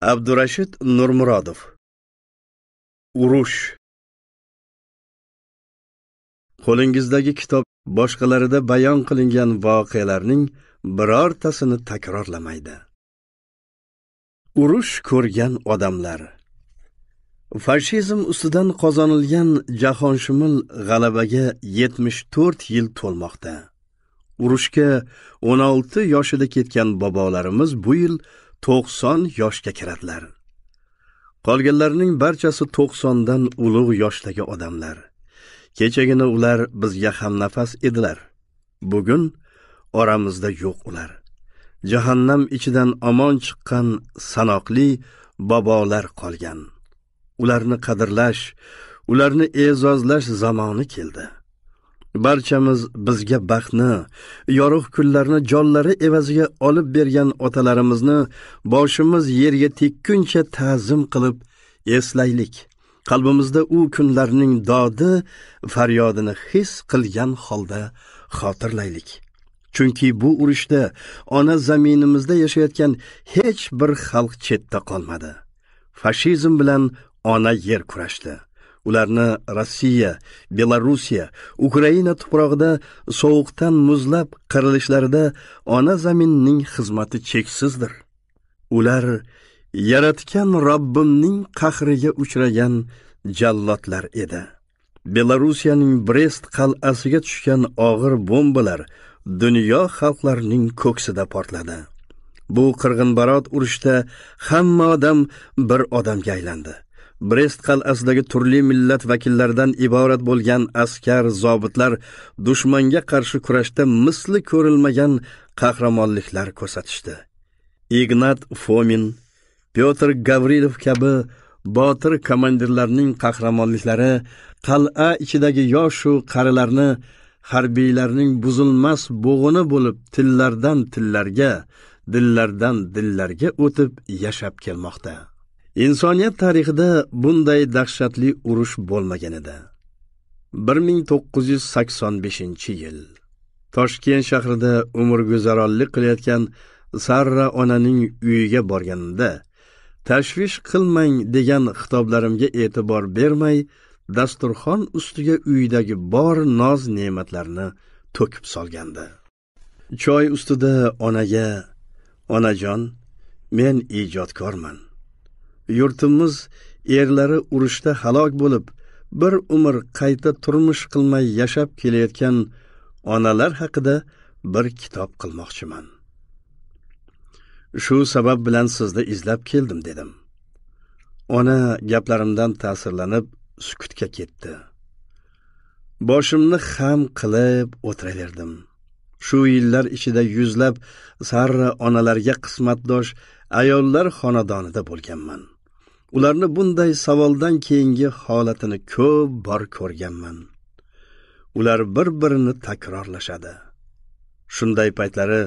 abdurashid Nurmuradov urush qo'lingizdagi kitob boshqalarida bayon qilingan voqealarning birortasini takrorlamaydi urush ko'rgan odamlar fashizm ustidan qozonilgan jahonshimil g'alabaga 74 yil to'lmoqda urushga 16 yoshida ketgan bobolarimiz bu yil to'qson yoshga kiradilar qolganlarning barchasi to'qsondan ulug' yoshdagi odamlar kechagina ular bizga hamnafas edilar bugun oramizda yo'q ular jahannam ichidan omon chiqqan sanoqli bobolar qolgan ularni qadrlash ularni e'zozlash zamoni keldi barchamiz bizga baxtni yorug' kunlarni jonlari evaziga olib bergan otalarimizni boshimiz yerga tekkuncha ta'zim qilib eslaylik qalbimizda u kunlarning dodi faryodini his qilgan holda xotirlaylik chunki bu urushda ona zaminimizda yashayotgan hech bir xalq chetda qolmadi fashizm bilan ona yer kurashdi ularni rossiya belorussiya ukraina tuprog'ida sovuqdan muzlab qirilishlarida ona zaminning xizmati cheksizdir ular yaratgan robbimning qahriga uchragan jallodlar edi belorussiyaning brest qal'asiga tushgan og'ir bombalar dunyo xalqlarining ko'ksida portladi bu qirg'inbarot urushda hamma odam bir odamga aylandi Brest qal'asidagi turli millat vakillaridan iborat bo'lgan askar zobitlar dushmanga qarshi kurashda misli ko'rilmagan qahramonliklar ko'rsatishdi. Ignat Fomin, Pyotr Gavrilov kabi botir komandirlarning qahramonliklari qal'a ichidagi yoshu qarilarni harbiylarning buzilmas bo'g'ini bo'lib tillardan tillarga, dillardan dillarga o'tib yashab kelmoqda. insoniyat tarixida bunday dahshatli urush bo'lmagan edi 1985 yil toshkent shahrida guzaronlik qilayotgan sarra onaning uyiga borganimda tashvish qilmang degan xitoblarimga e'tibor bermay dasturxon ustiga uydagi bor noz ne'matlarni to'kib solgandi choy ustida onaga onajon men ijodkorman yurtimiz erlari urushda halok bo'lib bir umr qayta turmush qilmay yashab kelayotgan onalar haqida bir kitob qilmoqchiman shu sabab bilan sizni izlab keldim dedim ona gaplarimdan ta'sirlanib sukutga ketdi boshimni xam qilib o'tiraverdim shu yillar ichida yuzlab sarra onalarga qismatdosh ayollar xonadonida bo'lganman ularni bunday savoldan keyingi holatini ko'p bor ko'rganman ular bir birini takrorlashadi shunday paytlari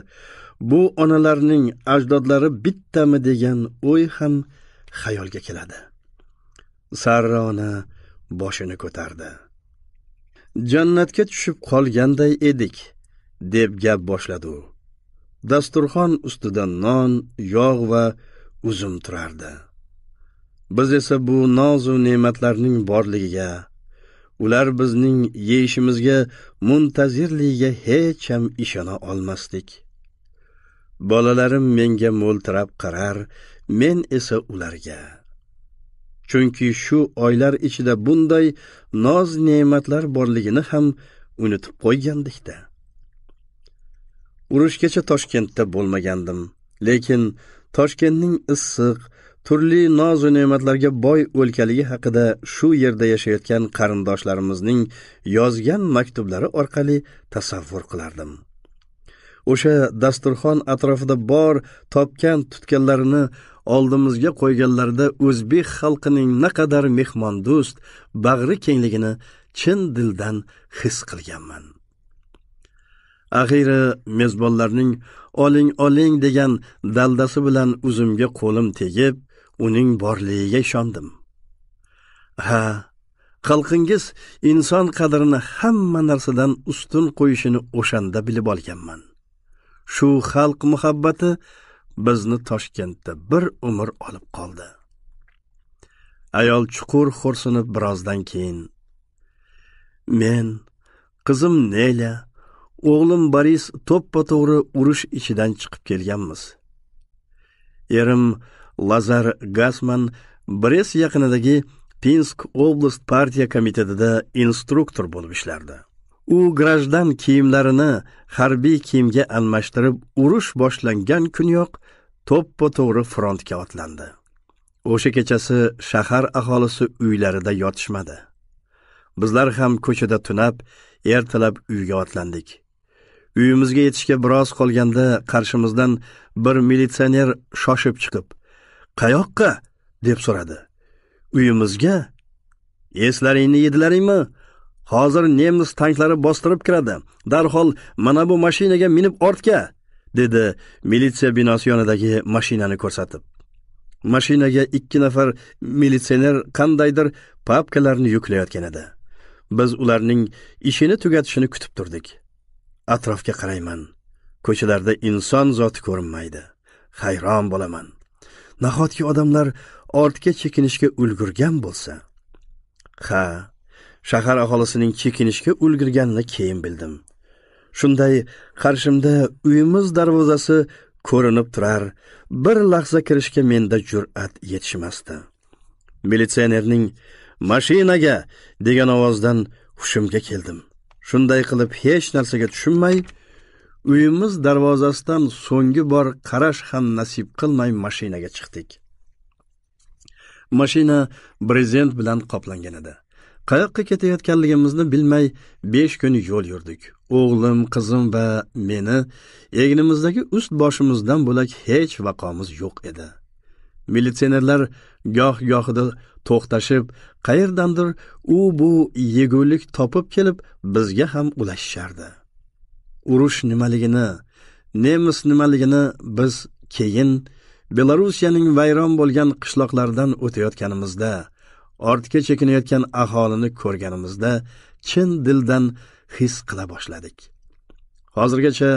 bu onalarning ajdodlari bittami degan o'y ham xayolga keladi sarra ona boshini ko'tardi jannatga tushib qolganday edik deb gap boshladi u dasturxon ustida non yog' va uzum turardi biz esa bu nozu ne'matlarning borligiga ular bizning yeyishimizga muntazirligiga hech ham ishona olmasdik bolalarim menga mo'ltirab qarar men esa ularga chunki shu oylar ichida bunday noz ne'matlar borligini ham unutib qo'ygandikda urushgacha toshkentda bo'lmagandim lekin toshkentning issiq turli nozu ne'matlarga boy o'lkaligi haqida shu yerda yashayotgan qarindoshlarimizning yozgan maktublari orqali tasavvur qilardim o'sha dasturxon atrofida bor topgan tutganlarini oldimizga qo'yganlarida o'zbek xalqining naqadar mehmondo'st bag'ri kengligini chin dildan his qilganman axiyri mezbonlarning oling oling degan daldasi bilan uzumga qo'lim tegib uning borligiga ishondim ha xalqingiz inson qadrini hamma narsadan ustun qo'yishini o'shanda bilib olganman shu xalq muhabbati bizni toshkentda bir umr olib qoldi ayol chuqur xo'rsinib birozdan keyin men qizim nela o'g'lim boris to'ppa to'g'ri urush ichidan chiqib kelganmiz erim lazar gasman Брест yaqinidagi pinsk oblast partiya komitetida instruktor bo'lib ishlardi u grajdan kiyimlarini harbiy kiyimga almashtirib urush boshlangan kuniyoq to'ppa to'g'ri frontga otlandi o'sha kechasi shahar aholisi uylarida yotishmadi bizlar ham ko'chada tunab ertalab uyga otlandik uyimizga yetishga biroz qolganda qarshimizdan bir militsioner shoshib chiqib qayoqqa deb so'radi uyimizga eslaringni yedilaringmi hozir nemis tanklari bostirib kiradi darhol mana bu mashinaga minib ortga dedi militsiya binosi yonidagi mashinani ko'rsatib mashinaga ikki nafar militsioner qandaydir papkalarni yuklayotgan edi biz ularning ishini tugatishini kutib turdik atrofga qarayman ko'chalarda inson zoti ko'rinmaydi hayron bo'laman nahotki odamlar ortga chekinishga ulgurgan bo'lsa ha shahar aholisining chekinishga ulgurganini keyin bildim shunday qarshimda uyimiz darvozasi ko'rinib turar bir lahza kirishga menda jur'at yetishmasdi militsionerning mashinaga degan ovozdan hushimga keldim shunday qilib hech narsaga tushunmay uyimiz darvozasidan so'nggi bor qarash ham nasib qilmay mashinaga chiqdik mashina brezent bilan qoplangan edi qayoqqa ketayotganligimizni bilmay besh kun yo'l yurdik o'g'lim qizim va meni egnimizdagi ust boshimizdan bo'lak hech vaqomiz yo'q edi militsionerlar goh gohida to'xtashib qayerdandir u bu yegulik topib kelib bizga ham ulashishardi urush nimaligini nemis nimaligini biz keyin belorussiyaning vayron bo'lgan qishloqlaridan o'tayotganimizda ortga chekinayotgan aholini ko'rganimizda chin dildan his qila boshladik hozirgacha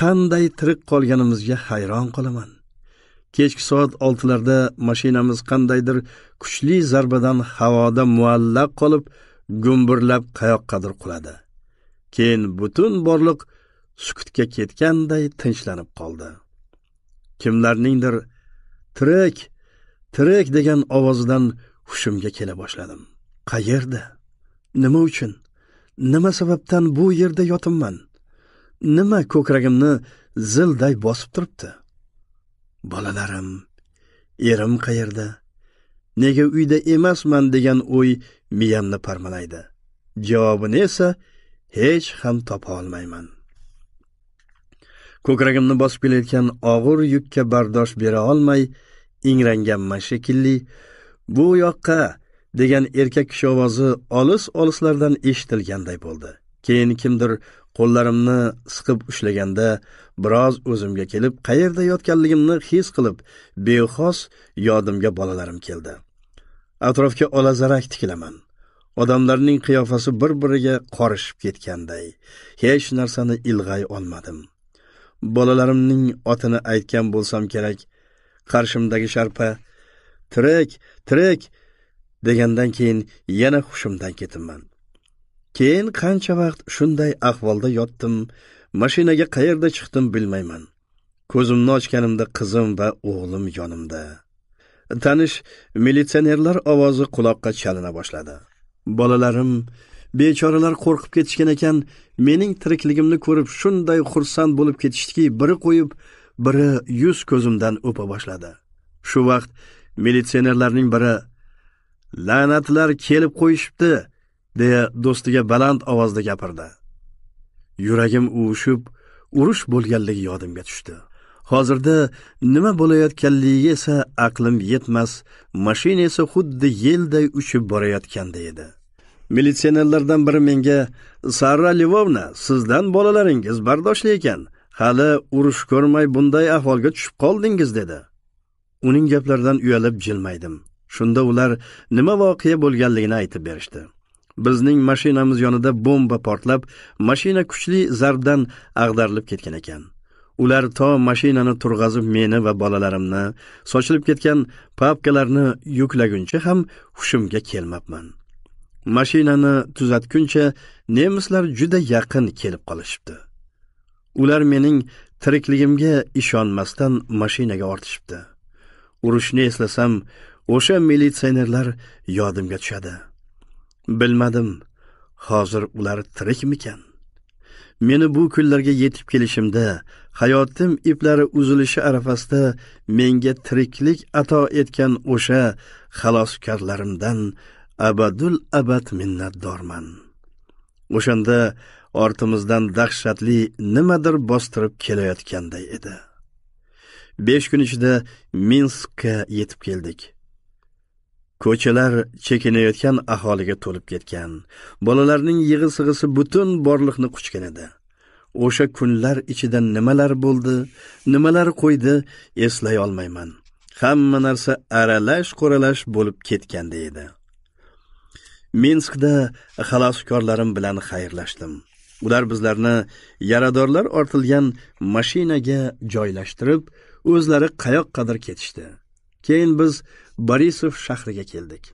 qanday tirik qolganimizga hayron qolaman kechki soat oltilarda mashinamiz qandaydir kuchli zarbadan havoda muallaq qolib gumburlab qayoqqadir quladi keyin butun borliq sukutga ketganday tinchlanib qoldi kimlarningdir tirik tirik degan ovozidan hushimga kela boshladim qayerda nima uchun nima sababdan bu yerda yotibman nima ko'kragimni zilday bosib turibdi bolalarim erim qayerda nega uyda emasman degan o'y miyamni parmalaydi javobini esa hech ham topa olmayman ko'kragimni bosib kelayotgan og'ir yukka bardosh bera olmay ingranganman shekilli bu yoqqa degan erkak kishi ovozi olis olislardan eshitilganday bo'ldi keyin kimdir qo'llarimni siqib ushlaganda biroz o'zimga kelib qayerda yotganligimni his qilib bexos yodimga bolalarim keldi atrofga olazarak tikilaman odamlarning qiyofasi bir biriga qorishib ketganday hech narsani ilg'ay olmadim bolalarimning otini aytgan bo'lsam kerak qarshimdagi sharpa tirik tirik degandan keyin yana hushimdan ketibman keyin qancha vaqt shunday ahvolda yotdim mashinaga qayerda chiqdim bilmayman ko'zimni ochganimda qizim va o'g'lim yonimda tanish militsionerlar ovozi quloqqa chalina boshladi bolalarim bechoralar qo'rqib ketishgan ekan mening tirikligimni ko'rib shunday xursand bo'lib ketishdiki biri qo'yib biri yuz ko'zimdan o'pa boshladi shu vaqt militsionerlarning biri la'natlar kelib qo'yishibdi deya do'stiga baland ovozda gapirdi yuragim uvushib urush bo'lganligi yodimga tushdi hozirda nima bo'layotganligiga esa aqlim yetmas mashina esa xuddi yelday uchib borayotganda edi militsionerlardan biri menga sarra levovna sizdan bolalaringiz bardoshli ekan hali urush ko'rmay bunday ahvolga tushib qoldingiz dedi uning gaplaridan uyalib jilmaydim shunda ular nima voqea bo'lganligini aytib berishdi bizning mashinamiz yonida bomba portlab mashina kuchli zarbdan ag'darilib ketgan ekan ular to mashinani turg'azib meni va bolalarimni sochilib ketgan papkalarni yuklaguncha ham hushimga kelmabman mashinani tuzatguncha nemislar juda yaqin kelib qolishibdi ular mening tirikligimga ishonmasdan mashinaga ortishibdi urushni eslasam o'sha militsionerlar yodimga tushadi bilmadim hozir ular tirikmikan meni bu kunlarga yetib kelishimda hayotim iplari uzilishi arafasida menga tiriklik ato etgan o'sha xaloskorlarimdan abadul abad minnatdorman o'shanda ortimizdan dahshatli nimadir bostirib kelayotganday edi besh kun ichida minskka yetib keldik ko'chalar chekinayotgan aholiga to'lib ketgan bolalarning yig'i sig'isi butun borliqni quchgan edi o'sha kunlar ichida nimalar bo'ldi nimalar qo'ydi eslay olmayman hamma narsa aralash qo'ralash bo'lib ketganda edi minskda xaloskorlarim bilan xayrlashdim ular bizlarni yaradorlar ortilgan mashinaga joylashtirib o'zlari qayoqqadir ketishdi keyin biz borisov shahriga keldik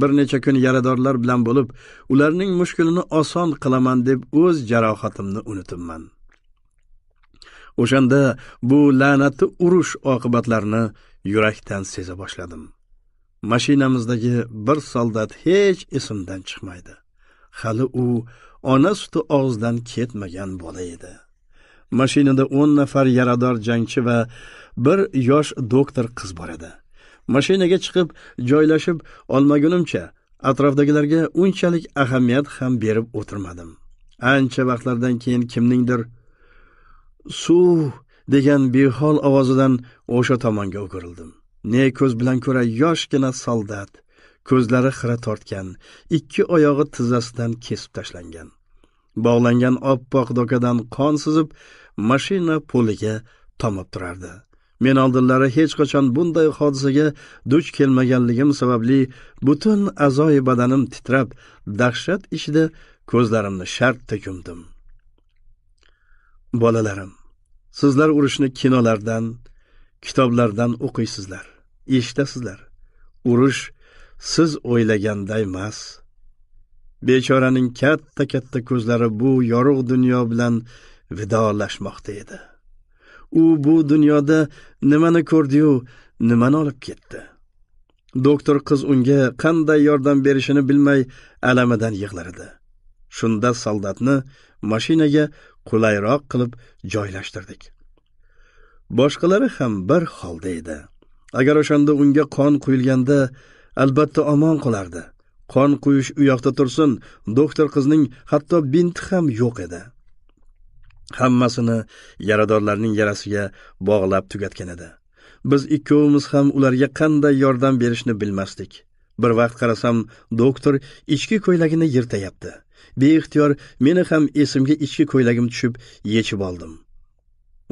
bir necha kun yaradorlar bilan bo'lib ularning mushkulini oson qilaman deb o'z jarohatimni unutibman o'shanda bu la'natli urush oqibatlarini yurakdan seza boshladim mashinamizdagi bir soldat hech esimdan chiqmaydi hali u ona suti og'zidan ketmagan bola edi mashinada o'n nafar yarador jangchi va bir yosh doktor qiz bor edi mashinaga chiqib joylashib olmagunimcha atrofdagilarga unchalik ahamiyat ham berib o'tirmadim ancha vaqtlardan keyin kimningdir suv degan behol ovozidan o'sha tomonga o'girildim ne ko'z bilan ko'ra yoshgina soldat ko'zlari xira tortgan ikki oyog'i tizzasidan kesib tashlangan bog'langan oppoq dokadan qon sizib mashina poliga tomib turardi men oldinlari hech qachon bunday hodisaga duch kelmaganligim sababli butun a'zoyi badanim titrab dahshat ichida ko'zlarimni shartta yumdim bolalarim sizlar urushni kinolardan kitoblardan o'qiysizlar eshitasizlar urush siz o'ylaganday emas bechoraning katta katta ko'zlari bu yorug' dunyo bilan vidolashmoqda edi u bu dunyoda nimani ko'rdiyu nimani olib ketdi doktor qiz unga qanday yordam berishini bilmay alamidan yig'lar edi shunda soldatni mashinaga qulayroq qilib joylashtirdik boshqalari ham bir holda edi agar o'shanda unga qon quyilganda albatta omon qolardi qon quyish u yoqda tursin doktor qizning hatto binti ham yo'q edi hammasini yaradorlarning yarasiga bog'lab tugatgan edi biz ikkovimiz ham ularga qanday yordam berishni bilmasdik bir vaqt qarasam doktor ichki ko'ylagini yirtayapti beixtiyor meni ham esimga ichki ko'ylagim tushib yechib oldim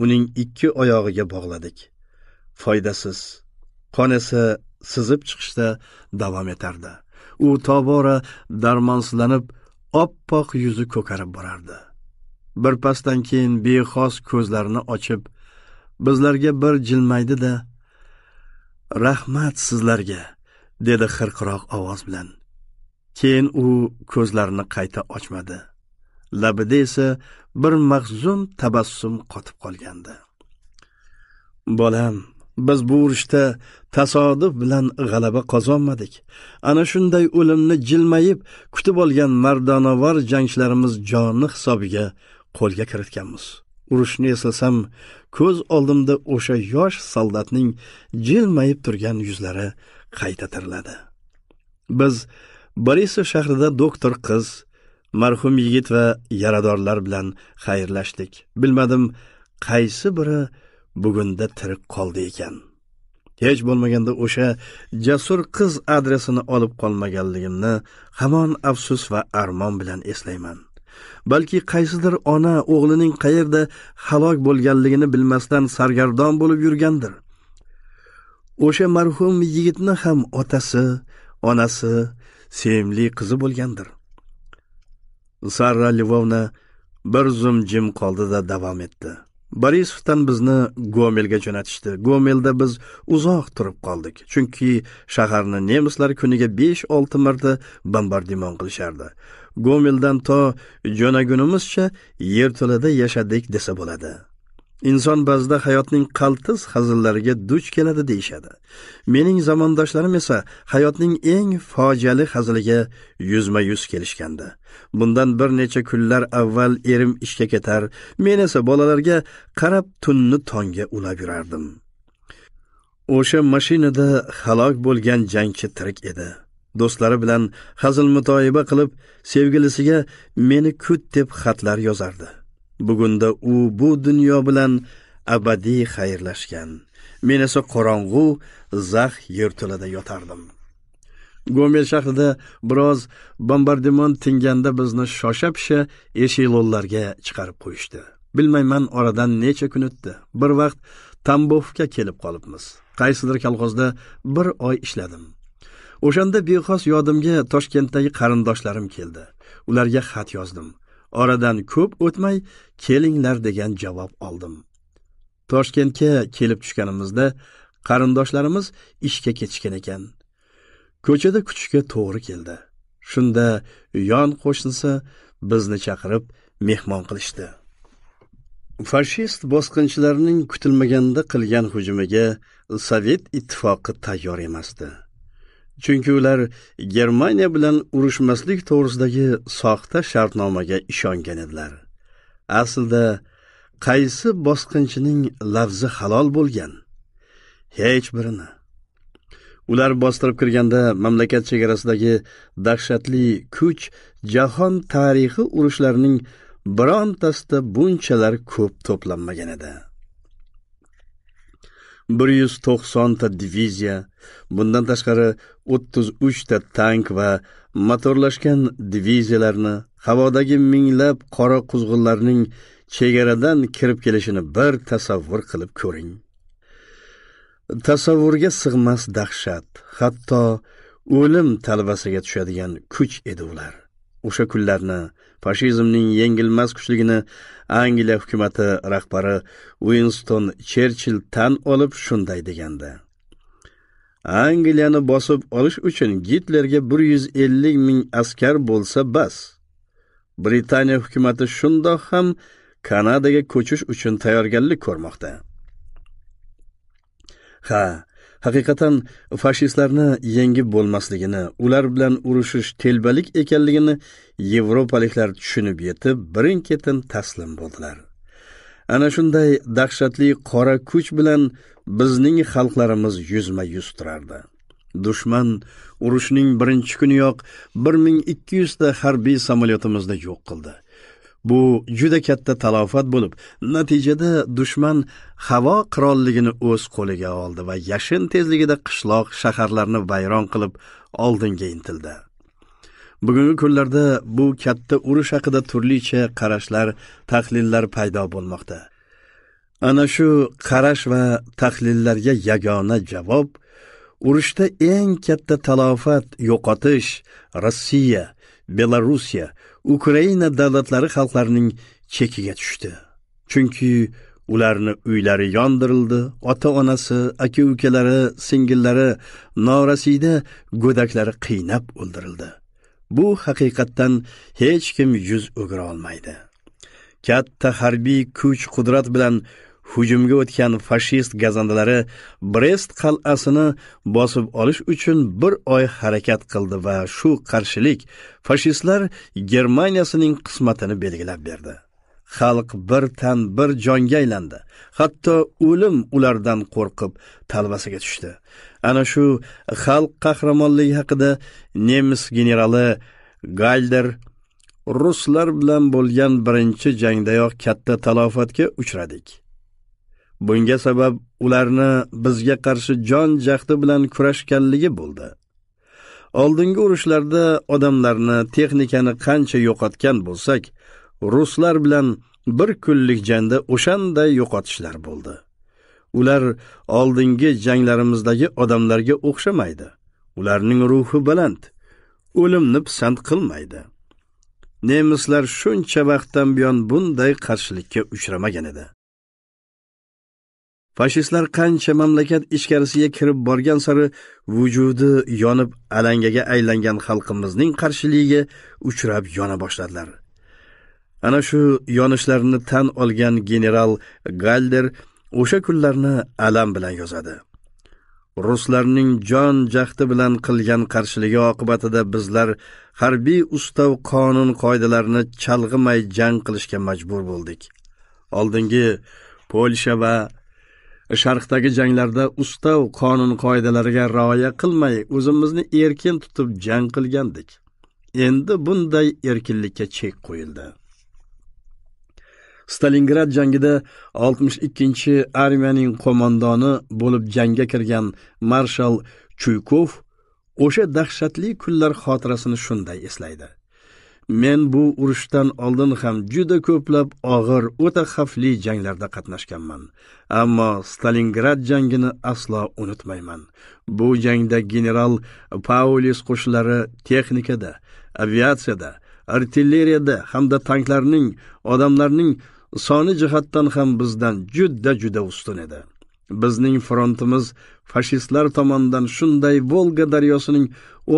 uning ikki oyog'iga bog'ladik foydasiz qon esa sizib chiqishda davom etardi u tobora darmonsizlanib oppoq yuzi ko'karib borardi bir pasdan keyin bexos ko'zlarini ochib bizlarga bir jilmaydi da rahmat sizlarga dedi xirqiroq ovoz bilan keyin u ko'zlarini qayta ochmadi labida esa bir mahzun tabassum qotib qolgandi bolam biz bu urushda tasodif bilan g'alaba qozonmadik ana shunday o'limni jilmayib kutib olgan mardonavor jangchilarimiz joni hisobiga qo'lga kiritganmiz urushni eslasam ko'z oldimda o'sha yosh soldatning jilmayib turgan yuzlari qayta tiriladi biz borisov shahrida doktor qiz marhum yigit va yaradorlar bilan xayrlashdik bilmadim qaysi biri bugunda tirik qoldi ekan hech bo'lmaganda o'sha jasur qiz adresini olib qolmaganligimni hamon afsus va armon bilan eslayman balki qaysidir ona o'g'lining qayerda halok bo'lganligini bilmasdan sargardon bo'lib yurgandir o'sha marhum yigitni ham otasi onasi sevimli qizi bo'lgandir sarra livovna bir zum jim qoldida davom etdi borisovdan bizni gomelga jo'natishdi gomelda biz uzoq turib qoldik chunki shaharni nemislar kuniga besh olti marta bombardimon qilishardi gomeldan to jo'nagunimizcha yer tilida yashadik desa bo'ladi inson ba'zida hayotning qaltis hazillariga duch keladi deyishadi mening zamondoshlarim esa hayotning eng fojiali haziliga yuzma yuz kelishgandi bundan bir necha kunlar avval erim ishga ketar men esa bolalarga qarab tunni tongga ulab yurardim o'sha mashinada halok bo'lgan jangchi tirik edi do'stlari bilan hazil mutoyiba qilib sevgilisiga meni kut deb xatlar yozardi bugunda u bu dunyo bilan abadiy xayrlashgan men esa qorong'u zax yerto'lada yotardim gomel shahrida biroz bombardimon tinganda bizni shosha pisha eshelonlarga chiqarib qo'yishdi bilmayman oradan necha kun o'tdi bir vaqt tambovga kelib qolibmiz qaysidir kolxozda bir oy ishladim o'shanda bexos yodimga toshkentdagi qarindoshlarim keldi ularga xat yozdim oradan ko'p o'tmay kelinglar degan javob oldim toshkentga kelib tushganimizda qarindoshlarimiz ishga ketishgan ekan ko'chada kutishga to'g'ri keldi shunda yon qo'shnisi bizni chaqirib mehmon qilishdi fashist bosqinchilarining kutilmaganda qilgan hujumiga sovet ittifoqi tayyor emasdi chunki ular germaniya bilan urushmaslik to'g'risidagi soxta shartnomaga ishongan edilar aslida qaysi bosqinchining lafzi halol bo'lgan hech birini ular bostirib kirganda mamlakat chegarasidagi dahshatli kuch jahon tarixi urushlarining birontasida bunchalar ko'p to'planmagan edi 190 ta diviziya, bundan tashqari 33 ta tank va motorlashgan diviziyalarni havodagi minglab qora quzg'inlarning chegaradan kirib kelishini bir tasavvur qilib ko'ring. Tasavvurga sig'mas dahshat, hatto o'lim talvasiga tushadigan kuch edi ular. O'sha kunlarni fashizmning yengilmas kuchligini angliya hukumati rahbari uinston cherchill tan olib shunday degandi angliyani bosib olish uchun gitlerga 150 ming askar bo'lsa bas britaniya hukumati shundoq ham kanadaga ko'chish uchun tayyorgarlik ko'rmoqda ha haqiqatan fashistlarni yengib bo'lmasligini ular bilan urushish telbalik ekanligini yevropaliklar tushunib yetib birin ketin taslim bo'ldilar ana shunday dahshatli qora kuch bilan bizning xalqlarimiz yuzma yuz turardi dushman urushning birinchi kuniyoq bir ming ikki yuzta harbiy samolyotimizni yo'q qildi bu juda katta talofat bo'lib natijada dushman havo qirolligini o'z qo'liga oldi va yashin tezligida qishloq shaharlarni vayron qilib oldinga intildi bugungi kunlarda bu katta urush haqida turlicha qarashlar tahlillar paydo bo'lmoqda ana shu qarash va tahlillarga yagona javob urushda eng katta talofat yo'qotish rossiya belorussiya ukraina davlatlari xalqlarining chekiga tushdi chunki ularni uylari yondirildi ota onasi aka ukalari singillari norasida go'daklari qiynab o'ldirildi bu haqiqatdan hech kim yuz o'gira olmaydi katta harbiy kuch qudrat bilan hujumga o'tgan fashist gazandalari Brest qal'asini bosib olish uchun bir oy harakat qildi va shu qarshilik fashistlar Germaniyasining qismatini belgilab berdi. Xalq bir tan bir jonga aylandi. Hatto o'lim ulardan qo'rqib talvasiga tushdi. Ana shu xalq qahramonligi haqida nemis generali Galder ruslar bilan bo'lgan birinchi jangdayoq katta talofatga uchradik Bunga sabab ularni bizga qarshi jon jahdi bilan kurashganligi bo'ldi. Oldingi urushlarda odamlarni, texnikani qancha yo'qotgan bo'lsak, ruslar bilan bir kunlik jangda o'shanday yo'qotishlar bo'ldi. Ular oldingi janglarimizdagi odamlarga o'xshamaydi. Ularning ruhi baland, o'limni pisand qilmaydi. Nemislar shuncha vaqtdan buyon bunday qarshilikka uchramagan edi. fashistlar qancha mamlakat ichkarisiga kirib borgan sari vujudi yonib alangaga aylangan xalqimizning qarshiligiga uchrab yona boshladilar ana shu yonishlarni tan olgan general galder o'sha kunlarni alam bilan yozadi ruslarning jon jahdi bilan qilgan qarshiligi oqibatida bizlar harbiy ustav qonun qoidalarini chalg'imay jang qilishga majbur bo'ldik oldingi polsha va sharqdagi janglarda ustav qonun qoidalariga rioya qilmay o'zimizni erkin tutib jang qilgandik endi bunday erkinlikka chek qo'yildi stalingrad jangida 62 ikkinchi armiyaning qo'mondoni bo'lib jangga kirgan marshal chuykov o'sha dahshatli kunlar xotirasini shunday eslaydi men bu urushdan oldin ham juda ko'plab og'ir o'ta xavfli janglarda qatnashganman ammo stalingrad jangini aslo unutmayman bu jangda general paulis qo'shinlari texnikada aviatsiyada artilleriyada hamda tanklarning odamlarning soni jihatdan ham bizdan juda juda ustun edi bizning frontimiz fashistlar tomonidan shunday volga daryosining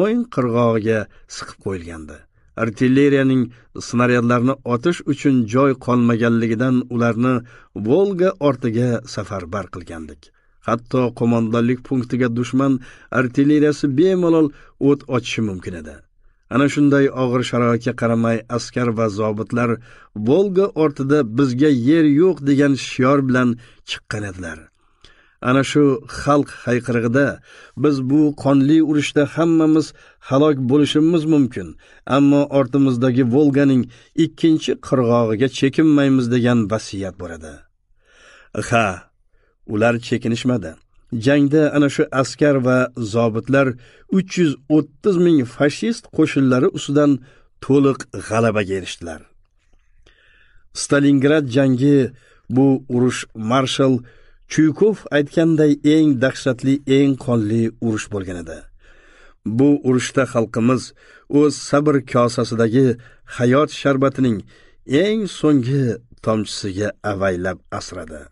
o'ng qirg'og'iga siqib qo'yilgandi artilleriyaning snaryadlarni otish uchun joy qolmaganligidan ularni volga ortiga safarbar qilgandik hatto qo'mondonlik punktiga dushman artilleriyasi bemalol o't ochishi mumkin edi ana shunday og'ir sharoitga qaramay askar va zobitlar volga ortida bizga yer yo'q degan shior bilan chiqqan edilar ana shu xalq hayqirig'ida biz bu qonli urushda hammamiz halok bo'lishimiz mumkin ammo ortimizdagi volganing ikkinchi qirg'og'iga chekinmaymiz degan vasiyat bo'ladi ha ular chekinishmadi jangda ana shu askar va zobitlar 330 ming fashist qo'shinlari ustidan to'liq g'alabaga erishdilar stalingrad jangi bu urush marshal chuykov aytganday eng dahshatli eng qonli urush bo'lgan edi bu urushda xalqimiz o'z sabr kosasidagi hayot sharbatining eng so'nggi tomchisiga avaylab asradi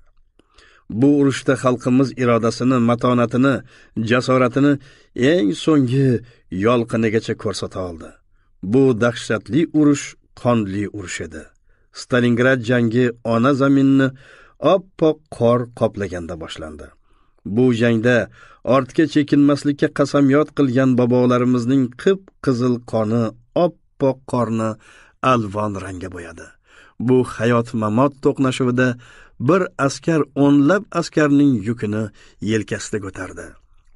bu urushda xalqimiz irodasini matonatini jasoratini eng so'nggi yolqinigacha ko'rsata oldi bu dahshatli urush qonli urush edi stalingrad jangi ona zaminni oppoq qor qoplaganda boshlandi bu jangda ortga chekinmaslikka qasamyod qilgan bobolarimizning qip qizil qoni oppoq qorni alvon rangga bo'yadi bu hayot mamot to'qnashuvida bir askar o'nlab askarning yukini yelkasida ko'tardi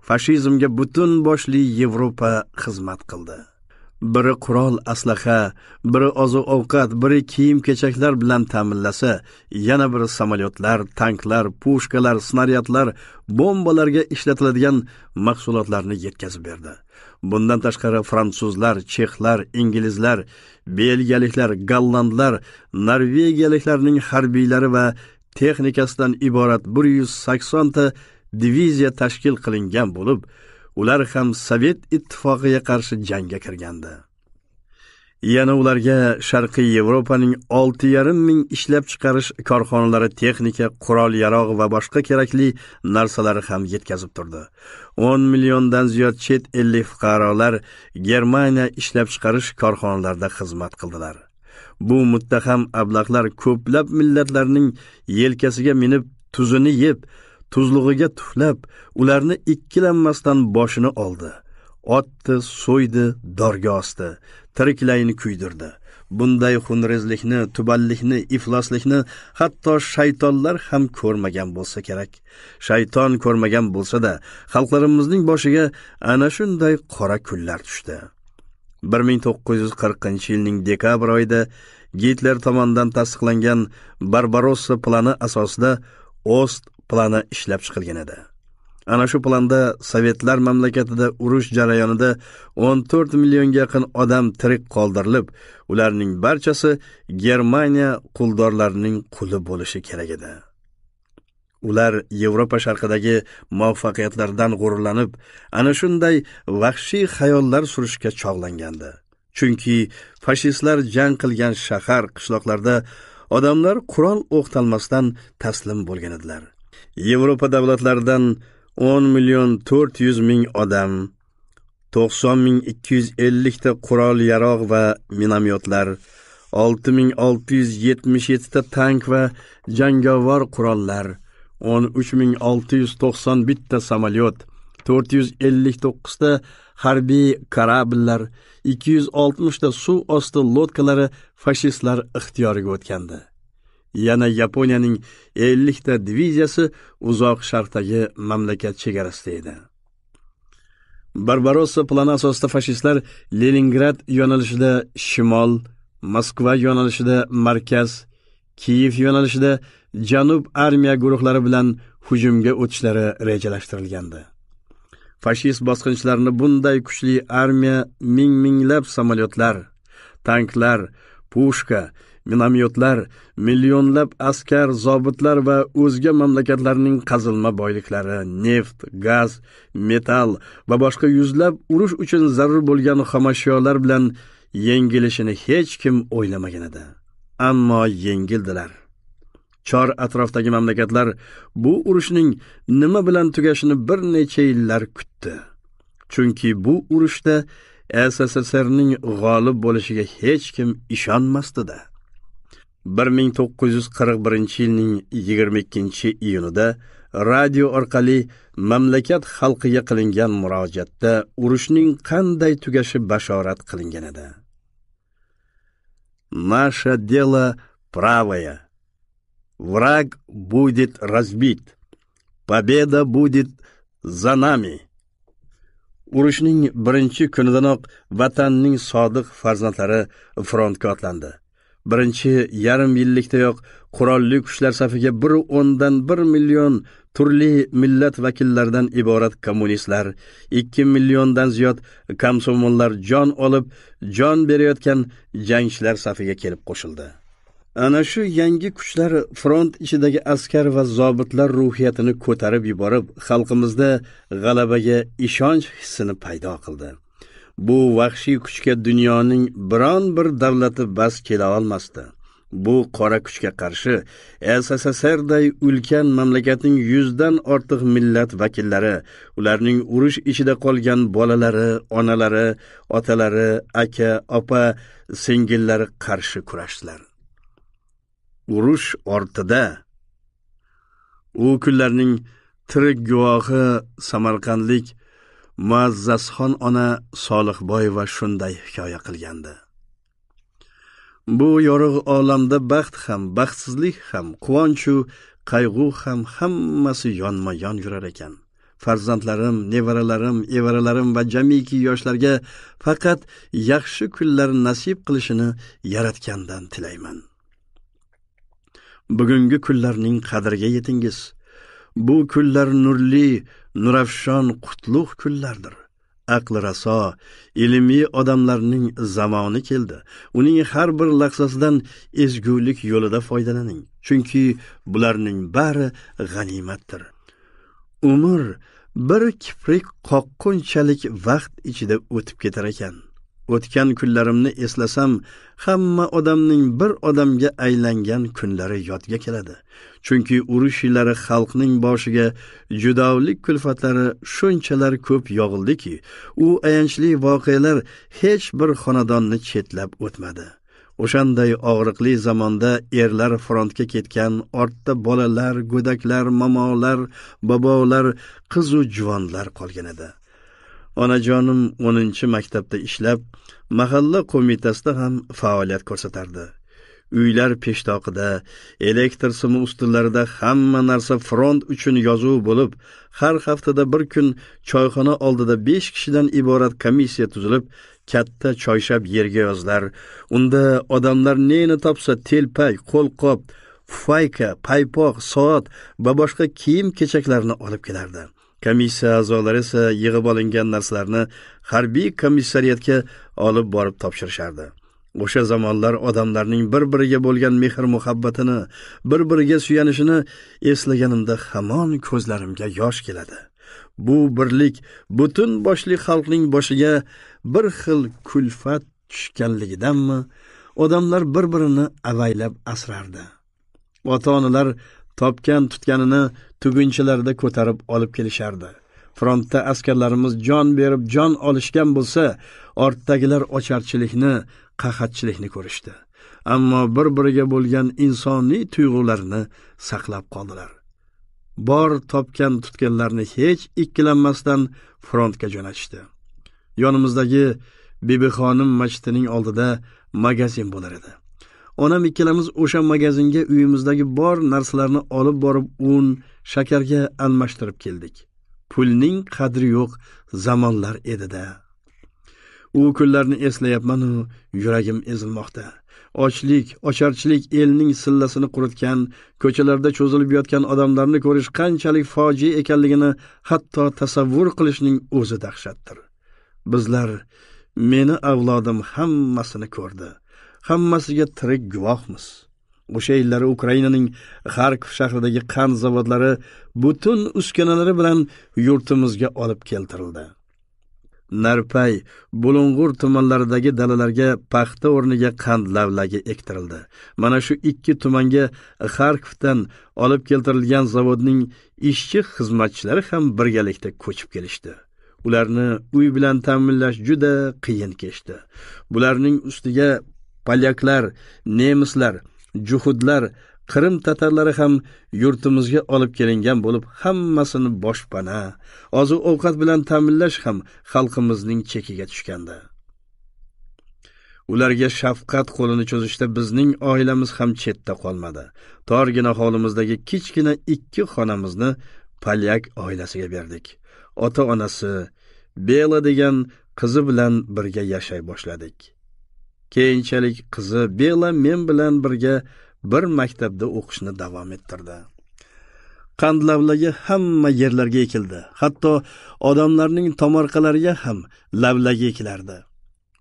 fashizmga butun boshli yevropa xizmat qildi biri qurol aslaha biri oziq ovqat biri kiyim kechaklar bilan ta'minlasa yana biri samolyotlar tanklar pushkalar snaryadlar bombalarga ishlatiladigan mahsulotlarni yetkazib berdi bundan tashqari fransuzlar chexlar inglizlar belgiyaliklar gollandlar norvegiyaliklarning harbiylari va texnikasidan iborat bir yuz saksonta diviziya tashkil qilingan bo'lib ular ham sovet ittifoqiga qarshi jangga kirgandi yana ularga sharqiy yevropaning olti yarim ming ishlab chiqarish korxonalari texnika qurol yarog' va boshqa kerakli narsalari ham yetkazib turdi o'n milliondan ziyod chet ellik fuqarolar germaniya ishlab chiqarish korxonalarida xizmat qildilar bu muttaham ablahlar ko'plab millatlarning yelkasiga minib tuzini yeb tuzlig'iga tuflab ularni ikkilanmasdan boshini oldi otdi so'ydi dorga osdi tiriklayni kuydirdi bunday xunrezlikni tuballikni ifloslikni hatto shaytonlar ham ko'rmagan bo'lsa kerak shayton ko'rmagan bo'lsa da xalqlarimizning boshiga ana shunday qora kunlar tushdi 1940 yilning dekabr oyida Gitler tomonidan tasdiqlangan Barbarossa plani asosida Ost plani ishlab chiqilgan edi ana shu planda sovetlar mamlakatida urush jarayonida 14 millionga yaqin odam tirik qoldirilib ularning barchasi germaniya quldorlarining quli bo'lishi kerak edi ular yevropa sharqidagi muvaffaqiyatlardan g'ururlanib ana shunday vahshiy xayollar surishga chog'langandi chunki fashistlar jang qilgan shahar qishloqlarda odamlar qurol o'qtalmasdan taslim bo'lgan edilar Yevropa davlatlaridan 10 million 400 ming odam, 90 ming 250 ta qurol yarog' va minomyotlar, 6677 ta tank va jangovar qurollar, 13691 ta samolyot, 459 ta harbiy korabllar 260 ta suv osti lodkalari fashistlar ixtiyoriga o'tgandi. yana Yaponiyaning 50 ta diviziyasi uzoq sharqdagi mamlakat chegarasida edi. Barbarossa plani asosida fashistlar Leningrad yo'nalishida shimol, Moskva yo'nalishida markaz, Kiyev yo'nalishida janub armiya guruhlari bilan hujumga o'tishlari rejalashtirilgandi. Fashist bosqinchilarni bunday kuchli armiya ming-minglab samolyotlar, tanklar, pushka minomyotlar, millionlab askar, zobitlar va o'zga mamlakatlarning qazilma boyliklari, neft, gaz, metal va boshqa yuzlab urush uchun zarur bo'lgan xomashyolar bilan yengilishini hech kim o'ylamagan edi. Ammo yengildilar. chor atrofdagi mamlakatlar bu urushning nima bilan tugashini bir necha yillar kutdi. Chunki bu urushda SSSRning g'olib bo'lishiga hech kim ishonmasdi-da. 1941 yilning 22 iyunida radio orqali mamlakat xalqiga qilingan murojaatda urushning qanday tugashi bashorat qilingan edi. Наше дело правое. Враг будет разбит. Победа будет за нами. Urushning birinchi kunidanoq vatanning sodiq farzandlari frontga otlandi. birinchi yarim yillikdayoq qurolli kuchlar safiga bir o'ndan bir million turli millat vakillaridan iborat kommunistlar ikki milliondan ziyod komsomollar jon olib jon berayotgan jangchilar safiga kelib qo'shildi ana shu yangi kuchlar front ichidagi askar va zobitlar ruhiyatini ko'tarib yuborib xalqimizda g'alabaga ishonch hissini paydo qildi bu vahshiy kuchga dunyoning biron bir davlati bas kela olmasdi bu qora kuchga qarshi sssrday ulkan mamlakatning yuzdan ortiq millat vakillari ularning urush ichida qolgan bolalari onalari otalari aka opa singillari qarshi kurashdilar urush ortida u kunlarning tirik guvohi samarqandlik muazzazxon ona solihboyeva shunday hikoya qilgandi bu yorug' olamda baxt ham baxtsizlik ham quvonchu qayg'u ham hammasi yonma yon yurar ekan farzandlarim nevaralarim evaralarim va jamiki yoshlarga faqat yaxshi kunlar nasib qilishini yaratgandan tilayman bugungi kunlarning qadriga yetingiz bu kunlar nurli nurafshon qutlug' kunlardir aqli raso ilmiy odamlarning zamoni keldi uning har bir lahzasidan ezgulik yo'lida foydalaning chunki bularning bari g'animatdir umr bir kiprik qoqqunchalik vaqt ichida o'tib ketar ekan o'tgan kunlarimni eslasam hamma odamning bir odamga aylangan kunlari yodga keladi chunki urush yillari xalqning boshiga judovlik kulfatlari shunchalar ko'p yog'ildiki u ayanchli voqealar hech bir xonadonni chetlab o'tmadi o'shanday og'riqli zamonda erlar frontga ketgan ortda bolalar go'daklar momolar bobolar qizu juvonlar qolgan edi onajonim 10 maktabda ishlab mahalla qo'mitasida ham faoliyat ko'rsatardi uylar peshtoqida elektr simi ustunlarida hamma narsa front uchun yozuv bo'lib har haftada bir kun choyxona oldida 5 kishidan iborat komissiya tuzilib katta choyshab yerga yozlar unda odamlar neni topsa telpak qo'lqop fayka paypoq soat va boshqa kiyim kechaklarni olib kelardi komissiya a'zolari esa yig'ib olingan narsalarni harbiy komissariyatga olib borib topshirishardi o'sha zamonlar odamlarning bir biriga bo'lgan mehr muhabbatini bir biriga suyanishini eslaganimda hamon ko'zlarimga yosh keladi bu birlik butun boshli xalqning boshiga bir xil kulfat tushganligidanmi odamlar bir birini avaylab asrardi ota onalar topgan tutganini tugunchilarda ko'tarib olib kelishardi frontda askarlarimiz jon berib jon olishgan bo'lsa ortdagilar ocharchilikni qahatchilikni ko'rishdi ammo bir biriga bo'lgan insoniy tuyg'ularni saqlab qoldilar bor topgan tutganlarni hech ikkilanmasdan frontga jo'natishdi yonimizdagi bibixonim masjidining oldida magazin bo'lar edi onam ikkalamiz o'sha magazinga uyimizdagi bor narsalarni olib borib un shakarga almashtirib keldik pulning qadri yo'q zamonlar edida u kunlarni eslayapmanu yuragim ezilmoqda ochlik ocharchilik elning sillasini quritgan ko'chalarda cho'zilib yotgan odamlarni ko'rish qanchalik fojia ekanligini hatto tasavvur qilishning o'zi dahshatdir bizlar meni avlodim hammasini ko'rdi hammasiga tirik guvohmiz o'sha yillari ukrainaning xarkov shahridagi qand zavodlari butun uskunalari bilan yurtimizga olib keltirildi narpay bulung'ur tumanlaridagi dalalarga paxta o'rniga qand lavlagi ektirildi mana shu ikki tumanga xarkovdan olib keltirilgan zavodning ishchi xizmatchilari ham birgalikda ko'chib kelishdi ularni uy bilan ta'minlash juda qiyin kechdi bularning ustiga polyaklar nemislar juhudlar qirim tatarlari ham yurtimizga olib kelingan bo'lib hammasini boshpana oziq ovqat bilan ta'minlash ham xalqimizning chekiga tushgandi ularga shafqat qo'lini cho'zishda bizning oilamiz ham chetda qolmadi torgina hovlimizdagi kichkina ikki xonamizni palyak oilasiga berdik ota onasi bela degan qizi bilan birga yashay boshladik keyinchalik qizi bela men bilan birga bir maktabda o'qishni davom ettirdi qandlavlagi hamma yerlarga ekildi hatto odamlarning tomorqalariga ham lavlagi ekilardi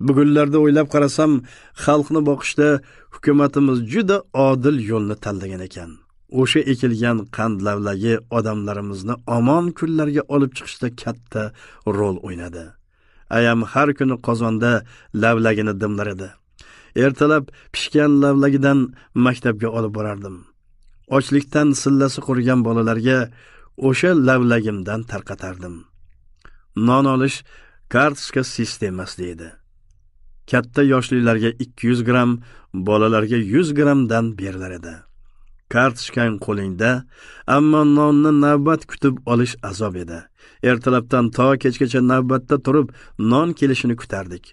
bugunlarda o'ylab qarasam xalqni boqishda hukumatimiz juda odil yo'lni tanlagan ekan o'sha ekilgan qand lavlagi odamlarimizni omon kunlarga olib chiqishda katta rol o'ynadi ayam har kuni qozonda lavlagini dimlar edi ertalab pishgan lavlagidan maktabga olib borardim ochlikdan sillasi qurigan bolalarga o'sha lavlagimdan tarqatardim non olish kartochka sistemasida edi katta yoshlilarga 200 gramm bolalarga 100 grammdan berilar edi kartochkang qo'lingda ammo nonni navbat kutib olish azob edi ertalabdan to kechgacha navbatda turib non kelishini kutardik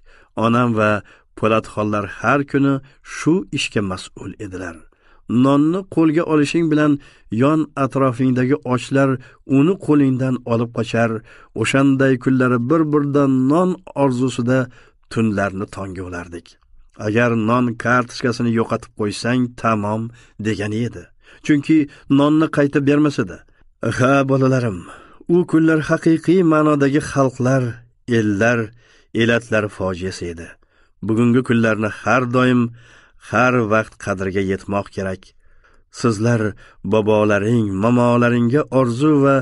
onam va po'latxonlar har kuni shu ishga mas'ul edilar nonni qo'lga olishing bilan yon atrofingdagi ochlar uni qo'lingdan olib qochar o'shanday kunlari bir biridan non orzusida tunlarni tongga olardik agar non kartochkasini yo'qotib qo'ysang tamom degani edi chunki nonni qaytib bermas edi ha bolalarim u kunlar haqiqiy ma'nodagi xalqlar ellar elatlar fojiasi edi bugungi kunlarni har doim har vaqt qadriga yetmoq kerak sizlar bobolaring momolaringga orzu va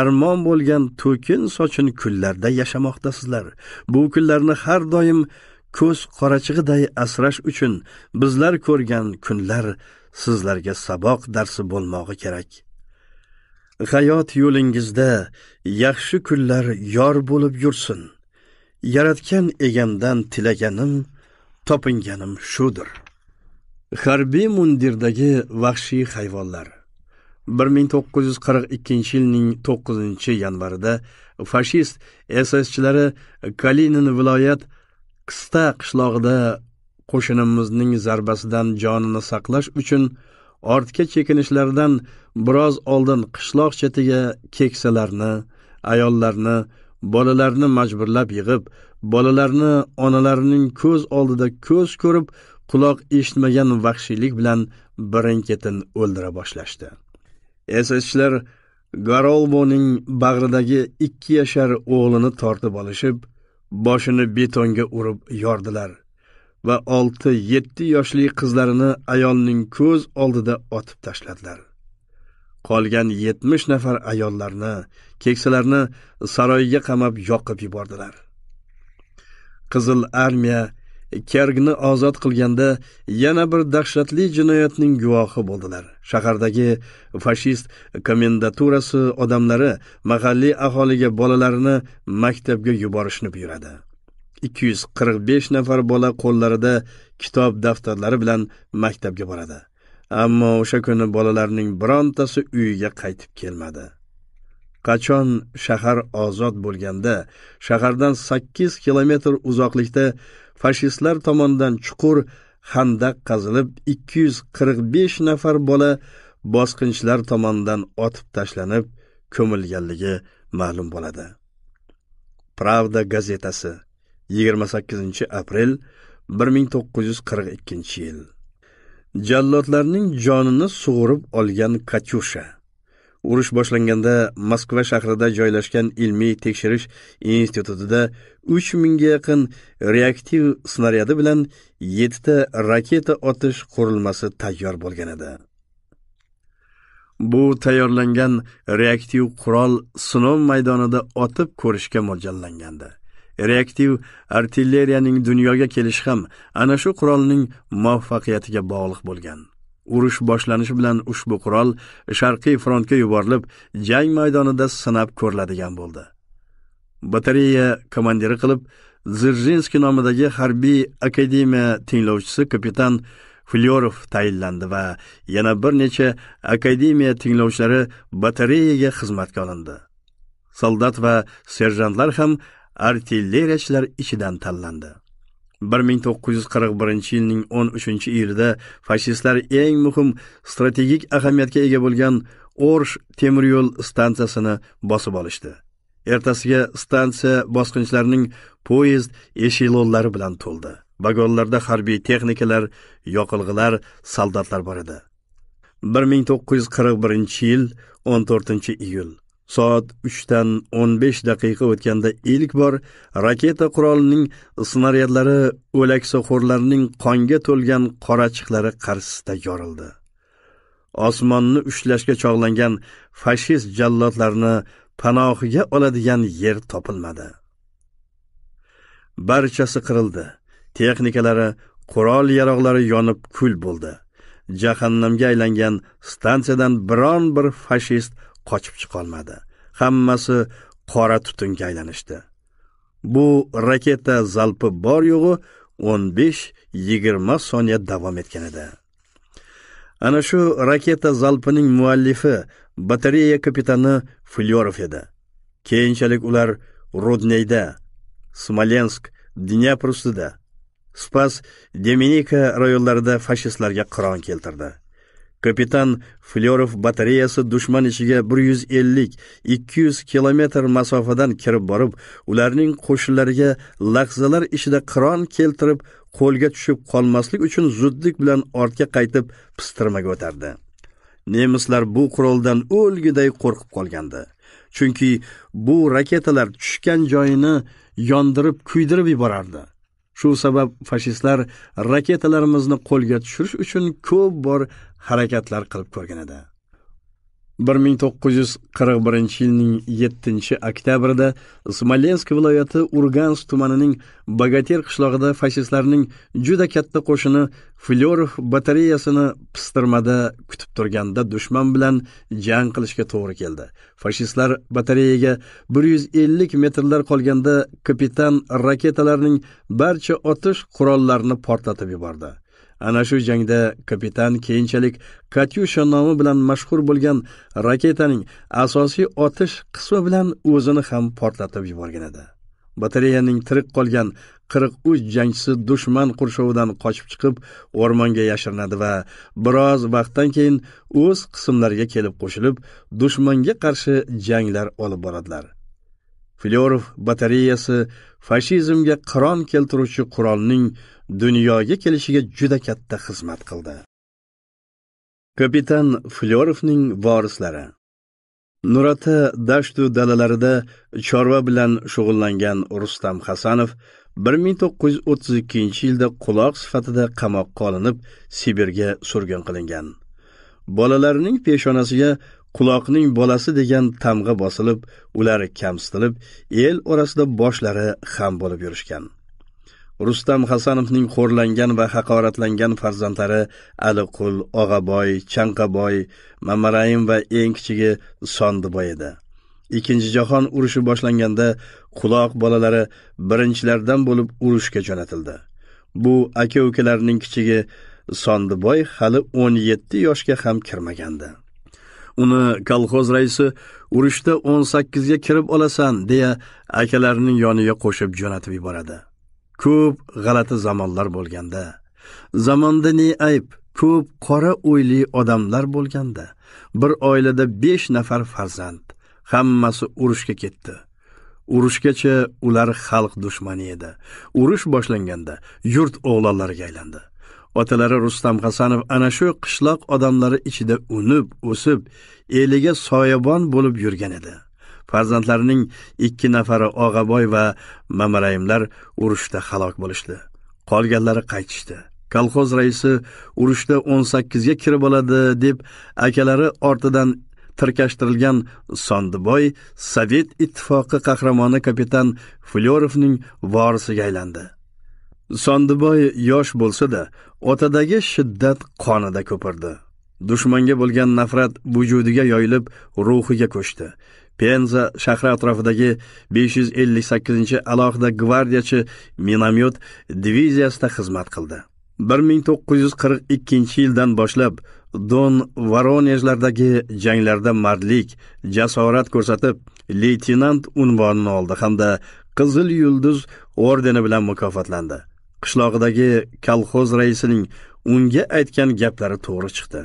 armon bo'lgan to'kin sochin kunlarda yashamoqdasizlar bu kunlarni har doim ko'z qorachig'iday asrash uchun bizlar ko'rgan kunlar sizlarga saboq darsi bo'lmog'i kerak hayot yo'lingizda yaxshi kunlar yor bo'lib yursin yaratgan egamdan tilaganim topinganim shudir harbiy mundirdagi vahshiy hayvonlar 1942 yilning 9 yanvarida fashist SSchilari Kalinin viloyat qista qishlog'ida qo'shinimizning zarbasidan jonini saqlash uchun ortga chekinishlaridan biroz oldin qishloq chetiga keksalarni ayollarni bolalarni majburlab yig'ib bolalarni onalarining ko'z oldida ko'z ko'rib quloq eshitmagan vahshiylik bilan birin ketin o'ldira boshlashdi ssshlar garolboning bag'ridagi ikki yashar o'g'lini tortib olishib boshini betonga urib yordilar va 6-7 yoshli qizlarini ayolning ko'z oldida otib tashladilar. Qolgan 70 nafar ayollarni, keksalarni saroyga qamab yoqib yubordilar. Qizil armiya Kergni ozod qilganda yana bir dahshatli jinoyatning guvohi bo'ldilar. Shahardagi fashist komendaturasi odamlari mahalliy aholiga bolalarini maktabga yuborishni buyuradi. 245 nafar bola qo'llarida kitob daftarlari bilan maktabga boradi. Ammo o'sha kuni bolalarning birontasi uyiga qaytib kelmadi. qachon shahar ozod bo'lganda shahardan 8 kilometr uzoqlikda fashistlar tomonidan chuqur xandaq qazilib 245 nafar bola bosqinchilar tomonidan otib tashlanib ko'milganligi ma'lum bo'ladi. Pravda gazetasi 28-aprel 1942-yil. Jallodlarning jonini sug'urib olgan Katyusha urush boshlanganda moskva shahrida joylashgan ilmiy tekshirish institutida uch mingga yaqin reaktiv snaryadi bilan yettita raketa otish qurilmasi tayyor bo'lgan edi bu tayyorlangan reaktiv qurol sinov maydonida otib ko'rishga mo'ljallangandi reaktiv artilleriyaning dunyoga kelishi ham ana shu qurolning muvaffaqiyatiga bog'liq bo'lgan urush boshlanishi bilan ushbu qurol sharqiy frontga yuborilib, jang maydonida sinab ko'riladigan bo'ldi. Batareya komandiri qilib Dzержинskiy nomidagi harbiy akademiya tinglovchisi kapitan Flyorov tayinlandi va yana bir necha akademiya tinglovchilari batareyaga xizmatga olindi. Soldat va serjantlar ham artilleriyachilar ichidan tanlandi. 1941 yilning 13 iyulida fashistlar eng muhim strategik ahamiyatga ega bo'lgan Orsh temir yo'l stansiyasini bosib olishdi. Ertasiga stansiya bosqinchilarining poyezd eshilonlari bilan to'ldi. Vagonlarda harbiy texnikalar, yoqilg'ilar, soldatlar bor edi. 1941 yil 14 iyul soat uchdan o'n besh daqiqa o'tganda ilk bor raketa qurolining snaryadlari o'laksaxo'rlarning qonga to'lgan qorachiqlari qarshisida yorildi. Osmonni ushlashga chog'langan fashist jallodlarni panohiga oladigan yer topilmadi. Barchasi qirildi. Texnikalari, qurol-yaroqlari yonib kul bo'ldi. Jahannamga aylangan stansiyadan biron bir fashist qochib chiqolmadi hammasi qora tutunga aylanishdi bu raketa zalpi bor yo'g'i o'n besh yigirma soniya davom etgan edi ana shu raketa zalpining muallifi batareya kapitani flyorov edi keyinchalik ular rudneyda smolensk dnyapr ustida spas dominika rayonlarida fashistlarga qiron keltirdi Капитан Флёров batareyasi душман ичига 150-200 километр масофадан кириб бориб, уларнинг қўшинларига лаҳзалар ичида қирон келтириб, qo'lga tushib qolmaslik uchun zudlik bilan ortga qaytib pistirmaga o'tardi. Nemislar bu quroldan ўлгидай qo'rqib qolgandi. Chunki bu raketalar tushgan joyini yondirib, kuydirib yuborardi. Shu sabab fashistlar raketalarimizni qo'lga tushirish uchun ko'p bor harakatlar qilib ko'rgan edi bir ming to'qqiz yuz qirq birinchi yilning yettinchi oktyabrida smolensk viloyati urgansk tumanining bogater qishlog'ida fashistlarning juda katta qo'shini flyorov batareyasini pistirmada kutib turganda dushman bilan jang qilishga to'g'ri keldi fashistlar batareyaga bir yuz ellik metrlar qolganda kapitan raketalarning barcha otish qurollarini portlatib yubordi ana shu jangda kapitan keyinchalik katyusha nomi bilan mashhur bo'lgan raketaning asosiy otish qismi bilan o'zini ham portlatib yuborgan edi batareyaning tirik qolgan qirq uch jangchisi dushman qurshovidan qochib chiqib o'rmonga yashirinadi va biroz vaqtdan keyin o'z qismlariga kelib qo'shilib dushmanga qarshi janglar olib boradilar Filorov batareyasi fashizmga qiron keltiruvchi qurolning dunyoga kelishiga juda katta xizmat qildi kapitan flyorovning vorislari nurota dashtu dalalarida chorva bilan shug'ullangan rustam hasanov 1932 yilda quloq sifatida qamoqqa olinib sibirga surgun qilingan bolalarining peshonasiga quloqning bolasi degan tamg'a bosilib ular kamsitilib el orasida boshlari xam bo'lib yurishgan rustam hasanovning xo'rlangan va haqoratlangan farzandlari aliqul og'aboy chanqaboy mamaraim va eng kichigi sondiboy edi ikkinchi jahon urushi boshlanganda quloq bolalari birinchilardan bo'lib urushga jo'natildi bu aka ukalarning kichigi sondiboy hali 17 yoshga ham kirmagandi uni kolxoz raisi urushda 18 ga kirib olasan deya akalarining yoniga qo'shib jo'natib yuboradi ko'p g'alati zamonlar bo'lganda zamonda ne ayb ko'p qora o'yli odamlar bo'lganda bir oilada besh nafar farzand hammasi urushga ketdi urushgacha ular xalq dushmani edi urush boshlanganda yurt o'g'lonlariga aylandi otalari rustam hasanov ana shu qishloq odamlari ichida unib o'sib eliga soyabon bo'lib yurgan edi Farzandlarining ikki nafari Og'aboy va Mamarayimlar urushda halok bo'lishdi. Qolganlari qaytishdi. Kolxoz raisi urushda 18 ga kirib oladi deb akalari ortidan tirkashtirilgan Sondiboy Sovet ittifoqi qahramoni kapitan Flyorovning vorisiga aylandi. Sondiboy yosh bo'lsa-da, otadagi shiddat qonida ko'pirdi. dushmanga bo'lgan nafrat vujudiga yoyilib ruhiga ko'chdi Penza shahri atrofidagi 558 alohida gvardiyachi minomyot diviziyasida xizmat qildi. 1942-yildan boshlab Don Voronejlardagi janglarda mardlik, jasorat ko'rsatib, leytenant unvonini oldi hamda Qizil Yulduz ordeni bilan mukofotlandi. Qishlog'idagi kolxoz raisining unga aytgan gaplari to'g'ri chiqdi.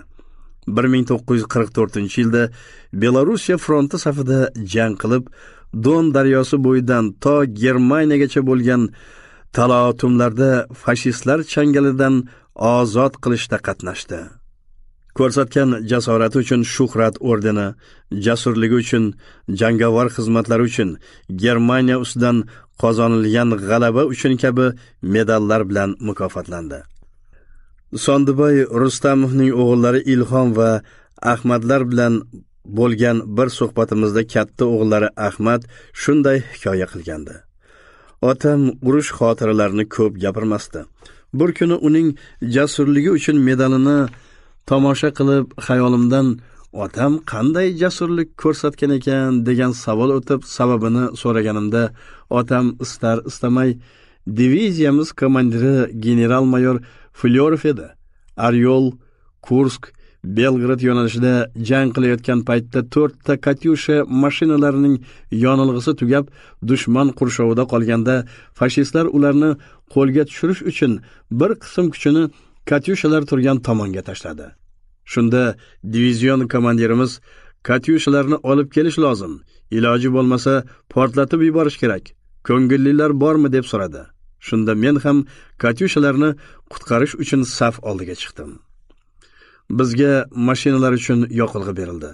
1944 yilda Belorussiya fronti safida jang qilib, Don daryosi bo'yidan to Germaniyagacha bo'lgan talotumlarda fashistlar changalidan ozod qilishda qatnashdi. Ko'rsatgan jasorati uchun shuhrat ordeni, jasurligi uchun jangovar xizmatlari uchun Germaniya ustidan qozonilgan g'alaba uchun kabi medallar bilan mukofotlandi. sondiboy Rustamovning o'g'illari Ilhom va Ahmadlar bilan bo'lgan bir suhbatimizda katta o'g'illari Ahmad shunday hikoya qilgandi. Otam urush xotiralarini ko'p gapirmasdi. Bir kuni uning jasurligi uchun medalini tomosha qilib xayolimdan otam qanday jasurlik ko'rsatgan ekan degan savol o'tib sababini so'raganimda otam istar istamay diviziyamiz komandiri general mayor Flyorfida, Aryol, Kursk, Belgrad yo'nalishida jang qilayotgan paytda 4 та Katyusha mashinalarining yonilg'isi tugab, dushman qurshovida qolganda fashistlar ularni qo'lga tushirish uchun bir qism kuchini Katyushalar turgan tomonga tashladi. Shunda divizion komandirimiz Katyushalarni olib kelish lozim, iloji bo'lmasa portlatib yuborish kerak. Ko'ngillilar bormi deb so'radi. shunda men ham katyushalarni qutqarish uchun saf oldiga chiqdim bizga mashinalar uchun yoqilg'i berildi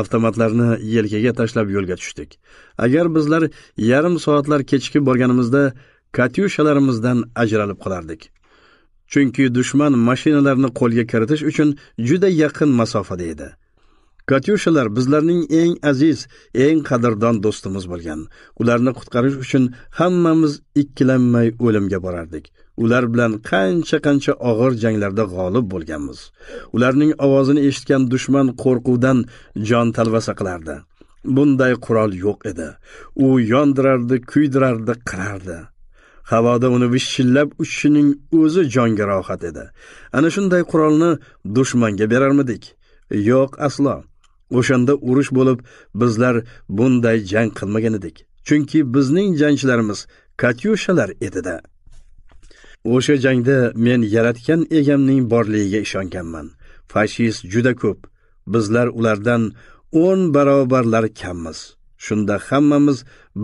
avtomatlarni yelkaga tashlab yo'lga tushdik agar bizlar yarim soatlar kechikib borganimizda katyushalarimizdan ajralib qolardik chunki dushman mashinalarni qo'lga kiritish uchun juda yaqin masofada edi katyushalar bizlarning eng aziz eng qadrdon do'stimiz bo'lgan ularni qutqarish uchun hammamiz ikkilanmay o'limga borardik ular bilan qancha qancha og'ir janglarda g'olib bo'lganmiz ularning ovozini eshitgan dushman qo'rquvdan jon talvasa qilardi bunday qurol yo'q edi u yondirardi kuydirardi qirardi havoda uni vishillab uchishining o'zi jonga rohat edi ana shunday qurolni dushmanga berarmidik yo'q aslo o'shanda urush bo'lib bizlar bunday jang qilmagan edik chunki bizning jangchilarimiz katyushalar edida o'sha jangda men yaratgan egamning borligiga ishonganman fashist juda ko'p bizlar ulardan o'n barobarlar kammiz shunda hammamiz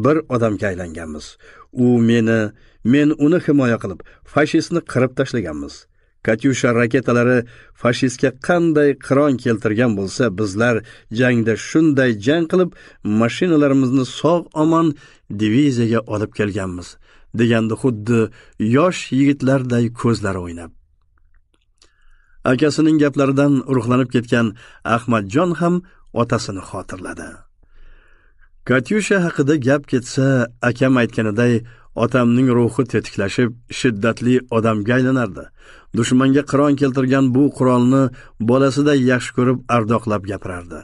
bir odamga aylanganmiz u meni men uni himoya qilib fashistni qirib tashlaganmiz katyusha raketalari fashistga qanday qiron keltirgan bo'lsa bizlar jangda shunday jang qilib mashinalarimizni sog' omon diviziyaga olib kelganmiz deganda xuddi yosh yigitlarday ko'zlari o'ynab akasining gaplaridan ruhlanib ketgan ahmadjon ham otasini xotirladi katyusha haqida gap ketsa akam aytganiday otamning ruhi tetiklashib shiddatli odamga aylanardi dushmanga qiron keltirgan bu qurolni bolasiday yaxshi ko'rib ardoqlab gapirardi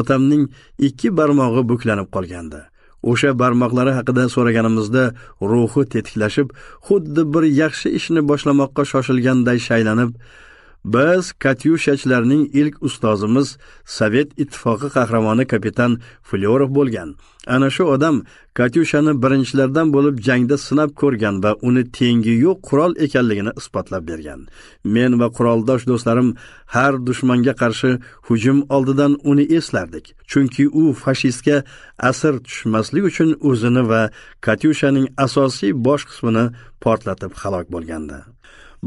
otamning ikki barmog'i buklanib qolgandi o'sha barmoqlari haqida so'raganimizda ruhi tetiklashib xuddi bir yaxshi ishni boshlamoqqa shoshilganday shaylanib biz katyushachilarning ilk ustozimiz sovet ittifoqi qahramoni kapitan flyorov bo'lgan ana shu odam katyushani birinchilardan bo'lib jangda sinab ko'rgan va uni tengi yo'q qurol ekanligini isbotlab bergan men va quroldosh do'stlarim har dushmanga qarshi hujum oldidan uni eslardik chunki u fashistga asir tushmaslik uchun o'zini va katyushaning asosiy bosh qismini portlatib halok bo'lgandi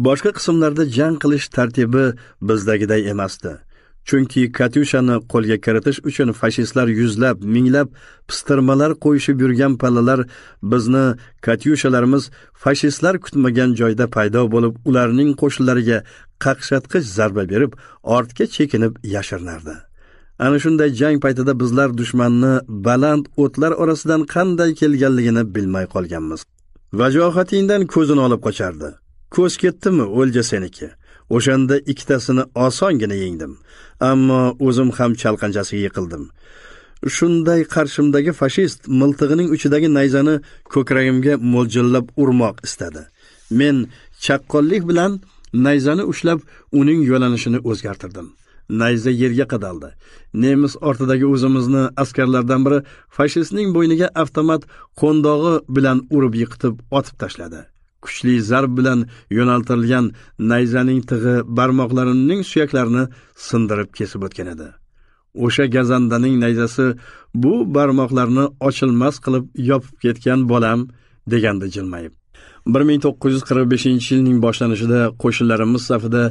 boshqa qismlarda jang qilish tartibi bizdagiday emasdi chunki katyushani qo'lga kiritish uchun fashistlar yuzlab minglab pistirmalar qo'yishib yurgan pallalar bizni katyushalarimiz fashistlar kutmagan joyda paydo bo'lib ularning qo'shinlariga qaqshatqich zarba berib ortga chekinib yashirinardi ana shunday jang paytida bizlar dushmanni baland o'tlar orasidan qanday kelganligini bilmay qolganmiz vajohatingdan ko'zini olib qochardi ko'z ketdimi o'lja seniki o'shanda ikkitasini osongina yengdim ammo o'zim ham chalqanchasiga yiqildim shunday qarshimdagi fashist miltig'ining uchidagi nayzani ko'kragimga mo'ljallab urmoq istadi men chaqqonlik bilan nayzani ushlab uning yo'lanishini o'zgartirdim nayza yerga qadaldi nemis ortidagi o'zimizni askarlardan biri fashistning bo'yniga avtomat qo'ndog'i bilan urib yiqitib otib tashladi kuchli zarb bilan yo'naltirilgan nayzaning tig'i barmoqlarining suyaklarini sindirib kesib o'tgan edi o'sha gazandaning nayzasi bu barmoqlarni ochilmas qilib yopib ketgan bolam deganda jilmayib 1945 yilning boshlanishida qo'shinlarimiz safida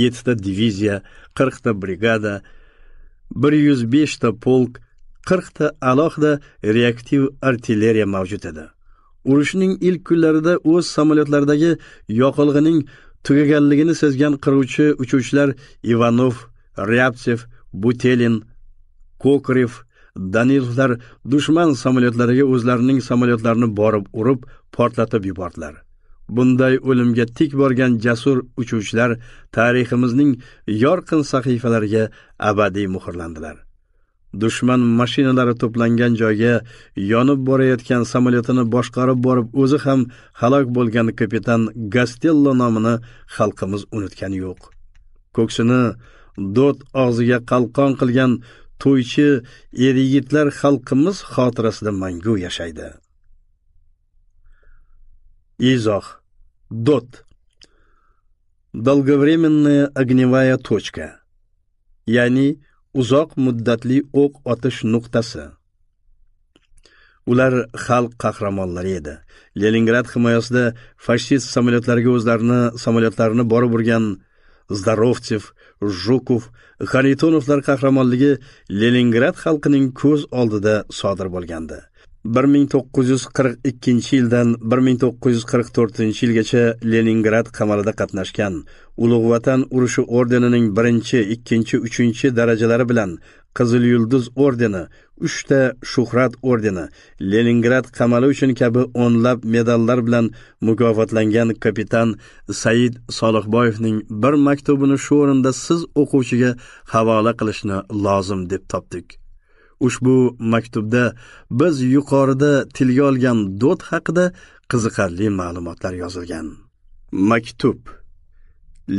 7 ta diviziya 40 ta brigada 105 ta polk 40 ta alohida reaktiv artilleriya mavjud edi urushning ilk kunlarida o'z samolyotlaridagi yoqilg'ining tugaganligini sezgan qiruvchi uchuvchilar Ivanov, Ryabtsev, Butelin, kokrev Danilovlar dushman samolyotlariga o'zlarining samolyotlarini borib urib, portlatib yubordilar. Bunday o'limga tik borgan jasur uchuvchilar tariximizning yorqin sahifalariga abadiy muhrlandilar. dushman mashinalari to'plangan joyga yonib borayotgan samolyotini boshqarib borib o'zi ham halok bo'lgan kapitan gastello nomini xalqimiz unutgani yo'q ko'ksini do't og'ziga qalqon qilgan to'ychi er yigitlar xalqimiz xotirasida mangu yashaydi izoh dot Долговременная огневая точка. ya'ni uzoq muddatli o'q otish nuqtasi ular xalq qahramonlari edi leningrad himoyasida fashist samolyotlariga o'zlarini samolyotlarini borib urgan zdorovtsev zhukov xaritonovlar qahramonligi leningrad xalqining ko'z oldida sodir bo'lgandi 1942 yildan 1944 yilgacha Leningrad qamalida qatnashgan. Ulug' Vatan urushi ordenining 1, 2, 3 darajalari bilan Qizil Yulduz ordeni, 3 ta Shuhrat ordeni, Leningrad qamali uchun kabi o'nlab medallar bilan mukofotlangan kapitan Said Solihboyevning bir maktubini shu o'rinda siz o'quvchiga havola qilishni lozim deb topdik. ushbu maktubda biz yuqorida tilga olgan dod haqida qiziqarli ma'lumotlar yozilgan maktub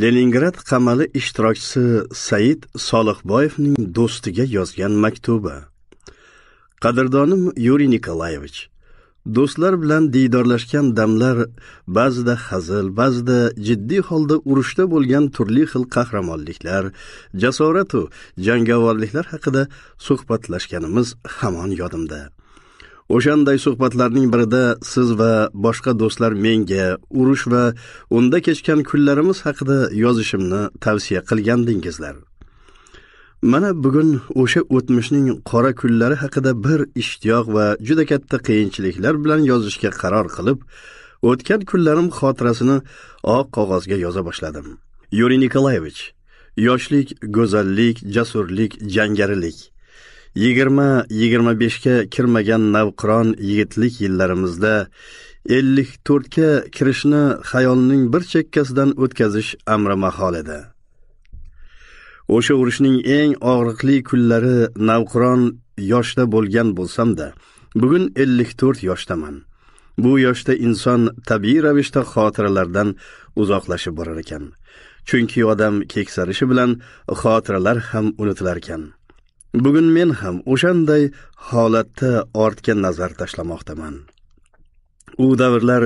leningrad qamali ishtirokchisi said solihboyevning do'stiga yozgan maktubi qadrdonim yuriy nikolayevich do'stlar bilan diydorlashgan damlar ba'zida hazil ba'zida jiddiy holda urushda bo'lgan turli xil qahramonliklar jasoratu jangovorliklar haqida suhbatlashganimiz hamon yodimda o'shanday suhbatlarning birida siz va boshqa do'stlar menga urush va unda kechgan kunlarimiz haqida yozishimni tavsiya qilgandingizlar mana bugun o'sha o'tmishning qora kunlari haqida bir ishtiyoq va juda katta qiyinchiliklar bilan yozishga qaror qilib o'tgan kunlarim xotirasini oq qog'ozga yoza boshladim yuriy nikolayevich yoshlik go'zallik jasurlik jangarilik yigirma yigirma beshga kirmagan navqiron yigitlik yillarimizda ellik to'rtga kirishni xayolning bir chekkasidan o'tkazish amri mahol edi o'sha urushning eng og'riqli kunlari navqiron yoshda bo'lgan bo'lsam-da, bugun 54 yoshdaman. Bu yoshda inson tabiiy ravishda xotiralardan uzoqlashib borar ekan. Chunki odam keksarishi bilan xotiralar ham unutilar ekan. Bugun men ham o'shanday holatda ortga nazar tashlamoqdaman. u davrlar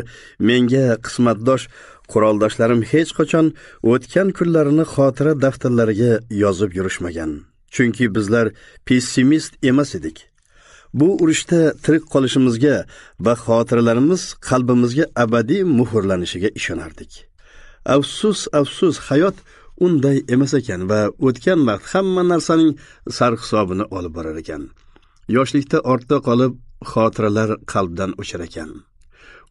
menga qismatdosh quroldoshlarim hech qachon o'tgan kunlarini xotira daftarlariga yozib yurishmagan chunki bizlar pessimist emas edik bu urushda tirik qolishimizga va xotiralarimiz qalbimizga abadiy muhrlanishiga ishonardik afsus afsus hayot unday emas ekan va o'tgan vaqt hamma narsaning sarhisobini olib borar ekan yoshlikda ortda qolib xotiralar qalbdan o'char ekan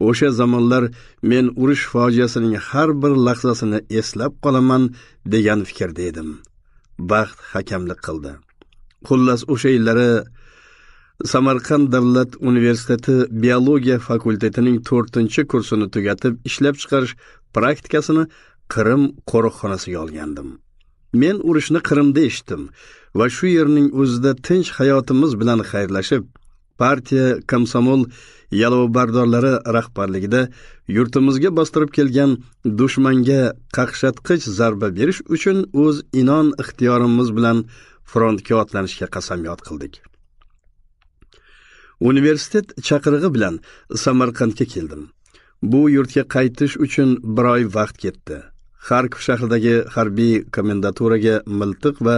o'sha zamonlar men urush fojiasining har bir lahzasini eslab qolaman degan fikrda edim baxt hakamlik qildi xullas o'sha yillari samarqand davlat universiteti biologiya fakultetining to'rtinchi kursini tugatib ishlab chiqarish praktikasini qirim qo'riqxonasiga olgandim men urushni qirimda eshitdim va shu yerning o'zida tinch hayotimiz bilan xayrlashib partiya komsomol yaluvbardorlari rahbarligida yurtimizga bostirib kelgan dushmanga qaqshatqich zarba berish uchun o'z inon ixtiyorimiz bilan frontga otlanishga qasamyod qildik universitet chaqirig'i bilan samarqandga keldim bu yurtga qaytish uchun bir oy vaqt ketdi xarkov shahridagi harbiy komendaturaga miltiq va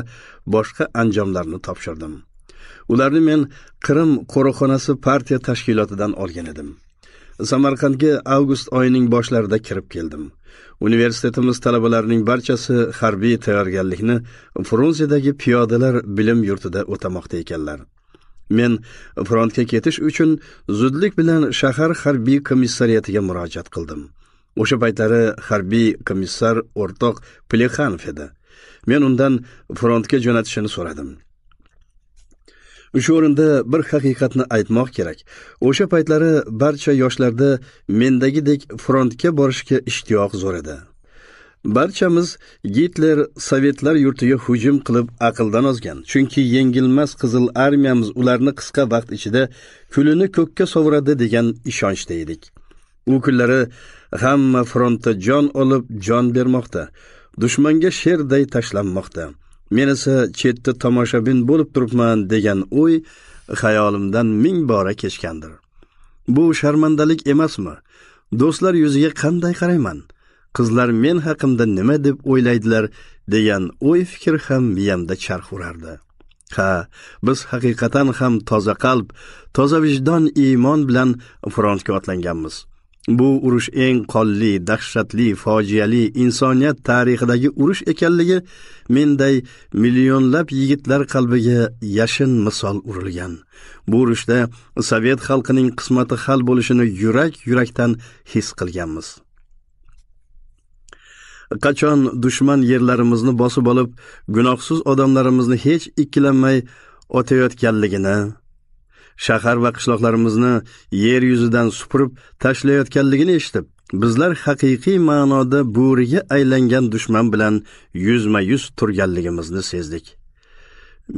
boshqa anjomlarni topshirdim ularni men qrim qo'riqxonasi partiya tashkilotidan olgan edim samarqandga avgust oyining boshlarida kirib keldim universitetimiz talabalarining barchasi harbiy tayyorgarlikni frunziyadagi piyodalar bilim yurtida o'tamoqda ekanlar men frontga ketish uchun zudlik bilan shahar harbiy komissariyatiga murojaat qildim o'sha paytlari harbiy komissar o'rtoq plexanov edi men undan frontga jo'natishini so'radim shu o'rinda bir haqiqatni aytmoq kerak o'sha paytlari barcha yoshlarda mendagidek frontga borishga ishtiyoq zo'r edi barchamiz gitler sovetlar yurtiga hujum qilib aqldan ozgan chunki yengilmas qizil armiyamiz ularni qisqa vaqt ichida kulini ko'kka sovuradi degan ishonchda edik u kunlari hamma frontda jon olib jon bermoqda dushmanga sherday tashlanmoqda men esa chetda tomoshabin bo'lib turibman degan o'y xayolimdan ming bora kechgandir bu sharmandalik emasmi do'stlar yuziga qanday qarayman qizlar men haqimda nima deb o'ylaydilar degan o'y fikr ham miyamda charx urardi ha biz haqiqatan ham toza qalb toza vijdon iymon bilan frontga otlanganmiz bu urush eng qonli dahshatli fojiali insoniyat tarixidagi urush ekanligi menday millionlab yigitlar qalbiga yashin misol urilgan bu urushda sovet xalqining qismati hal bo'lishini yurak yurakdan his qilganmiz qachon dushman yerlarimizni bosib olib gunohsiz odamlarimizni hech ikkilanmay otayotganligini shahar va qishloqlarimizni yer yuzidan supurib tashlayotganligini eshitib bizlar haqiqiy ma'noda bo'riga aylangan dushman bilan yuzma yuz turganligimizni sezdik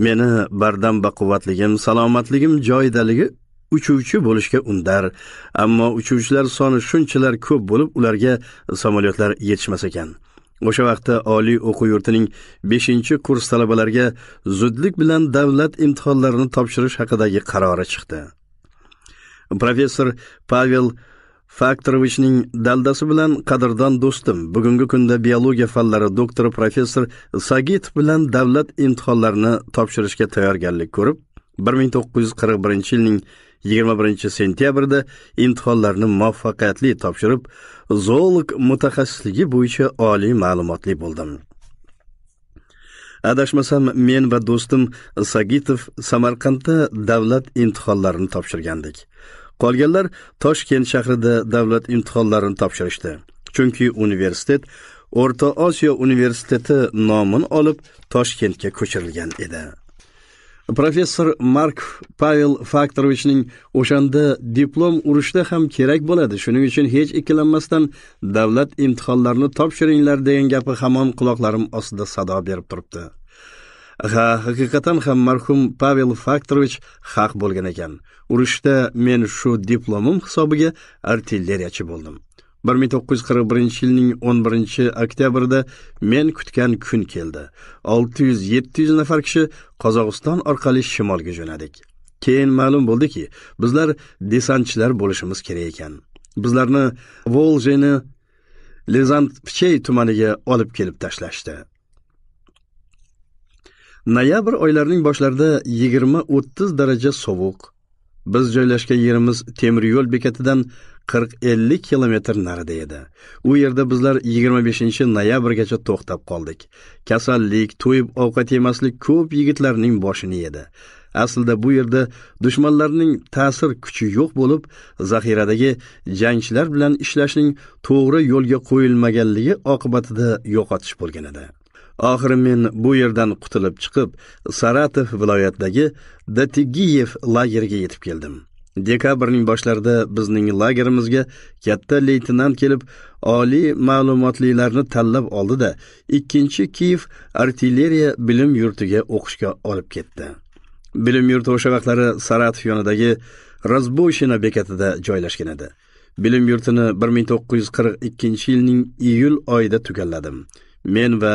meni bardam baquvvatligim salomatligim joyidaligi uchuvchi bo'lishga undar ammo uchuvchilar soni shunchalar ko'p bo'lib ularga samolyotlar yetishmas ekan o'sha vaqtda oliy o'quv yurtining 5 kurs talabalariga zudlik bilan davlat imtihonlarini topshirish haqidagi qarori chiqdi professor pavel faktorovichning daldasi bilan qadrdon do'stim bugungi kunda biologiya fanlari doktori professor sagitov bilan davlat imtihonlarini topshirishga tayyorgarlik ko'rib 1941 yilning 21 sentyabrda imtihonlarni muvaffaqiyatli topshirib, zoolog mutaxassisligi bo'yicha oliy ma'lumotli bo'ldim. Adashmasam, men va do'stim Sagitov Samarqandda davlat imtihonlarini topshirgandik. Qolganlar Toshkent shahrida davlat imtihonlarini topshirishdi. Chunki universitet O'rta Osiyo universiteti nomin olib Toshkentga ko'chirilgan edi. professor markov pavel faktorovichning o'shanda diplom urushda ham kerak bo'ladi shuning uchun hech ikkilanmasdan davlat imtihonlarini topshiringlar degan gapi hamon quloqlarim ostida sado berib turibdi ha haqiqatan ham marhum pavel faktorovich haq bo'lgan ekan urushda men shu diplomim hisobiga artilleriyachi bo'ldim 1941 yilning 11 oktyabrida men kutgan kun keldi. 600-700 nafar kishi Qozog'iston orqali shimolga jo'nadik. Keyin ma'lum bo'ldiki, bizlar desantchilar bo'lishimiz kerak ekan. Bizlarni voljeni lezant tumaniga olib kelib tashlashdi. Noyabr oylarining boshlarida 20-30 daraja sovuq. Biz joylashgan yerimiz temir yo'l bekatidan 40-50 kilometr narida edi. U yerda bizlar 25-noyabrgacha to'xtab qoldik. Kasallik, to'yib ovqat yemaslik ko'p yigitlarning boshini yedi. Aslida bu yerda dushmanlarning ta'sir kuchi yo'q bo'lib, zaxiradagi jangchilar bilan ishlashning to'g'ri yo'lga qo'yilmaganligi oqibatida yo'qotish bo'lgan edi. Oxiri men bu yerdan qutulib chiqib, Saratov viloyatidagi Datigiyev lageriga yetib keldim. dekabrning boshlarida bizning lagerimizga katta leytenant kelib oliy ma'lumotlilarni tanlab oldi-da, ikkinchi Kiyev artilleriya bilim yurtiga o'qishga olib ketdi. Bilim yurti o'sha vaqtlari Saratov yonidagi razbushina bekatida joylashgan edi. Bilim yurtini 1942-yilning iyul oyida tugalladim. Men va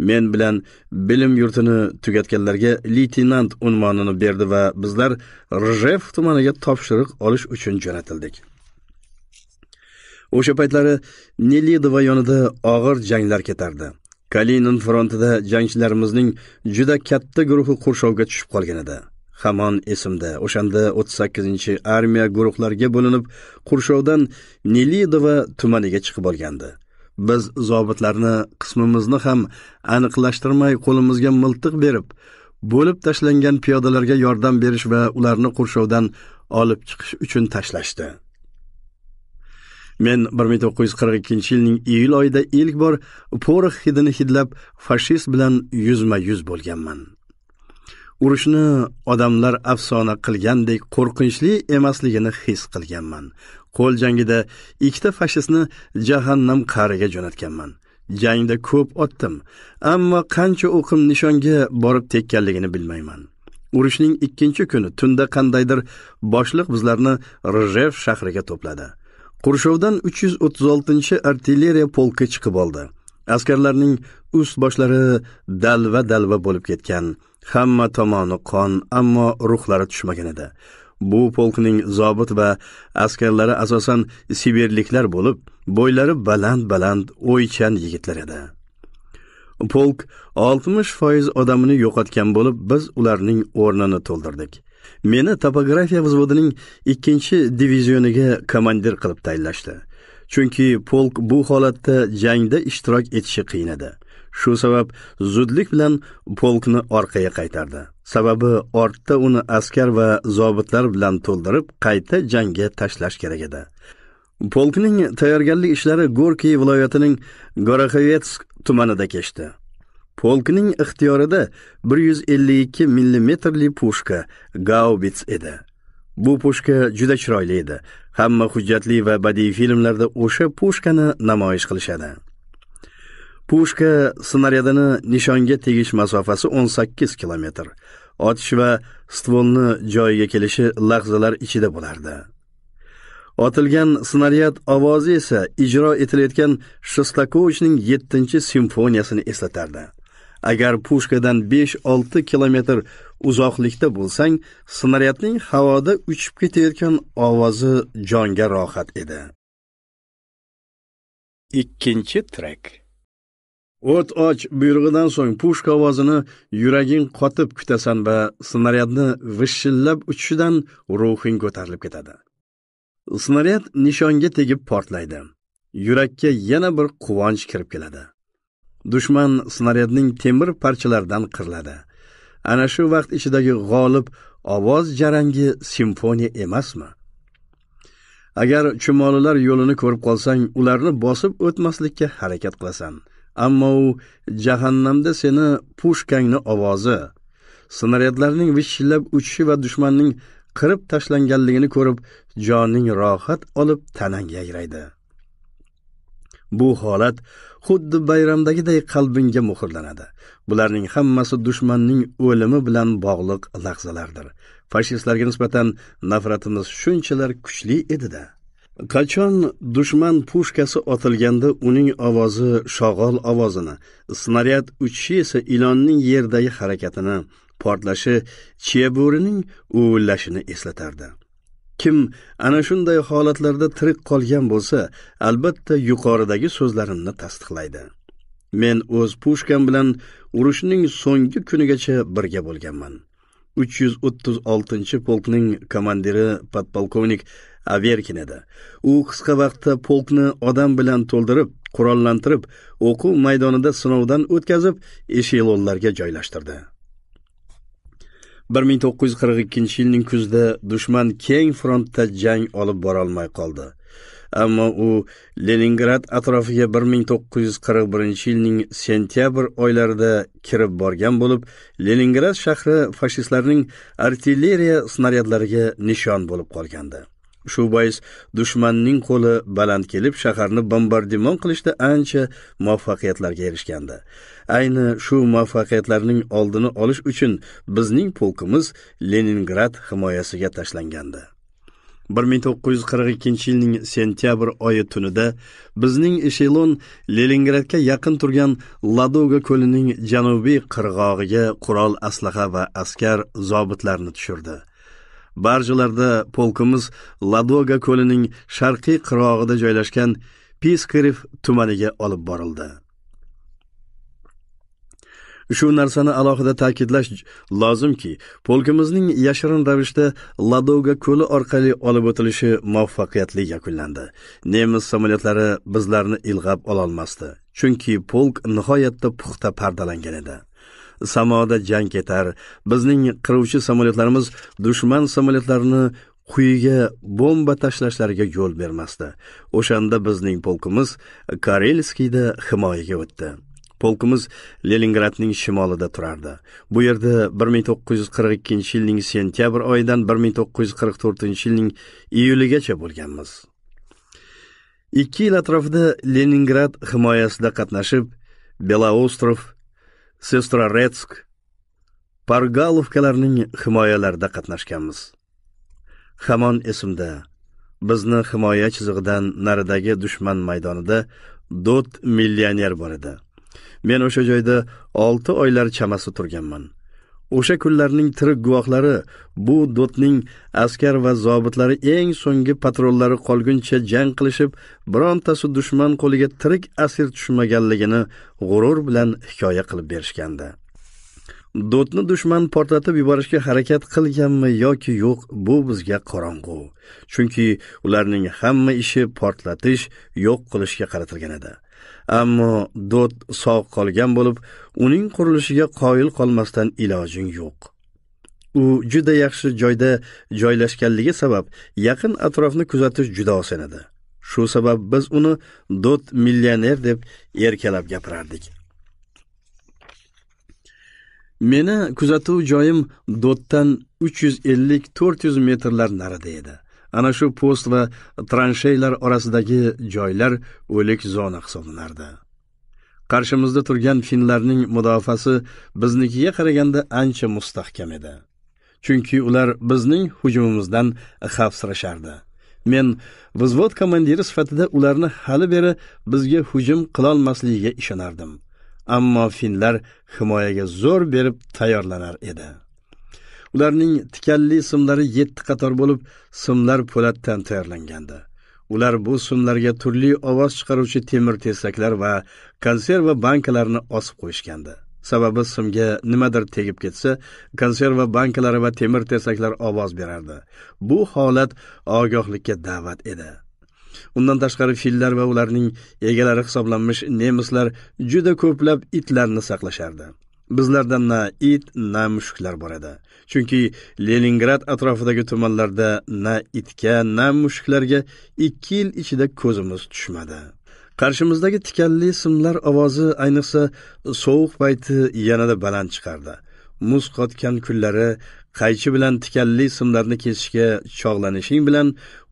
men bilan bilim yurtini tugatganlarga leytenant unvonini berdi va bizlar rjev tumaniga topshiriq olish uchun jo'natildik o'sha paytlari nelidova yonida og'ir janglar ketardi kalinin frontida jangchilarimizning juda katta guruhi qurshovga tushib qolgan edi hamon esimda o'shanda 38 armiya guruhlarga bo'linib qurshovdan nelidova tumaniga chiqib olgandi biz zobitlarni qismimizni ham aniqlashtirmay qo'limizga miltiq berib bo'lib tashlangan piyodalarga yordam berish va ularni qurshovdan olib chiqish uchun tashlashdi men 1942 yilning iyul oyida ilk bor porox hidini hidlab fashist bilan yuzma yuz bo'lganman urushni odamlar afsona qilgandek qo'rqinchli emasligini his qilganman qo'l jangida ikkita fashistni jahannam qa'riga jo'natganman jangda ko'p otdim ammo qancha o'qim nishonga borib tekkanligini bilmayman urushning ikkinchi kuni tunda qandaydir boshliq bizlarni rjev shahriga to'pladi qurshovdan 336 artilleriya polki chiqib oldi askarlarning ust boshlari dalva dalva bo'lib ketgan hamma tomoni qon ammo ruhlari tushmagan edi bu polkning zobit va askarlari asosan siberliklar bo'lib bo'ylari baland baland o'ychan yigitlar edi polk 60% odamini yo'qotgan bo'lib biz ularning o'rnini to'ldirdik meni topografiya vzvodining ikkinchi divizioniga komandir qilib tayinlashdi chunki polk bu holatda jangda ishtirok etishi qiyin edi shu sabab zudlik bilan polkni orqaga qaytardi sababi ortda uni askar va zobitlar bilan to'ldirib qayta jangga tashlash kerak edi polkning tayyorgarlik ishlari gorkiy viloyatining goroxovetsk tumanida kechdi polkning ixtiyorida 152 millimetrli pushka gaubits edi bu pushka juda chiroyli edi hamma hujjatli va badiiy filmlarda o'sha pushkani namoyish qilishadi pushka snaryadini nishonga tegish masofasi 18 kilometr va stvolni joyiga kelishi lahzalar ichida bo'lardi otilgan snaryad ovozi esa ijro etilayotgan shostakovichning 7 simfoniyasini eslatardi agar pushkadan 5-6 kilometr uzoqlikda bo'lsang snaryadning havoda uchib ketayotgan ovozi jonga rohat edi ikkinchi trek o't och buyrug'idan so'ng pushka ovozini yuraging qotib kutasan va snaryadni vishillab uchishidan ruhing ko'tarilib ketadi snaryad nishonga tegib portlaydi yurakka yana bir quvonch kirib keladi dushman snaryadning temir parchalaridan qiriladi ana shu vaqt ichidagi g'olib ovoz jarangi simfoniya emasmi agar chumolilar yo'lini ko'rib qolsang ularni bosib o'tmaslikka harakat qilasan ammo u jahannamda seni pushkangni ovozi snaryadlarning vishillab uchishi va dushmanning qirib tashlanganligini ko'rib joning rohat olib tanang yayraydi bu holat xuddi bayramdagiday qalbingga muhrlanadi bularning hammasi dushmanning o'limi bilan bog'liq lahzalardir fashistlarga nisbatan nafratimiz shunchalar kuchli edida qachon dushman pushkasi otilganda uning ovozi shog'ol ovozini snaryad uchishi esa ilonning yerdagi harakatini portlashi chiyabo'rining uvillashini eslatardi kim ana shunday holatlarda tirik qolgan bo'lsa albatta yuqoridagi so'zlarimni tasdiqlaydi men o'z pushkam bilan urushning so'nggi kunigacha birga bo'lganman uch yuz o'ttiz oltinchi polkning komandiri podpolkovnik Averkinada. U qisqa vaqtda polkni odam bilan to'ldirib, qurollantirib, o'quv maydonida sinovdan o'tkazib, eshelonlarga joylashtirdi. 1942-yilning kuzida dushman keng frontda jang olib bora olmay qoldi. ammo u Leningrad atrofiga 1941-yilning sentyabr oylarida kirib borgan bo'lib, Leningrad shahri fashistlarning artilleriya snaryadlariga nishon bo'lib qolgandi. shu bois dushmanning qo'li baland kelib shaharni bombardimon qilishda ancha muvaffaqiyatlarga erishgandi ayni shu muvaffaqiyatlarning oldini olish uchun bizning polkimiz leningrad himoyasiga tashlangandi 1942 yilning sentyabr oyi tunida bizning eshelon Leningradga yaqin turgan Ladoga ko'lining janubiy qirg'og'iga qurol aslaha va askar zobitlarni tushirdi. barjalarda polkimiz ladoga ko'lining sharqiy qirog'ida joylashgan piskirif tumaniga olib borildi shu narsani alohida ta'kidlash lozimki polkimizning yashirin ravishda ladoga ko'li orqali olib o'tilishi muvaffaqiyatli yakunlandi nemis samolyotlari bizlarni ilg'ab ololmasdi chunki polk nihoyatda puxta pardalangan edi samoda jang ketar bizning qiruvchi samolyotlarimiz dushman samolyotlarini quyiga bomba tashlashlariga yo'l bermasdi o'shanda bizning polkimiz karelskiyda himoyaga o'tdi polkimiz leningradning shimolida turardi bu yerda 1942 yilning sentyabr oyidan 1944 yilning iyuligacha bo'lganmiz ikki yil atrofida leningrad himoyasida qatnashib beloostrov sestraretsk pargalovkalarning himoyalarida qatnashganmiz hamon esimda bizni himoya chizig'idan naridagi dushman maydonida dot millioner bor edi men o'sha joyda olti oylar chamasi turganman o'sha kunlarning tirik guvohlari bu dotning askar va zobitlari eng so'nggi patrollari qolguncha jang qilishib birontasi dushman qo'liga tirik asir tushmaganligini g'urur bilan hikoya qilib berishgandi dotni dushman portlatib yuborishga harakat qilganmi yoki yo'q bu bizga qorong'u chunki ularning hamma ishi portlatish yo'q qilishga qaratilgan edi ammo dod sog' qolgan bo'lib uning qurilishiga qoyil qolmasdan ilojing yo'q u juda yaxshi joyda joylashganligi sabab yaqin atrofni kuzatish juda oson edi shu sabab biz uni dod millioner deb erkalab gapirardik meni kuzatuv joyim doddan 350-400 metrlar narida edi ana shu post va transheylar orasidagi joylar o'lik zona hisoblanardi qarshimizda turgan finlarning mudofaasi biznikiga qaraganda ancha mustahkam edi chunki ular bizning hujumimizdan xavfsirashardi men vзвод komandiri sifatida ularni hali beri bizga hujum qilolmasligiga ishonardim ammo finlar himoyaga zo'r berib tayyorlanar edi ularning tikanli simlari yetti qator bo'lib simlar po'latdan tayyorlangandi ular bu simlarga turli ovoz chiqaruvchi temir tesaklar va konserva bankalarni osib qo'yishgandi sababi simga nimadir tegib ketsa konserva bankalari va temir tesaklar ovoz berardi bu holat ogohlikka da'vat edi undan tashqari fillar va ularning egalari hisoblanmish nemislar juda ko'plab itlarni saqlashardi bizlardan na it na mushuklar bor edi chunki leningrad atrofidagi tumanlarda na itga na mushuklarga ikki yil ichida ko'zimiz tushmadi qarshimizdagi tikanli simlar ovozi ayniqsa sovuq payti yanada baland chiqardi muz qotgan kunlari qaychi bilan tikanli simlarni kesishga chog'lanishing bilan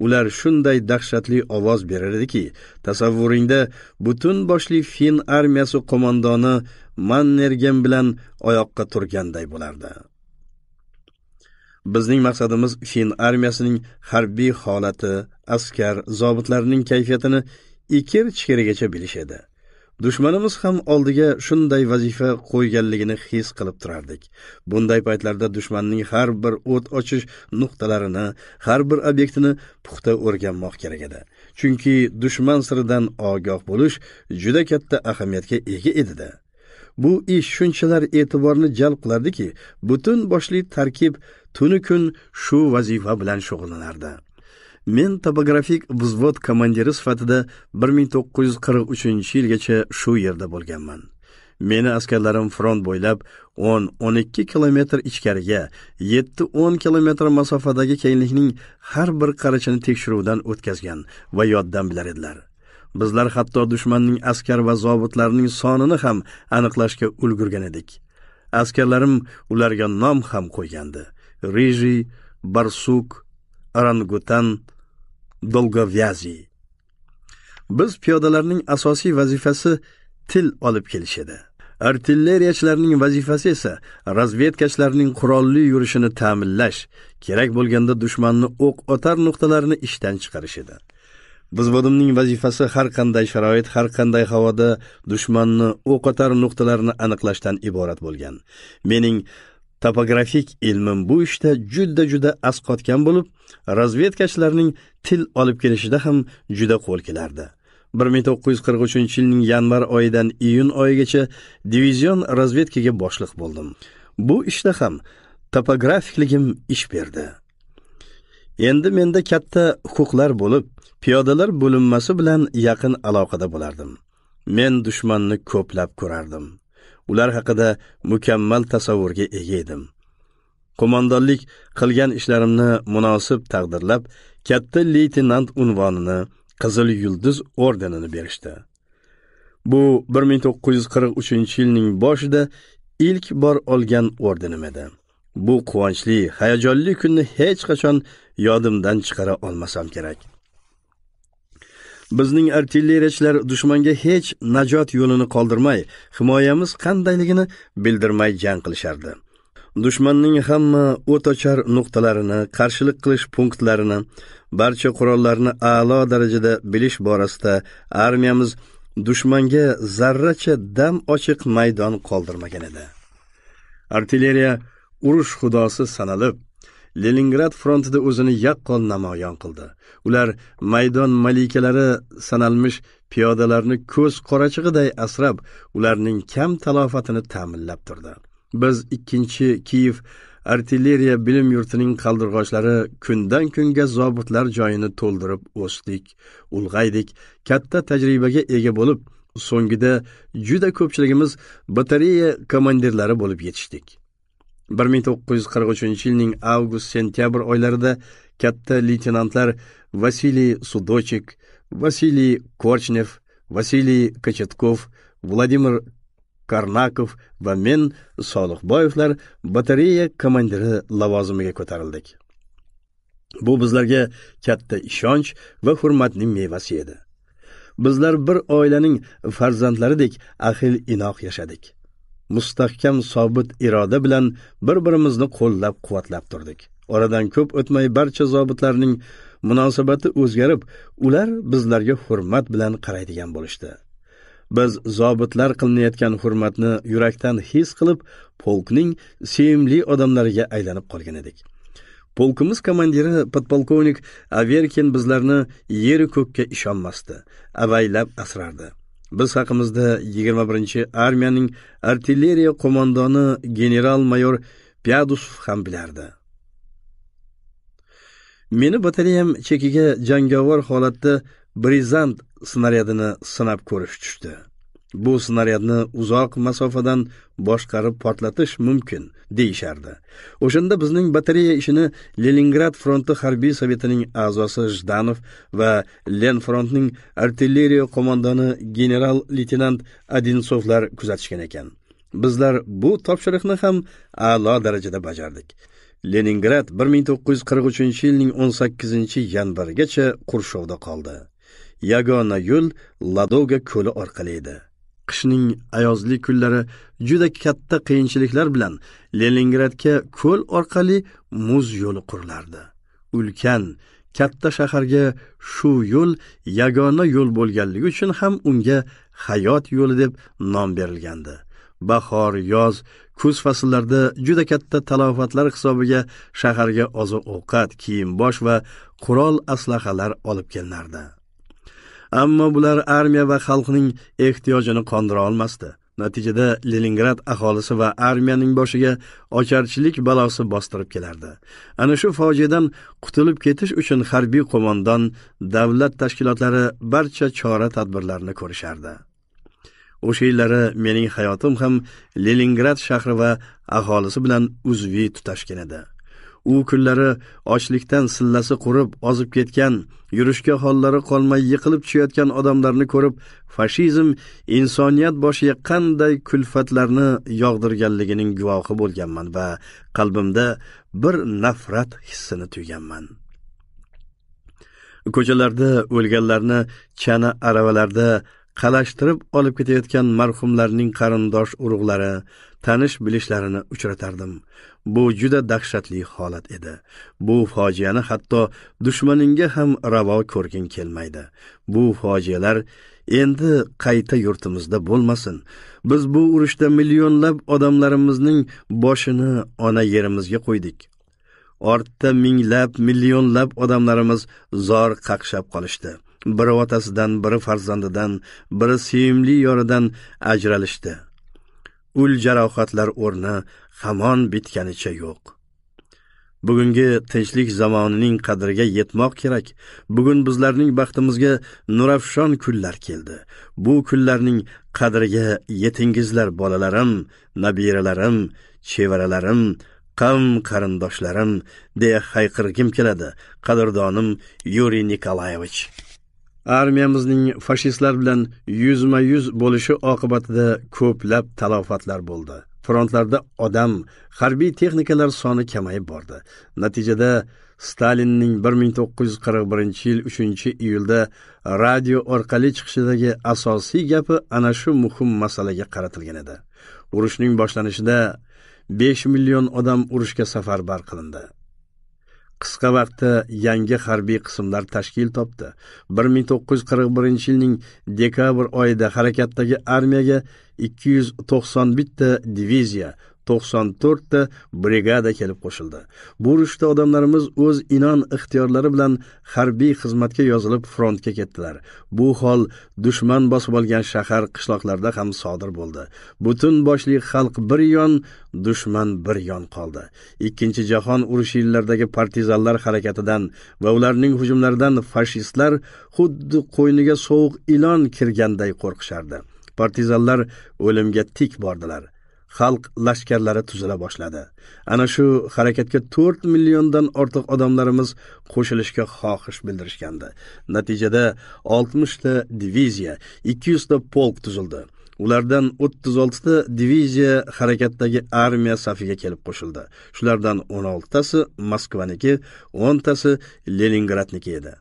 ular shunday dahshatli ovoz berar ediki tasavvuringda butun boshli fin armiyasi qo'mondoni mannergen bilan oyoqqa turganday bo'lardi bizning maqsadimiz fin armiyasining harbiy holati askar zobitlarning kayfiyatini ikir chikirigacha bilish edi dushmanimiz ham oldiga shunday vazifa qo'yganligini his qilib turardik bunday paytlarda dushmanning har bir o't ochish nuqtalarini har bir obyektini puxta o'rganmoq kerak edi chunki dushman siridan ogoh bo'lish juda katta ahamiyatga ega edida bu ish shunchalar e'tiborni jalb qilardiki butun boshli tarkib tuni kun shu vazifa bilan shug'ullanardi men topografik vzvod komandiri sifatida 1943 yilgacha shu yerda bo'lganman meni askarlarim front bo'ylab 10-12 kilometr ichkariga 7-10 kilometr masofadagi kenglikning har bir qarichini tekshiruvdan o'tkazgan va yoddan bilar edilar bizlar hatto dushmanning askar va zobitlarining sonini ham aniqlashga ulgurgan edik askarlarim ularga nom ham qo'ygandi rijiy barsuk arangutan dolgovyazi biz piyodalarning asosiy vazifasi til olib kelish edi artilleriyachilarning vazifasi esa razvedkachilarning qurolli yurishini ta'minlash kerak bo'lganda dushmanni o'q otar nuqtalarini ishdan chiqarish edi Vizvodimning vazifasi har qanday sharoit, har qanday havoda dushmanni o'qotar otar nuqtalarini aniqlashdan iborat bo'lgan. Mening topografik ilmim bu ishda juda-juda asqotgan bo'lib, razvedkachilarning til olib kelishida ham juda qo'l kelardi. bir ming to'qqiz yuz qirq uchinchi yilning yanvar oyidan iyun oyigacha divizion razvedkaga boshliq bo'ldim. Bu ishda ham topografikligim ish berdi. Endi menda katta huquqlar bo'lib, piyodalar bo'linmasi bilan yaqin aloqada bo'lardim men dushmanni ko'plab ko'rardim ular haqida mukammal tasavvurga ega edim qo'mondonlik qilgan ishlarimni munosib taqdirlab katta leytenant unvonini qizil yulduz ordenini berishdi bu 1943 yilning boshida ilk bor olgan ordenim edi bu quvonchli hayajonli kunni hech qachon yodimdan chiqara olmasam kerak bizning artilleriyachilar dushmanga hech najot yo'lini qoldirmay himoyamiz qandayligini bildirmay jang qilishardi dushmanning hamma o't ochar nuqtalarini qarshilik qilish punktlarini barcha qurollarni a'lo darajada bilish borasida armiyamiz dushmanga zarracha dam ochiq maydon qoldirmagan edi artilleriya urush xudosi sanalib Leningrad frontida o'zini yaqqol namoyon qildi. Ular maydon malikalari sanalmish piyodalarni ko'z qorachig'iday asrab, ularning kam talofatini ta'minlab turdi. Biz 2 Kiyev artilleriya bilim yurtining qaldirg'ochlari kundan kunga zobitlar joyini to'ldirib o'sdik, ulg'aydik, katta tajribaga ega bo'lib, so'ngida juda ko'pchiligimiz batareya komandirlari bo'lib yetishdik. bir ming to'qqiz yuz qirq uchinchi yilning avgust sentyabr oylarida katta leytenantlar vasiliy sudochik vasiliy korchnev vasiliy kochetkov vladimir karnakov va men solihboyevlar batareya komandiri lavozimiga ko'tarildik bu bizlarga katta ishonch va hurmatning mevasi edi bizlar bir oilaning farzandlaridek ahil inoq yashadik mustahkam sobit iroda bilan bir birimizni qo'llab quvvatlab turdik oradan ko'p o'tmay barcha zobitlarning munosabati o'zgarib ular bizlarga hurmat bilan qaraydigan bo'lishdi biz zobitlar qilinayotgan hurmatni yurakdan his qilib polkning sevimli odamlariga aylanib qolgan edik polkimiz komandiri podpolkovnik averkin bizlarni yeru ko'kka ishonmasdi avaylab asrardi biz haqimizda 21 armiyaning artilleriya qo'mondoni general mayor Pyadusov ham bilardi meni batareyam chekiga jangovar holatda brizant snaryadini sinab ko'rish tushdi bu snaryadni uzoq masofadan boshqarib portlatish mumkin deyishardi o'shanda bizning batareya ishini leningrad fronti harbiy sovetining a'zosi jdanov va len frontning artilleriya qo'mondoni general leytenant adinsovlar kuzatishgan ekan bizlar bu topshiriqni ham a'lo darajada bajardik leningrad 1943 yilning 18 yanvarigacha qurshovda qoldi yagona yo'l ladoga ko'li orqali edi qishning ayozli kunlari juda katta qiyinchiliklar bilan leningradga ko'l orqali muz yo'li qurilardi ulkan katta shaharga shu yo'l yagona yo'l bo'lganligi uchun ham unga hayot yo'li deb nom berilgandi bahor yoz kuz fasllarida juda katta talofatlar hisobiga shaharga oziq ovqat kiyim bosh va qurol aslahalar olib kelinardi ammo bular armiya va xalqning ehtiyojini qondira olmasdi natijada leningrad aholisi va armiyaning boshiga ocharchilik balosi bostirib kelardi ana shu fojiadan qutulib ketish uchun harbiy qo'mondon davlat tashkilotlari barcha chora tadbirlarni ko'rishardi o'sha yillari mening hayotim ham leningrad shahri va aholisi bilan uzviy tutashgan edi u kunlari ochlikdan sillasi qurib ozib ketgan yurishga hollari qolmay yiqilib tushayotgan odamlarni ko'rib fashizm insoniyat boshiga qanday kulfatlarni yog'dirganligining guvohi bo'lganman va qalbimda bir nafrat hissini tuyganman ko'chalarda o'lganlarni chana aravalarda qalashtirib olib ketayotgan marhumlarning qarindosh urug'lari tanish bilishlarini uchratardim Bu juda dahshatli holat edi. Bu fojiani hatto dushmaningga ham ravo ko'rgin kelmaydi. Bu fojialar endi qayta yurtimizda bo'lmasin. Biz bu urushda millionlab odamlarimizning boshini ona yerimizga qo'ydik. Ortda minglab, millionlab odamlarimiz zor qaqshab qolishdi. Biri otasidan, biri farzandidan, biri sevimli yoridan ajralishdi. ul jarohatlar o'rni hamon bitganicha yo'q bugungi tinchlik zamonining qadriga yetmoq kerak bugun bizlarning baxtimizga nurafshon kunlar keldi bu kunlarning qadriga yetingizlar bolalarim nabiralarim chevaralarim qavm qarindoshlarim deya hayqirgim keladi qadrdonim yuriy nikolayevich armiyamizning fashistlar bilan yuzma yuz bo'lishi oqibatida ko'plab talofatlar bo'ldi frontlarda odam harbiy texnikalar soni kamayib bordi natijada stalinning 1941 yil 3 iyulda radio orqali chiqishidagi asosiy gapi ana shu muhim masalaga qaratilgan edi urushning boshlanishida 5 million odam urushga safarbar qilindi qisqa vaqtda yangi harbiy qismlar tashkil topdi 1941 yilning dekabr oyida harakatdagi armiyaga 291 ta diviziya 94 ta brigada kelib qo'shildi bu urushda odamlarimiz o'z inon ixtiyorlari bilan harbiy xizmatga yozilib frontga ketdilar bu hol dushman bosib olgan shahar qishloqlarda ham sodir bo'ldi butun boshli xalq bir yon dushman bir yon qoldi ikkinchi jahon urushi yillaridagi partizanlar harakatidan va ularning hujumlaridan fashistlar xuddi qo'yniga sovuq ilon kirganday qo'rqishardi partizanlar o'limga tik bordilar xalq lashkarlari tuzila boshladi ana shu harakatga to'rt milliondan ortiq odamlarimiz qo'shilishga xohish bildirishgandi natijada oltmishta diviziya ikki yuzta polk tuzildi ulardan o'ttiz oltita diviziya harakatdagi armiya safiga kelib qo'shildi shulardan o'n oltitasi moskvaniki o'ntasi leningradniki edi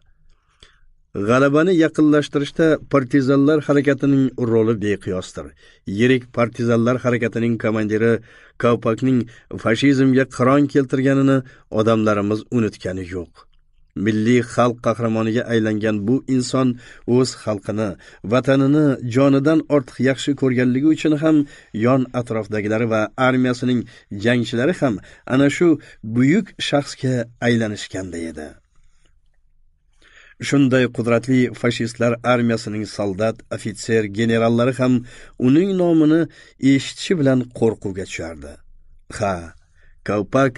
g'alabani yaqinlashtirishda partizanlar harakatining roli beqiyosdir yirik partizanlar harakatining komandiri kavpakning fashizmga qiron keltirganini odamlarimiz unutgani yo'q milliy xalq qahramoniga aylangan bu inson o'z xalqini vatanini jonidan ortiq yaxshi ko'rganligi uchun ham yon atrofdagilari va armiyasining jangchilari ham ana shu buyuk shaxsga aylanishganda edi shunday qudratli fashistlar armiyasining soldat ofitser generallari ham uning nomini eshitishi bilan qo'rquvga tushardi ha kolpak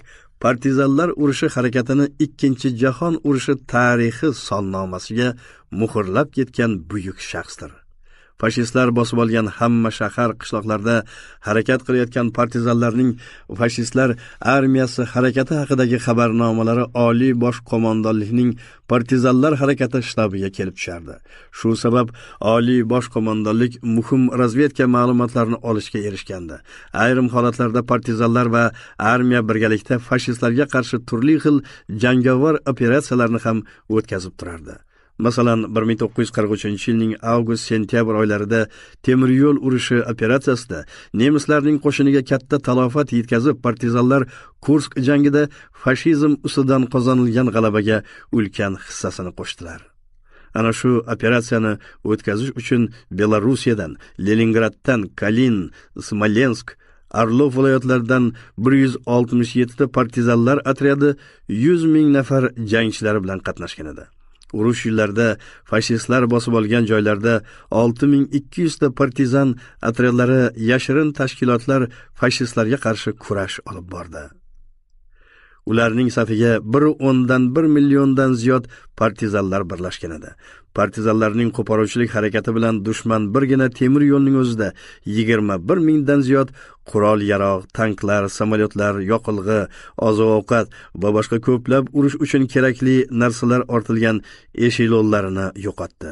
partizanlar urushi harakatini ikkinchi jahon urushi tarixi solnomasiga muhrlab ketgan buyuk shaxsdir fashistlar bosib olgan hamma shahar qishloqlarda harakat qilayotgan partizanlarning fashistlar armiyasi harakati haqidagi xabarnomalari oliy bosh qo'mondonlikning partizanlar harakati shtabiga kelib tushardi shu sabab oliy bosh qo'mondonlik muhim razvedka ma'lumotlarini olishga erishgandi ayrim holatlarda partizanlar va armiya birgalikda fashistlarga qarshi turli xil jangovar operatsiyalarni ham o'tkazib turardi masalan 1943 yilning avgust sentyabr oylarida temir yo'l urushi operatsiyasida nemislarning qo'shiniga katta talofat yetkazib partizanlar kursk jangida fashizm ustidan qozonilgan g'alabaga ulkan hissasini qo'shdilar ana shu operatsiyani o'tkazish uchun belorussiyadan leningraddan kalin smolensk Arlov viloyatlaridan 167 ta partizanlar otryadi 100 ming nafar jangchilari bilan qatnashgan edi. urush yillarida fashistlar bosib olgan joylarda 6200 ta partizan otryadlari yashirin tashkilotlar fashistlarga qarshi kurash olib bordi ularning safiga bir o'ndan bir milliondan ziyod partizanlar birlashgan edi partizanlarning qo'poruvchilik harakati bilan dushman birgina temir yo'lning o'zida 21 mingdan ziyod qurol yarog' tanklar samolyotlar yoqilg'i oziq ovqat va boshqa ko'plab urush uchun kerakli narsalar ortilgan eshelonlarini yo'qotdi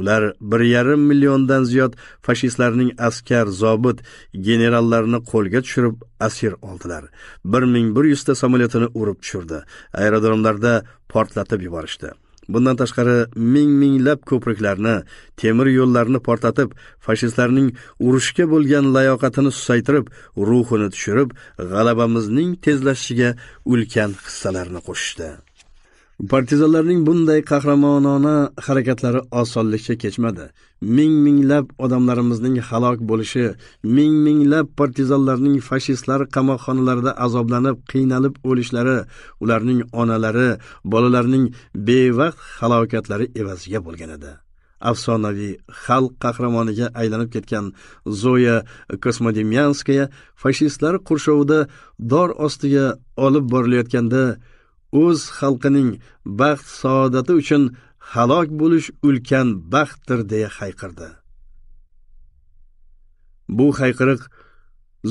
ular bir yarim milliondan ziyod fashistlarning askar zobit generallarini qo'lga tushirib asir oldilar bir ming bir yuzta samolyotini urib tushirdi aerodromlarda portlatib yuborishdi Bundan tashqari ming-minglab ko'priklarni, temir yo'llarni portlatib, fashistlarning urushga bo'lgan layoqatini susaytirib, ruhini tushirib, g'alabamizning tezlashishiga ulkan hissalarni qo'shishdi. partizanlarning bunday qahramonona harakatlari osonlikcha kechmadi ming minglab odamlarimizning halok bo'lishi ming minglab partizanlarning fashistlar qamoqxonalarida azoblanib qiynalib o'lishlari ularning onalari bolalarining bevaqt halokatlari evaziga bo'lgan edi afsonaviy xalq qahramoniga aylanib ketgan zoya kosmodemyanskaya fashistlar qurshovida dor ostiga olib borilayotganda o'z xalqining baxt saodati uchun halok bo'lish ulkan baxtdir deya hayqirdi bu hayqiriq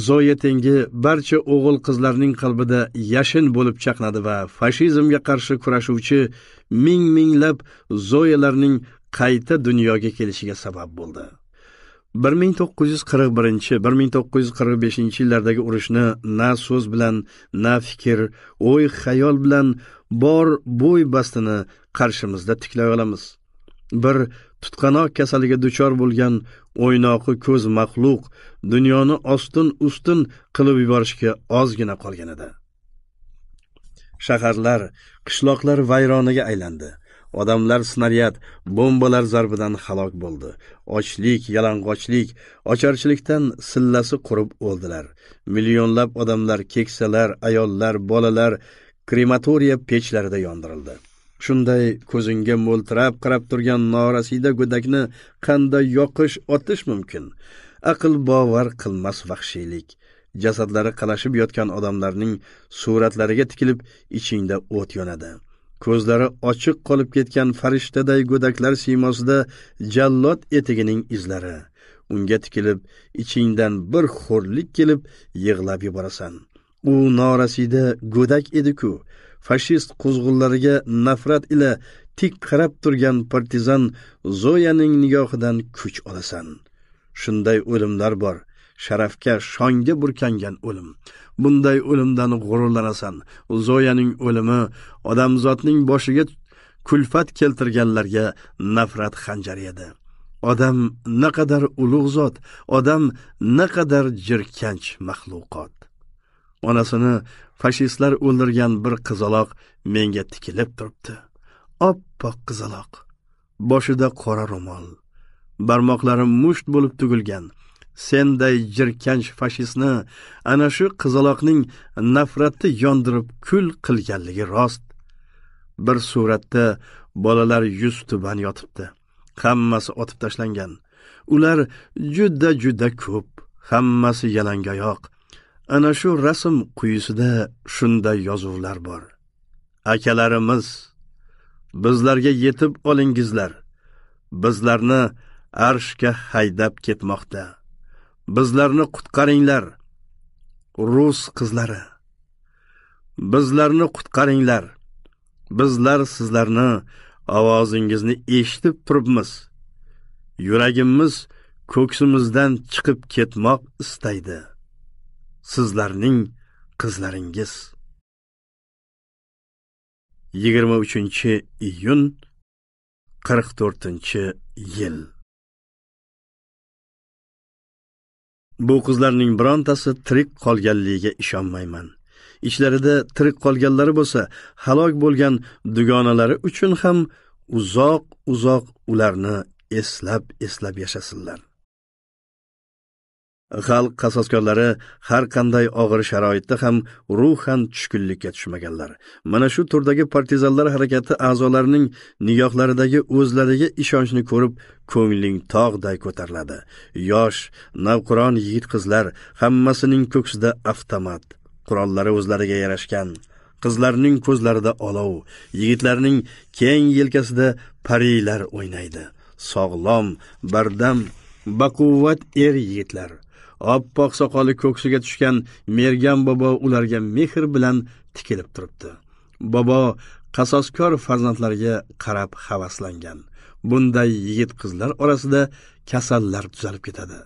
zoya tengi barcha o'g'il qizlarning qalbida yashin bo'lib chaqnadi va fashizmga qarshi kurashuvchi ming minglab zoyalarning qayta dunyoga kelishiga sabab bo'ldi bir ming to'qqiz yuz qirq birinchi bir ming to'qqiz yuz qirq beshinchi yillardagi urushni na so'z bilan na fikr o'y xayol bilan bor bo'y bastini qarshimizda tiklay olamiz bir tutqanoq kasaliga duchor bo'lgan o'ynoqi ko'z maxluq dunyoni ostin ustin qilib yuborishga ozgina qolgan edi shaharlar qishloqlar vayronaga aylandi odamlar snaryad bombalar zarbidan halok bo'ldi ochlik yalang'ochlik ocharchilikdan sillasi qurib o'ldilar millionlab odamlar keksalar ayollar bolalar krematoriya pechlarida yondirildi shunday ko'zinga mo'ltirab qarab turgan norasida go'dakni qanday yoqish otish mumkin aql bovar qilmas vahshiylik jasadlari qalashib yotgan odamlarning suratlariga tikilib ichingda o't yonadi ko'zlari ochiq qolib ketgan farishtaday go'daklar siymosida jallod etigining izlari unga tikilib ichingdan bir xo'rlik kelib yig'lab yuborasan u norasida go'dak edi-ku fashist quzg'unlariga nafrat ila tik qarab turgan partizan zoyaning nigohidan kuch olasan shunday o'limlar bor sharafga shonga burkangan o'lim bunday o'limdan g'ururlanasan zoyaning o'limi odamzodning boshiga kulfat keltirganlarga nafrat xanjari edi odam naqadar ulug' zot odam naqadar jirkanch maxluqot onasini fashistlar o'ldirgan bir qizaloq menga tikilib turibdi oppoq qizaloq boshida qora ro'mol barmoqlari musht bo'lib tugilgan senday jirkanch fashistni ana shu qizaloqning nafrati yondirib kul qilganligi rost bir suratda bolalar yuz tuban yotibdi hammasi otib tashlangan ular juda juda ko'p hammasi yalangoyoq ana shu rasm quyisida shunday yozuvlar bor akalarimiz bizlarga yetib olingizlar bizlarni arshga haydab ketmoqda bizlarni qutqaringlar rus qizlari bizlarni qutqaringlar bizlar sizlarni ovozingizni eshitib turibmiz yuragimiz ko'ksimizdan chiqib ketmoq istaydi sizlarning qizlaringiz 23 iyun 44 yil bu qizlarning birontasi tirik qolganligiga ishonmayman ichlarida tirik qolganlari bo'lsa halok bo'lgan dugonalari uchun ham uzoq uzoq ularni eslab eslab yashasinlar xalq qasoskorlari har qanday og'ir sharoitda ham ruhan tushkunlikka tushmaganlar mana shu turdagi partizanlar harakati a'zolarining nigohlaridagi o'zlariga ishonchni ko'rib ko'ngling tog'day ko'tariladi yosh navqiron yigit qizlar hammasining ko'ksida avtomat qurollari o'zlariga yarashgan qizlarning ko'zlarida olov yigitlarning keng yelkasida parilar o'ynaydi sog'lom bardam baquvvat er yigitlar oppoq soqoli ko'ksiga tushgan mergan bobo ularga mehr bilan tikilib turibdi bobo qasoskor farzandlariga qarab havaslangan bunday yigit qizlar orasida kasallar tuzalib ketadi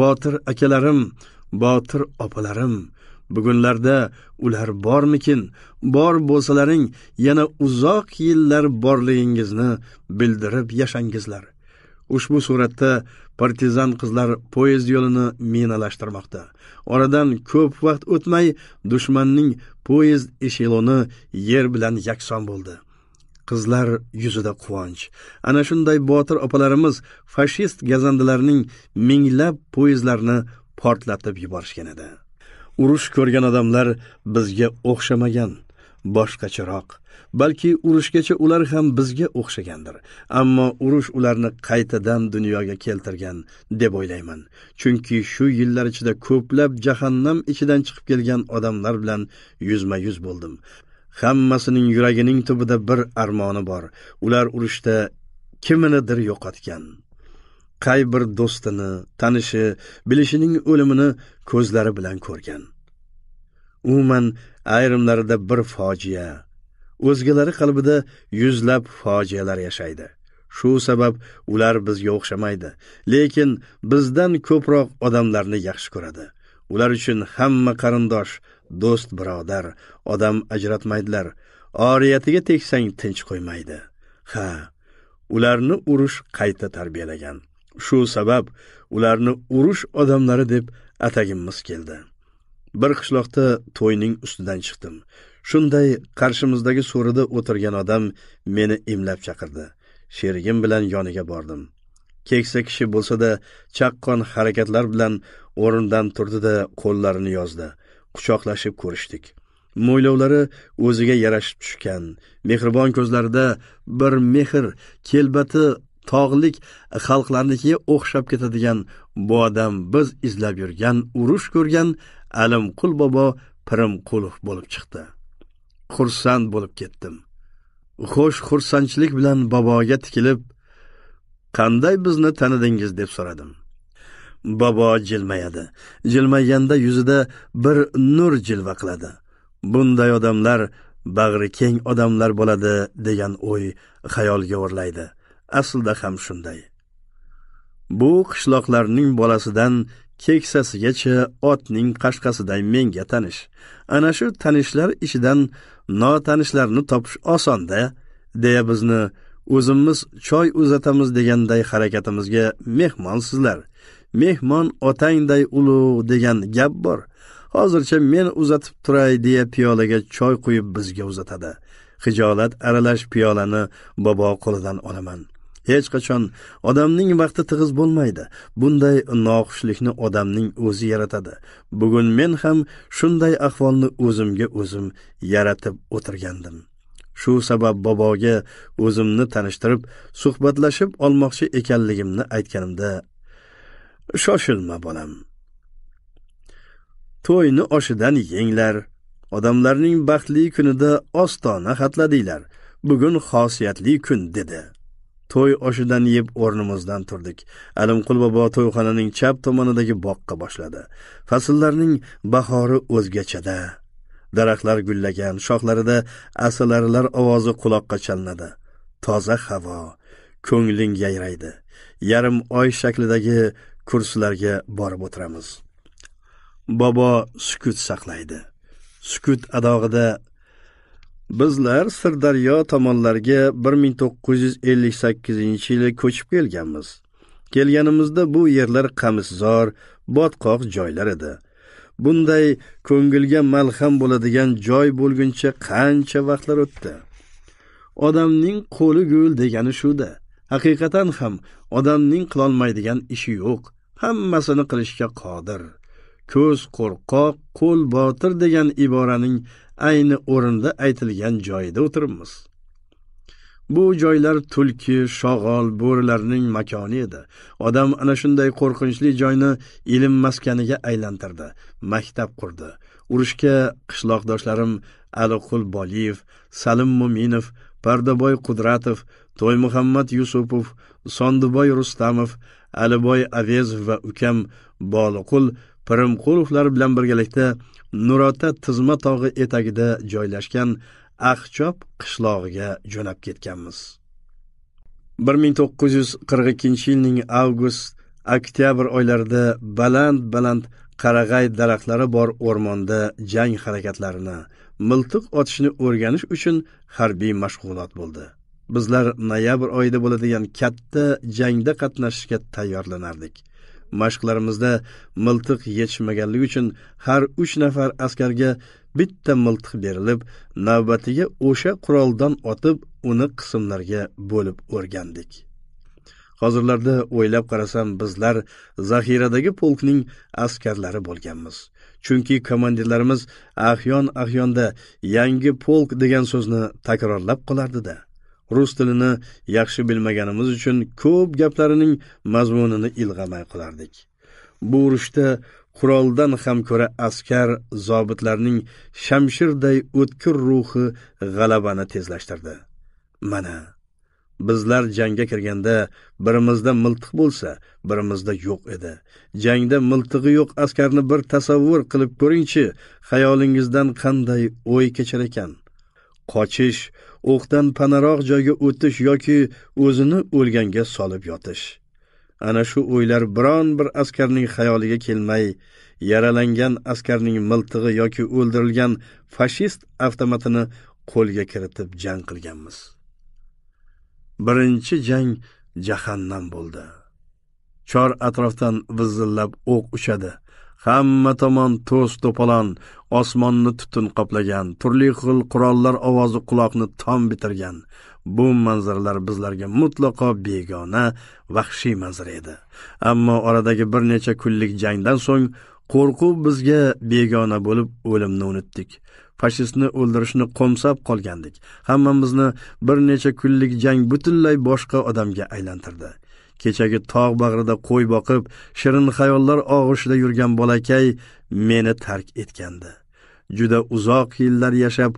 botir akalarim botir opalarim bugunlarda ular bormikin bor bo'lsalaring yana uzoq yillar borligingizni bildirib yashangizlar ushbu suratda partizan qizlar poyezd yo'lini minalashtirmoqda oradan ko'p vaqt o'tmay dushmanning poyezd esheloni yer bilan yakson bo'ldi qizlar yuzida quvonch ana shunday botir opalarimiz fashist gazandalarning minglab poyezdlarni portlatib yuborishgan edi urush ko'rgan odamlar bizga o'xshamagan boshqacharoq balki urushgacha ular ham bizga o'xshagandir ammo urush ularni qaytadan dunyoga keltirgan deb o'ylayman chunki shu yillar ichida ko'plab jahannam ichidan chiqib kelgan odamlar bilan yuzma yuz bo'ldim hammasining yuragining tubida bir armoni bor ular urushda kiminidir yo'qotgan qay bir do'stini tanishi bilishining o'limini ko'zlari bilan ko'rgan umuman ayrimlarida bir fojia o'zgalari qalbida yuzlab fojialar yashaydi shu sabab ular bizga o'xshamaydi lekin bizdan ko'proq odamlarni yaxshi ko'radi ular uchun hamma qarindosh do'st birodar odam ajratmaydilar oriyatiga tegsang tinch qo'ymaydi ha ularni urush qayta tarbiyalagan shu sabab ularni urush odamlari deb atagimiz keldi bir qishloqda to'yning ustidan chiqdim shunday qarshimizdagi so'rida o'tirgan odam meni imlab chaqirdi sherigim bilan yoniga bordim keksa kishi bo'lsa-da chaqqon harakatlar bilan o'rnidan turdi-da, qo'llarini yozdi. Quchoqlashib ko'rishdik. Mo'ylovlari o'ziga yarashib tushgan, mehribon ko'zlarida bir mehr, kelbati tog'lik xalqlarnikiga o'xshab ketadigan bu odam biz izlab yurgan, urush ko'rgan alimqul bobo pirimqulov bo'lib chiqdi xursand bo'lib ketdim xo'sh xursandchilik bilan boboga tikilib qanday bizni tanidingiz deb so'radim bobo jilmayadi jilmayganda yuzida bir nur jilva qiladi bunday odamlar bag'ri keng odamlar bo'ladi degan o'y xayolga o'rlaydi aslida ham shunday bu qishloqlarning bolasidan keksasigacha otning qashqasiday menga tanish ana shu tanishlar ichidan notanishlarni topish osonda deya bizni o'zimiz choy uzatamiz deganday harakatimizga mehmonsizlar mehmon otangday ulug' degan gap bor hozircha men uzatib turay deya piyolaga choy quyib bizga uzatadi hijolat aralash piyolani bobo qo'lidan olaman hech qachon odamning vaqti tig'iz bo'lmaydi bunday noxushlikni odamning o'zi yaratadi bugun men ham shunday ahvolni o'zimga o'zim yaratib o'tirgandim shu sabab boboga o'zimni tanishtirib suhbatlashib olmoqchi ekanligimni aytganimda shoshilma bolam to'yni oshidan yenglar odamlarning baxtli kunida ostona hatladinglar bugun xosiyatli kun dedi to'y oshidan yeb o'rnimizdan turdik alimqul bobo to'yxonaning chap tomonidagi boqqa boshladi fasllarning bahori o'zgachada daraxtlar gullagan shoxlarida asalarilar ovozi quloqqa chalinadi toza havo ko'ngling yayraydi yarim oy shaklidagi kurslarga borib o'tiramiz bobo sukut saqlaydi sukut adog'ida bizlar sirdaryo tomonlarga 1958-yili ko'chib kelganmiz kelganimizda bu yerlar qamishzor botqoq joylar edi bunday ko'ngilga malham bo'ladigan joy bo'lguncha qancha vaqtlar o'tdi odamning qo'li gul degani shuda haqiqatan ham odamning qilolmaydigan ishi yo'q hammasini qilishga qodir ko'z qo'rqoq qo'l botir degan iboraning ayni o'rinda aytilgan joyida o'tiribmiz bu joylar tulki shog'ol bo'rilarning makoni edi odam ana shunday qo'rqinchli joyni ilm maskaniga aylantirdi maktab qurdi urushga qishloqdoshlarim aliqul boliyev salim mo'minov pardaboy qudratov to'ymuhammad yusupov sondiboy rustamov aliboy avezov va ukam boliqul pirimqulovlar bilan birgalikda nurota tizma tog'i etagida joylashgan axchop qishlog'iga jo'nab ketganmiz 1942 yilning avgust oktyabr oylarida baland baland qarag'ay daraxtlari bor o'rmonda jang harakatlarini miltiq otishni o'rganish uchun harbiy mashg'ulot bo'ldi bizlar noyabr oyida bo'ladigan katta jangda qatnashishga tayyorlanardik mashqlarimizda miltiq yetishmaganligi uchun har 3 nafar askarga bitta miltiq berilib navbatiga o'sha quroldan otib uni qismlarga bo'lib o'rgandik hozirlarda o'ylab qarasam bizlar zaxiradagi polkning askarlari bo'lganmiz chunki komandirlarimiz ahyon ahyonda yangi polk degan so'zni takrorlab qolardida rus tilini yaxshi bilmaganimiz uchun ko'p gaplarining mazmunini ilg'amay qolardik bu urushda quroldan ham ko'ra askar zobitlarning shamshirday o'tkir ruhi g'alabani tezlashtirdi mana bizlar jangga kirganda birimizda miltiq bo'lsa birimizda yo'q edi jangda miltig'i yo'q askarni bir tasavvur qilib ko'ringchi xayolingizdan qanday o'y kechar ekan qochish o'qdan panaroq joyga o'tish yoki o'zini o'lganga solib yotish ana shu o'ylar biron bir askarning xayoliga kelmay yaralangan askarning miltig'i yoki o'ldirilgan fashist avtomatini qo'lga kiritib jang qilganmiz birinchi jang jahannam bo'ldi chor atrofdan vizillab o'q uchadi hamma tomon to's to'polon osmonni tutun qoplagan turli xil qurollar ovozi quloqni tom bitirgan bu manzaralar bizlarga mutlaqo begona vahshiy manzara edi ammo oradagi bir necha kunlik jangdan so'ng qo'rquv bizga begona bo'lib o'limni unutdik fashistni o'ldirishni qo'msab qolgandik hammamizni bir necha kunlik jang butunlay boshqa odamga aylantirdi kechagi tog' bag'rida qo'y boqib shirin xayollar og'ushida yurgan bolakay meni tark etgandi juda uzoq yillar yashab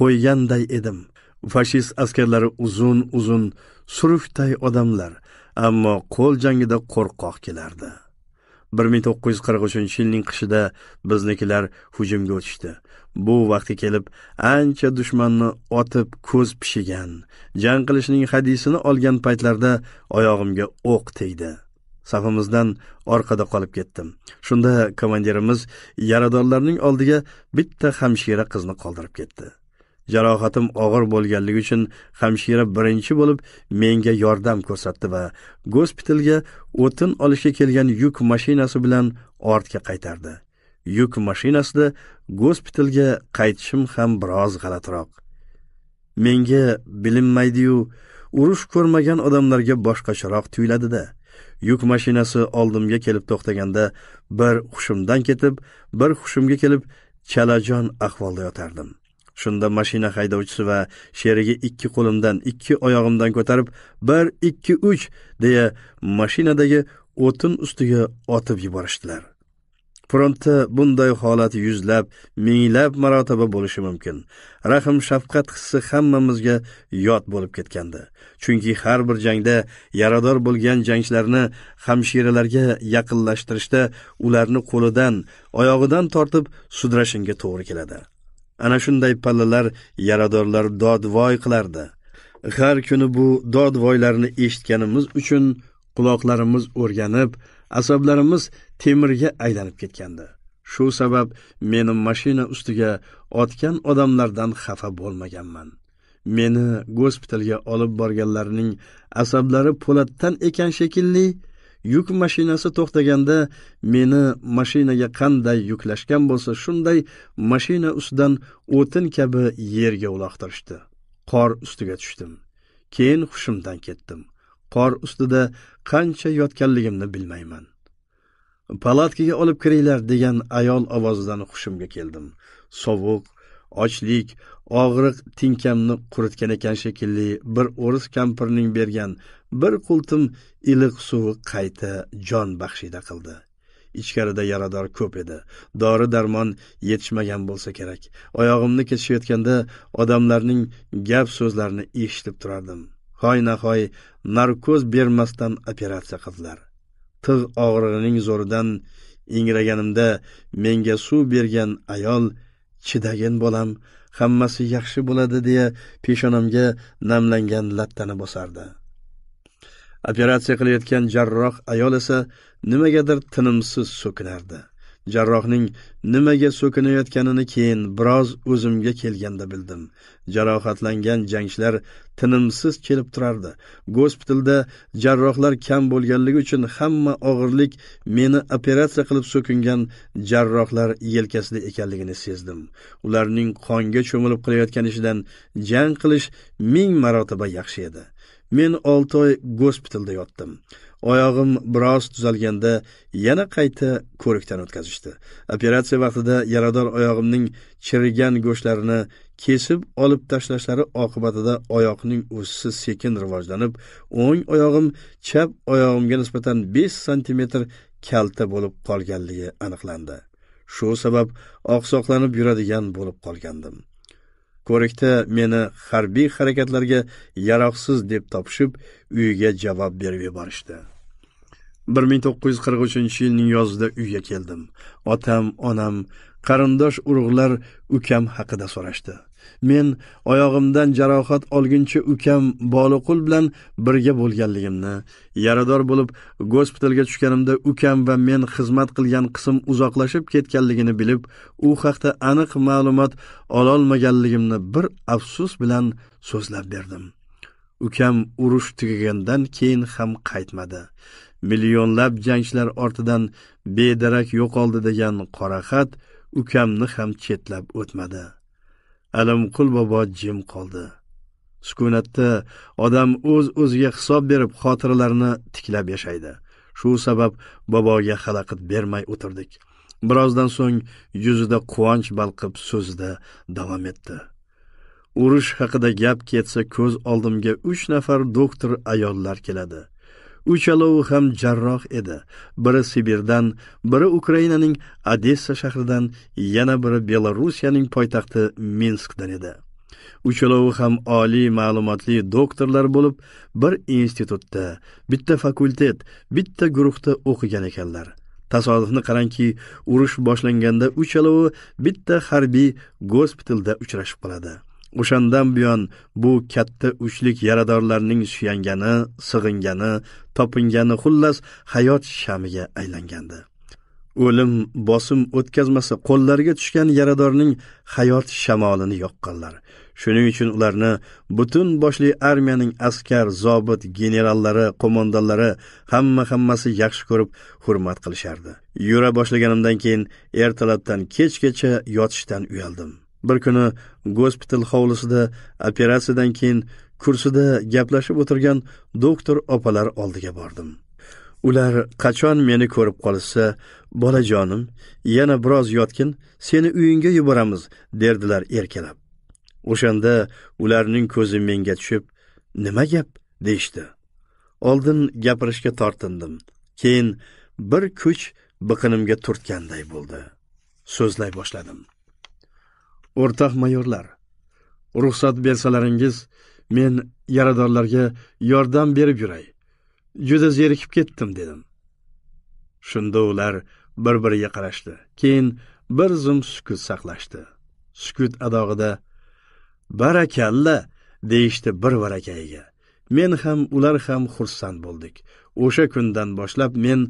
qo'yganday edim fashist askarlari uzun uzun surufday odamlar ammo qo'l jangida qo'rqoq kelardi 1943 yilning qishida biznikilar hujumga o'tishdi bu vaqtga kelib ancha dushmanni otib ko'z pishigan jang qilishning hadisini olgan paytlarda oyog'imga o'q tegdi safimizdan orqada qolib ketdim shunda komandirimiz yaradorlarning oldiga bitta hamshira qizni qoldirib ketdi jarohatim og'ir bo'lganligi uchun hamshira birinchi bo'lib menga yordam ko'rsatdi va gospitalga o'tin olishga kelgan yuk mashinasi bilan ortga qaytardi yuk mashinasida gospitalga qaytishim ham biroz g'alatiroq menga bilinmaydiyu urush ko'rmagan odamlarga boshqacharoq tuyuladida yuk mashinasi oldimga kelib to'xtaganda bir hushimdan ketib bir hushimga kelib chalajon ahvolda yotardim shunda mashina haydovchisi va sherigi ikki qo'limdan ikki oyog'imdan ko'tarib bir ikki uch deya mashinadagi o'tin ustiga otib yuborishdilar frontda bunday holat yuzlab minglab marotaba bo'lishi mumkin rahm shafqat hissi hammamizga yod bo'lib ketgandi chunki har bir jangda yarador bo'lgan jangchilarni hamshiralarga yaqinlashtirishda ularni qo'lidan oyog'idan tortib sudrashingga to'g'ri keladi ana shunday pallalar yaradorlar dodvoy qilardi har kuni bu dodvoylarni eshitganimiz uchun quloqlarimiz o'rganib asablarimiz temirga aylanib ketgandi shu sabab meni mashina ustiga otgan odamlardan xafa bo'lmaganman meni gospitalga olib borganlarning asablari po'latdan ekan shekilli yuk mashinasi to'xtaganda meni mashinaga qanday yuklashgan bo'lsa shunday mashina ustidan o'tin kabi yerga uloqtirishdi qor ustiga tushdim keyin hushimdan ketdim qor ustida qancha yotganligimni bilmayman palatkaga olib kiringlar degan ayol ovozidan hushimga keldim sovuq ochlik og'riq tinkamni quritgan ekan shekilli bir o'ris kampirning bergan bir qultum iliq suvi qayta jon baxshida qildi ichkarida yarador ko'p edi dori darmon yetishmagan bo'lsa kerak oyog'imni kesishayotganda odamlarning gap so'zlarini eshitib turardim hoy nahoy narkoz bermasdan operatsiya qildilar tig' og'rig'ining zo'ridan ingraganimda menga suv bergan ayol chidagin bolam hammasi yaxshi bo'ladi deya peshonamga namlangan lattani bosardi operatsiya qilayotgan jarroh ayol esa nimagadir tinimsiz so'kinardi jarrohning nimaga so'kinayotganini keyin biroz o'zimga kelganda bildim jarohatlangan jangchilar tinimsiz kelib turardi gospitalda jarrohlar kam bo'lganligi uchun hamma og'irlik meni operatsiya qilib so'kingan jarrohlar yelkasida ekanligini sezdim ularning qonga cho'milib qilayotgan ishidan jang qilish ming marotaba yaxshi edi men olti oy gospitalda yotdim oyog'im biroz tuzalganda yana qayta ko'rikdan o'tkazishdi operatsiya vaqtida yarador oyog'imning chirigan go'shtlarini kesib olib tashlashlari oqibatida oyoqning o'sishi sekin rivojlanib o'ng oyog'im chap oyog'imga nisbatan besh santimetr kalta bo'lib qolganligi aniqlandi shu sabab oqsoqlanib yuradigan bo'lib qolgandim ko'rikda meni harbiy harakatlarga yaroqsiz deb topishib uyiga javob berib yuborishdi bir ming to'qqiz yuz qirq uchinchi yilning yozida uyga keldim otam onam qarindosh urug'lar ukam haqida so'rashdi men oyog'imdan jarohat olguncha ukam boliqul bilan birga bo'lganligimni yarador bo'lib gospitalga tushganimda ukam va men xizmat qilgan qism uzoqlashib ketganligini bilib u haqda aniq ma'lumot ololmaganligimni bir afsus bilan so'zlab berdim ukam urush tugagandan keyin ham qaytmadi millionlab jangchilar ortidan bedarak yo'qoldi degan qora xat ukamni ham chetlab o'tmadi alimqul bobo jim qoldi sukunatda odam o'z uz o'ziga hisob berib xotiralarini tiklab yashaydi shu sabab boboga xalaqit bermay o'tirdik birozdan so'ng yuzida quvonch balqib so'zida davom etdi urush haqida gap ketsa ko'z oldimga uch nafar doktor ayollar keladi uchalovi ham jarroh edi biri sibirdan biri ukrainaning odessa shahridan yana biri belorussiyaning poytaxti minskdan edi uchalovi ham oliy ma'lumotli doktorlar bo'lib bir institutda bitta fakultet bitta guruhda o'qigan ekanlar tasodifni qarangki urush boshlanganda uchalovi bitta harbiy gospitalda uchrashib qoladi o'shandan buyon bu katta uchlik yaradorlarning suyangani sig'ingani topingani xullas hayot shamiga aylangandi o'lim bosim o'tkazmasa qo'llariga tushgan yaradorning hayot shamolini yoqqanlar shuning uchun ularni butun boshli armiyaning askar zobit generallari qo'mondonlari hamma hammasi yaxshi ko'rib hurmat qilishardi yura boshlaganimdan keyin ertalabdan kechgacha yotishdan uyaldim bir kuni gospital hovlisida operatsiyadan keyin kursida gaplashib o'tirgan doktor opalar oldiga bordim ular qachon meni ko'rib qolishsa bolajonim yana biroz yotgin seni uyingga yuboramiz derdilar erkalab o'shanda ularning ko'zi menga tushib nima gap deyishdi oldin gapirishga tortindim keyin bir kuch biqinimga turtganday bo'ldi so'zlay boshladim o'rtoq mayorlar ruxsat bersalaringiz men yaradorlarga yordam berib yuray juda zerikib ketdim dedim shunda ular bir biriga qarashdi keyin bir zum sukut saqlashdi sukut adog'ida barakalla deyishdi bir varakayiga men ham ular ham xursand bo'ldik o'sha kundan boshlab men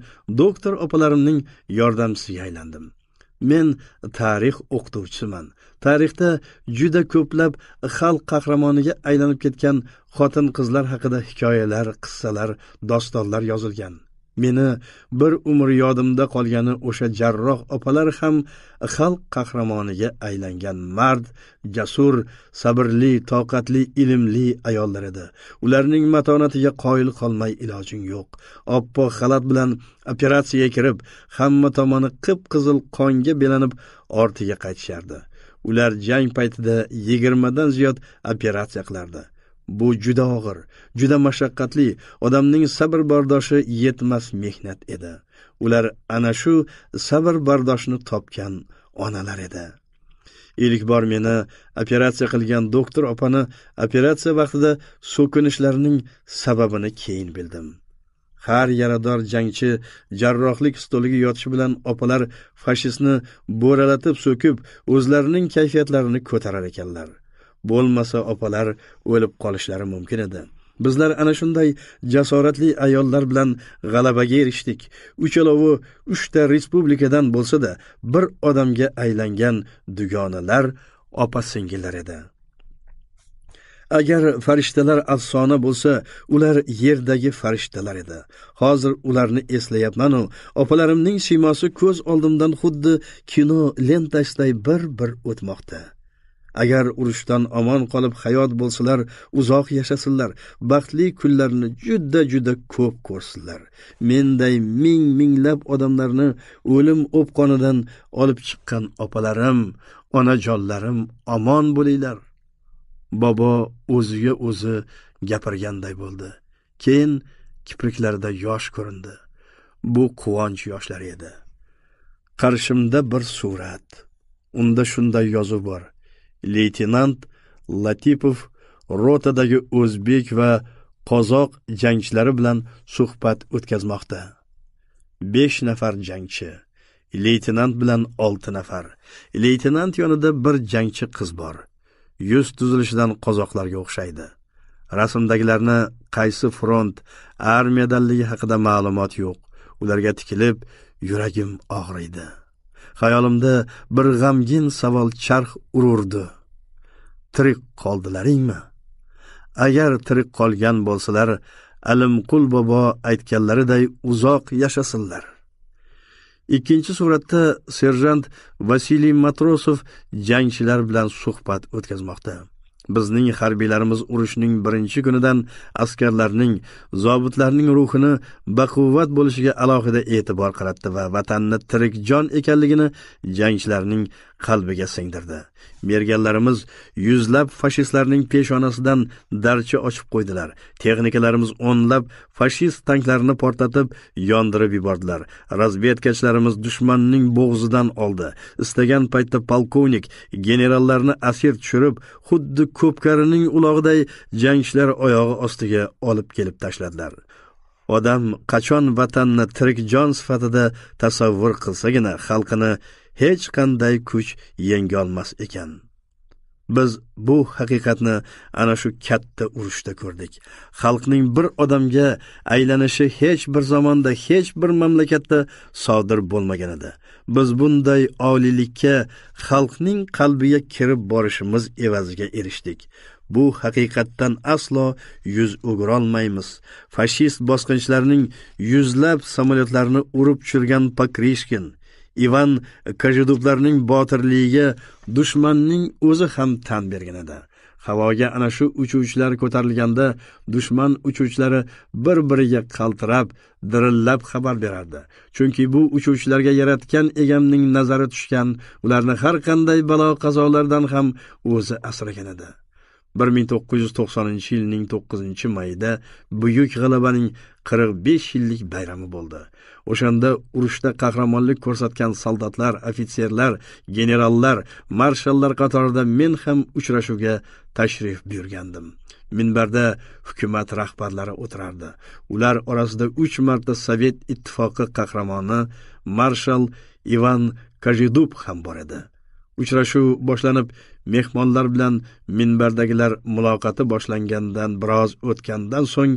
doktor opalarimning yordamchisiga aylandim men tarix o'qituvchisiman tarixda juda ko'plab xalq qahramoniga aylanib ketgan xotin qizlar haqida hikoyalar qissalar dostonlar yozilgan meni bir umr yodimda qolgani o'sha jarroh opalar ham xalq qahramoniga aylangan mard jasur sabrli toqatli ilmli ayollar edi ularning matonatiga qoyil qolmay ilojing yo'q oppoq xalat bilan operatsiyaga kirib hamma tomoni qip qizil qonga belanib ortiga qaytishardi ular jang paytida yigirmadan ziyod operatsiya qilardi bu juda og'ir juda mashaqqatli odamning sabr bardoshi yetmas mehnat edi ular ana shu sabr bardoshni topgan onalar edi ilk bor meni operatsiya qilgan doktor opani operatsiya vaqtida so'kinishlarining sababini keyin bildim har yarador jangchi jarrohlik stoliga yotishi bilan opalar fashistni bo'ralatib so'kib o'zlarining kayfiyatlarini ko'tarar ekanlar bo'lmasa opalar o'lib qolishlari mumkin edi bizlar ana shunday jasoratli ayollar bilan g'alabaga erishdik uchalovi uchta respublikadan bo'lsa-da bir odamga aylangan dugonalar opa singillar edi agar farishtalar afsona bo'lsa ular yerdagi farishtalar edi hozir ularni eslayapmanu opalarimning siymosi ko'z oldimdan xuddi kino lentasiday bir bir o'tmoqda agar urushdan omon qolib hayot bo'lsalar uzoq yashasinlar baxtli kunlarni juda juda ko'p ko'rsinlar menday ming minglab odamlarni o'lim o'pqonidan olib chiqqan opalarim onajonlarim omon bo'linglar bobo o'ziga o'zi gapirganday bo'ldi keyin kipriklarida yosh ko'rindi bu quvonch yoshlari edi qarshimda bir surat unda shunday yozuv bor leytenant Latipov rotadagi o'zbek va qozoq jangchilari bilan suhbat o'tkazmoqda. 5 nafar jangchi, leytenant bilan 6 nafar. Leytenant yonida bir jangchi qiz bor. Yuz tuzilishidan qozoqlarga o'xshaydi. Rasmdagilarni qaysi front, armiyadanligi haqida ma'lumot yo'q. Ularga tikilib yuragim og'riydi. xayolimda bir g'amgin savol charx ururdi tirik qoldilaringmi agar tirik qolgan bo'lsalar alimqul bobo aytganlariday uzoq yashasinlar ikkinchi suratda serjant vasiliy matrosov jangchilar bilan suhbat o'tkazmoqda bizning harbiylarimiz urushning birinchi kunidan askarlarning zobitlarning ruhini baquvvat bo'lishiga alohida e'tibor qaratdi va vatanni tirik jon ekanligini jangchilarning qalbiga singdirdi merganlarimiz yuzlab fashistlarning peshonasidan darcha ochib qo'ydilar texnikalarimiz o'nlab fashist tanklarini portlatib yondirib yubordilar razvedkachilarimiz dushmanning bo'g'zidan oldi istagan paytda polkovnik generallarni asir tushirib xuddi ko'pkarining ulog'iday jangchilar oyog'i ostiga olib kelib tashladilar odam qachon vatanni tirik jon sifatida tasavvur qilsagina xalqini hech qanday kuch yengolmas ekan biz bu haqiqatni ana shu katta urushda ko'rdik xalqning bir odamga aylanishi hech bir zamonda hech bir mamlakatda sodir bo'lmagan edi biz bunday oliylikka xalqning qalbiga kirib borishimiz evaziga erishdik bu haqiqatdan aslo yuz o'girolmaymiz fashist bosqinchilarning yuzlab samolyotlarni urib tushirgan pokrishkin ivan kajudublarning botirligiga dushmanning o'zi ham tan bergan edi havoga ana shu uchuvchilar ko'tarilganda dushman uchuvchilari bir biriga qaltirab dirillab xabar berardi chunki bu uchuvchilarga yaratgan egamning nazari tushgan ularni har qanday balo qazolardan ham o'zi asragan edi 1990 yilning 9 mayida buyuk g'alabaning 45 yillik bayrami bo'ldi o'shanda urushda qahramonlik ko'rsatgan soldatlar ofitserlar generallar marshallar qatorida men ham uchrashuvga tashrif buyurgandim minbarda hukumat rahbarlari o'tirardi ular orasida 3 marta sovet ittifoqi qahramoni marshal ivan kajidub ham bor edi uchrashuv boshlanib mehmonlar bilan minbardagilar muloqoti boshlangandan biroz o'tgandan so'ng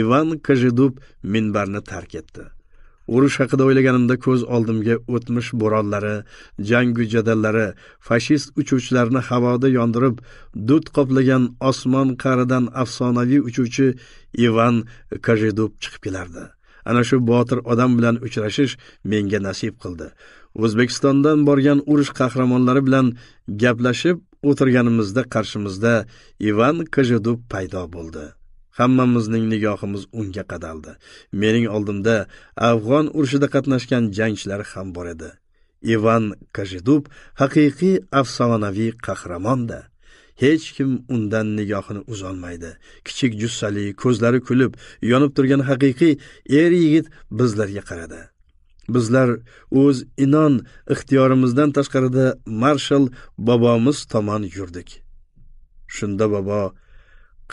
ivan kajidub minbarni tark etdi urush haqida o'ylaganimda ko'z oldimga o'tmish bo'ronlari jangu jadallari fashist uchuvchilarni havoda yondirib dud qoplagan osmon qa'ridan afsonaviy uchuvchi ivan kajidub chiqib kelardi ana shu botir odam bilan uchrashish menga nasib qildi o'zbekistondan borgan urush qahramonlari bilan gaplashib o'tirganimizda qarshimizda ivan kajadub paydo bo'ldi hammamizning nigohimiz unga qadaldi mening oldimda afg'on urushida qatnashgan jangchilar ham bor edi ivan kajidub haqiqiy afsonaviy qahramonda hech kim undan nigohini uzolmaydi kichik jussali ko'zlari kulib yonib turgan haqiqiy er yigit bizlarga qaradi Bizlar o'z inon ixtiyorimizdan tashqarida marshal bobomiz tomon yurdik. Shunda bobo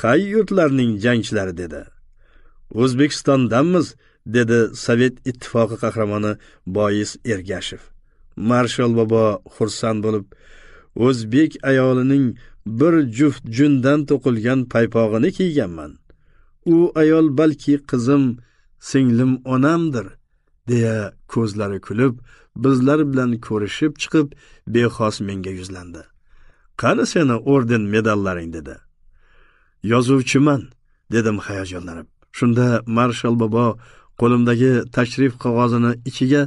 qay yurtlarning jangchilari dedi. O'zbekistondanmiz dedi Sovet ittifoqi qahramoni Boyis Ergashev. Marshal bobo xursand bo'lib o'zbek ayolining bir juft jundan to'qilgan paypog'ini kiyganman. u ayol balki qizim singlim onamdir deya ko'zlari kulib bizlar bilan ko'rishib chiqib bexos menga yuzlandi qani seni orden medallaring dedi yozuvchiman dedim hayajonlanib shunda marshal bobo qo'limdagi tashrif qog'ozini ichiga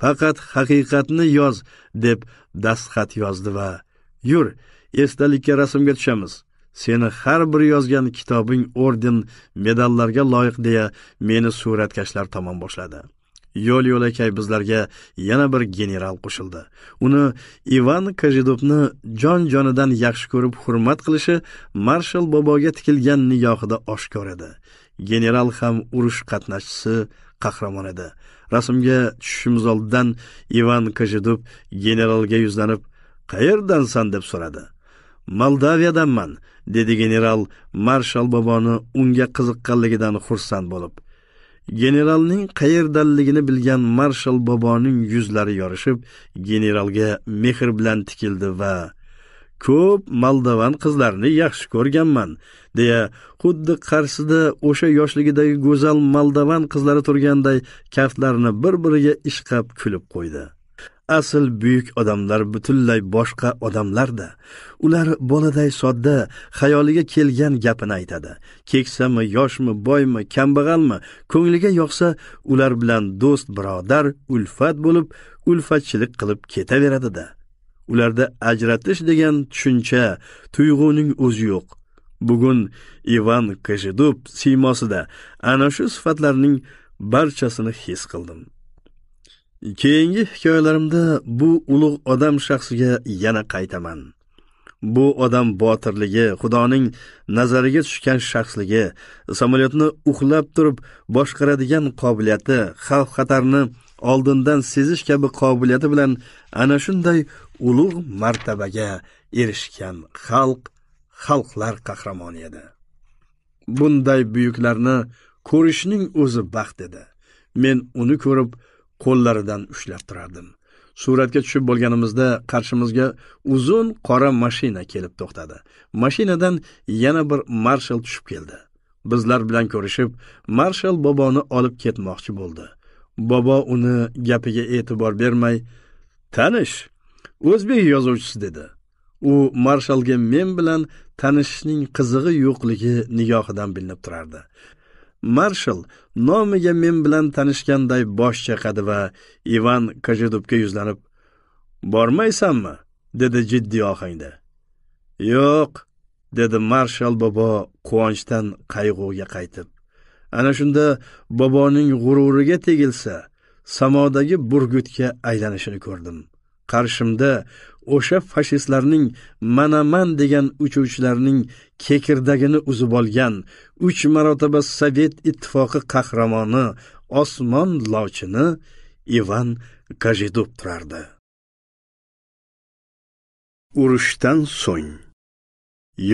faqat haqiqatni yoz deb dastxat yozdi va yur esdalikka rasmga tushamiz seni har bir yozgan kitobing orden medallarga loyiq deya meni suratkashlar tomon boshladi yo'l yo'lakay bizlarga yana bir general qo'shildi uni ivan kajidovni jon jonidan yaxshi ko'rib hurmat qilishi marshal boboga tikilgan nigohida oshkor edi general ham urush qatnashchisi qahramon edi rasmga tushishimiz oldidan ivan kajidov generalga yuzlanib qayerdansan deb so'radi moldaviyadanman dedi general marshal boboni unga qiziqqanligidan xursand bo'lib generalning qayerdaligini bilgan marshal boboning yuzlari yorishib generalga mehr bilan tikildi va ko'p moldovan qizlarini yaxshi ko'rganman deya xuddi qarshisida o'sha yoshligidagi go'zal moldovan qizlari turganday kaftlarini bir biriga ishqab kulib qo'ydi asl buyuk odamlar butunlay boshqa odamlarda ular boladay sodda xayoliga kelgan gapini aytadi keksami yoshmi boymi kambag'almi ko'ngliga yoqsa ular bilan do'st birodar ulfat bo'lib ulfatchilik qilib ketaveradida ularda ajratish degan tushuncha tuyg'uning o'zi yo'q bugun ivan kajidub siymosida ana shu sifatlarning barchasini his qildim keyingi hikoyalarimda bu ulug' odam shaxsiga yana qaytaman bu odam botirligi xudoning nazariga tushgan shaxsligi samolyotni uxlab turib boshqaradigan qobiliyati xavf xatarni oldindan sezish kabi qobiliyati bilan ana shunday ulug' martabaga erishgan xalq xalqlar qahramoni edi bunday buyuklarni ko'rishning o'zi baxt edi men uni ko'rib qo'llaridan ushlab turardim suratga tushib bo'lganimizda qarshimizga uzun qora mashina kelib to'xtadi mashinadan yana bir marshal tushib keldi bizlar bilan ko'rishib marshal boboni olib ketmoqchi bo'ldi bobo uni gapiga e'tibor bermay tanish o'zbek yozuvchisi dedi u marshalga men bilan tanishishning qizig'i yo'qligi nigohidan bilinib turardi marshal nomiga men bilan tanishganday bosh chaqadi va ivan kajidubga yuzlanib bormaysanmi dedi jiddiy ohangda yo'q dedi marshal bobo quvonchdan qayg'uga qaytib ana shunda boboning g'ururiga tegilsa samodagi burgutga aylanishini ko'rdim qarshimda o'sha fashistlarning manaman degan uchuvchilarning kekirdagini uzib olgan uch marotaba sovet ittifoqi qahramoni osmon lochini ivan kajidub turardi urushdan so'ng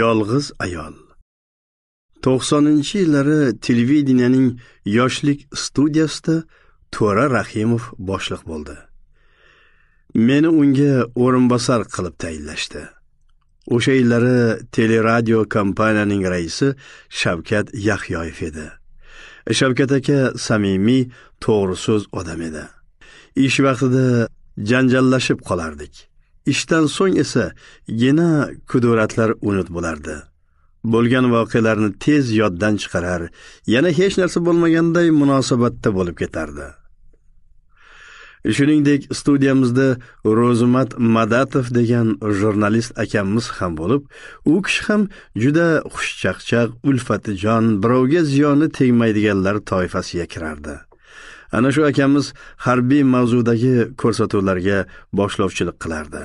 yolg'iz ayol to'qsoninchi yillari televideniyaning yoshlik studiyasida to'ra rahimov boshliq bo'ldi meni unga o'rinbosar qilib tayinlashdi o'sha yillari teleradio kompaniyaning raisi shavkat yahyoyev edi shavkat aka samimiy to'g'ri so'z odam edi ish vaqtida janjallashib qolardik ishdan so'ng esa yana kuduratlar unut bo'lardi bo'lgan voqealarni tez yoddan chiqarar yana hech narsa bo'lmaganday munosabatda bo'lib ketardi shuningdek studiyamizda ro'zimat madatov degan jurnalist akamiz ham bo'lib u kishi ham juda xushchaqchaq ulfatijon birovga ziyoni tegmaydiganlar toifasiga kirardi ana shu akamiz harbiy mavzudagi ko'rsatuvlarga boshlovchilik qilardi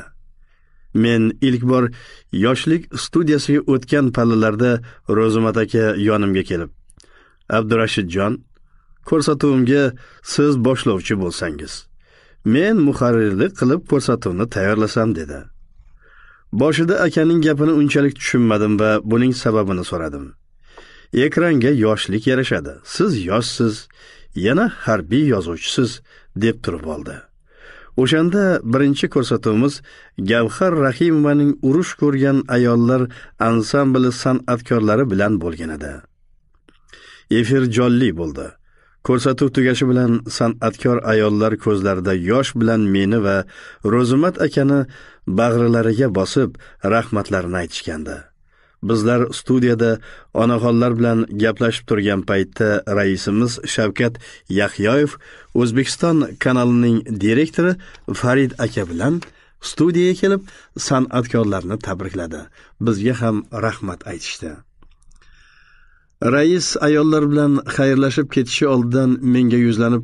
men ilk bor yoshlik studiyasiga o'tgan pallalarda ro'zimat aka yonimga kelib abdurashidjon ko'rsatuvimga siz boshlovchi bo'lsangiz men muharrirlik qilib ko'rsatuvni tayyorlasam dedi boshida akaning gapini unchalik tushunmadim va buning sababini so'radim ekranga yoshlik yarashadi siz yoshsiz yana harbiy yozuvchisiz deb turib oldi o'shanda birinchi ko'rsatuvimiz gavhar rahimovaning urush ko'rgan ayollar ansambli san'atkorlari bilan bo'lgan edi efir jonli bo'ldi ko'rsatuv tugashi bilan san'atkor ayollar ko'zlarida yosh bilan meni va ro'zimat akani bag'rilariga bosib rahmatlarini aytishgandi bizlar studiyada onaxonlar bilan gaplashib turgan paytda raisimiz shavkat yahyoyev o'zbekiston kanalining direktori farid aka bilan studiyaga kelib san'atkorlarni tabrikladi bizga ham rahmat aytishdi rais ayollar bilan xayrlashib ketishi oldidan menga yuzlanib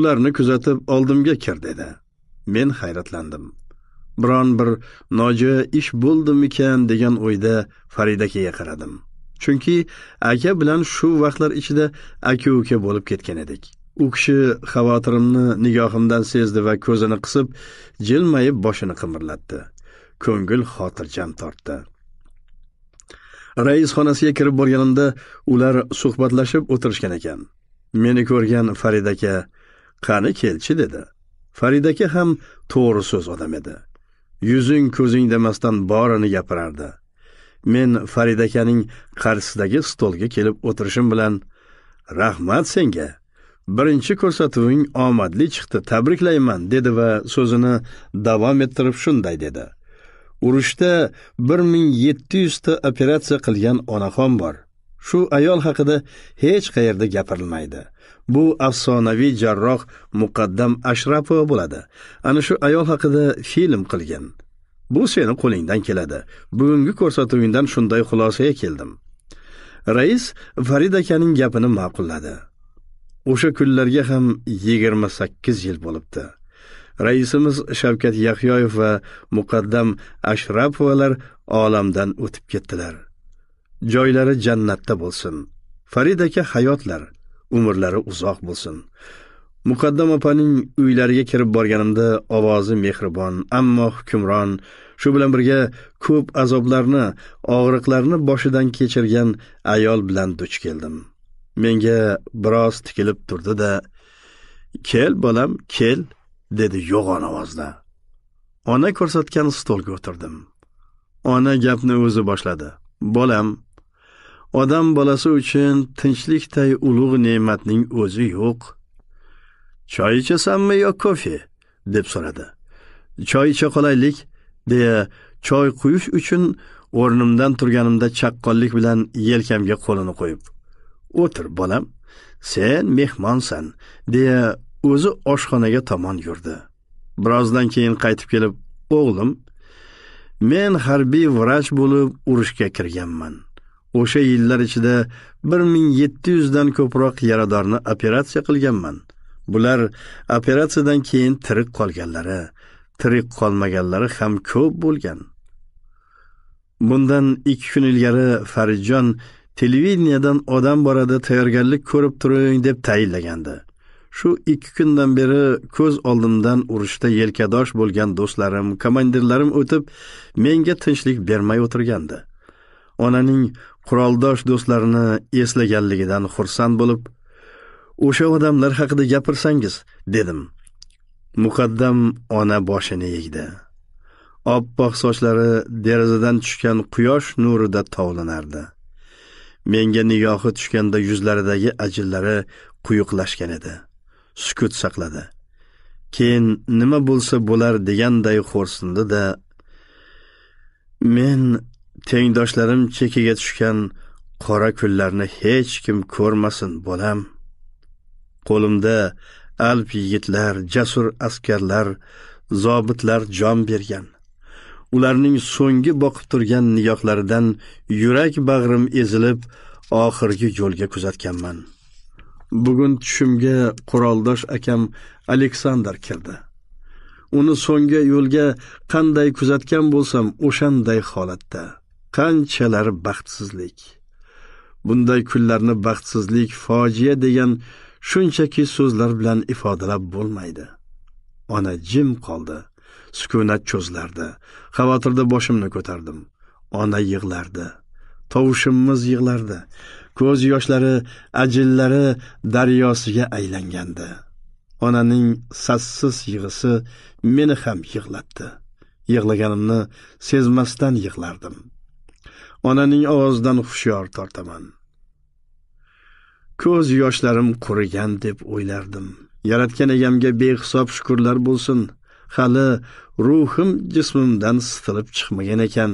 ularni kuzatib oldimga kir dedi men hayratlandim biron bir nojo'ya ish bo'ldimikan degan o'yda faridakaga qaradim chunki aka bilan shu vaqtlar ichida aka uka bo'lib ketgan edik u kishi xavotirimni nigohimdan sezdi va ko'zini qisib jilmayib boshini qimirlatdi ko'ngil xotirjam tortdi rais xonasiga kirib borganimda ular suhbatlashib o'tirishgan ekan meni ko'rgan farid aka qani kelchi dedi farid aka ham to'g'ri so'z odam edi yuzing ko'zing demasdan borini gapirardi men farid akaning qarshisidagi stolga kelib o'tirishim bilan rahmat senga birinchi ko'rsatuving omadli chiqdi tabriklayman dedi va so'zini davom ettirib shunday dedi urushda 1700 ta operatsiya qilgan onaxon bor shu ayol haqida hech qayerda gapirilmaydi bu afsonaviy jarroh muqaddam ashrapova bo'ladi ana shu ayol haqida film qilgin bu seni qo'lingdan keladi bugungi ko'rsatuvingdan shunday xulosaga keldim rais farid akaning gapini ma'qulladi o'sha kunlarga ham 28 yil bo'libdi raisimiz Shavkat yahyoyev va muqaddam Ashrapovalar olamdan o'tib ketdilar. Joylari jannatda bo'lsin. farid aka hayotlar, umrlari uzoq bo'lsin. Muqaddam opaning uylariga kirib borganimda ovozi mehribon, ammo hukmron, shu bilan birga ko'p azoblarni, og'riqlarni boshidan kechirgan ayol bilan duch keldim. menga biroz tikilib turdi da kel bolam kel dedi yo'g'on ovozda ona ko'rsatgan stolga o'tirdim ona gapni o'zi boshladi bolam odam bolasi uchun tinchlikday ulug' ne'matning o'zi yo'q choy ichasanmi yo kofe deb so'radi choy icha qolaylik deya choy quyish uchun o'rnimdan turganimda chaqqonlik bilan yelkamga qo'lini qo'yib o'tir bolam sen mehmonsan deya o'zi oshxonaga tomon yurdi birozdan keyin qaytib kelib o'g'lim men harbiy vrach bo'lib urushga kirganman o'sha yillar ichida 1700 dan ko'proq yaradorni operatsiya qilganman bular operatsiyadan keyin tirik qolganlari tirik qolmaganlari ham ko'p bo'lgan bundan 2 kun ilgari faridjon televideniyadan odam borada tayyorgarlik ko'rib turing deb tayinlagandi shu ikki kundan beri ko'z oldimdan urushda yelkadosh bo'lgan do'stlarim komandirlarim o'tib menga tinchlik bermay o'tirgandi onaning quroldosh do'stlarini eslaganligidan xursand bo'lib o'sha odamlar haqida gapirsangiz dedim muqaddam ona boshini egdi oppoq sochlari derazadan tushgan quyosh nurida tovlanardi menga nigohi tushganda yuzlaridagi ajinlari quyuqlashgan edi sukut saqladi keyin nima bo'lsa bo'lar deganday xo'rsindi da men tengdoshlarim chekiga tushgan qora kunlarni hech kim ko'rmasin bolam qo'limda alp yigitlar jasur askarlar zobitlar jon bergan ularning so'nggi boqib turgan nigohlaridan yurak bag'rim ezilib oxirgi yo'lga kuzatganman bugun tushimga quroldosh akam aleksandr kirdi uni so'nggi yo'lga qanday kuzatgan bo'lsam o'shanday holatda qanchalar baxtsizlik bunday kunlarni baxtsizlik fojia degan shunchaki so'zlar bilan ifodalab bo'lmaydi ona jim qoldi sukunat cho'zlardi xavotirda boshimni ko'tardim ona yig'lardi tovushimiz yig'lardi ko'z yoshlari ajillari daryosiga aylangandi onaning sassiz yig'isi meni ham yig'latdi yig'laganimni sezmasdan yig'lardim onaning ovozidan hushyor tortaman ko'z yoshlarim qurigan deb o'ylardim yaratgan egamga behisob shukurlar bo'lsin hali ruhim jismimdan sitilib chiqmagan ekan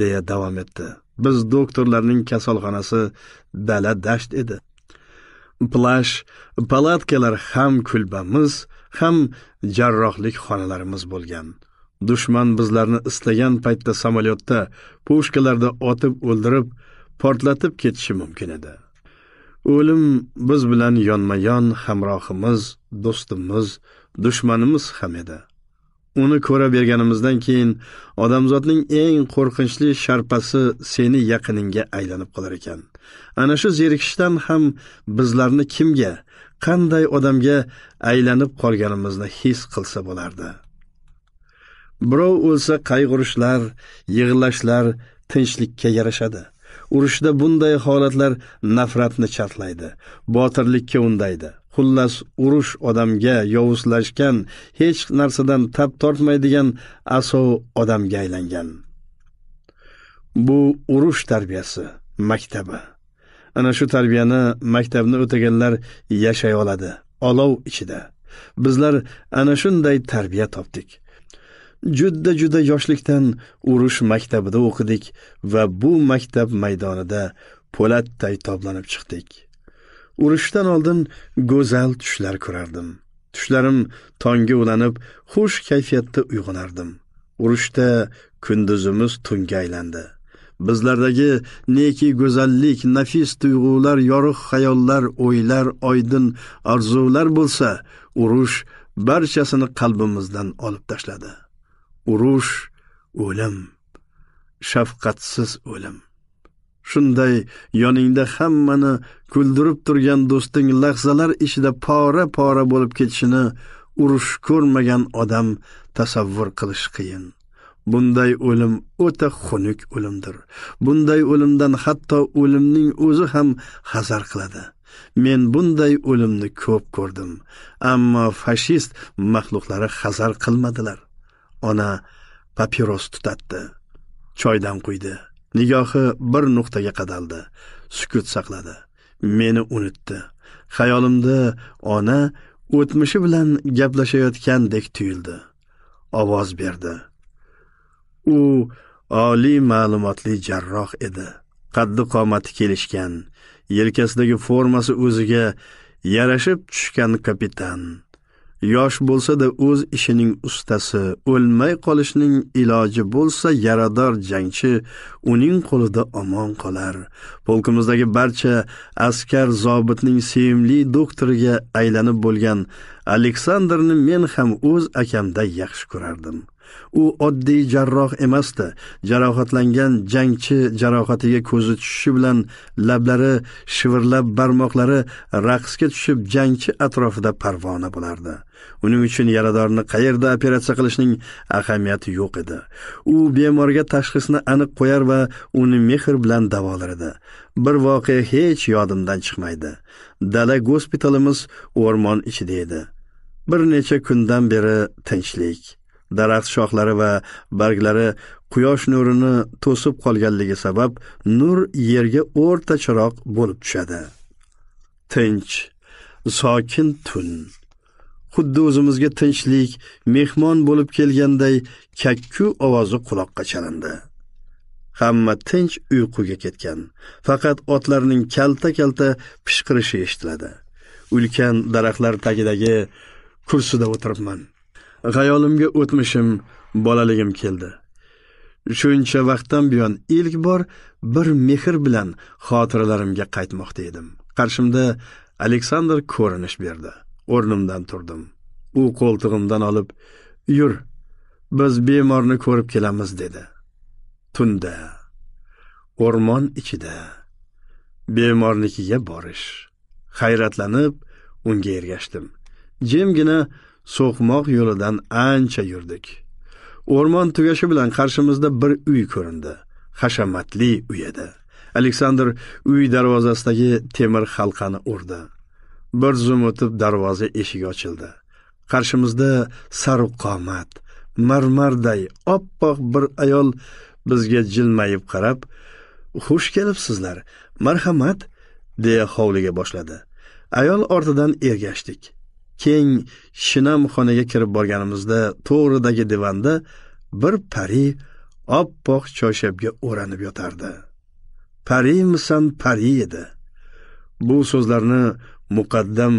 deya davom etdi biz doktorlarning kasalxonasi dala dasht edi plash palatkalar ham kulbamiz ham jarrohlik xonalarimiz bo'lgan dushman bizlarni istagan paytda samolyotda pushkalarda otib o'ldirib portlatib ketishi mumkin edi o'lim biz bilan yonma yon hamrohimiz do'stimiz dushmanimiz ham edi uni ko'ra berganimizdan keyin odamzodning eng qo'rqinchli sharpasi seni yaqiningga aylanib qolar ekan ana shu zerikishdan ham bizlarni kimga qanday odamga aylanib qolganimizni his qilsa bo'lardi birov o'lsa qayg'urishlar yig'lashlar tinchlikka yarashadi urushda bunday holatlar nafratni chatlaydi botirlikka undaydi xullas urush odamga yovuzlashgan hech narsadan tab tortmaydigan asov odamga aylangan bu urush tarbiyasi maktabi ana shu tarbiyani maktabni o'taganlar yashay oladi olov ichida bizlar ana shunday tarbiya topdik juda juda yoshlikdan urush maktabida o'qidik va bu maktab maydonida po'latday toblanib chiqdik urushdan oldin go'zal tushlar ko'rardim tushlarim tongga ulanib xush kayfiyatda uyg'onardim urushda kunduzimiz tunga aylandi bizlardagi neki go'zallik nafis tuyg'ular yorug' xayollar o'ylar oydin orzular bo'lsa urush barchasini qalbimizdan olib tashladi urush o'lim shafqatsiz o'lim shunday yoningda hammani kuldirib turgan do'sting lahzalar ichida pora pora bo'lib ketishini urush ko'rmagan odam tasavvur qilish qiyin bunday o'lim o'ta xunuk o'limdir bunday o'limdan hatto o'limning o'zi ham hazar qiladi men bunday o'limni ko'p ko'rdim ammo fashist maxluqlari hazar qilmadilar ona papiros tutatdi choydan quydi nigohi bir nuqtaga qadaldi sukut saqladi meni unutdi xayolimda ona o'tmishi bilan gaplashayotgandek tuyuldi ovoz berdi u oliy ma'lumotli jarroh edi qaddi qomati kelishgan yelkasidagi formasi o'ziga yarashib tushgan kapitan yosh bo'lsa-da o'z ishining ustasi, o'lmay qolishning iloji bo'lsa yarador jangchi uning qo'lida omon qolar. Polkimizdagi barcha askar zobitning sevimli doktoriga aylanib bo'lgan Aleksandrni men ham o'z akamday yaxshi ko'rardim. u oddiy jarroh emasdi jarohatlangan jangchi jarohatiga ko'zi tushishi bilan lablari shivirlab barmoqlari raqsga tushib jangchi atrofida parvona bo'lardi uning uchun yaradorni qayerda operatsiya qilishning ahamiyati yo'q edi u bemorga tashxisni aniq qo'yar va uni mehr bilan davolar edi bir voqea hech yodimdan chiqmaydi dala gospitalimiz o'rmon ichida edi bir necha kundan beri tinchlik daraxt shoxlari va barglari quyosh nurini to'sib qolganligi sabab nur yerga o'rtacharoq bo'lib tushadi tinch sokin tun xuddi o'zimizga tinchlik mehmon bo'lib kelganday kakku ovozi quloqqa chalindi hamma tinch uyquga ketgan faqat otlarning kalta kalta pishqirishi eshitiladi ulkan daraxtlar tagidagi kursida o'tiribman Xayolimga o'tmishim, bolaligim keldi. Shuncha vaqtdan buyon ilk bor bir mehr bilan xotiralarimga qaytmoqda edim. Qarshimda Aleksandr ko'rinish berdi. O'rnimdan turdim. U qo'ltig'imdan olib, "Yur, biz bemorni ko'rib kelamiz" dedi. Tunda o'rmon ichida bemornikiga borish. Hayratlanib unga ergashdim. Jimgina so'qmoq yo'lidan ancha yurdik o'rmon tugashi bilan qarshimizda bir uy ko'rindi hashamatli uy edi aleksandr uy darvozasidagi temir halqani urdi bir zum o'tib darvoza eshigi ochildi qarshimizda sarvqomat marmarday oppoq bir ayol bizga jilmayib qarab xush kelibsizlar marhamat deya hovliga boshladi ayol ortidan ergashdik keng shinam xonaga kirib borganimizda to'g'ridagi divanda bir pari oppoq choyshabga o'ranib yotardi parimisan pari edi bu so'zlarni muqaddam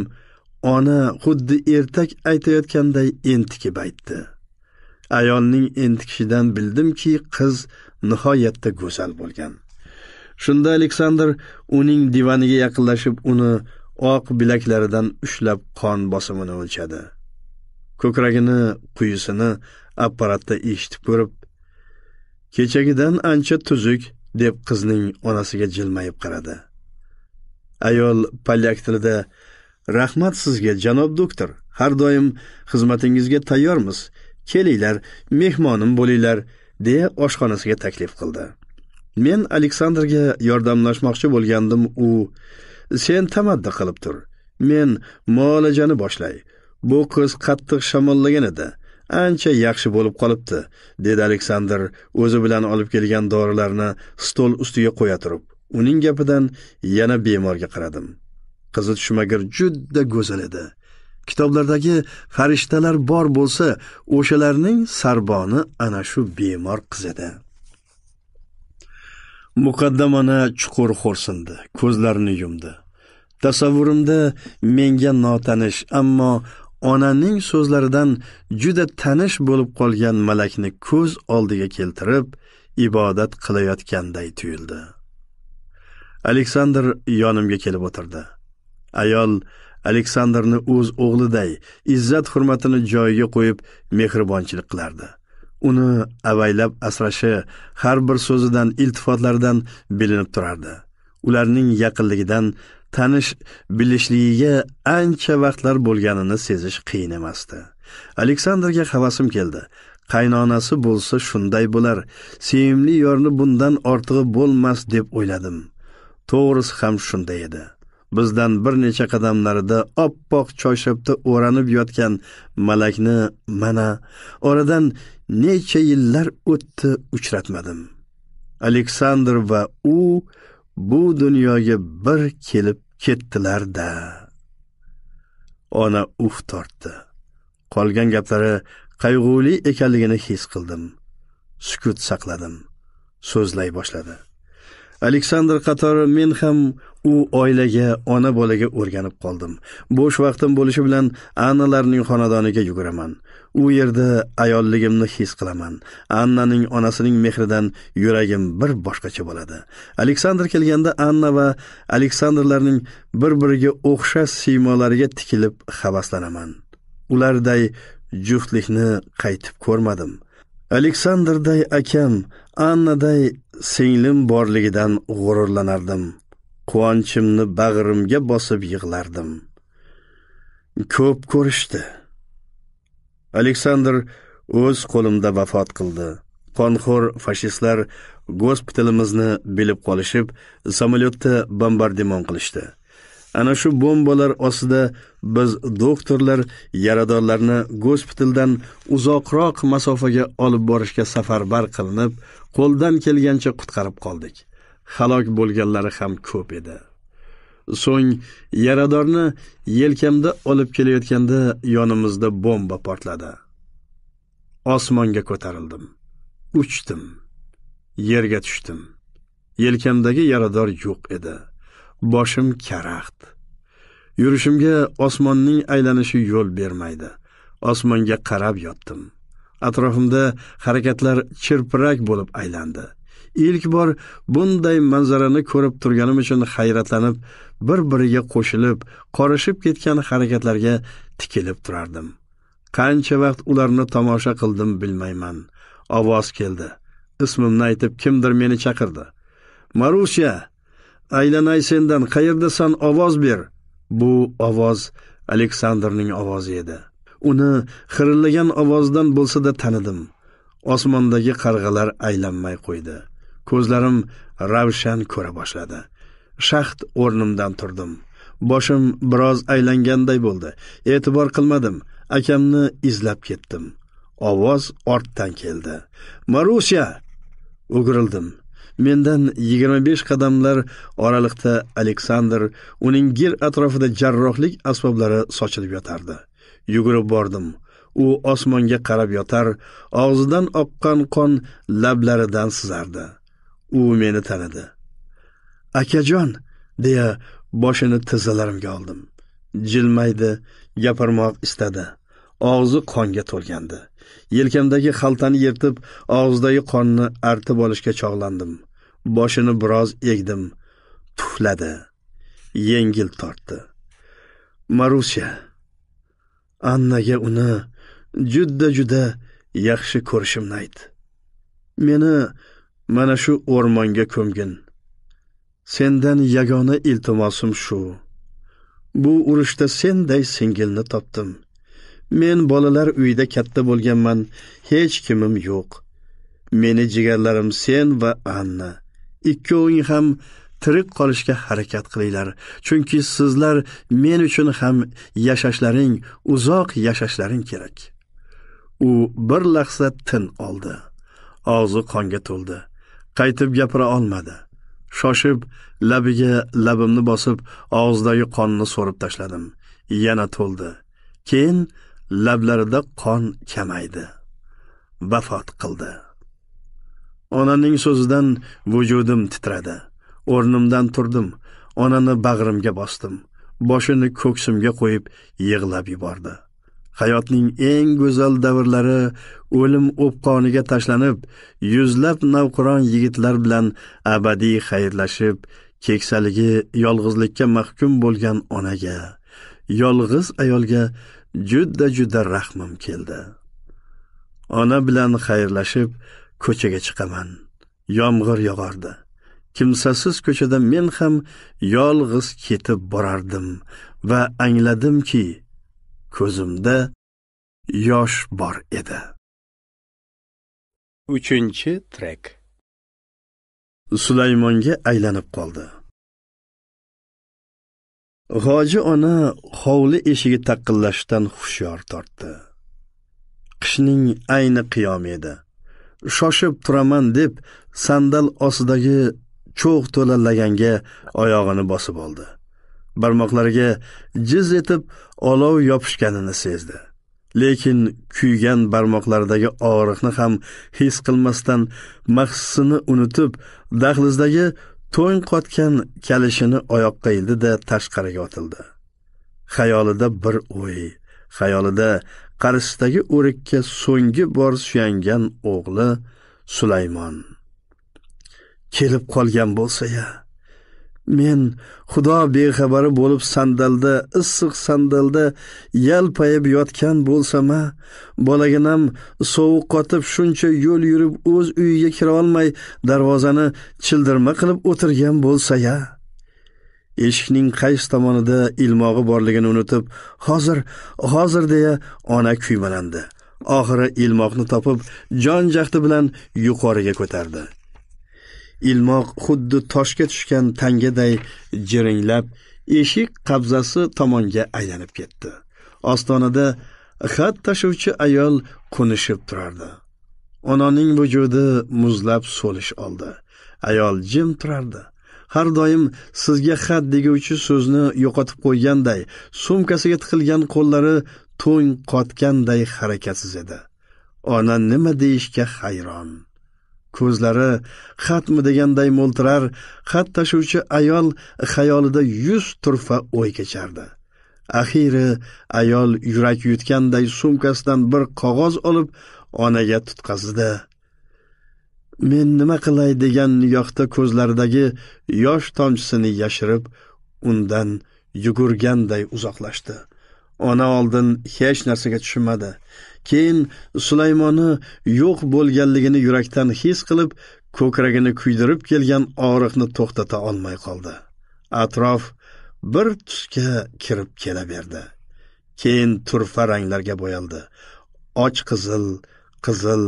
ona xuddi ertak aytayotganday entikib aytdi ayolning entikishidan bildimki qiz nihoyatda go'zal bo'lgan shunda aleksandr uning divaniga yaqinlashib uni oq bilaklaridan ushlab qon bosimini o'lchadi ko'kragini quyisini apparatda eshitib ko'rib kechagidan ancha tuzuk deb qizning onasiga jilmayib qaradi ayol polyak tilida rahmat sizga janob doktor har doim xizmatingizga tayyormiz kelinglar mehmonim bo'linglar deya oshxonasiga taklif qildi men aleksandrga yordamlashmoqchi bo'lgandim u sen tamaddi qilib tur men muolajani boshlay bu qiz qattiq shamollagan edi ancha yaxshi bo'lib qolibdi dedi aleksandr o'zi bilan olib kelgan dorilarni stol ustiga qo'ya turib uning gapidan yana bemorga qaradim qizi tushmagir juda go'zal edi kitoblardagi farishtalar bor bo'lsa o'shalarning sarboni ana shu bemor qiz edi muqaddamana chuqur xo'rsindi ko'zlarini yumdi tasavvurimda menga notanish ammo onaning so'zlaridan juda tanish bo'lib qolgan malakni ko'z oldiga keltirib ibodat qilayotganday tuyuldi aleksandr yonimga kelib o'tirdi ayol aleksandrni o'z o'g'liday izzat hurmatini joyiga qo'yib mehribonchilik qilardi uni avaylab asrashi har bir so'zidan iltifotlaridan bilinib turardi ularning yaqinligidan tanish bilishligiga ancha vaqtlar bo'lganini sezish qiyin emasdi aleksandrga havasim keldi qaynonasi bo'lsa shunday bo'lar sevimli yorni bundan ortig'i bo'lmas deb o'yladim to'g'risi ham shunday edi bizdan bir necha qadamlarida oppoq choyshabda o'ranib yotgan malakni mana oradan necha yillar o'tdi uchratmadim aleksandr va u bu dunyoga bir kelib ketdilar da ona uf tortdi qolgan gaplari qayg'uli ekanligini his qildim sukut saqladim so'zlay boshladi aleksandr qatori men ham u oilaga ona bolaga o'rganib qoldim bo'sh vaqtim bo'lishi bilan analarning xonadoniga yuguraman u yerda ayolligimni his qilaman annaning onasining mehridan yuragim bir boshqacha bo'ladi aleksandr kelganda anna va aleksandrlarning bir biriga o'xshash siymolariga tikilib havaslanaman ularday juftlikni qaytib ko'rmadim aleksandrday akam annaday singlim borligidan g'ururlanardim quvonchimni bag'rimga bosib yig'lardim ko'p ko'rishdi aleksandr o'z qo'limda vafot qildi qonxo'r fashistlar gospitalimizni bilib qolishib samolyotda bombardimon qilishdi ana shu bombalar ostida biz doktorlar yaradorlarni gospitaldan uzoqroq masofaga olib borishga safarbar qilinib qo'ldan kelgancha qutqarib qoldik halok bo'lganlari ham ko'p edi so'ng yaradorni yelkamda olib kelayotganda yonimizda bomba portladi osmonga ko'tarildim uchdim yerga tushdim yelkamdagi yarador yo'q edi boshim karaxt yurishimga osmonning aylanishi yo'l bermaydi osmonga qarab yotdim atrofimda harakatlar chirpirak bo'lib aylandi ilk bor bunday manzarani ko'rib turganim uchun hayratlanib bir biriga qo'shilib qorishib ketgan harakatlarga tikilib turardim qancha vaqt ularni tomosha qildim bilmayman ovoz keldi ismimni aytib kimdir meni chaqirdi marusha aylanay sendan qayerdasan ovoz ber bu ovoz aleksandrning ovozi edi uni xirillagan ovozdan bo'lsa-da tanidim osmondagi qarg'alar aylanmay qo'ydi ko'zlarim ravshan ko'ra boshladi shaxt o'rnimdan turdim boshim biroz aylanganday bo'ldi e'tibor qilmadim akamni izlab ketdim ovoz ortdan keldi marusya o'girildim mendan yigirma besh qadamlar oraliqda aleksandr uning gir atrofida jarrohlik asboblari sochilib yotardi yugurib bordim u osmonga qarab yotar og'zidan oqqan qon lablaridan sizardi u meni tanidi akajon deya boshini tizzalarimga oldim jilmaydi gapirmoq istadi og'zi qonga to'lgandi yelkamdagi xaltani yirtib og'zidagi qonni artib olishga chog'landim boshini biroz egdim tufladi yengil tortdi marusya annaga uni juda juda yaxshi ko'rishimni ayt meni mana shu o'rmonga ko'mgin sendan yagona iltimosim shu bu urushda senday singilni topdim men bolalar uyida katta bo'lganman hech kimim yo'q meni jigarlarim sen va anna ikkoving ham tirik qolishga harakat qilinglar chunki sizlar men uchun ham yashashlaring uzoq yashashlaring kerak u bir lahza tin oldi og'zi qonga to'ldi qaytib gapira olmadi shoshib labiga labimni bosib og'zidagi qonni so'rib tashladim yana to'ldi keyin lablarida qon kamaydi vafot qildi onamning so'zidan vujudim titradi o'rnimdan turdim onani bag'rimga bosdim boshini ko'ksimga qo'yib yig'lab yubordi hayotning eng go'zal davrlari o'lim o'pqoniga tashlanib yuzlab navqiron yigitlar bilan abadiy xayrlashib keksaligi yolg'izlikka mahkum bo'lgan onaga yolg'iz ayolga juda juda rahmim keldi ona bilan xayrlashib ko'chaga chiqaman yomg'ir yog'ardi kimsasiz ko'chada men ham yolg'iz ketib borardim va angladimki ko'zimda yosh bor edi uchinchi trek sulaymonga aylanib qoldi g'oji ona hovli eshigi taqillashdan hushyor tortdi qishning ayni qiyomi edi shoshib turaman deb sandal ostidagi cho'g' to'la laganga oyog'ini bosib oldi barmoqlariga jiz etib olov yopishganini sezdi lekin kuygan barmoqlaridagi og'riqni ham his qilmasdan mahsisini unutib dahlizdagi to'ng qotgan kalishini oyoqqa ildi-da tashqariga otildi xayolida bir o'y xayolida qarshisidagi o'rikka so'nggi bor suyangan o'g'li sulaymon kelib qolgan bo'lsa ya men xudo bexabari bo'lib sandalda issiq sandalda yalpayib yotgan bo'lsama bolaginam sovuq qotib shuncha yo'l yurib o'z uyiga kira olmay darvozani childirma qilib o'tirgan bo'lsa ya eshikning qaysi tomonida ilmog'i borligini unutib hozir hozir deya ona kuymalandi oxiri ilmoqni topib jon jahdi bilan yuqoriga ko'tardi ilmoq xuddi toshga tushgan tangaday jiringlab eshik qabzasi tomonga aylanib ketdi ostonada xat tashuvchi ayol qunishib turardi onaning vujudi muzlab so'lish oldi ayol jim turardi har doim sizga xat deguvchi so'zni yo'qotib qo'yganday sumkasiga tiqilgan qo'llari to'ng qotganday harakatsiz edi ona nima deyishga hayron ko'zlari xatmi deganday mo'ltirar xat tashuvchi ayol xayolida yuz turfa o'y kechardi axiyri ayol yurak yutganday sumkasidan bir qog'oz olib onaga tutqazdi men nima qilay degan nigohda ko'zlaridagi yosh tomchisini yashirib undan yugurganday uzoqlashdi ona oldin hech narsaga tushunmadi keyin sulaymonni yo'q bo'lganligini yurakdan his qilib ko'kragini kuydirib kelgan og'riqni to'xtata olmay qoldi atrof bir tusga kirib kelaverdi keyin turfa ranglarga bo'yaldi och qizil qizil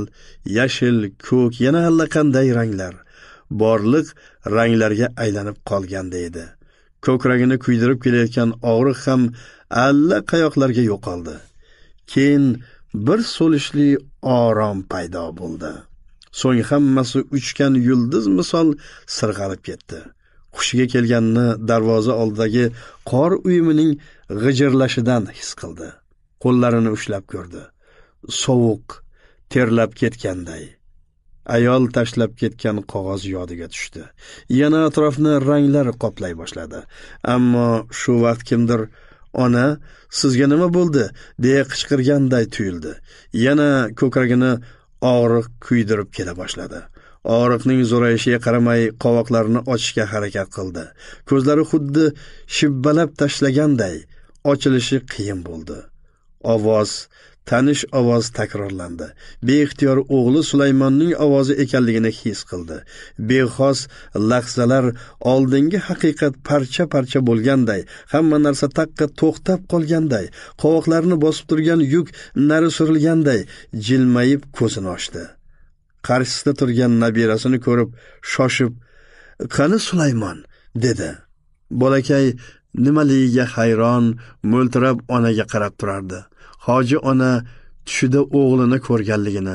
yashil ko'k yana allaqanday ranglar borliq ranglarga aylanib qolganda edi ko'kragini kuydirib kelayotgan og'riq ham alla yo'qoldi keyin bir so'lishli orom paydo bo'ldi so'ng hammasi uchgan yulduz misol sirg'alib ketdi hushiga kelganini darvoza oldidagi qor uyumining g'ijirlashidan his qildi qo'llarini ushlab ko'rdi sovuq terlab ketganday ayol tashlab ketgan qog'oz yodiga tushdi yana atrofni ranglar qoplay boshladi ammo shu vaqt kimdir ona sizga nima bo'ldi deya qichqirganday tuyuldi yana ko'kragini og'riq kuydirib kela boshladi og'riqning zo'rayishiga qaramay qovoqlarini ochishga harakat qildi ko'zlari xuddi shibbalab tashlaganday ochilishi qiyin bo'ldi ovoz tanish ovoz takrorlandi beixtiyor o'g'li sulaymonning ovozi ekanligini his qildi bexos lahzalar oldingi haqiqat parcha parcha bo'lganday hamma narsa taqqa to'xtab qolganday qovoqlarini bosib turgan yuk nari surilganday jilmayib ko'zini ochdi qarshisida turgan nabirasini ko'rib shoshib qani sulaymon dedi bolakay nimaligiga hayron mo'ltirab onaga qarab turardi hoji ona tushida o'g'lini ko'rganligini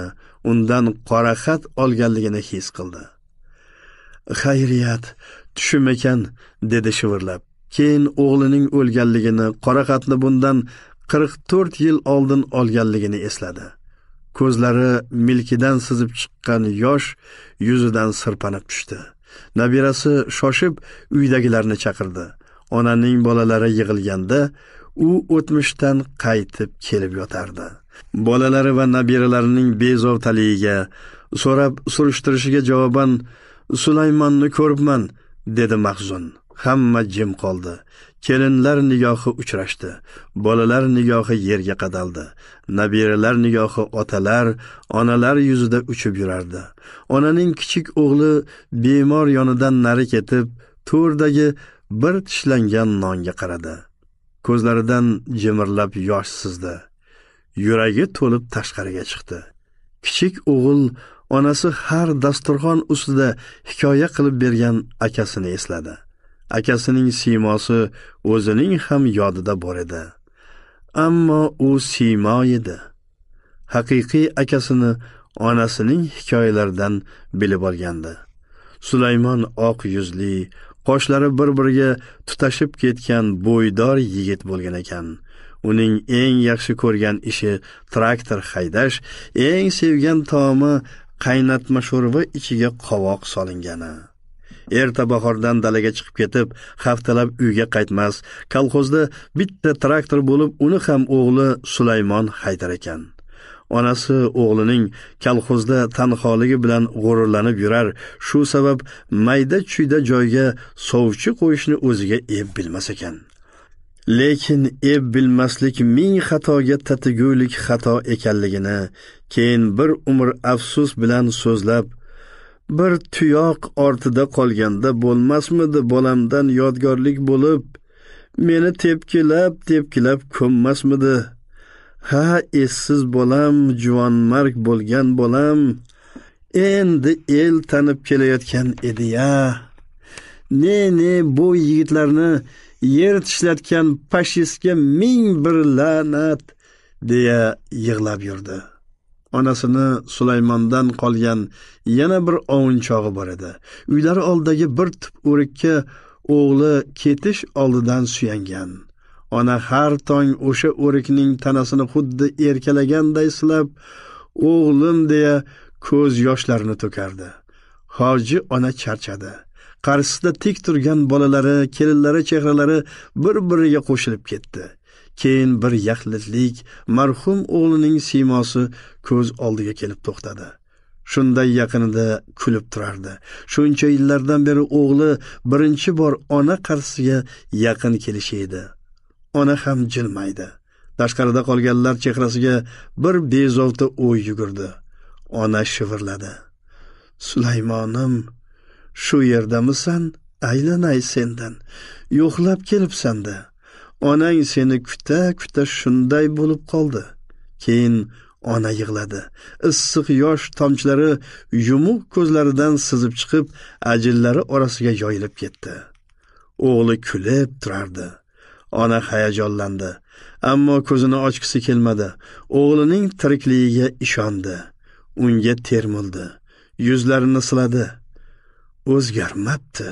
undan qora xat olganligini his qildi xayriyat tushim ekan dedi shivirlab keyin o'g'lining o'lganligini qora bundan qirq to'rt yil oldin olganligini esladi ko'zlari milkidan sizib chiqqan yosh yuzidan sirpanib tushdi nabirasi shoshib uydagilarni chaqirdi onaning bolalari yig'ilganda u o'tmishdan qaytib kelib yotardi bolalari va nabiralarining bezovtaligiga so'rab surishtirishiga javoban sulaymonni ko'ribman dedi mahzun hamma jim qoldi kelinlar nigohi uchrashdi bolalar nigohi yerga qadaldi nabiralar nigohi otalar onalar yuzida uchib yurardi onaning kichik o'g'li bemor yonidan nari ketib to'rdagi bir tishlangan nonga qaradi ko'zlaridan jimirlab yosh sizdi yuragi to'lib tashqariga chiqdi kichik o'g'il onasi har dasturxon ustida hikoya qilib bergan akasini esladi akasining siymosi o'zining ham yodida bor edi ammo u siymo edi haqiqiy akasini onasining hikoyalaridan bilib olgandi sulaymon oq yuzli qoshlari bir biriga tutashib ketgan bo'ydor yigit bo'lgan ekan uning eng yaxshi ko'rgan ishi traktor haydash eng sevgan taomi qaynatma sho'rva ichiga qovoq solingani erta bahordan dalaga chiqib ketib haftalab uyga qaytmas kolxozda bitta traktor bo'lib uni ham o'g'li sulaymon haydar ekan onasi o'g'lining kolxozda tanholigi bilan g'ururlanib yurar shu sabab mayda chuyda joyga sovchi qo'yishni o'ziga eb bilmas ekan lekin eb bilmaslik ming xatoga tatigulik xato ekanligini keyin bir umr afsus bilan so'zlab bir tuyoq ortida qolganda bo'lmasmidi bolamdan yodgorlik bo'lib meni tepkilab tepkilab ko'mmasmidi ha essiz bolam juvonmarg bo'lgan bolam endi el tanib kelayotgan edi ya ne ne bu yigitlarni yer tishlatgan pashistga ming bir la'nat deya yig'lab yurdi onasini sulaymondan qolgan yana bir ovunchog'i bor edi uylari oldidagi bir tup o'rikka o'g'li ketish oldidan suyangan ona har tong o'sha o'rikning tanasini xuddi erkalaganday silab o'g'lim deya ko'z yoshlarini to'kardi hoji ona charchadi qarshisida tik turgan bolalari kelinlari chehralari bir biriga qo'shilib ketdi keyin bir yaxlitlik marhum o'g'lining siymosi ko'z oldiga kelib to'xtadi shunday yaqinida kulib turardi shuncha yillardan beri o'g'li birinchi bor ona qarshisiga yaqin kelishi edi ona ham jilmaydi tashqarida qolganlar chehrasiga bir bezovta o'y yugurdi ona shivirladi sulaymonim shu yerdamisan aylanay sendan yo'qlab kelibsanda onang seni kuta kuta shunday bo'lib qoldi keyin ona yig'ladi issiq yosh tomchilari yumuq ko'zlaridan sizib chiqib ajinlari orasiga yoyilib ketdi o'g'li kulib turardi ona hayajonlandi ammo ko'zini ochgisi kelmadi o'g'lining tirikligiga ishondi unga termildi yuzlarini siladi o'zgarmabdi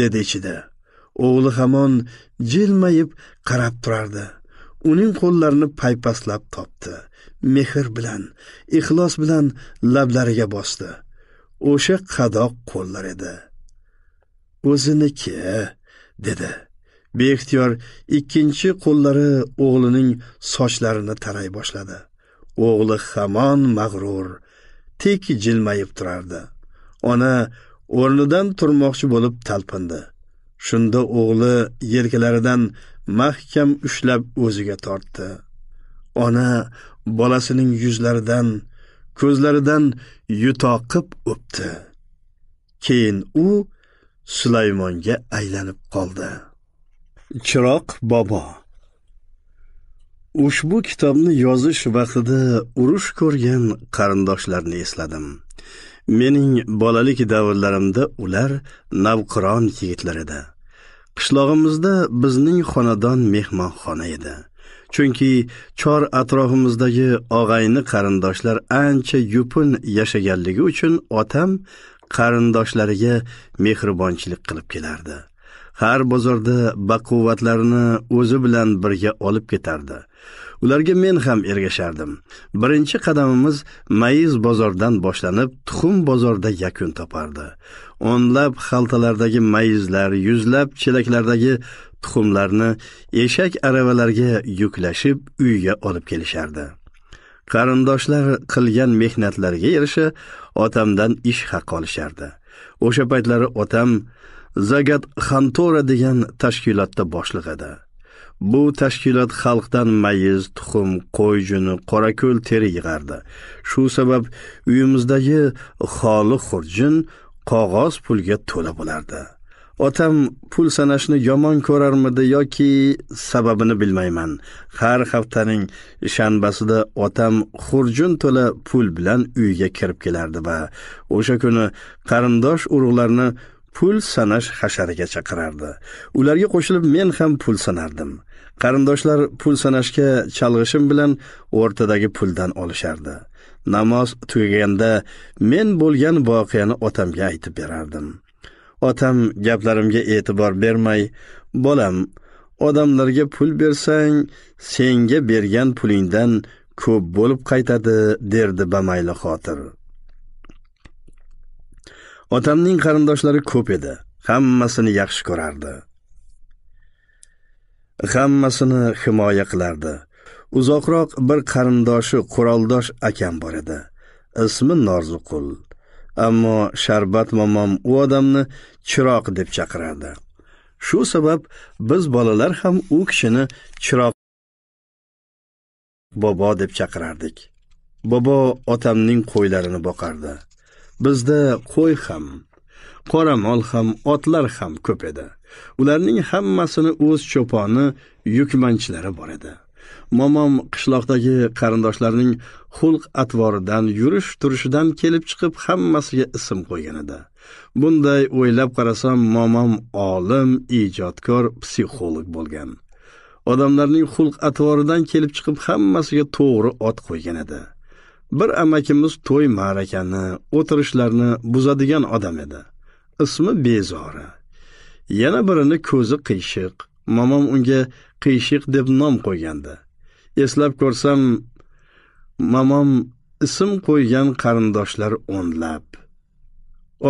dedi ichida o'g'li hamon jilmayib qarab turardi uning qo'llarini paypaslab topdi mehr bilan ixlos bilan lablariga bosdi o'sha qadoq qo'llar edi o'ziniki dedi beixtiyor ikkinchi qo'llari o'g'lining sochlarini taray boshladi o'g'li hamon mag'rur tik jilmayib turardi ona o'rnidan turmoqchi bo'lib talpindi shunda o'g'li yelkalaridan mahkam ushlab o'ziga tortdi ona bolasining yuzlaridan ko'zlaridan yutoqib o'pdi keyin u sulaymonga aylanib qoldi chiroq bobo ushbu kitobni yozish vaqtida urush ko'rgan qarindoshlarni esladim mening bolalik davrlarimda ular navqiron yigitlar edi qishlog'imizda bizning xonadon mehmonxona edi chunki chor atrofimizdagi og'ayni qarindoshlar ancha yupun yashaganligi uchun otam qarindoshlariga mehribonchilik qilib kelardi har bozorda baquvvatlarini o'zi bilan birga olib ketardi ularga men ham ergashardim birinchi qadamimiz mayiz bozordan boshlanib tuxum bozorda yakun topardi o'nlab xaltalardagi mayizlar yuzlab chelaklardagi tuxumlarni eshak aravalarga yuklashib uyga olib kelishardi qarindoshlar qilgan mehnatlariga yarasha otamdan ish haqi olishardi o'sha paytlari otam zagat xantora degan tashkilotda boshliq edi bu tashkilot xalqdan mayiz tuxum qo'y juni qorako'l teri yig'ardi shu sabab uyimizdagi xoli xurjin qog'oz pulga to'la bo'lardi otam pul sanashni yomon ko'rarmidi yoki sababini bilmayman har haftaning shanbasida otam xurjun to'la pul bilan uyga kirib kelardi va o'sha kuni qarindosh urug'larni pul sanash hashariga chaqirardi ularga qo'shilib men ham pul sanardim qarindoshlar pul sanashga chalg'ishim bilan o'rtadagi puldan olishardi namoz tugaganda men bo'lgan voqeani otamga aytib berardim otam gaplarimga e'tibor bermay bolam odamlarga pul bersang senga bergan pulingdan ko'p bo'lib qaytadi derdi bamayli xotir otamning qarindoshlari ko'p edi hammasini yaxshi ko'rardi hammasini himoya qilardi uzoqroq bir qarindoshi Quraldosh akam bor edi ismi norziqul ammo sharbat momom u odamni chiroq deb chaqirardi shu sabab biz bolalar ham u kishini chiroq bobo deb chaqirardik bobo otamning qo'ylarini boqardi bizda qo'y ham qora mol ham otlar ham ko'p edi ularning hammasini o'z cho'poni yukmanchilari bor edi momom qishloqdagi qarindoshlarning xulq atvoridan yurish turishidan kelib chiqib hammasiga ism qo'ygan edi bunday o'ylab qarasam momom olim ijodkor psixolog bo'lgan odamlarning xulq atvoridan kelib chiqib hammasiga to'g'ri ot qo'ygan edi Bir amakimiz to'y ma'rakani, o'tirishlarni buzadigan odam edi. Ismi Bezora. Yana birini ko'zi qiyshiq. momom unga qiyshiq deb nom qo'ygandi. Eslab ko'rsam, momom ism qo'ygan qarindoshlar o'nlab.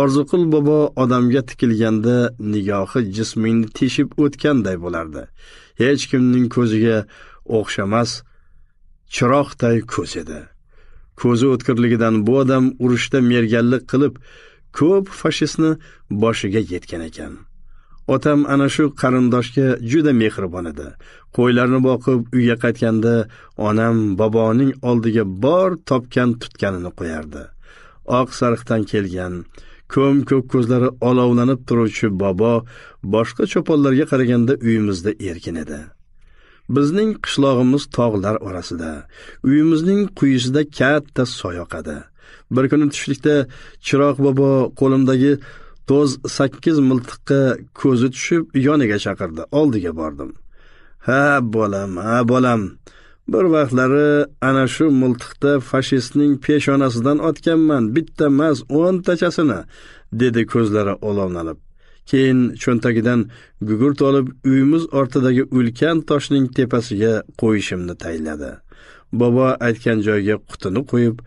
Orziqul bobo odamga tikilganda nigohi jismingni teshib o'tganday bo'lardi. Hech kimning ko'ziga o'xshamas chiroqday ko'z edi. ko'zi o'tkirligidan bu odam urushda merganlik qilib ko'p fashistni boshiga yetgan ekan otam ana shu qarindoshga juda mehribon edi qo'ylarni boqib uyga qaytganda onam boboning oldiga bor topgan tutganini qo'yardi oq sariqdan kelgan ko'm ko'k ko'zlari olovlanib turuvchi bobo boshqa cho'ponlarga qaraganda uyimizda erkin edi bizning qishlog'imiz tog'lar orasida uyimizning quyisida katta soyoqada bir kuni tushlikda chiroq bobo qo'limdagi to'z sakkiz miltiqqa ko'zi tushib yoniga chaqirdi oldiga bordim ha bolam ha bolam bir vaqtlari ana shu miltiqda fashistning peshonasidan otganman bitta emas o'ntachasini dedi ko'zlari olovlanib keyin cho'ntagidan gugurt olib uyimiz ortidagi ulkan toshning tepasiga qo'yishimni tayinladi bobo aytgan joyga qutini qo'yib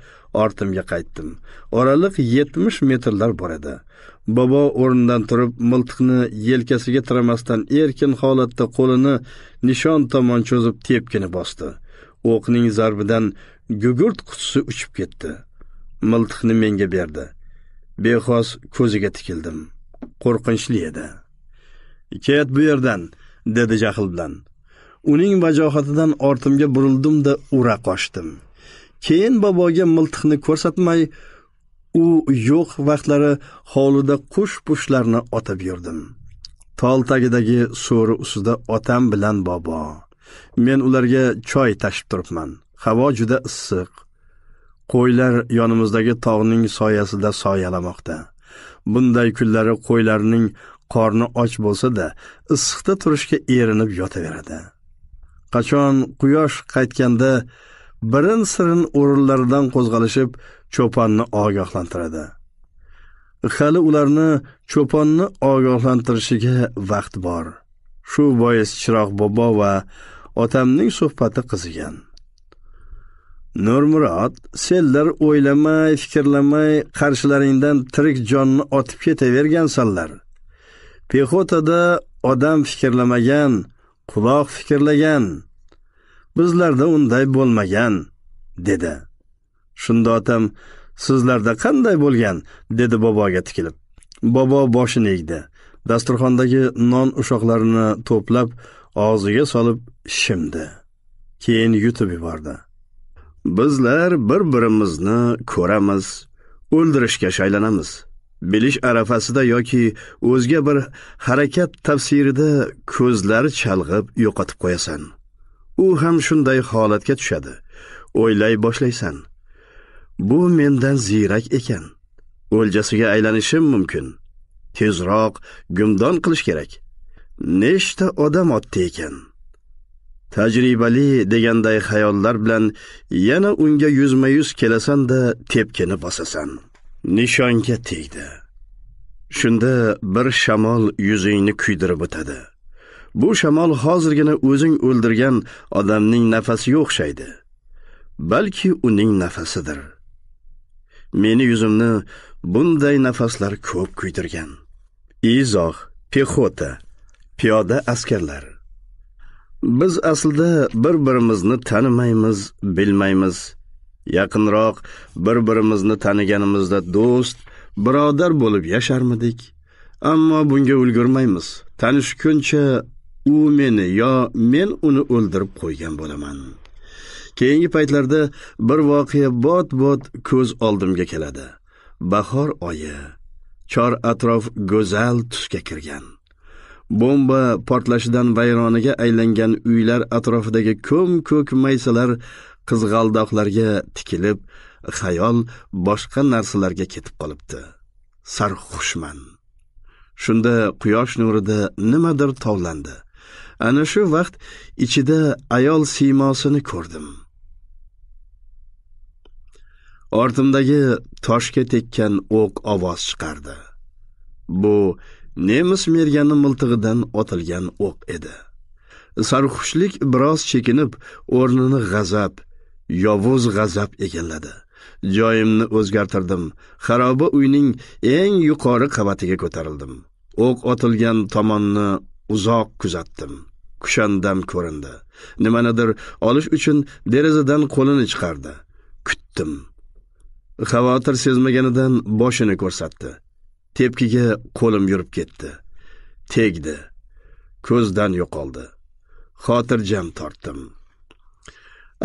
ortimga qaytdim oraliq 70 metrlar bor edi bobo o'rnidan turib miltiqni yelkasiga tiramasdan erkin holatda qo'lini nishon tomon cho'zib tepkini bosdi o'qning zarbidan gugurt qutisi uchib ketdi miltiqni menga berdi bexos ko'ziga tikildim qo'rqinchli edi ket bu yerdan dedi jahl bilan uning vajohatidan ortimga burildimda ura qochdim keyin boboga miltiqni ko'rsatmay u yo'q vaqtlari hovlida qush pushlarni otib yurdim tol tagidagi so'ri ustida otam bilan bobo men ularga choy tashib turibman havo juda issiq qo'ylar yonimizdagi tog'ning soyasida soyalamoqda bunday kunlari qo'ylarning qorni och bo'lsa-da, issiqda turishga erinib yotaveradi. Qachon quyosh qaytganda birin-sirin o'rinlaridan qo'zg'alishib, cho'ponni ogohlantiradi. Hali ularni cho'ponni ogohlantirishiga vaqt bor. Shu bois Chiroq bobo va otamning suhbati qizigan. nurmurod senlar o'ylamay fikrlamay qarshilaringdan tirik jonni otib ketavergansanlar pexotada odam fikrlamagan quloq fikrlagan bizlarda unday bo'lmagan dedi shunda otam sizlarda qanday bo'lgan dedi boboga tikilib bobo boshini egdi dasturxondagi non ushoqlarini to'plab og'ziga solib shimdi keyin yutib yubordi bizlar bir birimizni ko'ramiz o'ldirishga shaylanamiz bilish arafasida yoki o'zga bir harakat tafsirida ko'zlari chalg'ib yo'qotib qo'yasan u ham shunday holatga tushadi o'ylay boshlaysan bu mendan ziyrak ekan o'ljasiga aylanishim mumkin tezroq gumdon qilish kerak nechta odam otdi ekan tajribali deganday xayollar bilan yana unga yuzma yuz kelasan-da tepkini bosasan nishonga tegdi shunda bir shamol yuzingni kuydirib o'tadi bu shamol hozirgina o'zing o'ldirgan odamning nafasiga o'xshaydi balki uning nafasidir meni yuzimni bunday nafaslar ko'p kuydirgan izoh pexota piyoda askarlar biz aslida bir birimizni tanimaymiz bilmaymiz yaqinroq bir birimizni taniganimizda do'st birodar bo'lib yasharmidik ammo bunga ulgurmaymiz tanishguncha u meni yo men uni o'ldirib qo'ygan bo'laman keyingi paytlarda bir voqea bot bot ko'z oldimga keladi bahor oyi chor atrof go'zal tusga kirgan bomba portlashidan vayroniga aylangan uylar atrofidagi ko'm ko'k maysalar qizg'aldoqlarga tikilib xayol boshqa narsalarga ketib qolibdi sarxushman shunda quyosh nurida nimadir tovlandi ana shu vaqt ichida ayol siymosini ko'rdim ortimdagi toshga tekkan o'q ovoz chiqardi bu nemis merganni miltig'idan otilgan o'q edi sarxushlik biroz chekinib o'rnini g'azab yovuz g'azab egalladi joyimni o'zgartirdim xaroba uyning eng yuqori qavatiga ko'tarildim o'q otilgan tomonni uzoq kuzatdim kushandam ko'rindi nimanidir olish uchun derazadan qo'lini chiqardi kutdim xavotir sezmaganidan boshini ko'rsatdi tepkiga qo'lim yurib ketdi tegdi ko'zdan yo'qoldi xotirjam tortdim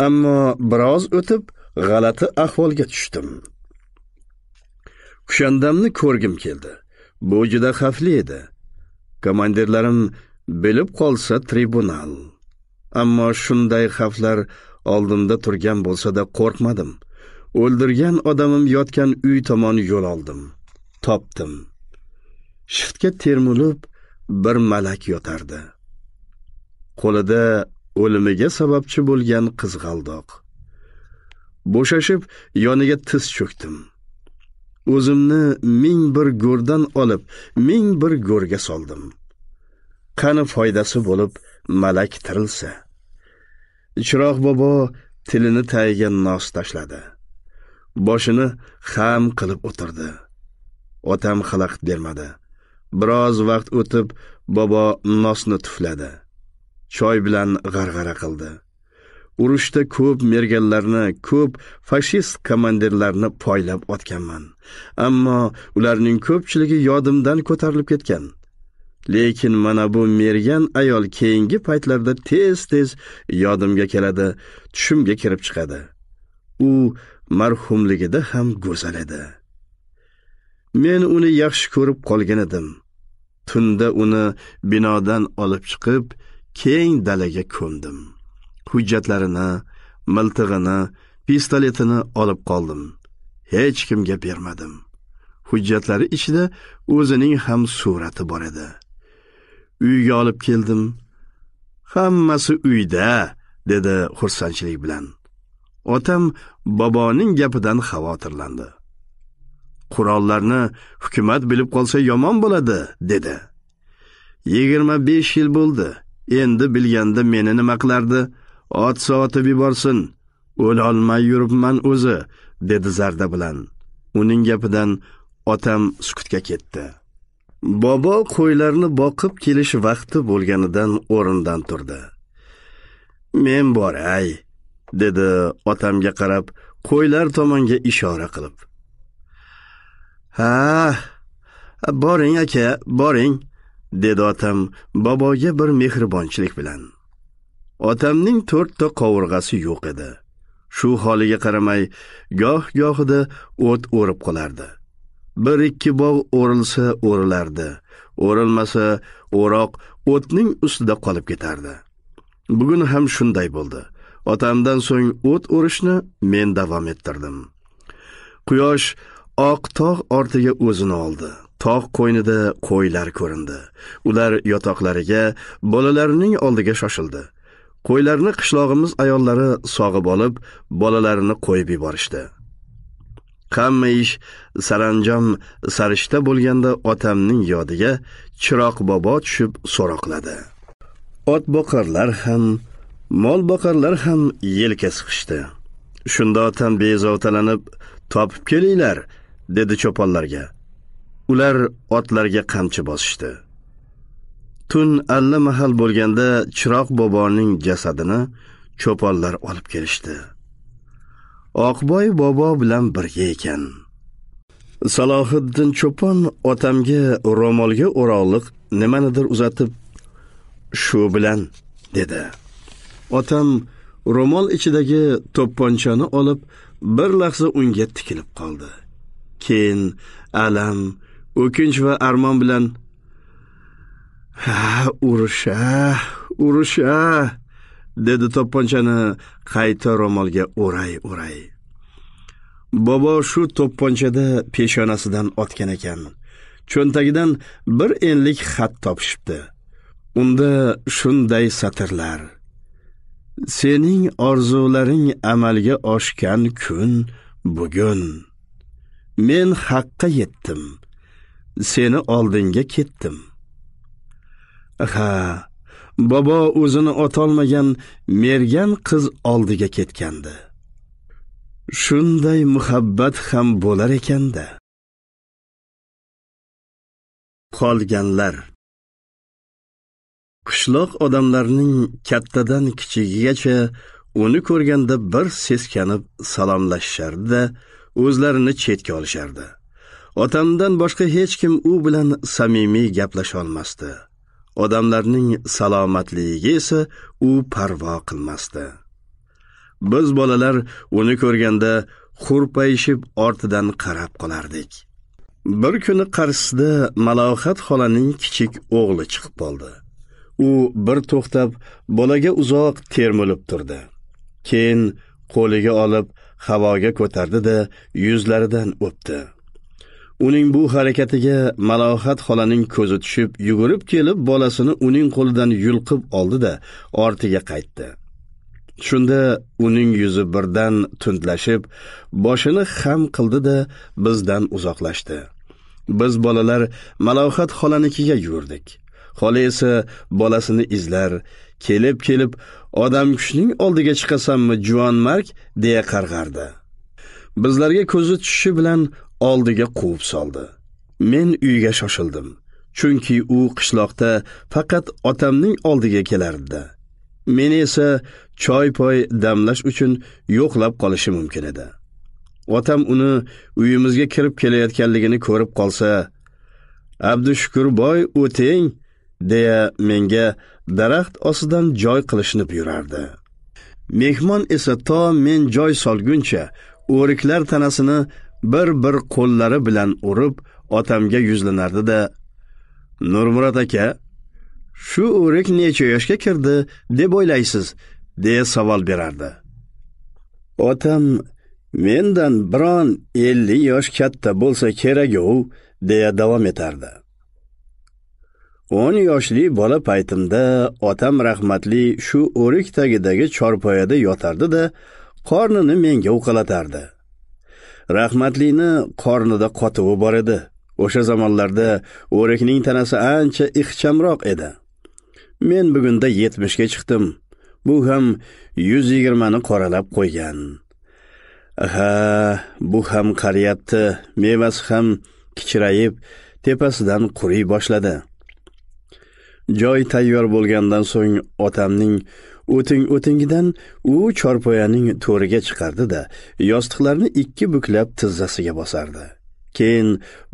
ammo biroz o'tib g'alati ahvolga tushdim kushandamni ko'rgim keldi bu juda xavfli edi komandirlarim bilib qolsa tribunal ammo shunday xavflar oldimda turgan bo'lsa-da qo'rqmadim o'ldirgan odamim yotgan uy tomon yo'l oldim topdim shiftga termulib bir malak yotardi qo'lida o'limiga sababchi bo'lgan qizg'aldoq bo'shashib yoniga tiz cho'kdim o'zimni ming bir go'rdan olib ming bir go'rga soldim qani foydasi bo'lib malak tirilsa chiroq bobo tilini tagiga nos tashladi boshini xam qilib o'tirdi otam xalaqit bermadi biroz vaqt o'tib bobo nosni tufladi choy bilan g'arg'ara qildi urushda ko'p merganlarni ko'p fashist komandirlarni poylab otganman ammo ularning ko'pchiligi yodimdan ko'tarilib ketgan lekin mana bu mergan ayol keyingi paytlarda tez tez yodimga keladi tushimga kirib chiqadi u marhumligida ham go'zal edi men uni yaxshi ko'rib qolgan edim tunda uni binodan olib chiqib keng dalaga ko'mdim hujjatlarini miltig'ini pistoletini olib qoldim hech kimga bermadim hujjatlari ichida o'zining ham surati bor edi uyga olib keldim hammasi uyda dedi xursandchilik bilan otam boboning gapidan xavotirlandi qurollarni hukumat bilib qolsa yomon bo'ladi dedi yigirma besh yil bo'ldi endi bilganda meni nima qilardi ot sotib yuborsin o'lolmay yuribman o'zi dedi zarda bilan uning gapidan otam sukutga ketdi bobo qo'ylarni boqib kelish vaqti bo'lganidan o'rnidan turdi men boray dedi otamga qarab qo'ylar tomonga ishora qilib ha boring aka boring dedi otam boboga bir mehribonchilik bilan otamning to'rtta qovurg'asi yo'q edi shu holiga qaramay goh gohida o't o'rib qolardi bir ikki bog' o'rilsa o'rilardi o'rilmasa o'roq o'tning ustida qolib ketardi bugun ham shunday bo'ldi otamdan so'ng o't o'rishni men davom ettirdim quyosh oq tog' ortiga o'zini oldi tog' qo'ynida qo'ylar ko'rindi ular yotoqlariga bolalarining oldiga shoshildi qo'ylarni qishlog'imiz ayollari sog'ib olib bolalarini qo'yib yuborishdi hamma ish saranjom sarishta bo'lganda otamning yodiga chiroq bobo tushib so'roqladi ot boqarlar ham mol boqarlar ham yelka siqishdi shunda otam bezovtalanib topib kelinglar dedi cho'ponlarga ular otlarga qamchi bosishdi tun allamahal bo'lganda chiroq boboning jasadini cho'ponlar olib kelishdi oqboy bobo bilan birga ekan salohiddin cho'pon otamga ro'molga o'rog'liq nimanidir uzatib shu bilan dedi otam ro'mol ichidagi to'pponchani olib bir lahza unga tikilib qoldi keyin alam o'kinch va armon bilan ha urusha urusha dedi to'pponchani qayta ro'molga o'ray o'ray bobo shu to'pponchada peshonasidan otgan ekan cho'ntagidan bir enlik xat topishibdi unda shunday satrlar sening orzularing amalga oshgan kun bugun men haqqa yetdim seni oldinga ketdim ha bobo o'zini otolmagan mergan qiz oldiga ketgandi shunday muhabbat ham bo'lar ekanda qolganlar qishloq odamlarning kattadan kichigigacha uni ko'rganda bir seskanib salomlashishardi o'zlarini chetga olishardi otamdan boshqa hech kim u bilan samimiy gaplasholmasdi odamlarning salomatligiga esa u parvo qilmasdi biz bolalar uni ko'rganda hurpayishib ortidan qarab qolardik bir kuni qarshisida malohat xolaning kichik o'g'li chiqib qoldi u bir to'xtab bolaga uzoq termilib turdi keyin qo'liga olib havoga ko'tardi da yuzlaridan o'pdi uning bu harakatiga malohat xolaning ko'zi tushib yugurib kelib bolasini uning qo'lidan yulqib oldi da ortiga qaytdi shunda uning yuzi birdan tundlashib boshini xam qildi da bizdan uzoqlashdi biz bolalar malohat xolanikiga yugurdik xola esa bolasini izlar kelib kelib odam kushning oldiga chiqasanmi mark deya qarg'ardi bizlarga ko'zi tushishi bilan oldiga quvib soldi men uyga shoshildim chunki u qishloqda faqat otamning oldiga kelardi meni esa choy poy damlash uchun yo'qlab qolishi mumkin edi otam uni uyimizga kirib kelayotganligini ko'rib qolsa abdushukurboy o'ting deya menga daraxt ostidan joy qilishnib yurardi mehmon esa to men joy solguncha o'riklar tanasini bir bir qo'llari bilan urib otamga yuzlanardi-da, nurmurat aka shu o'rik necha yoshga kirdi deb o'ylaysiz deya savol berardi otam mendan biron ellik yosh katta bo'lsa kerak-u, deya davom etardi 10 yoshli bola paytimda otam rahmatli shu o'rik tagidagi chorpoyada yotardi-da, qornini menga uqalatardi. Rahmatlini qornida qotuvi bor edi. O'sha zamonlarda o'rikning tanasi ancha ixchamroq edi. Men bugunda 70 ga chiqdim. Bu ham 120 ni qoralab qo'ygan. Ha, bu ham qariyapti. Mevasi ham kichrayib, tepasidan quriy boshladi. joy tayyor bo'lgandan so'ng otamning o'ting o'tingidan u chorpoyaning to'riga chiqardi da yostiqlarni ikki buklab tizzasiga bosardi keyin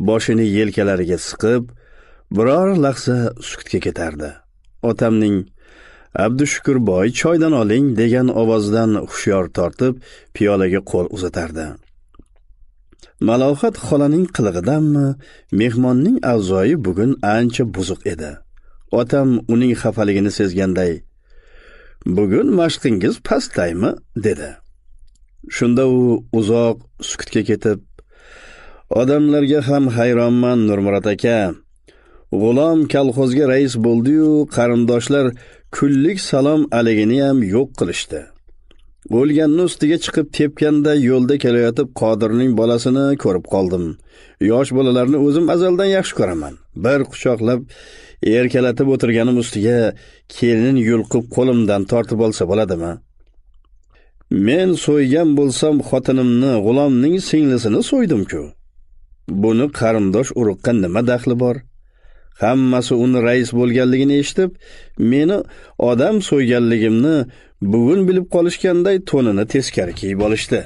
boshini yelkalariga siqib biror lahza sukutga ketardi otamning abdushukurboy choydan oling degan ovozdan hushyor tortib piyolaga qo'l uzatardi malohat xolaning qilig'idanmi mehmonning avzoyi bugun ancha buzuq edi otam uning xafaligini sezganday bugun mashqingiz pastdaymi dedi shunda u uzoq sukutga ketib odamlarga ham hayronman nurmurod aka g'ulom kolxozga rais bo'ldiyu qarindoshlar kunlik salom aligini ham yo'q qilishdi o'lganni ustiga chiqib tepganda yo'lda kelayotib qodirning bolasini ko'rib qoldim yosh bolalarni o'zim azaldan yaxshi ko'raman bir quchoqlab erkalatib o'tirganim ustiga kelinin yulqib qo'limdan tortib olsa bo'ladimi men so'ygan bo'lsam xotinimni g'ulomning singlisini so'ydim-ku buni qarindosh urug'qa nima daxli bor hammasi uni rais bo'lganligini eshitib meni odam so'yganligimni bugun bilib qolishganday to'nini teskari kiyib olishdi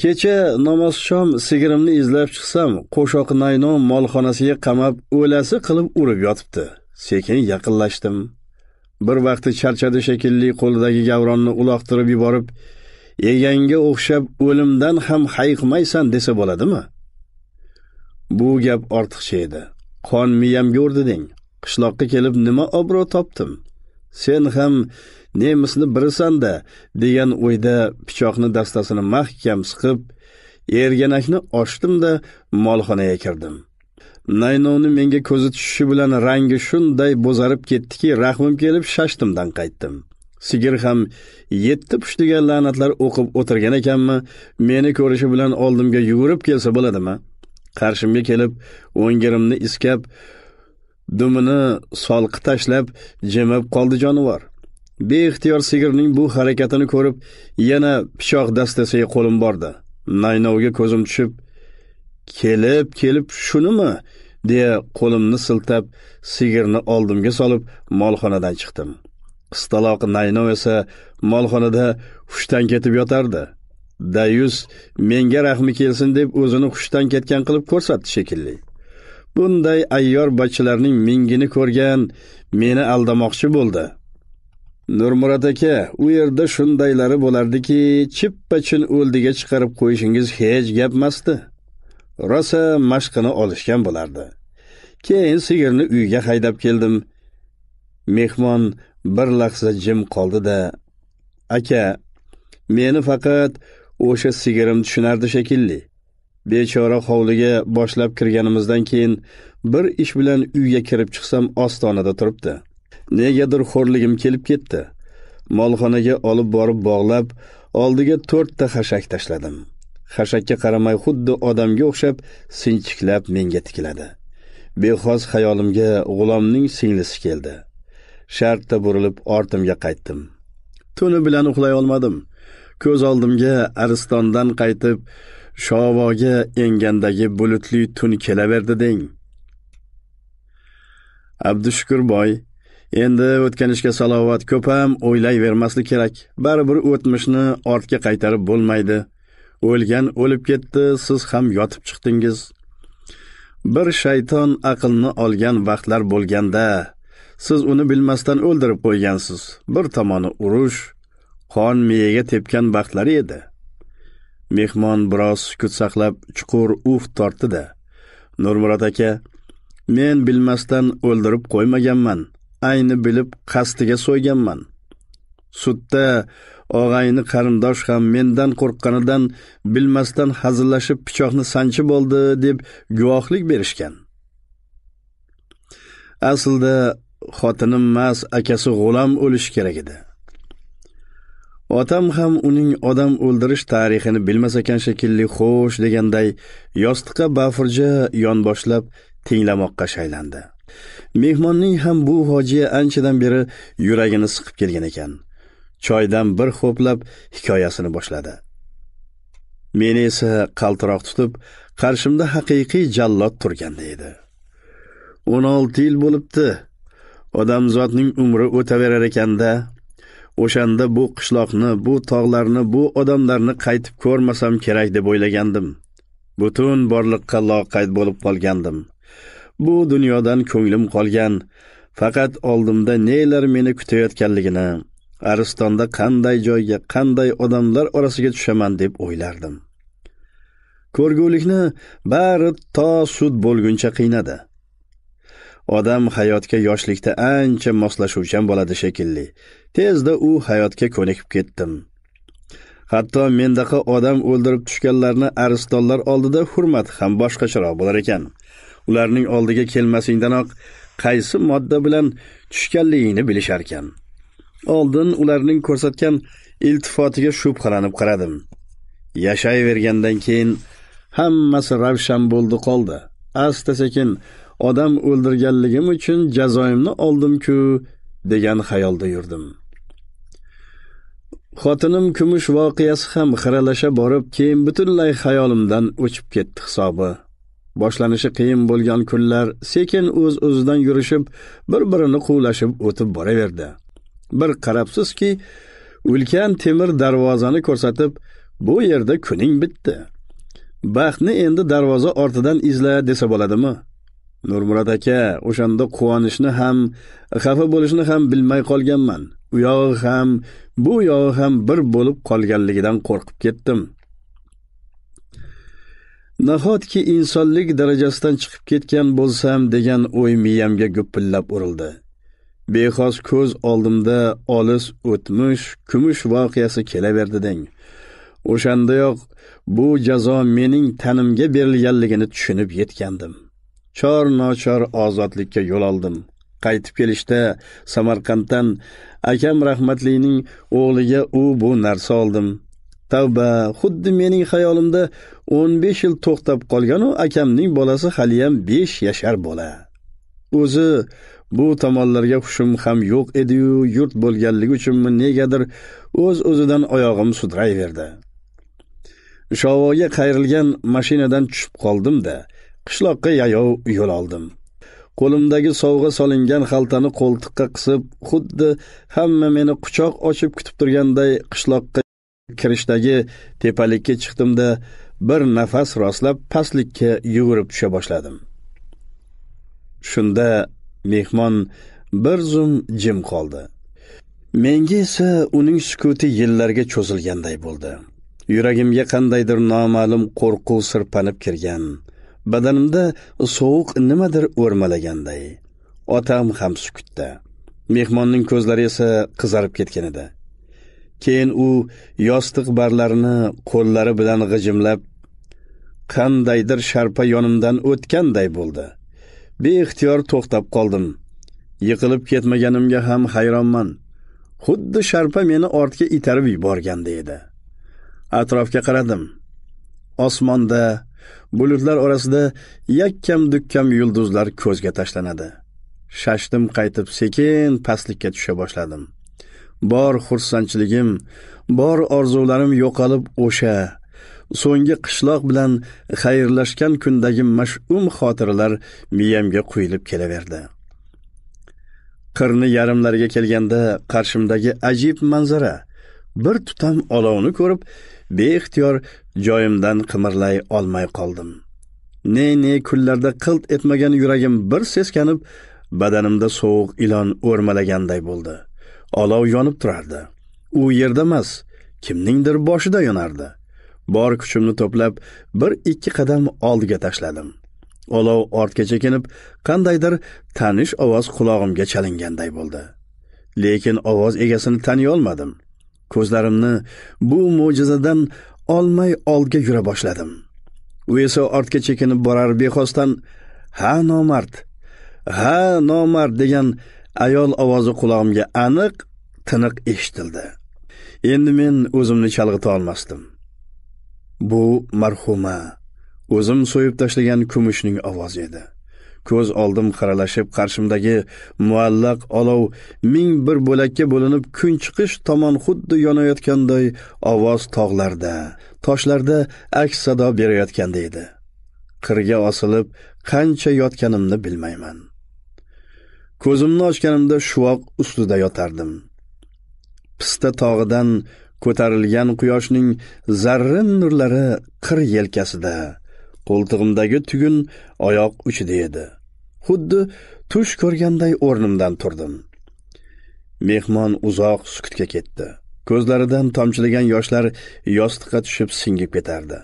kecha namozshom sigirimni izlab chiqsam qo'shoq nayno molxonasiga qamab o'lasi qilib urib yotibdi sekin yaqinlashdim bir vaqti charchadi shekilli qo'lidagi gavronni uloqtirib yuborib yeganga o'xshab o'limdan ham hayiqmaysan desa bo'ladimi bu gap ortiqcha edi qon miyamga deng qishloqqa kelib nima obro' topdim sen ham nemisni birisanda degan o'yda pichoqni dastasini mahkam siqib erganakni ochdimda molxonaga kirdim naynovni menga ko'zi tushishi bilan rangi shunday bo'zarib ketdiki rahmim kelib shashtimdan qaytdim sigir ham yetti degan la'natlar o'qib o'tirgan ekanmi meni ko'rishi bilan oldimga yugurib kelsa bo'ladimi qarshimga kelib o'ngirimni iskab dumini solqi tashlab jimib qoldi jonivor beixtiyor sigirning bu harakatini ko'rib yana pichoq dastasiga qo'lim bordi naynovga ko'zim tushib kelib kelib shunimi deya qo'limni siltab sigirni oldimga solib molxonadan chiqdim qistaloq naynov esa molxonada hushdan ketib yotardi dayus menga rahmi kelsin deb o'zini hushdan ketgan qilib ko'rsatdi shekilli bunday ayyor bachchalarning mingini ko'rgan meni aldamoqchi bo'ldi nurmurod aka u yerda shundaylari bo'lardiki chippa chin o'ldiga chiqarib qo'yishingiz hech gapmasdi rosa mashqini olishgan bo'lardi keyin sigirni uyga haydab keldim mehmon bir lahza jim qoldida aka meni faqat o'sha sigirim tushunardi shekilli bechora hovliga boshlab kirganimizdan keyin bir ish bilan uyga kirib chiqsam ostonada turibdi negadir xo'rligim kelib ketdi molxonaga olib borib bog'lab oldiga to'rtta xashak tashladim xashakka qaramay xuddi odamga o'xshab sinchiklab menga tikiladi bexos xayolimga g'ulomning singlisi keldi shartta burilib ortimga qaytdim tuni bilan uxlay olmadim ko'z oldimga aristondan qaytib shovoga engandagi bulutli tun kelaverdi deng abdushukur boy Endi o'tganishga salovat ko'p ham o'ylayvermaslik kerak. Baribir o'tmishni ortga qaytarib bo'lmaydi. O'lgan o'lib ketdi, siz ham yotib chiqdingiz. Bir shayton aqlni olgan vaqtlar bo'lganda, siz uni bilmasdan o'ldirib qo'ygansiz. Bir tomoni urush, qon miyaga tepgan vaqtlari edi. Mehmon biroz sukut saqlab, chuqur uf tortdi Nurmurod aka, men bilmasdan o'ldirib qo'ymaganman. ayni bilib qastiga so'yganman sudda og'ayni qarindosh ham mendan qo'rqqanidan bilmasdan hazillashib pichoqni sanchib oldi deb guvohlik berishgan aslida xotinim mas akasi g'ulam o'lishi kerak edi otam ham uning odam o'ldirish tarixini bilmas ekan shekilli xo'sh deganday yostiqqa bafurja yonboshlab tinglamoqqa shaylandi mehmonning ham bu fojia anchadan beri yuragini siqib kelgan ekan choydan bir ho'plab hikoyasini boshladi meni esa qaltiroq tutib qarshimda haqiqiy jallod turganda edi o'n olti yil bo'libdi odamzodning umri o'taverar ekanda o'shanda bu qishloqni bu tog'larni bu odamlarni qaytib ko'rmasam kerak deb o'ylagandim butun borliqqa loqayd bo'lib qolgandim bu dunyodan ko'nglim qolgan faqat oldimda nelar meni kutayotganligini aristonda qanday joyga qanday odamlar orasiga tushaman deb o'ylardim ko'rgulikni bari to sud bo'lguncha qiynadi odam hayotga yoshlikda ancha moslashuvchan bo'ladi shekilli tezda u hayotga ko'nikib ketdim hatto mendaqa odam o'ldirib tushganlarni aristonlar oldida hurmat ham boshqacharoq bo'lar ekan ularning oldiga kelmasingdanoq qaysi modda bilan tushganligingni bilishar ekan oldin ularning ko'rsatgan iltifotiga shubhalanib qaradim yashayvergandan keyin hammasi ravshan bo'ldi qoldi asta sekin odam o'ldirganligim uchun jazoimni oldimku degan xayolda yurdim xotinim kumush voqeasi ham xiralasha borib keyin butunlay xayolimdan o'chib ketdi hisobi boshlanishi qiyin bo'lgan kunlar sekin o'z uz o'zidan yurishib bir birini quvlashib o'tib boraverdi bir qarabsizki ulkan temir darvozani ko'rsatib bu yerda kuning bitdi baxtni endi darvoza ortidan izla desa bo'ladimi nurmurod aka o'shanda quvonishni ham xafa bo'lishni ham bilmay qolganman u yog'i ham bu yog'i ham bir bo'lib qolganligidan qo'rqib ketdim nahotki insonlik darajasidan chiqib ketgan bo'lsam degan o'y miyamga gupillab urildi bexos ko'z oldimda olis o'tmish kumush voqeasi kelaverdi deng o'shandayoq bu jazo mening tanimga berilganligini tushunib yetgandim chor nochor ozodlikka yo'l oldim qaytib kelishda samarqanddan akam rahmatlining o'g'liga u bu narsa oldim tavba xuddi mening xayolimda o'n besh yil to'xtab qolganu akamning bolasi haliyam besh yashar bola o'zi bu tomonlarga hushim ham yo'q ediyu yurt bo'lganligi uchunmi negadir o'z o'zidan oyog'im sudrayverdi shovoga qayrilgan mashinadan tushib qoldimda qishloqqa yayov yo'l oldim qo'limdagi sovg'a solingan xaltani qo'ltiqqa qisib xuddi hamma meni quchoq ochib kutib turganday qishloqqa kirishdagi tepalikka chiqdimda bir nafas rostlab pastlikka yugurib tusha boshladim shunda mehmon bir zum jim qoldi menga esa uning sukuti yillarga cho'zilganday bo'ldi yuragimga qandaydir noma'lum qo'rquv sirpanib kirgan badanimda sovuq nimadir o'rmalaganday otam ham sukutda mehmonning ko'zlari esa qizarib ketgan edi keyin u yostiq barlarini qo'llari bilan g'ijimlab qandaydir sharpa yonimdan o'tganday bo'ldi beixtiyor to'xtab qoldim yiqilib ketmaganimga ham hayronman xuddi sharpa meni ortga itarib yuborganda edi atrofga qaradim osmonda bulutlar orasida yakkam dukkam yulduzlar ko'zga tashlanadi shashdim qaytib sekin pastlikka tusha boshladim bor xursandchiligim bor orzularim yo'qolib o'sha so'nggi qishloq bilan xayrlashgan kundagi mash'um xotiralar miyamga quyilib kelaverdi qirni yarimlarga kelganda qarshimdagi ajib manzara bir tutam olovni ko'rib beixtiyor joyimdan qimirlay olmay qoldim ne ne kunlarda qilt etmagan yuragim bir seskanib badanimda sovuq ilon o'rmalaganday bo'ldi olov yonib turardi u yerda emas kimningdir boshida yonardi bor kuchimni to'plab bir ikki qadam oldiga tashladim olov ortga chekinib qandaydir tanish ovoz qulog'imga chalinganday bo'ldi lekin ovoz egasini taniy olmadim ko'zlarimni bu mo'jizadan olmay oldga yura boshladim u esa ortga chekinib borar bexosdan ha nomard ha nomard degan ayol ovozi qulog'imga aniq tiniq eshitildi endi men o'zimni chalg'ita olmasdim bu marhuma o'zim so'yib tashlagan kumushning ovozi edi ko'z oldim xiralashib qarshimdagi muallaq olov ming bir bo'lakka bo'linib kun chiqish tomon xuddi yonayotganday ovoz tog'larda toshlarda aks sado berayotganda edi qirga osilib qancha yotganimni bilmayman ko'zimni ochganimda shuvoq ustida yotardim pista tog'idan ko'tarilgan quyoshning zarrin nurlari qir yelkasida qo'ltig'imdagi tugun oyoq uchida edi xuddi tush ko'rganday o'rnimdan turdim mehmon uzoq sukutga ketdi ko'zlaridan tomchilagan yoshlar yostiqqa tushib singib ketardi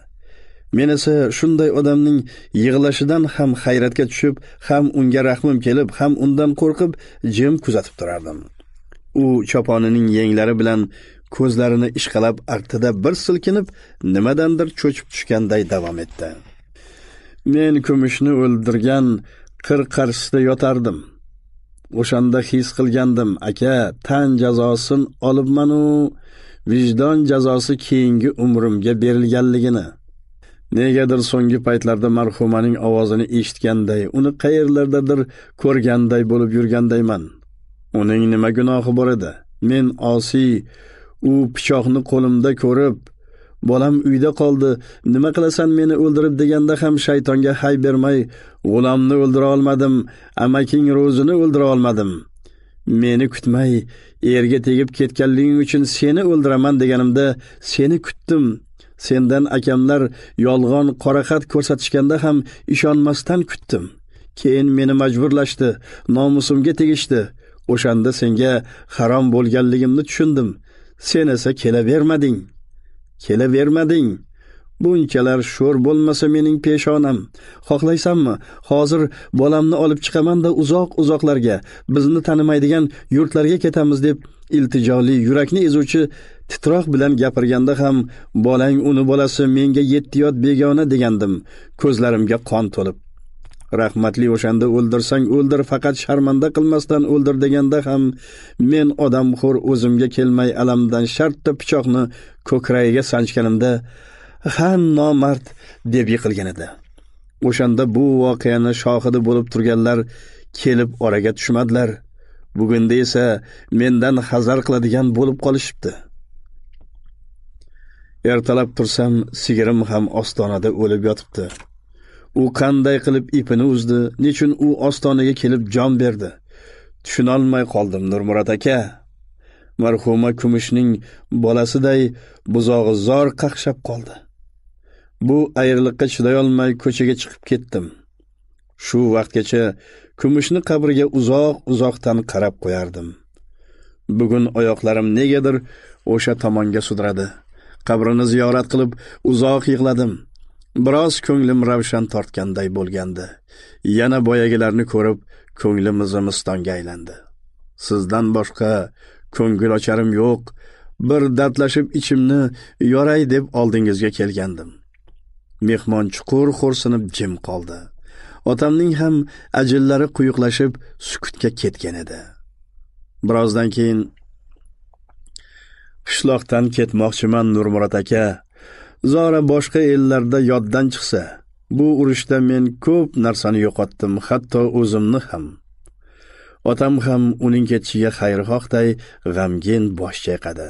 men esa shunday odamning yig'lashidan ham hayratga tushib ham unga rahmim kelib ham undan qo'rqib jim kuzatib turardim u choponining yenglari bilan ko'zlarini ishqalab aqtida bir silkinib nimadandir cho'chib tushganday davom etdi men kumushni o'ldirgan qir qarshisida yotardim o'shanda his qilgandim aka tan jazosin olibmanu vijdon jazosi keyingi umrimga berilganligini negadir so'nggi paytlarda marhumaning ovozini eshitganday uni qayerlardadir ko'rganday bo'lib yurgandayman uning nima gunohi bor edi men osiy u pichoqni qo'limda ko'rib bolam uyda qoldi nima qilasan meni o'ldirib deganda ham shaytonga hay bermay g'ulomni o'ldira olmadim amaking ro'zini o'ldira olmadim meni kutmay erga tegib ketganliging uchun seni o'ldiraman deganimda seni kutdim sendan akamlar yolg'on qoraqat ko'rsatishganda ham ishonmasdan kutdim keyin meni majburlashdi nomusimga tegishdi o'shanda senga harom bo'lganligimni tushundim sen esa kelavermading kelavermading bunchalar sho'r bo'lmasa mening peshonam xohlaysanmi hozir bolamni olib chiqaman da uzoq uzoqlarga bizni tanimaydigan yurtlarga ketamiz deb iltijoli yurakni ezuvchi titroq bilan gapirganda ham bolang uni bolasi menga yetti yot begona degandim ko'zlarimga qon to'lib rahmatli o'shanda o'ldirsang o'ldir faqat sharmanda qilmasdan o'ldir deganda ham men odamxo'r o'zimga kelmay alamdan shartta pichoqni ko'kragiga sanchganimda ha nomard deb yiqilgan edi o'shanda bu voqeani shohidi bo'lib turganlar kelib oraga tushmadilar bugunda esa mendan hazar qiladigan bo'lib qolishibdi ertalab tursam sigirim ham ostonada o'lib yotibdi u qanday qilib ipini uzdi nechun u ostonaga kelib jon berdi tushunolmay qoldim nurmurod aka marhuma kumushning bolasiday buzog'i zor qaqshab qoldi bu ayriliqqa chidayolmay ko'chaga chiqib ketdim shu vaqtgacha kumushni qabriga uzoq uzoqdan qarab qo'yardim bugun oyoqlarim negadir o'sha tomonga sudradi qabrini ziyorat qilib uzoq yig'ladim biroz ko'nglim ravshan tortganday bo'lgandi yana boyagilarni ko'rib ko'nglim zimistonga aylandi sizdan boshqa ko'ngil ocharim yo'q bir dardlashib ichimni yoray deb oldingizga kelgandim mehmon chuqur xo'rsinib jim qoldi otamning ham ajillari quyuqlashib sukutga ketgan edi birozdan keyin qishloqdan ketmoqchiman nurmurod aka zora boshqa ellarda yoddan chiqsa bu urushda men ko'p narsani yo'qotdim hatto o'zimni ham otam ham uning ketishiga xayrixohday g'amgin bosh chayqadi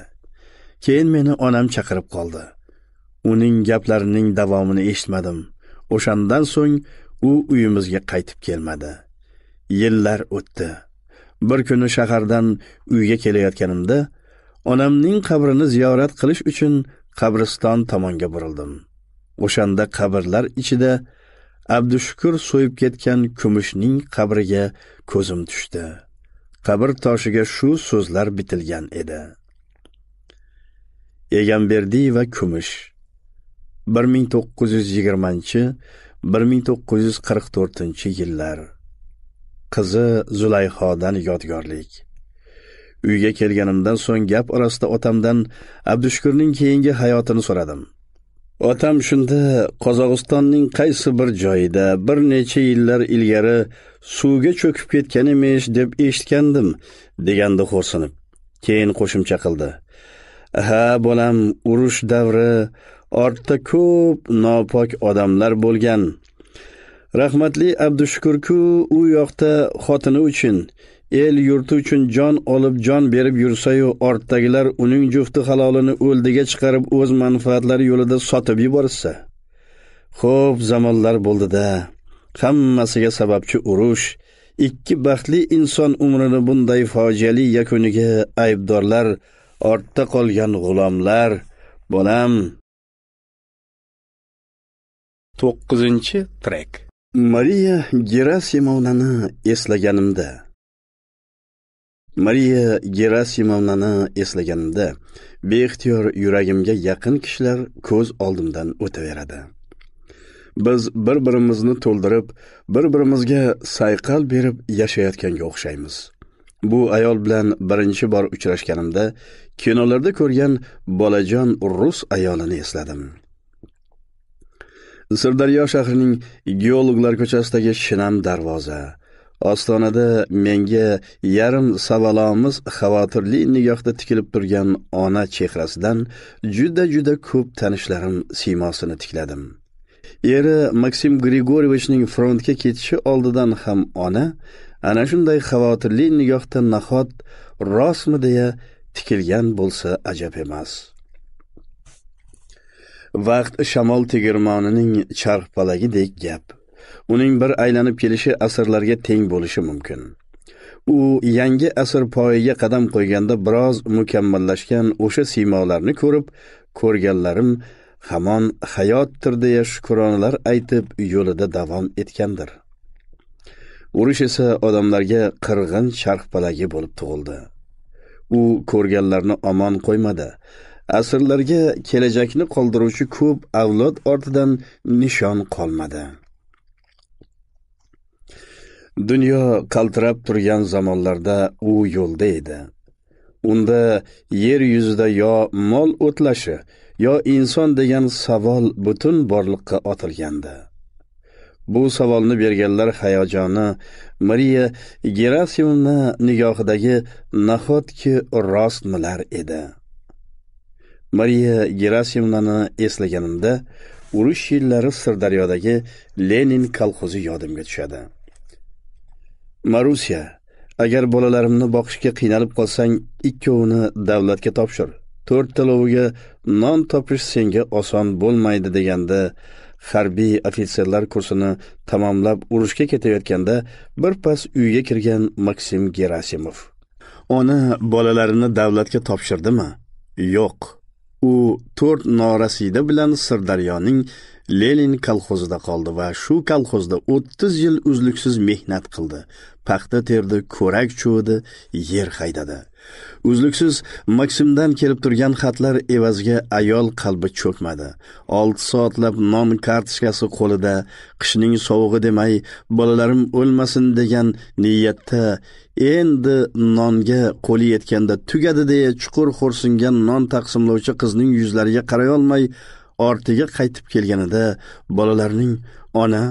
keyin meni onam chaqirib qoldi uning gaplarining davomini eshitmadim o'shandan so'ng u uyimizga qaytib kelmadi yillar o'tdi bir kuni shahardan uyga kelayotganimda onamning qabrini ziyorat qilish uchun qabriston tomonga burildim o'shanda qabrlar ichida abdushukur so'yib ketgan kumushning qabriga ko'zim tushdi qabr toshiga shu so'zlar bitilgan edi egamberdiyeva kumush 1920 1944 yillar qizi Zulayhodan yodgorlik. Uyga kelganimdan so'ng gap orasida otamdan Abdushukurning keyingi hayotini so'radim. Otam shunda Qozog'istonning qaysi bir joyida bir necha yillar ilgari suvga cho'kib ketgan emish deb eshitgandim degandi xo'rsinib, keyin qo'shimcha qildi. Ha, bolam, urush davri ortda ko'p nopok odamlar bo'lgan rahmatli abdushukurku u yoqda xotini uchun el yurti uchun jon olib jon berib yursayu ortdagilar uning jufti halolini o'ldiga chiqarib o'z manfaatlari yo'lida sotib yuborsa xo'p zamonlar bo'ldida hammasiga sababchi urush ikki baxtli inson umrini bunday fojiali yakuniga aybdorlar ortda qolgan g'ulomlar bolam to'qqizinchi trek mariya gerasimovnani eslaganimda mariya gerasimovnani eslaganimda beixtiyor yuragimga yaqin kishilar ko'z oldimdan o'taveradi biz bir birimizni to'ldirib bir birimizga sayqal berib yashayotganga o'xshaymiz bu ayol bilan birinchi bor uchrashganimda kinolarda ko'rgan bolajon rus ayolini esladim sirdaryo shahrining geologlar ko'chasidagi shinam darvoza ostonada menga yarim savalomiz xavotirli nigohda tikilib turgan ona chehrasidan juda juda ko'p tanishlarim siymosini tikladim eri maksim grigoryevichning frontga ketishi oldidan ham ona ana shunday xavotirli nigohda nahot rostmi deya tikilgan bo'lsa ajab emas vaqt shamol tegirmonining charxpalagidek gap uning bir aylanib kelishi asrlarga teng bo'lishi mumkin u yangi asr poyiga qadam qo'yganda biroz mukammallashgan o'sha siymolarni ko'rib ko'rganlarim hamon hayotdir deya shukronalar aytib yo'lida davom etgandir urush esa odamlarga qirg'in charxpalagi bo'lib tug'ildi u ko'rganlarni omon qo'ymadi asrlarga kelajakni qoldiruvchi ko'p avlod ortidan nishon qolmadi dunyo qaltirab turgan zamonlarda u yo'lda edi unda yer yuzida yo mol o'tlashi yo inson degan savol butun borliqqa otilgandi bu savolni berganlar hayajoni mariya gerasimovna nigohidagi nahotki rostmilar edi mariya gerasimnani eslaganimda urush yillari sirdaryodagi lenin kolxozi yodimga tushadi marusiya agar bolalarimni boqishga qiynalib qolsang ikkovini davlatga topshir to'rtta loviga non topish senga oson bo'lmaydi deganda harbiy ofitserlar kursini tamomlab urushga ketayotganda birpas uyga kirgan maksim gerasimov ona bolalarini davlatga topshirdimi yo'q u to'rt norasida bilan sirdaryoning lenin kolxozida qoldi va shu kolxozda o'ttiz yil uzluksiz mehnat qildi paxta terdi ko'rak chuvidi yer haydadi uzluksiz maksimdan kelib turgan xatlar evaziga ayol qalbi cho'kmadi olti soatlab non kartochkasi qo'lida qishning sovug'i demay bolalarim o'lmasin degan niyatda endi nonga qo'li yetganda tugadi deya chuqur xo'rsingan non taqsimlovchi qizning yuzlariga qaray olmay ortiga qaytib kelganida bolalarning ona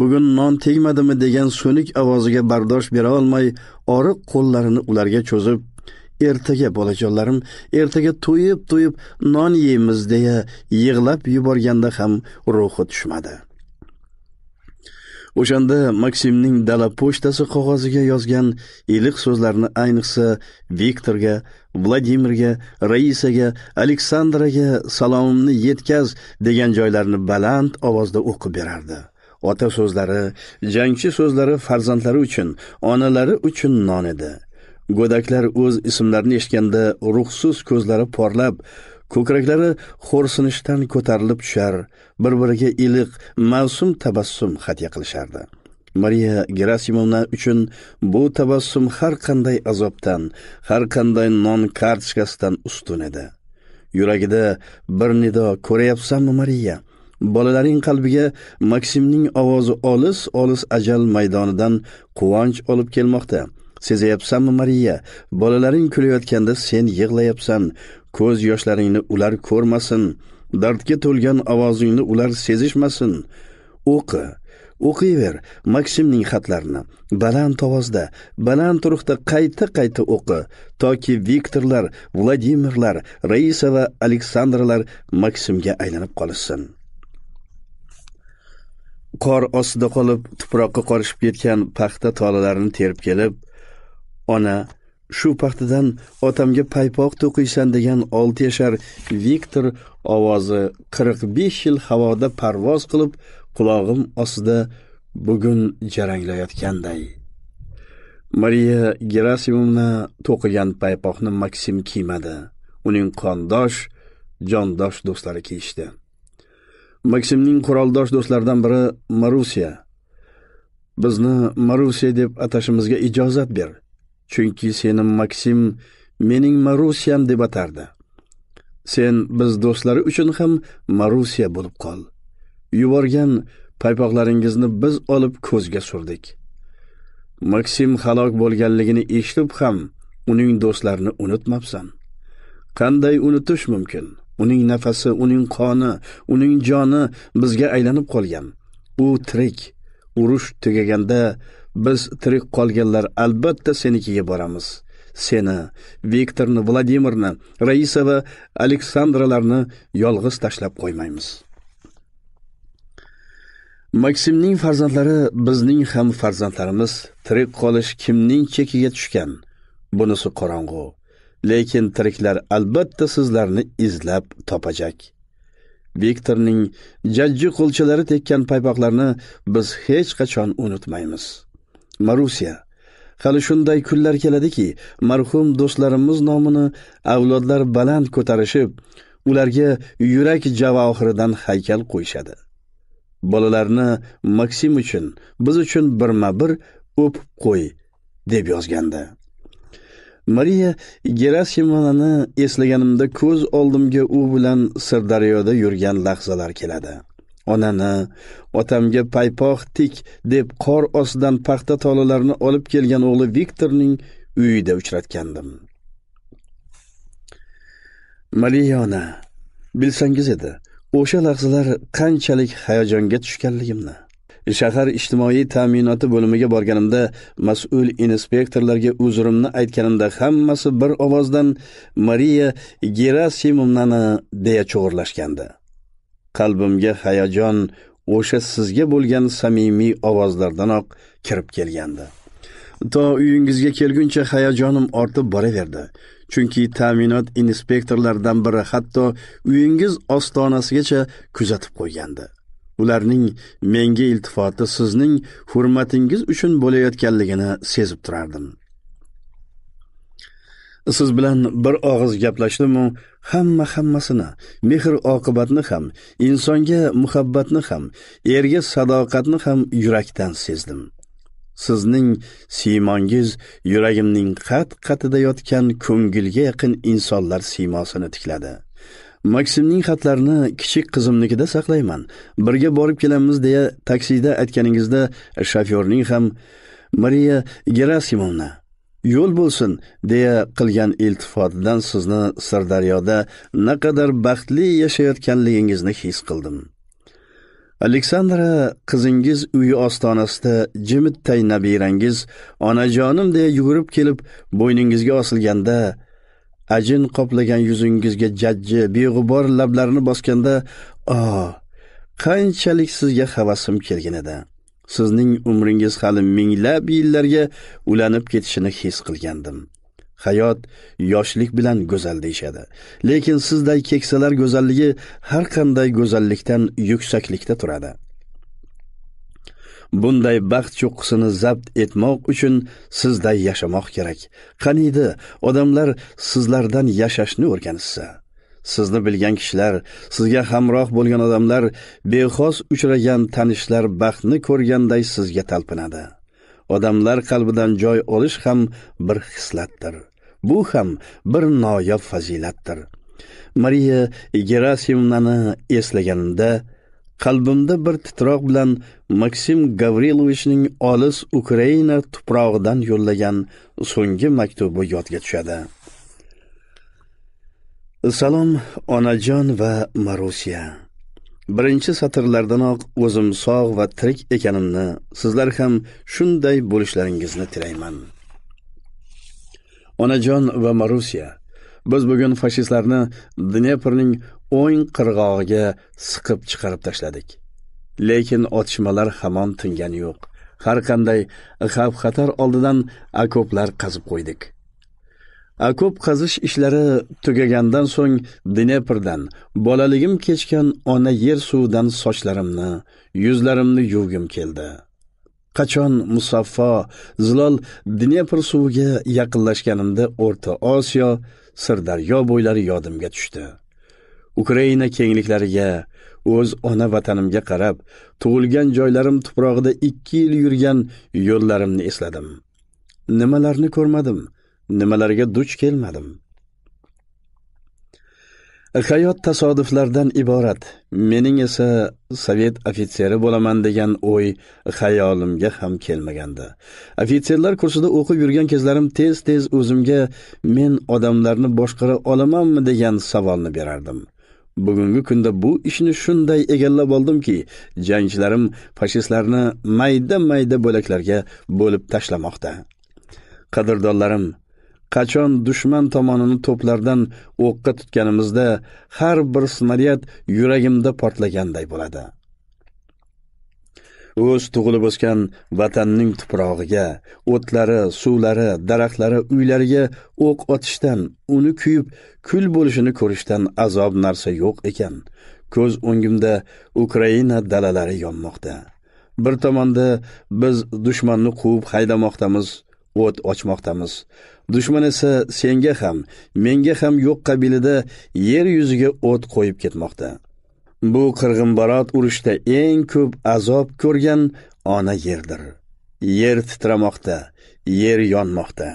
bugun non tegmadimi degan so'nik ovoziga bardosh bera olmay oriq qo'llarini ularga cho'zib ertaga bolajonlarim ertaga to'yib to'yib non yeymiz deya yig'lab yuborganda ham ruhi tushmadi o'shanda maksimning dala pochtasi qog'oziga yozgan iliq so'zlarni ayniqsa viktorga vladimirga raisaga aleksandraga salomimni yetkaz degan joylarni baland ovozda o'qib berardi ota so'zlari jangchi so'zlari farzandlari uchun onalari uchun non edi go'daklar o'z ismlarini eshitganda ruhsiz ko'zlari porlab ko'kraklari xo'rsinishdan ko'tarilib tushar bir biriga iliq mavsum tabassum hadya qilishardi mariya gerasimovna uchun bu tabassum har qanday azobdan har qanday non kartochkasidan ustun edi yuragida bir nido ko'ryapsanmi mariya bolalaring qalbiga maksimning ovozi olis olis ajal maydonidan quvonch olib kelmoqda sezyapsanmi mariya bolalaring kulayotganda sen yig'layapsan ko'z yoshlaringni ular ko'rmasin dardga to'lgan ovozingni ular sezishmasin o'qi o'qiyver maksimning xatlarini baland ovozda baland ruhda qayta qayta o'qi toki viktorlar vladimirlar raisa va aleksandralar maksimga aylanib qolishsin qor ostida qolib tuproqqa qorishib ketgan paxta tolalarini terib kelib ona shu paxtadan otamga paypoq to'qiysan degan 6 yashar viktor ovozi 45 yil havoda parvoz qilib qulog'im ostida bugun jaranglayotganday mariya gerasimovna to'qigan paypoqni maksim kiymadi uning qondosh jondosh do'stlari kiyishdi maksimning quroldosh do'stlaridan biri marusiya bizni marusiya deb atashimizga ijozat ber chunki seni Maksim mening marusiyam deb atardi. Sen biz do'stlari uchun ham Marusiya bo'lib qol. Yuborgan paypoqlaringizni biz olib ko'zga surdik. Maksim halok bo'lganligini eshitib ham uning do'stlarini unutmabsan. Qanday unutish mumkin? Uning nafasi, uning qoni, uning joni bizga aylanib qolgan. U tirik. Urush tugaganda biz tirik qolganlar albatta senikiga boramiz seni viktorni vladimirni raisa va aleksandralarni yolg'iz tashlab qo'ymaymiz maksimning farzandlari bizning ham farzandlarimiz tirik qolish kimning chekiga tushgan bunisi qorong'u lekin tiriklar albatta sizlarni izlab topajak viktorning jajji qo'lchalari tekkan paypoqlarni biz hech qachon unutmaymiz marusiya hali shunday kunlar keladiki marhum do'stlarimiz nomini avlodlar baland ko'tarishib ularga yurak javohiridan haykal qo'yishadi bolalarni maksim uchun biz uchun birma bir o'p qo'y deb yozgandi. mariya Gerasimovani eslaganimda ko'z oldimga u bilan sirdaryoda yurgan lahzalar keladi onani otamga paypoq tik deb qor ostidan paxta tolalarini olib kelgan o'g'li viktorning uyida uchratgandim maliyona bilsangiz edi o'sha lahzalar qanchalik hayajonga tushganligimni shahar ijtimoiy ta'minoti bo'limiga borganimda mas'ul inspektorlarga uzrimni aytganimda hammasi bir ovozdan mariya gerasimovnani deya chug'urlashgandi qalbimga hayajon o'sha sizga bo'lgan samimiy ovozlardanoq kirib kelgandi to uyingizga kelguncha hayajonim ortib boraverdi chunki ta'minot inspektorlaridan biri hatto uyingiz ostonasigacha kuzatib qo'ygandi ularning menga iltifoti sizning hurmatingiz uchun bo'layotganligini sezib turardim siz bilan bir og'iz gaplashdimu hamma hammasini mehr oqibatni ham insonga muhabbatni ham erga sadoqatni ham yurakdan sezdim sizning siymongiz yuragimning qat qatida yotgan ko'ngilga yaqin insonlar siymosini tikladi maksimning xatlarini kichik qizimnikida saqlayman birga borib kelamiz deya taksida aytganingizda shofyorning ham mariya gerasimovna yo'l bo'lsin deya qilgan iltifotidan sizni sirdaryoda naqadar baxtli yashayotganligingizni his qildim aleksandra qizingiz uyi ostonasida jimittay nabirangiz onajonim deya yugurib kelib bo'yningizga osilganda ajin qoplagan yuzingizga jajji beg'ubor lablarini bosganda o qanchalik sizga havasim kelgan edi sizning umringiz hali minglab yillarga ulanib ketishini his qilgandim hayot yoshlik bilan go'zal deyishadi lekin sizday keksalar go'zalligi har qanday go'zallikdan yuksaklikda turadi bunday baxt cho'qqisini zabt etmoq uchun sizday yashamoq kerak qaniydi odamlar sizlardan yashashni o'rganishsa sizni bilgan kishilar sizga hamroh bo'lgan odamlar bexos uchragan tanishlar baxtni ko'rganday sizga talpinadi odamlar qalbidan joy olish ham bir hislatdir bu ham bir noyob fazilatdir mariya gerasimnani eslaganimda qalbimda bir titroq bilan maksim gavrilovichning olis ukraina tuprog'idan yo'llagan so'nggi maktubi yodga tushadi salom onajon va marusiya birinchi satrlardanoq o'zim sog' va tirik ekanimni sizlar ham shunday bo'lishlaringizni tilayman onajon va marusiya biz bugun fashistlarni dneprning o'ng qirg'og'iga siqib chiqarib tashladik lekin otishmalar hamon tingani yo'q har qanday xavf xatar oldidan okoplar qazib qo'ydik Akop qazish ishlari tugagandan so'ng Dneprdan bolaligim kechgan ona yer suvidan sochlarimni, yuzlarimni yuvgim keldi. Qachon musaffo zilol Dnepr suviga yaqinlashganimda O'rta Osiyo, Sirdaryo bo'ylari yodimga tushdi. Ukraina kengliklariga, o'z ona vatanimga qarab, tug'ilgan joylarim tuprog'ida 2 yil yurgan yo'llarimni esladim. Nimalarni ko'rmadim? nimalarga duch kelmadim hayot tasodiflardan iborat mening esa sovet ofitseri bo'laman degan o'y xayolimga ham kelmagandi ofitserlar kursida o'qib yurgan kezlarim tez tez o'zimga men odamlarni boshqara olamanmi degan savolni berardim bugungi kunda bu ishni shunday egallab oldimki jangchilarim fashistlarni mayda mayda bo'laklarga bo'lib tashlamoqda qadrdonlarim qachon dushman tomonini to'plardan o'qqa tutganimizda har bir snaryad yuragimda portlaganday bo'ladi o'z tug'ilib o'sgan vatanning tuprog'iga o'tlari suvlari daraxtlari uylariga o'q otishdan uni kuyib kul bo'lishini ko'rishdan azob narsa yo'q ekan ko'z o'ngimda ukraina dalalari yonmoqda bir tomonda biz dushmanni quvib haydamoqdamiz o't ochmoqdamiz dushman esa senga ham menga ham yo'q qabilida yer yuziga o't qo'yib ketmoqda bu qirg'inbarot urushda eng ko'p azob ko'rgan ona yerdir yer titramoqda yer yonmoqda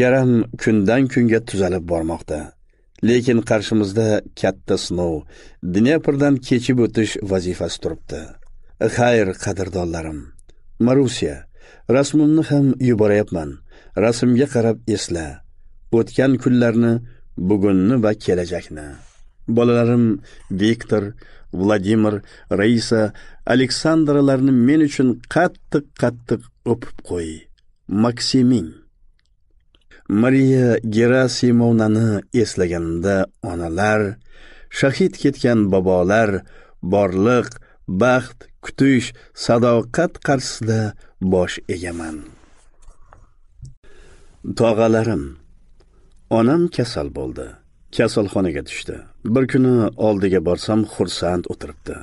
yaram kundan kunga tuzalib bormoqda lekin qarshimizda katta sinov dneprdan kechib o'tish vazifasi turibdi xayr qadrdonlarim marusiya rasmimni ham yuborayapman rasmga qarab esla o'tgan kunlarni bugunni va kelajakni bolalarim viktor vladimir raisa aleksandralarni men uchun qattiq qattiq o'pib qo'y maksiming mariya gerasimovnani eslaganimda onalar shahid ketgan bobolar borliq baxt kutish sadoqat qarshisida bosh egaman tog'alarim onam kasal bo'ldi kasalxonaga tushdi bir kuni oldiga borsam xursand o'tiribdi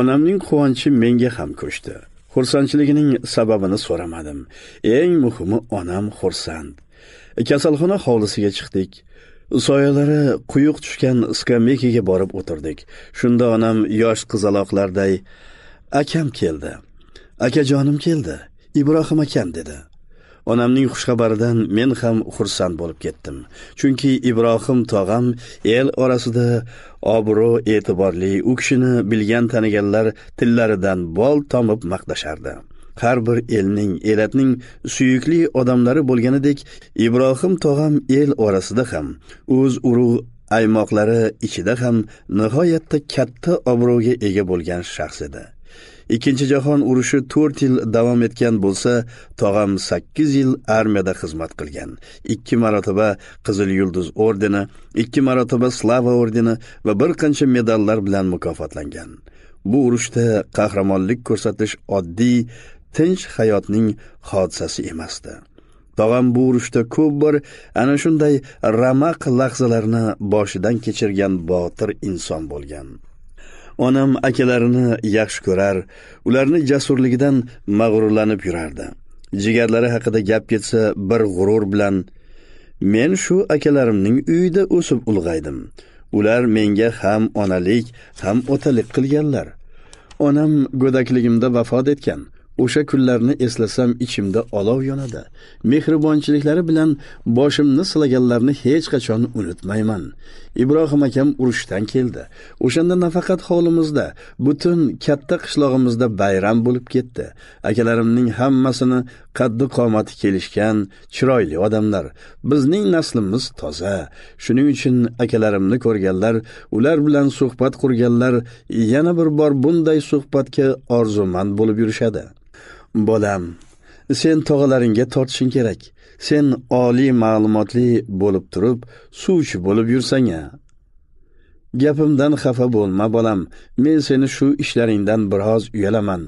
onamning quvonchi menga ham ko'chdi xursandchiligining sababini so'ramadim eng muhimi onam xursand kasalxona hovlisiga chiqdik soyalari quyuq tushgan skameykaga borib o'tirdik shunda onam yosh qizaloqlarday akam keldi akajonim keldi ibrohim akam dedi onamning xushxabaridan men ham xursand bo'lib ketdim chunki ibrohim tog'am el orasida obro' e'tiborli u kishini bilgan taniganlar tillaridan bol tomib maqtashardi har bir elning elatning suyukli odamlari bo'lganidek ibrohim tog'am el orasida ham o'z urug' aymoqlari ichida ham nihoyatda katta obro'ga ega bo'lgan shaxs edi ikkinchi jahon urushi 4 yil davom etgan bo'lsa tog'am 8 yil armiyada xizmat qilgan 2 marotaba qizil yulduz ordeni 2 marotaba slava ordeni va bir qancha medallar bilan mukofotlangan bu urushda qahramonlik ko'rsatish oddiy tinch hayotning hodisasi emasdi tog'am bu urushda ko'p bor ana shunday ramaq lahzalarni boshidan kechirgan botir inson bo'lgan onam akalarini yaxshi ko'rar ularni jasurligidan mag'rurlanib yurardi jigarlari haqida gap ketsa bir g'urur bilan men shu akalarimning uyida o'sib ulg'aydim ular menga ham onalik ham otalik qilganlar onam go'dakligimda vafot etgan o'sha kunlarni eslasam ichimda olov yonadi mehribonchiliklari bilan boshimni silaganlarni hech qachon unutmayman ibrohim akam urushdan keldi o'shanda nafaqat hovlimizda butun katta qishlog'imizda bayram bo'lib ketdi akalarimning hammasini qaddi qomati kelishgan chiroyli odamlar bizning naslimiz toza shuning uchun akalarimni ko'rganlar ular bilan suhbat qurganlar yana bir bor bunday suhbatga orzumand bo'lib yurishadi bolam sen tog'alaringga tortishing kerak sen oliy ma'lumotli bo'lib turib suvchi bo'lib yursang a gapimdan xafa bo'lma bolam men seni shu ishlaringdan biroz uyalaman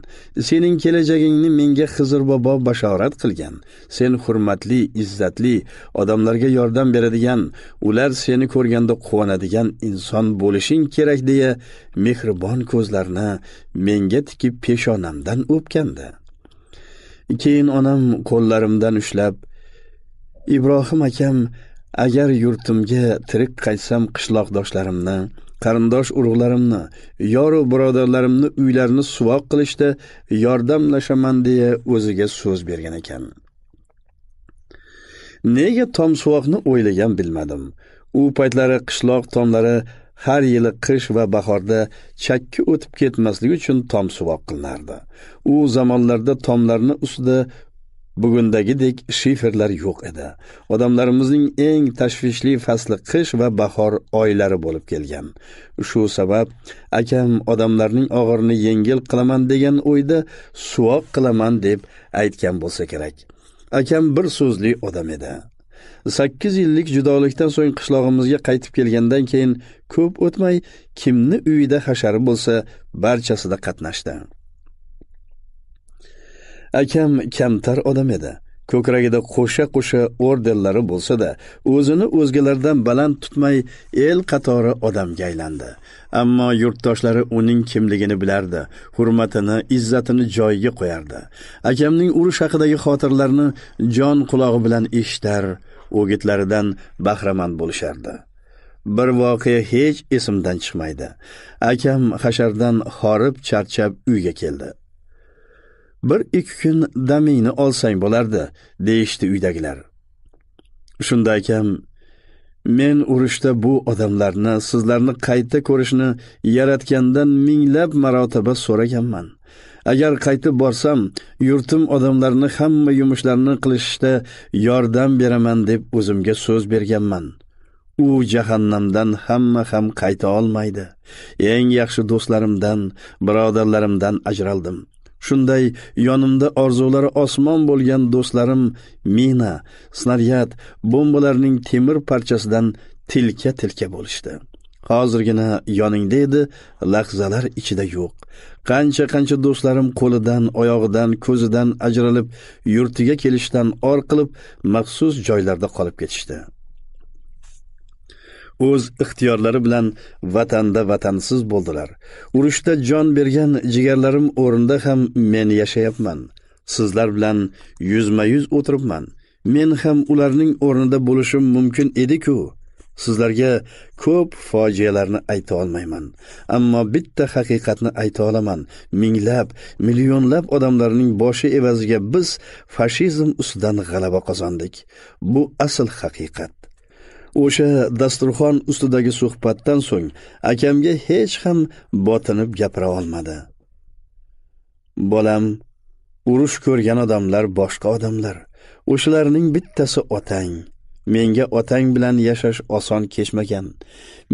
sening kelajagingni menga xizr bobo bashorat qilgan sen hurmatli izzatli odamlarga yordam beradigan ular seni ko'rganda quvonadigan inson bo'lishing kerak deya mehribon ko'zlarini menga tikib peshonamdan o'pgandi keyin onam qo'llarimdan ushlab ibrohim akam agar yurtimga tirik qaytsam qishloqdoshlarimni qarindosh urug'larimni yoru birodarlarimni uylarini suvoq qilishda yordamlashaman deya o'ziga so'z bergan ekan nega tom suvoqni o'ylagan bilmadim u paytlari qishloq tomlari har yili qish va bahorda chakki o'tib ketmasligi uchun tom suvoq qilinardi u zamonlarda tomlarni ustida bugundagidek shiferlar yo'q edi odamlarimizning eng tashvishli fasli qish va bahor oylari bo'lib kelgan shu sabab akam odamlarning og'irini yengil qilaman degan o'yda suvoq qilaman deb aytgan bo'lsa kerak akam bir so'zli odam edi sakkiz yillik judolikdan so'ng qishlog'imizga qaytib kelgandan keyin ko'p o'tmay kimni uyida hashar bo'lsa barchasida qatnashdi akam kamtar odam edi ko'kragida qo'sha qo'sha ordenlari bo'lsa-da, o'zini o'zgalardan baland tutmay el qatori odamga aylandi. Ammo yurtdoshlari uning kimligini bilardi, hurmatini, izzatini joyiga qo'yardi. Akamning urush haqidagi xotirlarini jon quloqi bilan eshitar, o'gitlaridan bahramand bo'lishardi. bir voqea hech esimdan chiqmaydi akam hashardan horib charchab uyga keldi bir ikki kun damingni olsang bo'lardi deyishdi uydagilar shunda akam men urushda bu odamlarni sizlarni qayta ko'rishni yaratgandan minglab marotaba so'raganman agar qaytib borsam yurtim odamlarni hamma yumushlarni qilishda yordam beraman deb o'zimga so'z berganman u jahannamdan hamma ham qayta olmaydi eng yaxshi do'stlarimdan birodarlarimdan ajraldim shunday yonimda orzulari osmon bo'lgan do'stlarim mina snaryad bombalarning temir parchasidan tilka tilka bo'lishdi hozirgina yoningda edi lahzalar ichida yo'q qancha qancha do'stlarim qo'lidan oyog'idan ko'zidan ajralib yurtiga kelishdan or qilib maxsus joylarda qolib ketishdi o'z ixtiyorlari bilan vatanda vatansiz bo'ldilar urushda jon bergan jigarlarim o'rinda ham men yashayapman sizlar bilan yuzma yuz o'tiribman men ham ularning o'rnida bo'lishim mumkin edi-ku sizlarga ko'p fojialarni ayta olmayman ammo bitta haqiqatni ayta olaman minglab millionlab odamlarning boshi evaziga biz fashizm ustidan g'alaba qozondik bu asl haqiqat o'sha dasturxon ustidagi suhbatdan so'ng akamga hech ham botinib gapira olmadi bolam urush ko'rgan odamlar boshqa odamlar o'shalarning bittasi otang menga otang bilan yashash oson kechmagan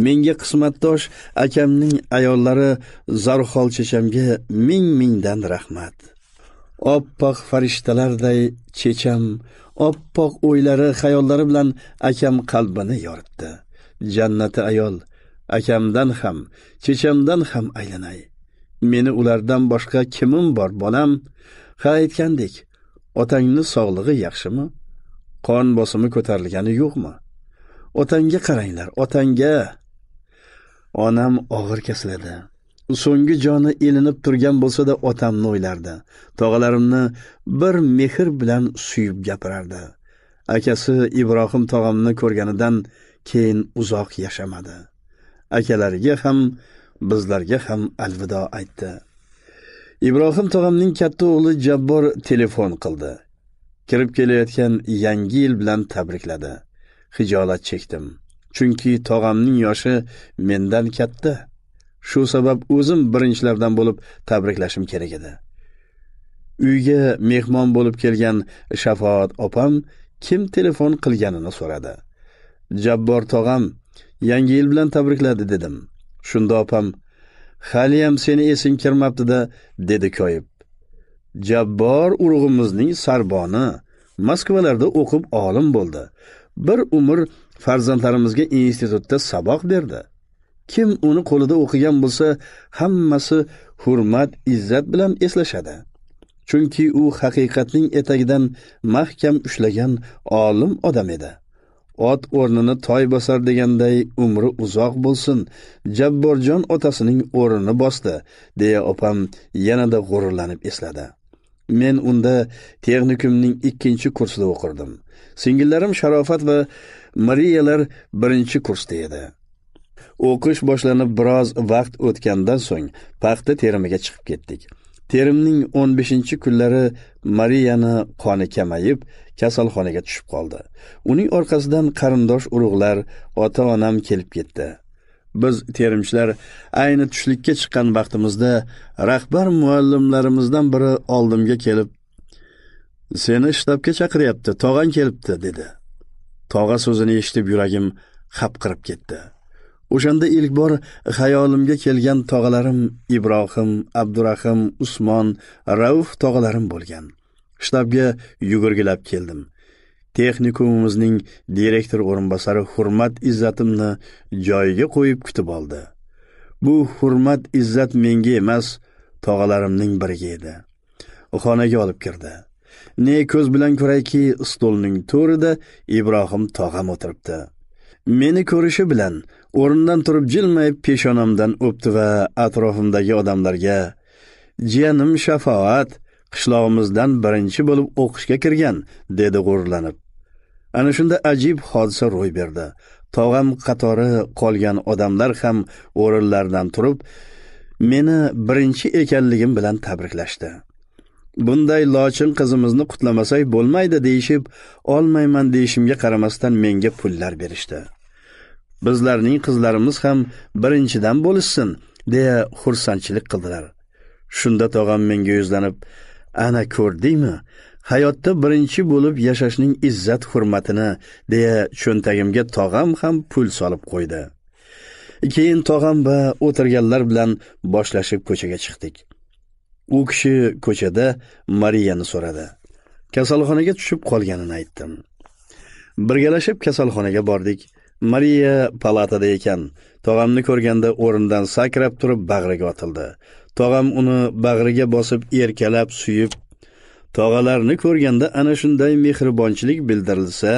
menga qismatdosh akamning ayollari zarhol chechamga ming mingdan rahmat oppoq farishtalarday checham oppoq o'ylari xayollari bilan akam qalbini yoritdi jannati ayol akamdan ham chechamdan ham aylanay meni ulardan boshqa kimim bor bolam ha aytgandek otangni sog'lig'i yaxshimi qon bosimi ko'tarilgani yo'qmi otangga qaranglar otangga onam og'ir kesiladi so'nggi joni ilinib turgan bo'lsa-da otamni o'ylardi. Tog'alarimni bir mehr bilan suyib gapirardi. Akasi Ibrohim tog'amni ko'rganidan keyin uzoq yashamadi. Akalariga ham, bizlarga ham alvido aytdi. Ibrohim tog'amning katta o'g'li Jabbor telefon qildi. Kirib kelayotgan yangi yil bilan tabrikladi. Xijolat chekdim, chunki tog'amning yoshi mendan katta. shu sabab o'zim birinchilardan bo'lib tabriklashim kerak edi uyga mehmon bo'lib kelgan shafoat opam kim telefon qilganini so'radi jabbor tog'am yangi yil bilan tabrikladi dedim shunda opam haliyam seni esing kirmabdida dedi koyib jabbor urug'imizning sarboni moskvalarda o'qib olim bo'ldi bir umr farzandlarimizga institutda saboq berdi kim uni qo'lida o'qigan bo'lsa hammasi hurmat izzat bilan eslashadi chunki u haqiqatning etagidan mahkam ushlagan olim odam edi ot o'rnini toy bosar deganday umri uzoq bo'lsin jabborjon otasining o'rnini bosdi deya opam yanada g'ururlanib esladi men unda texnikumning ikkinchi kursida o'qirdim singillarim sharofat va mariyalar birinchi kursda edi o'qish boshlanib biroz vaqt o'tgandan so'ng paxta terimiga chiqib ketdik terimning 15 kunlari mariyani qoni kamayib kasalxonaga tushib qoldi uning orqasidan qarindosh urug'lar ota onam kelib ketdi biz terimchilar ayni tushlikka chiqqan vaqtimizda rahbar muallimlarimizdan biri oldimga kelib seni shtabga chaqiryapti tog'ang kelibdi dedi tog'a so'zini eshitib yuragim hapqirib ketdi o'shanda ilk bor xayolimga kelgan tog'alarim ibrohim abdurahim usmon rauf tog'alarim bo'lgan shtabga yugurgilab keldim texnikumimizning direktor o'rinbosari hurmat izzatimni joyiga qo'yib kutib oldi bu hurmat izzat menga emas tog'alarimning biriga edi xonaga olib kirdi ne ko'z bilan ko'rayki stolning to'rida ibrohim tog'am o'tiribdi meni ko'rishi bilan o'rnidan turib jilmayib peshonamdan o'pdi va atrofimdagi odamlarga jiyanim shafoat qishlog'imizdan birinchi bo'lib o'qishga kirgan dedi g'ururlanib ana shunda ajib hodisa ro'y berdi tog'am qatori qolgan odamlar ham o'rinlaridan turib meni birinchi ekanligim bilan tabriklashdi bunday lochin qizimizni qutlamasak bo'lmaydi deyishib olmayman deyishimga qaramasdan menga pullar berishdi bizlarning qizlarimiz ham birinchidan bo'lishsin deya xursandchilik qildilar shunda tog'am menga yuzlanib ana ko'rdingmi hayotda birinchi bo'lib yashashning izzat hurmatini deya cho'ntagimga tog'am ham pul solib qo'ydi keyin tog'am va o'tirganlar bilan boshlashib ko'chaga chiqdik u kishi ko'chada mariyani so'radi kasalxonaga tushib qolganini aytdim birgalashib kasalxonaga bordik mariya palatada ekan tog'amni ko'rganda o'rnidan sakrab turib bag'riga otildi tog'am uni bag'riga bosib erkalab suyib tog'alarni ko'rganda ana shunday mehribonchilik bildirilsa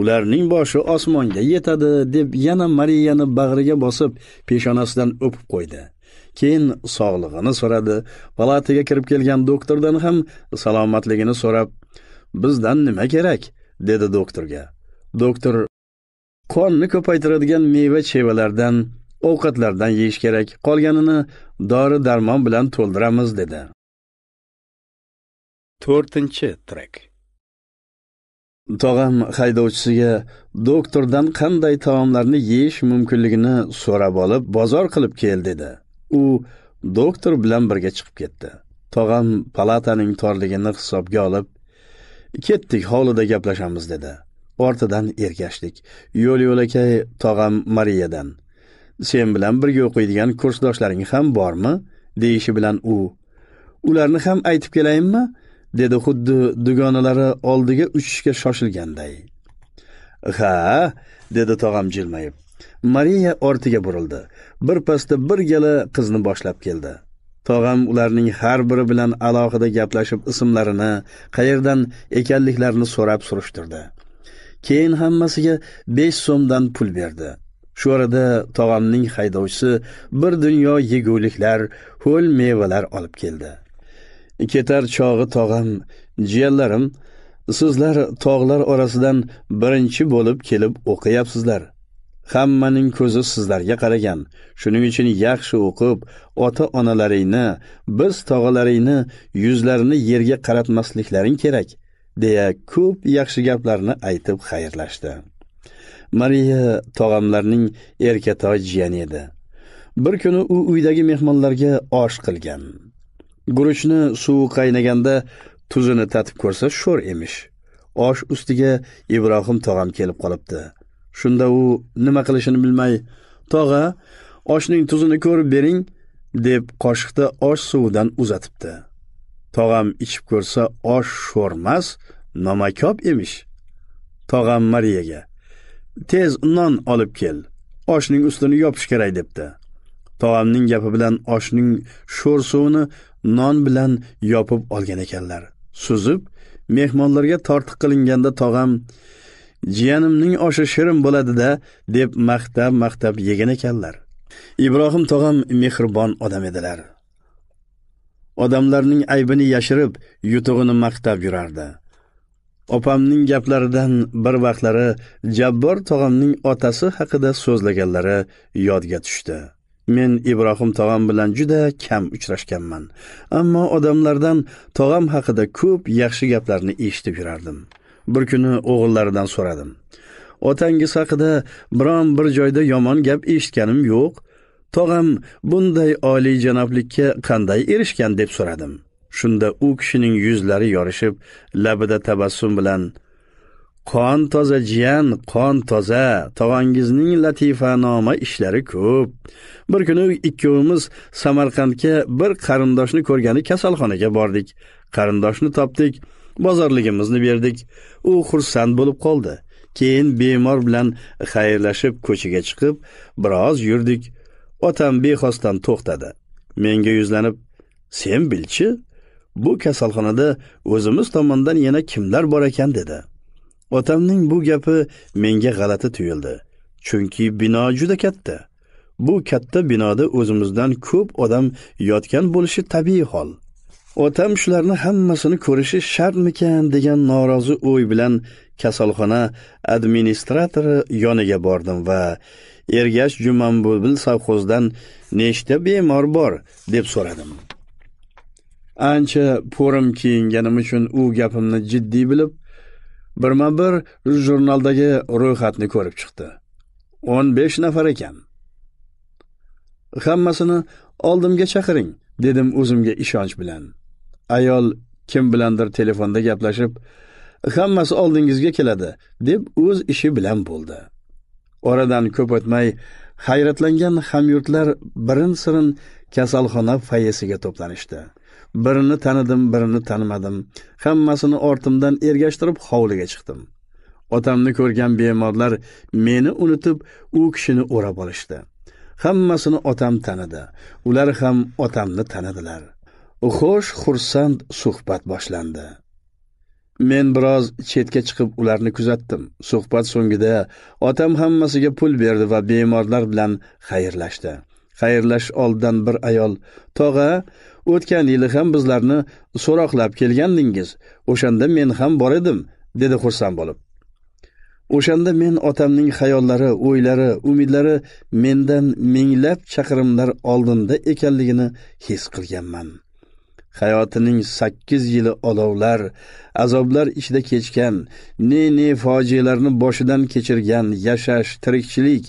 ularning boshi osmonga yetadi deb yana mariyani bag'riga bosib peshonasidan o'pib qo'ydi keyin sog'lig'ini so'radi palataga kirib kelgan doktordan ham salomatligini so'rab bizdan nima kerak dedi doktorga doktor qonni ko'paytiradigan meva chevalardan ovqatlardan yeyish kerak qolganini dori darmon bilan to'ldiramiz dedi to'rtinchi trek tog'am haydovchisiga doktordan qanday taomlarni yeyish mumkinligini so'rab olib bozor qilib kel dedi u doktor bilan birga chiqib ketdi tog'am palataning torligini hisobga olib ketdik hovlida gaplashamiz dedi ortidan ergashdik yo'l yo'lakay tog'am mariyadan sen bilan birga o'qiydigan kursdoshlaring ham bormi deyishi bilan u ularni ham aytib kelayinmi dedi xuddi dugonalari oldiga uchishga shoshilganday ha dedi tog'am jilmayib mariya ortiga burildi birpasda bir gala qizni boshlab keldi tog'am ularning har biri bilan alohida gaplashib ismlarini qayerdan ekanliklarini so'rab surishtirdi keyin hammasiga besh so'mdan pul berdi shu orada tog'amning haydovchisi bir dunyo yeguliklar ho'l mevalar olib keldi ketar chog'i tog'am jiyanlarim sizlar tog'lar orasidan birinchi bo'lib kelib o'qiyapsizlar hammaning ko'zi sizlarga qaragan shuning uchun yaxshi o'qib ota onalaringni biz tog'alaringni yuzlarini yerga qaratmasliklaring kerak deya ko'p yaxshi gaplarni aytib xayrlashdi mariya tog'amlarning erkatoy jiyani edi bir kuni u uydagi mehmonlarga osh qilgan guruchni suvi qaynaganda tuzini tatib ko'rsa sho'r emish osh ustiga ibrohim tog'am kelib qolibdi shunda u nima qilishini bilmay tog'a oshning tuzini ko'rib bering deb qoshiqda osh suvidan uzatibdi tog'am ichib ko'rsa osh sho'rmas namakob emish tog'am mariyaga tez non olib kel oshning ustini yopish kerak debdi tog'amning gapi bilan oshning sho'r suvini non bilan yopib olgan ekanlar suzib mehmonlarga tortiq qilinganda tog'am jiyanimning oshi shirin bo'ladida deb maqtab maqtab yegan ekanlar ibrohim tog'am mehribon odam edilar odamlarning aybini yashirib yutug'ini maqtab yurardi opamning gaplaridan bir vaqtlari jabbor tog'amning otasi haqida so'zlaganlari yodga tushdi men ibrohim tog'am bilan juda kam uchrashganman ammo odamlardan tog'am haqida ko'p yaxshi gaplarni eshitib yurardim bir kuni o'g'illaridan so'radim otangiz haqida biron bir joyda yomon gap eshitganim yo'q tog'am bunday oliyjanoblikka qanday erishgan deb so'radim shunda u kishining yuzlari yorishib labida tabassum bilan qon toza jiyan qon toza tog'angizning latifanoma ishlari ko'p bir kuni ikkovimiz samarqandga bir qarindoshni ko'rgani kasalxonaga bordik qarindoshni topdik bozorligimizni berdik u xursand bo'lib qoldi keyin bemor bilan xayrlashib ko'chaga chiqib biroz yurdik otam bexosdan to'xtadi menga yuzlanib sen bilchi bu kasalxonada o'zimiz tomondan yana kimlar bor ekan dedi otamning bu gapi menga g'alati tuyuldi chunki bino juda katta bu katta binoda o'zimizdan ko'p odam yotgan bo'lishi tabiiy hol otam shularni hammasini ko'rishi shartmikan degan norozi o'y bilan kasalxona administratori yoniga bordim va ergash jumanbulbul savxozdan nechta bemor bor deb so'radim ancha po'rim kiyinganim uchun u gapimni jiddiy bilib birma bir jurnaldagi ro'yxatni ko'rib chiqdi o'n besh nafar ekan hammasini oldimga chaqiring dedim o'zimga ishonch bilan ayol kim bilandir telefonda gaplashib hammasi oldingizga keladi deb o'z ishi bilan bo'ldi oradan ko'p o'tmay hayratlangan hamyurtlar birin sirin kasalxona fayesiga to'planishdi birini tanidim birini tanimadim hammasini ortimdan ergashtirib hovliga chiqdim otamni ko'rgan bemorlar meni unutib u kishini o'rab olishdi hammasini otam tanidi ular ham otamni tanidilar xo'sh xursand suhbat boshlandi men biroz chetga chiqib ularni kuzatdim suhbat so'ngida otam hammasiga pul berdi va bemorlar bilan xayrlashdi xayrlash oldidan bir ayol tog'a o'tgan yili ham bizlarni so'roqlab kelgandingiz o'shanda men ham bor edim dedi xursand bo'lib o'shanda men otamning xayollari o'ylari umidlari mendan minglab chaqirimlar oldinda ekanligini his qilganman hayotining sakkiz yili olovlar azoblar ichida kechgan ne ne fojialarni boshidan kechirgan yashash tirikchilik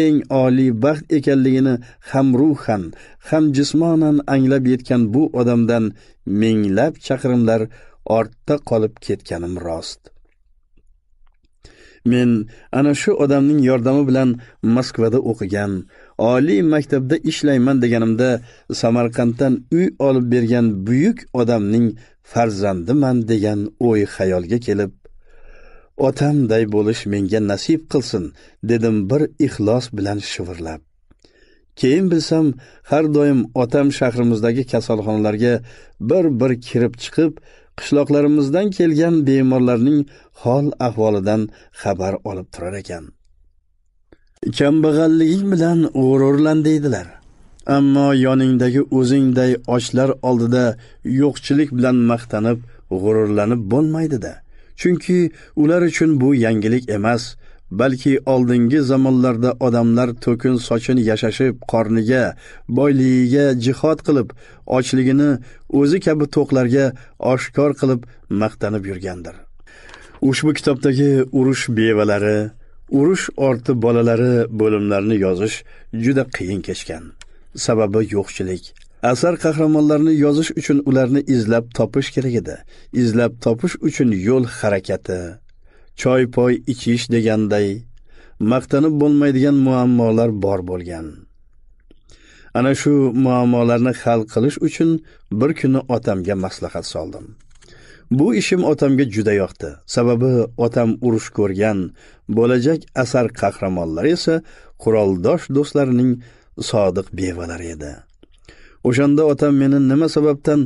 eng oliy baxt ekanligini ham ruhan ham jismonan anglab yetgan bu odamdan minglab chaqirimlar ortda qolib ketganim rost men ana shu odamning yordami bilan moskvada o'qigan oliy maktabda ishlayman deganimda samarqanddan uy olib bergan buyuk odamning farzandiman degan o'y xayolga kelib otamday bo'lish menga nasib qilsin dedim bir ixlos bilan shivirlab keyin bilsam har doim otam shahrimizdagi kasalxonalarga bir bir kirib chiqib qishloqlarimizdan kelgan bemorlarning hol ahvolidan xabar olib turar ekan kambag'alliging bilan g'ururlan deydilar ammo yoningdagi o'zingday ochlar oldida yo'qchilik bilan maqtanib g'ururlanib bo'lmaydida chunki ular uchun bu yangilik emas balki oldingi zamonlarda odamlar to'kin sochin yashashib qorniga boyligiga jihod qilib ochligini o'zi kabi to'qlarga oshkor qilib maqtanib yurgandir ushbu kitobdagi urush bevalari urush orti bolalari bo'limlarini yozish juda qiyin kechgan sababi yo'qchilik asar qahramonlarini yozish uchun ularni izlab topish kerak edi izlab topish uchun yo'l harakati choy poy ichish deganday maqtanib bo'lmaydigan muammolar bor bo'lgan ana shu muammolarni hal qilish uchun bir kuni otamga maslahat soldim bu ishim otamga juda yoqdi sababi otam urush ko'rgan bo'lajak asar qahramonlari esa quroldosh do'stlarining sodiq bevalari edi o'shanda otam meni nima sababdan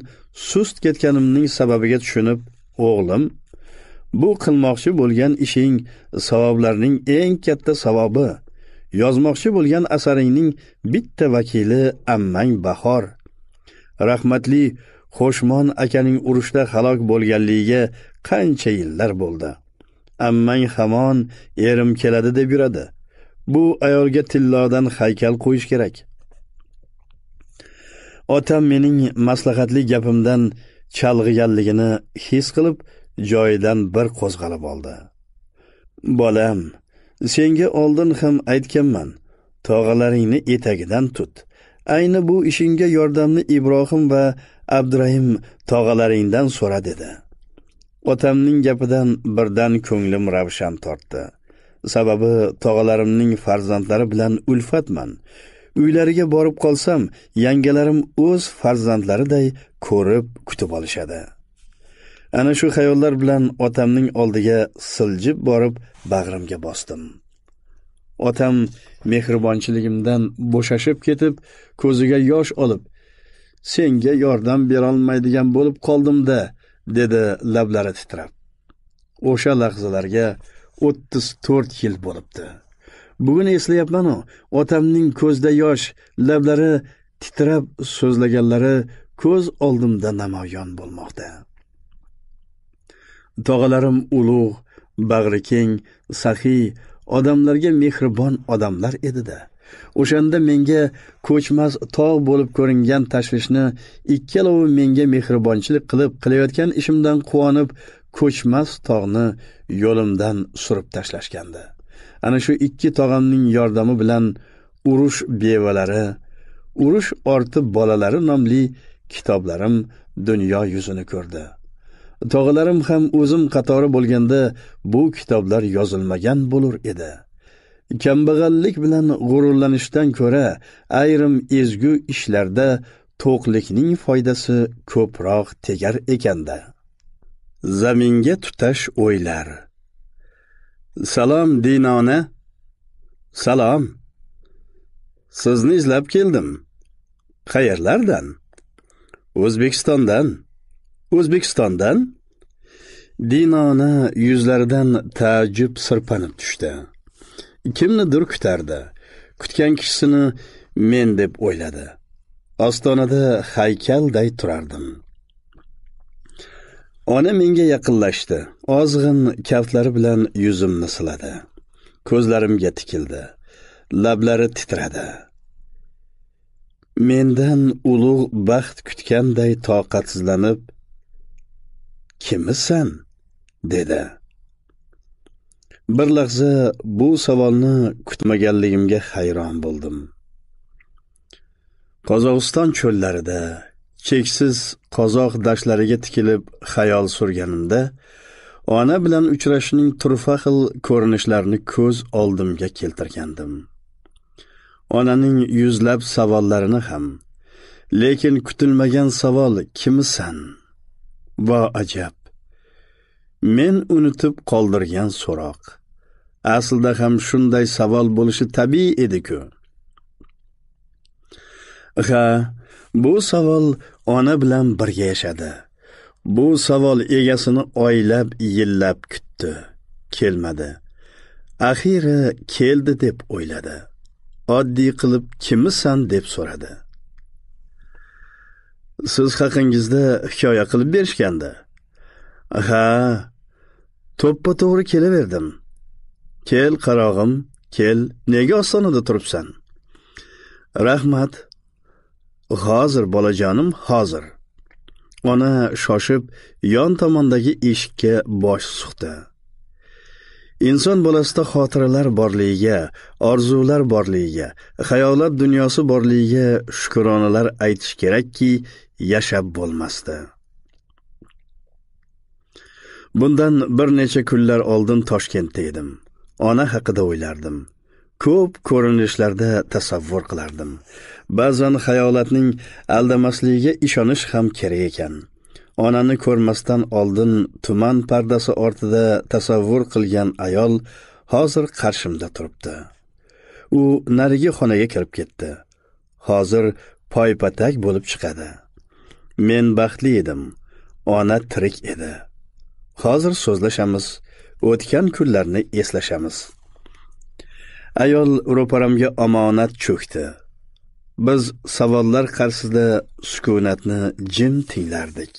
sust ketganimning sababiga tushunib o'g'lim bu qilmoqchi bo'lgan ishing savoblarning eng katta savobi yozmoqchi bo'lgan asaringning bitta vakili ammang bahor rahmatli qo'shmon akaning urushda halok bo'lganligiga qancha yillar bo'ldi ammang hamon erim keladi deb yuradi bu ayolga tillodan haykal qo'yish kerak otam mening maslahatli gapimdan chalg'iganligini his qilib joyidan bir qo'zg'alib oldi bolam senga oldin ham aytganman tog'alaringni etagidan tut ayni bu ishingga yordamni ibrohim va abdurahim tog'alaringdan so'ra dedi otamning gapidan birdan ko'nglim ravshan tortdi sababi tog'alarimning farzandlari bilan ulfatman uylariga borib qolsam yangalarim o'z farzandlariday ko'rib kutib olishadi ana shu xayollar bilan otamning oldiga siljib borib bag'rimga bosdim otam mehribonchiligimdan bo'shashib ketib ko'ziga yosh olib senga yordam berolmaydigan bo'lib qoldimda dedi lablari titrab o'sha lahzalarga o'ttiz to'rt yil bo'libdi bugun eslayapmanu otamning ko'zda yosh lablari titrab so'zlaganlari ko'z oldimda namoyon bo'lmoqda tog'alarim ulug' bag'ri keng saxiy odamlarga mehribon odamlar edida o'shanda menga ko'chmas tog' bo'lib ko'ringan tashvishni ikkalovi menga mehribonchilik qilib qilayotgan ishimdan quvonib ko'chmas tog'ni yo'limdan surib tashlashgandi ana shu ikki tog'amning yordami bilan urush bevalari urush orti bolalari nomli kitoblarim dunyo yuzini ko'rdi tog'alarim ham o'zim qatori bo'lganda bu kitoblar yozilmagan bo'lur edi kambag'allik bilan g'ururlanishdan ko'ra ayrim ezgu ishlarda to'qlikning foydasi ko'proq tegar ekanda zaminga tutash o'ylar salom dinona salom sizni izlab keldim qayerlardan o'zbekistondan o'zbekistondan dinona yuzlaridan taajjub sirpanib tushdi kimnidir kutardi kutgan kishisini men deb o'yladi ostonada haykalday turardim ona menga yaqinlashdi ozg'in kaftlari bilan yuzimni siladi ko'zlarimga tikildi lablari titradi mendan ulug' baxt kutganday toqatsizlanib kimisan dedi bir lahza bu savolni kutmaganligimga hayron bo'ldim qozog'iston cho'llarida cheksiz qozoq dashtlariga tikilib xayol surganimda ona bilan uchrashishning turfa xil ko'rinishlarini ko'z oldimga keltirgandim onaning yuzlab savollarini ham lekin kutilmagan savol kimisan va ajab men unutib qoldirgan so'roq aslida ham shunday savol bo'lishi tabiiy edi-ku ha bu savol ona bilan birga yashadi bu savol egasini oylab yillab kutdi kelmadi axiri keldi deb o'yladi oddiy qilib kimisan deb so'radi siz haqingizda hikoya qilib berishgandi ha to'ppa to'g'ri kelaverdim kel qarog'im kel nega ostonada turibsan rahmat hozir bolajonim hozir ona shoshib yon tomondagi eshikka bosh suqdi inson bolasida xotiralar borligiga orzular borligiga xayolot dunyosi borligiga shukronalar aytish kerakki yashab bo'lmasdi bundan bir necha kunlar oldin toshkentda edim ona haqida o'ylardim ko'p ko'rinishlarda tasavvur qilardim ba'zan xayolatning aldamasligiga ishonish ham kerak ekan onani ko'rmasdan oldin tuman pardasi ortida tasavvur qilgan ayol hozir qarshimda turibdi u narigi xonaga kirib ketdi hozir poypatak bo'lib chiqadi men baxtli edim ona tirik edi hozir so'zlashamiz o'tgan kunlarni eslashamiz ayol ro'paramga omonat cho'kdi biz savollar qarshisida sukunatni jim tinglardik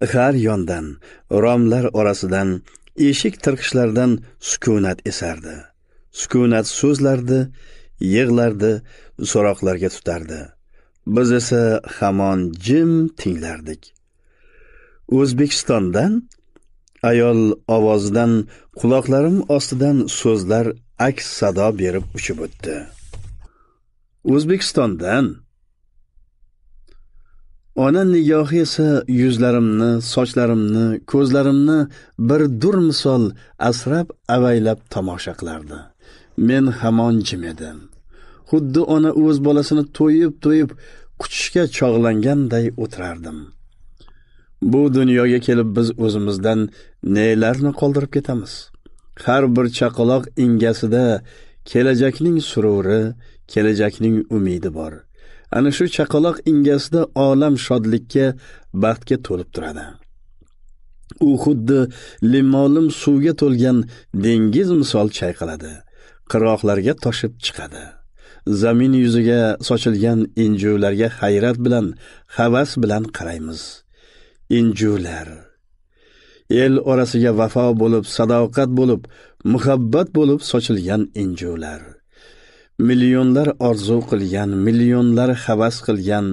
har yondan romlar orasidan eshik tirqishlardan sukunat esardi sukunat so'zlardi yig'lardi so'roqlarga tutardi biz esa hamon jim tinglardik o'zbekistondan ayol ovozidan quloqlarim ostidan so'zlar aks sado berib uchib o'tdi o'zbekistondan ona nigohi esa yuzlarimni sochlarimni ko'zlarimni bir dur misol asrab avaylab tomosha qilardi men hamon jim edim xuddi ona o'z bolasini to'yib to'yib quchishga chog'langanday o'tirardim bu dunyoga kelib biz o'zimizdan nelarni qoldirib ketamiz har bir chaqaloq ingasida kelajakning sururi kelajakning umidi bor ana shu chaqaloq ingasida olam shodlikka baxtga to'lib turadi u xuddi limolim suvga to'lgan dengiz misol chayqaladi qirg'oqlarga toshib chiqadi zamin yuziga sochilgan injuvlarga hayrat bilan havas bilan qaraymiz injuvlar el orasiga vafo bo'lib sadoqat bo'lib muhabbat bo'lib sochilgan injuvlar millionlar orzu qilgan millionlar havas qilgan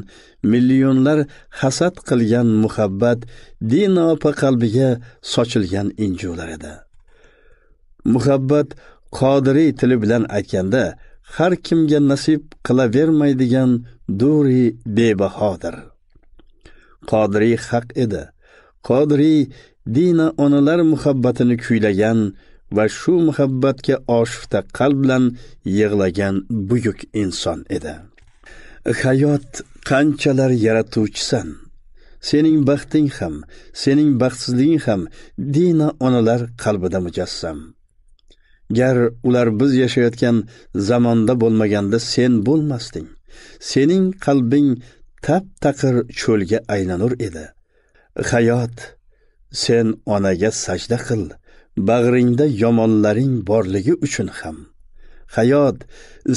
millionlar hasad qilgan muhabbat dinopa qalbiga sochilgan injular edi muhabbat qodiriy tili bilan aytganda har kimga nasib qilavermaydigan duri bebahodir qodiriy haq edi qodiriy dina onalar muhabbatini kuylagan va shu muhabbatga oshufta qalb bilan yig'lagan buyuk inson edi hayot qanchalar yaratuvchisan sening baxting ham sening baxtsizliging ham dina onalar qalbida mujassam gar ular biz yashayotgan zamonda bo'lmaganda sen bo'lmasding sening qalbing tap taqir cho'lga aylanur edi hayot sen onaga sajda qil bag'ringda yomonlaring borligi uchun ham hayot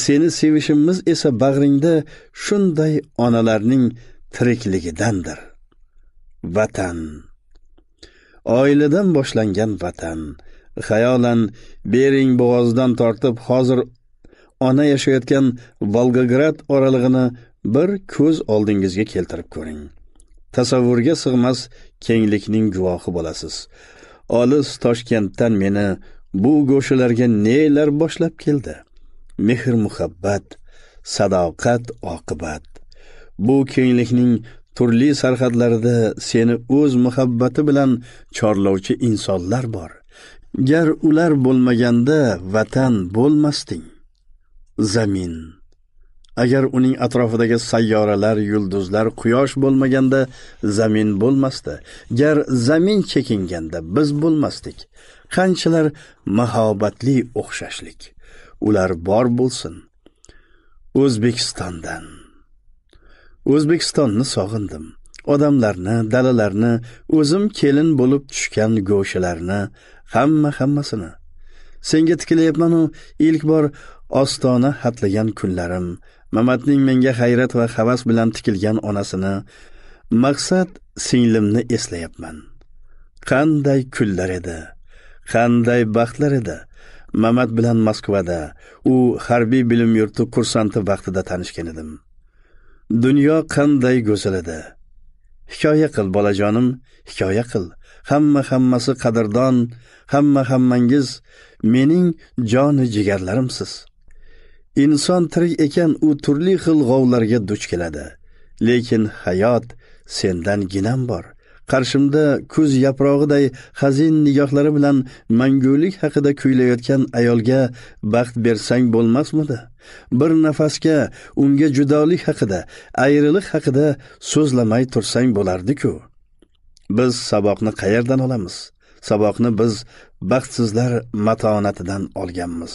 seni sevishimiz esa bag'ringda shunday onalarning tirikligidandir vatan oiladan boshlangan vatan xayolan bering bo'g'ozidan tortib hozir ona yashayotgan volgograd oralig'ini bir ko'z oldingizga keltirib ko'ring tasavvurga sig'mas kenglikning guvohi bo'lasiz olis toshkentdan meni bu go'shalarga nelar boshlab keldi mehr muhabbat sadoqat oqibat bu kenglikning turli sarhadlarida seni o'z muhabbati bilan chorlovchi insonlar bor gar ular bo'lmaganda vatan bo'lmasding zamin agar uning atrofidagi sayyoralar yulduzlar quyosh bo'lmaganda zamin bo'lmasdi gar zamin chekinganda biz bo'lmasdik qanchalar mahobatli o'xshashlik ular bor bo'lsin o'zbekistondan o'zbekistonni sog'indim odamlarni dalalarni o'zim kelin bo'lib tushgan go'shalarni hamma hammasini senga tikilyapmanu ilk bor ostona hatlagan kunlarim mamatning menga hayrat va havas bilan tikilgan onasini maqsad singlimni eslayapman qanday kunlar edi qanday baxtlar edi mamat bilan moskvada u harbiy bilim yurti kursanti vaqtida tanishgan edim dunyo qanday go'zal edi hikoya qil bolajonim hikoya qil hamma hammasi qadrdon hamma hammangiz mening joni jigarlarimsiz inson tirik ekan u turli xil g'ovlarga duch keladi lekin hayot sendan ginam bor qarshimda kuz yaprog'iday hazin nigohlari bilan mangulik haqida kuylayotgan ayolga baxt bersang bo'lmasmidi bir nafasga unga judolik haqida ayriliq haqida so'zlamay tursang bo'lardi-ku biz saboqni qayerdan olamiz saboqni biz baxtsizlar matonatidan olganmiz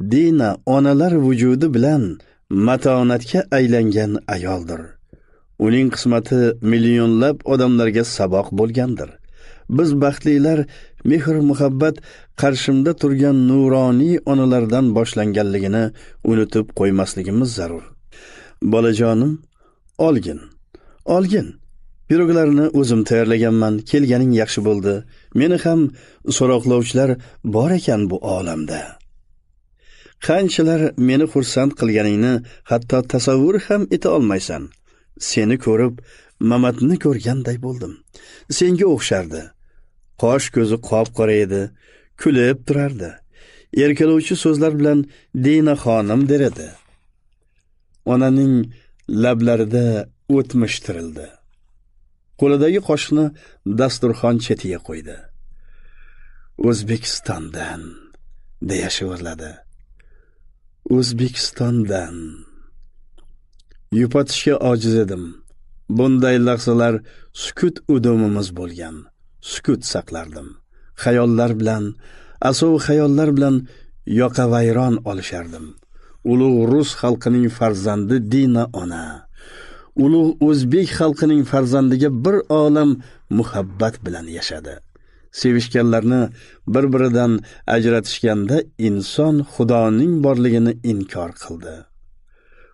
dina onalar vujudi bilan matonatga aylangan ayoldir uning qismati millionlab odamlarga saboq bo'lgandir biz baxtlilar mehr muhabbat qarshimda turgan nuroniy onalardan boshlanganligini unutib qo'ymasligimiz zarur bolajonim olgin olgin piroglarni o'zim tayyorlaganman kelganing yaxshi bo'ldi meni ham so'roqlovchilar bor ekan bu olamda qanchalar meni xursand qilganingni hatto tasavvur ham eta olmaysan seni ko'rib mamatni ko'rganday bo'ldim senga o'xshardi qosh ko'zi qop qora edi kulib turardi erkalovchi so'zlar bilan dina xonim der edi onaning lablarida o'tmish tirildi qo'lidagi qoshiqni dasturxon chetiga qo'ydi o'zbekistondan deya shivirladi o'zbekistondan yupatishga ojiz edim bunday lahzalar sukut udumimiz bo'lgan sukut saqlardim xayollar bilan asov xayollar bilan yoqavayron olishardim ulug' rus xalqining farzandi dina ona ulug' o'zbek xalqining farzandiga bir olam muhabbat bilan yashadi sevishganlarni bir biridan ajratishganda inson xudoning borligini inkor qildi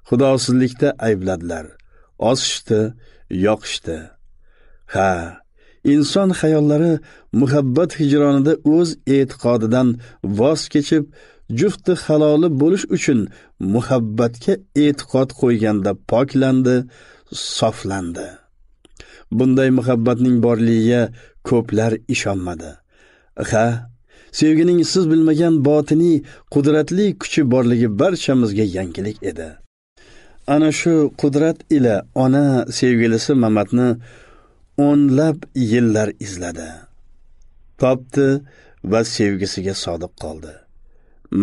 xudosizlikda aybladilar osishdi yoqishdi ha inson xayollari muhabbat hijronida o'z e'tiqodidan voz kechib jufti haloli bo'lish uchun muhabbatga e'tiqod qo'yganda poklandi soflandi bunday muhabbatning borligiga ko'plar ishonmadi ha sevgining siz bilmagan botiniy qudratli kuchi borligi barchamizga yangilik edi ana shu qudrat ila ona sevgilisi mamatni o'nlab yillar izladi topdi va sevgisiga sodiq qoldi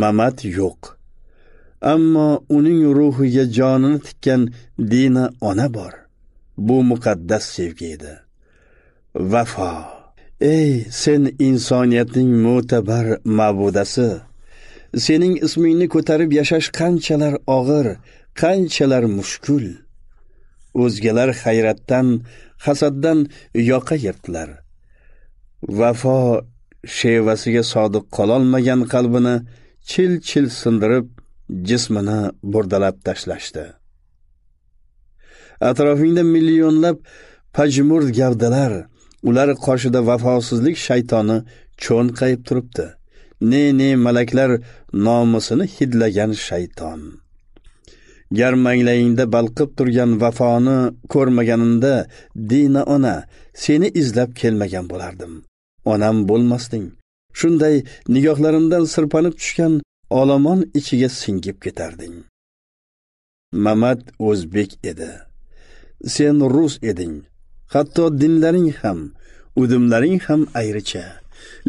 mamat yo'q ammo uning ruhiga jonini tikkan dina ona bor bu muqaddas sevgi edi vafo ey sen insoniyatning mo'tabar ma'budasi sening ismingni ko'tarib yashash qanchalar og'ir qanchalar mushkul o'zgalar hayratdan hasaddan yoqa yirtdilar vafo shevasiga sodiq qololmagan qalbini chil chil sindirib jismini burdalab tashlashdi atrofingda millionlab pajmurd gavdalar ular qoshida vafosizlik shaytoni cho'nqayib turibdi ne ne malaklar nomusini hidlagan shayton manglayingda balqib turgan vafoni ko'rmaganimda dina ona seni izlab kelmagan bo'lardim onam bo'lmasding shunday nigohlarimdan sirpanib tushgan olomon ichiga singib ketarding mamat o'zbek edi sen rus eding hatto dinlaring ham udumlaring ham ayricha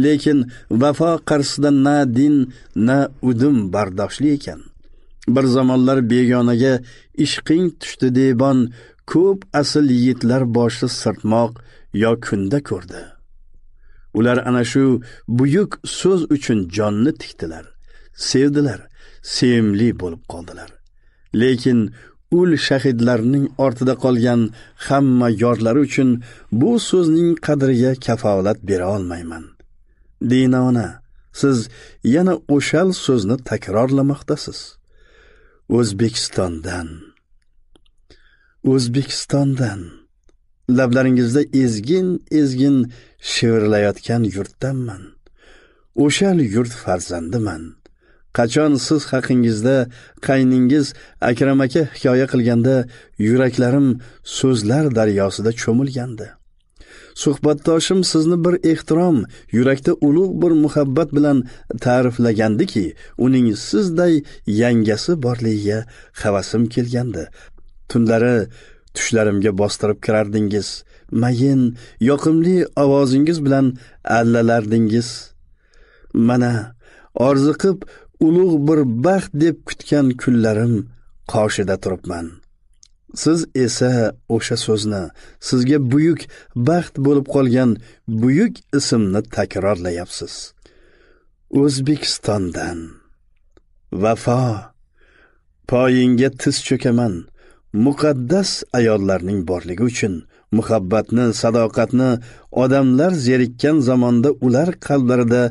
lekin vafo qarshisida na din na udum bardoshli ekan bir zamonlar begonaga ishqing tushdi debon ko'p asl yigitlar boshi sirtmoq yo kunda ko'rdi ular ana shu buyuk so'z uchun jonni tikdilar sevdilar sevimli bo'lib qoldilar lekin ul shahidlarning ortida qolgan hamma yorlari uchun bu so'zning qadriga kafolat bera olmayman dinona siz yana o'shal so'zni takrorlamoqdasiz o'zbekistondan o'zbekistondan lablaringizda ezgin ezgin shivirlayotgan yurtdanman o'shal yurt farzandiman qachon siz haqingizda qayningiz akram aka hikoya qilganda yuraklarim so'zlar daryosida cho'milgandi suhbatdoshim sizni bir ehtirom yurakda ulug' bir muhabbat bilan ta'riflagandiki uning sizday yangasi borligiga havasim kelgandi tunlari tushlarimga bostirib kirardingiz mayin yoqimli ovozingiz bilan allalardingiz mana orziqib ulug' bir baxt deb kutgan kunlarim qoshida turibman siz esa o'sha so'zni sizga buyuk baxt bo'lib qolgan buyuk ismni takrorlayapsiz o'zbekistondan vafo poyingga tiz cho'kaman muqaddas ayollarning borligi uchun muhabbatni sadoqatni odamlar zerikkan zamonda ular qalblarida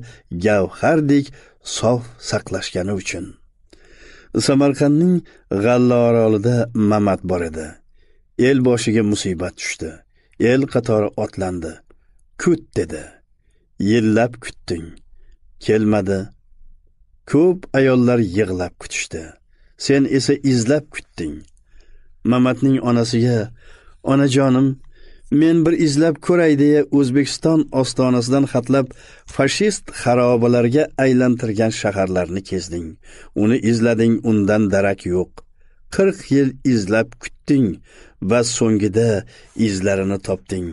gavhardek sof saqlashgani uchun samarqandning g'alla orolida mamat bor edi el boshiga musibat tushdi el qatori otlandi kut dedi yillab kutding kelmadi ko'p ayollar yig'lab kutishdi sen esa izlab kutding mamatning onasiga onajonim men bir izlab ko'ray deya o'zbekiston ostonasidan xatlab fashist xarobalarga aylantirgan shaharlarni kezding uni izlading undan darak yo'q qirq yil izlab kutding va so'ngida izlarini topding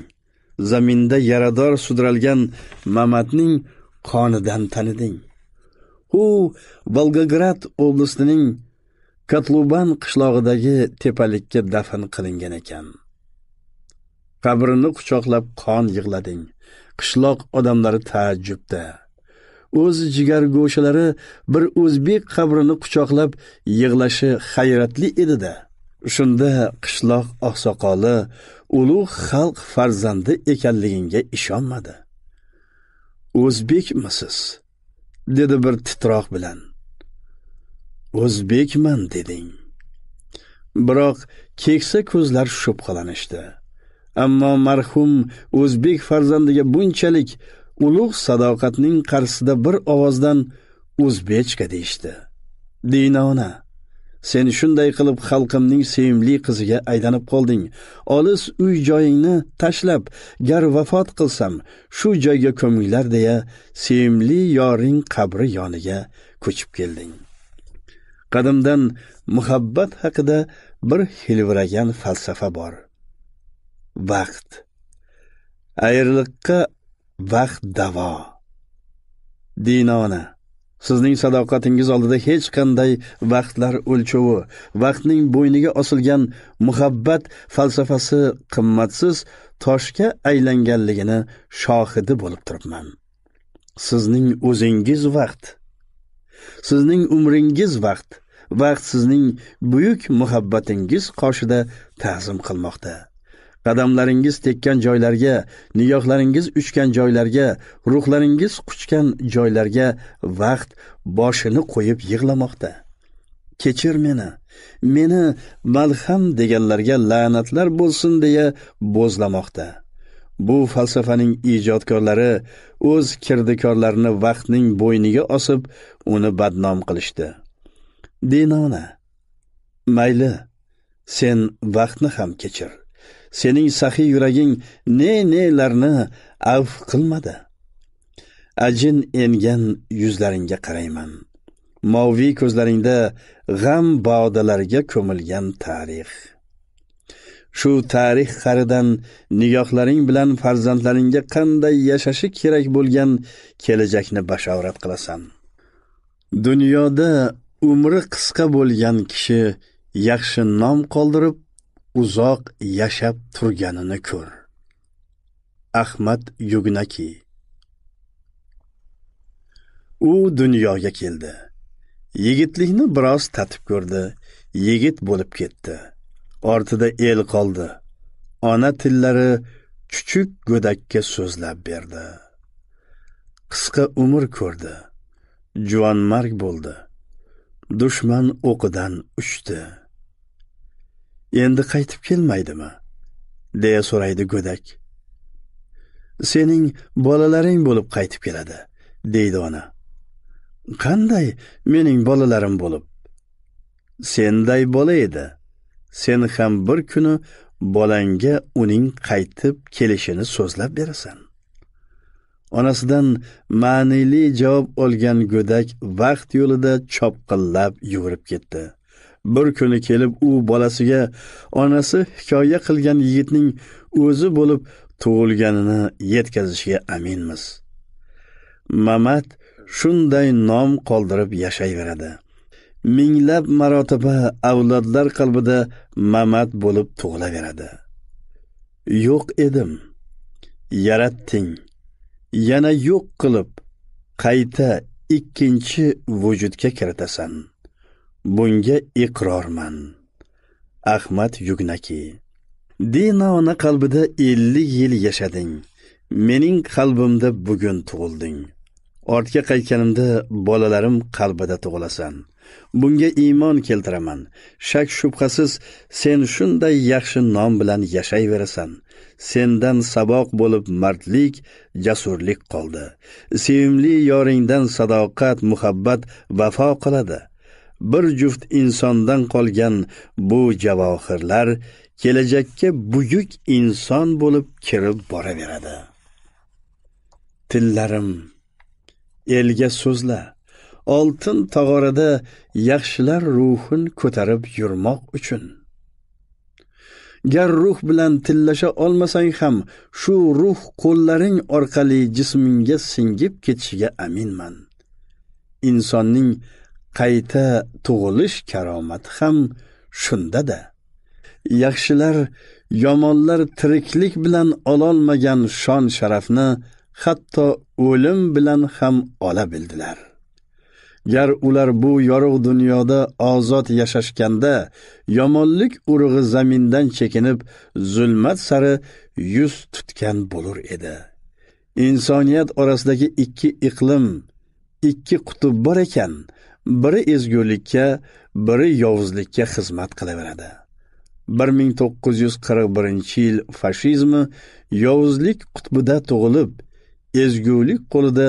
zaminda yarador sudralgan mamatning qonidan taniding u volgograd oblastining katluban qishlog'idagi tepalikka dafn qilingan ekan qabrini quchoqlab qon yig'lading qishloq odamlari taajjubda o'z jigar go'shalari bir o'zbek qabrini quchoqlab yig'lashi hayratli edida shunda qishloq oqsoqoli ulug' xalq farzandi ekanligingga ishonmadi o'zbekmisiz dedi bir titroq bilan o'zbekman deding biroq keksa ko'zlar shubhalanishdi ammo marhum o'zbek farzandiga bunchalik ulug' sadoqatning qarshisida bir ovozdan o'zbechka deyishdi ona sen shunday qilib xalqimning sevimli qiziga aylanib qolding olis uy joyingni tashlab gar vafot qilsam shu joyga ko'minglar deya sevimli yoring qabri yoniga ko'chib kelding qadimdan muhabbat haqida bir hilviragan falsafa bor vaqt ayriliqqa vaqt davo dinona sizning sadoqatingiz oldida hech qanday vaqtlar o'lchovi vaqtning bo'yniga osilgan muhabbat falsafasi qimmatsiz toshga aylanganligini shohidi bo'lib turibman sizning o'zingiz vaqt sizning umringiz vaqt vaqt sizning buyuk muhabbatingiz qoshida ta'zim qilmoqda qadamlaringiz tekkan joylarga nigohlaringiz uchgan joylarga ruhlaringiz quchgan joylarga vaqt boshini qo'yib yig'lamoqda kechir meni meni malham deganlarga la'natlar bo'lsin deya bo'zlamoqda bu falsafaning ijodkorlari o'z kirdikorlarini vaqtning bo'yniga osib uni badnom qilishdi dinona mayli sen vaqtni ham kechir sening saxiy yuraging ne nelarni avf qilmadi ajin engan yuzlaringga qarayman moviy ko'zlaringda g'am bodalarga ko'milgan tarix shu tarix qaridan nigohlaring bilan farzandlaringga qanday yashashi kerak bo'lgan kelajakni bashorat qilasan dunyoda umri qisqa bo'lgan kishi yaxshi nom qoldirib uzoq yashab turganini ko'r ahmad yugnaki u dunyoga keldi yigitlikni biroz tatib ko'rdi yigit bo'lib ketdi ortida el qoldi ona tillari chuchuk go'dakka so'zlab berdi qisqa umr ko'rdi juvonmarg bo'ldi dushman o'qidan uchdi endi qaytib kelmaydimi deya so'raydi go'dak sening bolalaring bo'lib qaytib keladi deydi ona qanday mening bolalarim bo'lib senday bola edi sen ham bir kuni bolangga uning qaytib kelishini so'zlab berasan onasidan ma'nili javob olgan go'dak vaqt yo'lida chopqillab yugurib ketdi bir kuni kelib u bolasiga onasi hikoya qilgan yigitning o'zi bo'lib tug'ilganini yetkazishga aminmiz mamat shunday nom qoldirib yashayveradi minglab marotaba avlodlar qalbida mamat bo'lib tug'ilaveradi yo'q edim yaratding yana yo'q qilib qayta ikkinchi vujudga kiritasan bunga iqrorman ahmad yugnaki dina ona qalbida ellik yil yashading mening qalbimda bugun tug'ilding ortga qaytganimda bolalarim qalbida tug'ilasan bunga iymon keltiraman shak shubhasiz sen shunday yaxshi nom bilan yashayverasan sendan saboq bo'lib mardlik jasurlik qoldi sevimli yoringdan sadoqat muhabbat vafo qiladi bir juft insondan qolgan bu javohirlar kelajakka buyuk inson bo'lib kirib boraveradi tillarim elga so'zla oltin tog'orada yaxshilar ruhin ko'tarib yurmoq uchun gar ruh bilan tillasha olmasang ham shu ruh qo'llaring orqali jismingga singib ketishiga aminman insonning qayta tug'ilish karomati ham shundada yaxshilar yomonlar tiriklik bilan ololmagan shon sharafni hatto o'lim bilan ham ola bildilar gar ular bu yorug' dunyoda ozod yashashganda yomonlik urug'i zamindan chekinib zulmat sari yuz tutgan bo'lur edi insoniyat orasidagi ikki iqlim ikki qutb bor ekan biri ezgulikka biri yovuzlikka xizmat qilaveradi 1941 yil fashizmi yovuzlik qutbida tug'ilib ezgulik qo'lida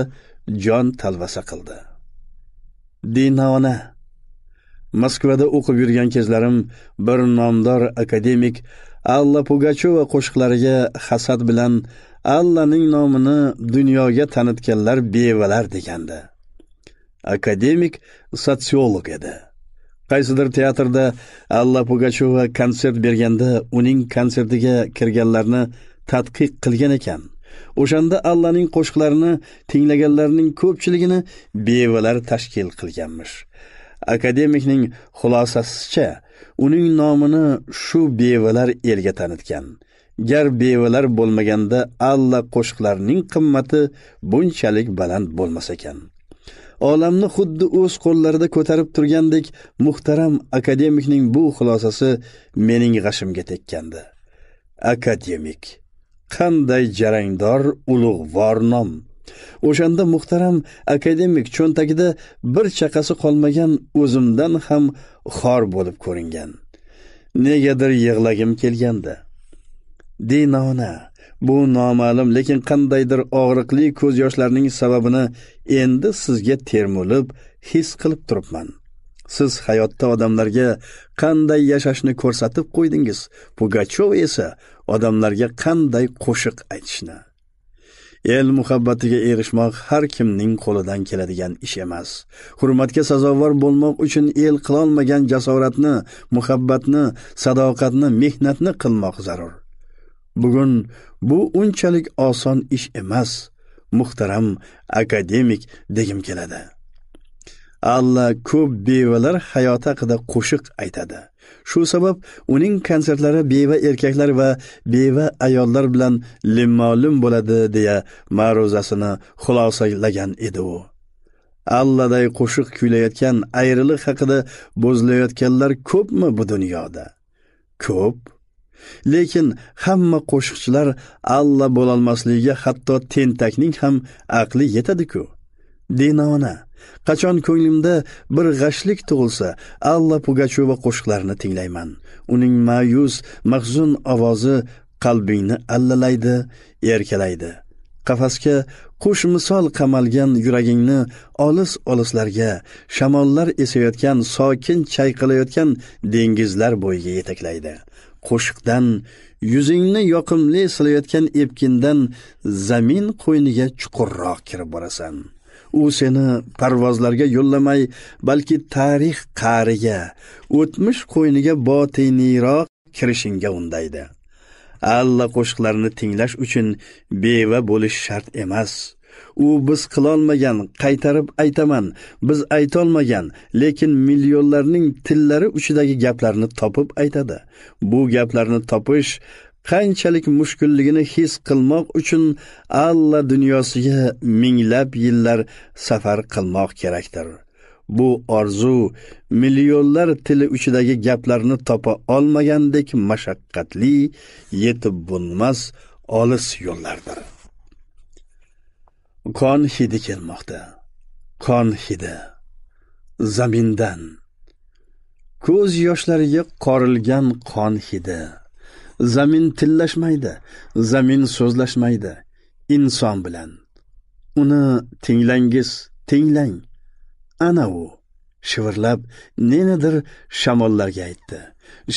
jon talvasa qildi dinona moskvada o'qib yurgan kezlarim bir nomdor akademik alla pugachova qo'shiqlariga hasad bilan allaning nomini dunyoga tanitganlar bevalar degandi akademik sotsiolog edi qaysidir teatrda alla pugachova konsert berganda uning konsertiga kirganlarni tadqiq qilgan ekan o'shanda allaning qo'shiqlarini tinglaganlarning ko'pchiligini bevalar tashkil qilganmish akademikning xulosasicha uning nomini shu bevalar elga tanitgan gar bevalar bo'lmaganda alla qo'shiqlarining qimmati bunchalik baland bo'lmas ekan olamni xuddi o'z qo'llarida ko'tarib turgandek muhtaram akademikning bu xulosasi mening g'ashimga tekkandi akademik qanday jarangdor ulug'vor nom o'shanda muhtaram akademik cho'ntagida bir chaqasi qolmagan o'zimdan ham xor bo'lib ko'ringan negadir yig'lagim kelgandi dinona bu noma'lum lekin qandaydir og'riqli ko'z yoshlarning sababini endi sizga termulib his qilib turibman siz hayotda odamlarga qanday yashashni ko'rsatib qo'ydingiz pugachov esa odamlarga qanday qo'shiq aytishni el muhabbatiga erishmoq har kimning qo'lidan keladigan ish emas hurmatga sazovor bo'lmoq uchun el qilolmagan jasoratni muhabbatni sadoqatni mehnatni qilmoq zarur bugun bu unchalik oson ish emas muhtaram akademik degim keladi alla ko'p bevalar hayoti haqida qo'shiq aytadi shu sabab uning konsertlari beva erkaklar va beva ayollar bilan limmolim bo'ladi deya ma'ruzasini xulosalagan edi u alladay qo'shiq kuylayotgan ayriliq haqida bo'zlayotganlar ko'pmi bu dunyoda ko'p lekin hamma qo'shiqchilar alla bo'lolmasligiga hatto tentakning ham aqli yetadi-ku. Dinona, qachon ko'nglimda bir g'ashlik tug'ilsa, alla Pugachova qo'shiqlarini tinglayman. Uning ma'yus, mahzun ovozi qalbingni allalaydi, erkalaydi. Qafasga qush misol qamalgan yuragingni olis-olislarga, shamollar esayotgan, sokin chayqalayotgan dengizlar bo'yiga yetaklaydi. qo'shiqdan yuzingni yoqimli silayotgan epkindan zamin qo'yniga chuqurroq kirib borasan u seni parvozlarga yo'llamay balki tarix qariga o'tmish qo'yniga botiniyroq kirishingga undaydi alla qo'shiqlarni tinglash uchun beva bo'lish shart emas u biz qilolmagan qaytarib aytaman biz aytolmagan lekin millionlarning tillari uchidagi gaplarni topib aytadi bu gaplarni topish qanchalik mushkulligini his qilmoq uchun alla dunyosiga minglab yillar safar qilmoq kerakdir bu orzu millionlar tili uchidagi gaplarni topa olmagandek mashaqqatli yetib bo'lmas olis yo'llardir qon hidi kelmoqda qon hidi zamindan ko'z yoshlariga qorilgan qon hidi zamin tillashmaydi zamin so'zlashmaydi inson bilan uni tinglangiz tinglang ana u shivirlab nenidir shamollarga aytdi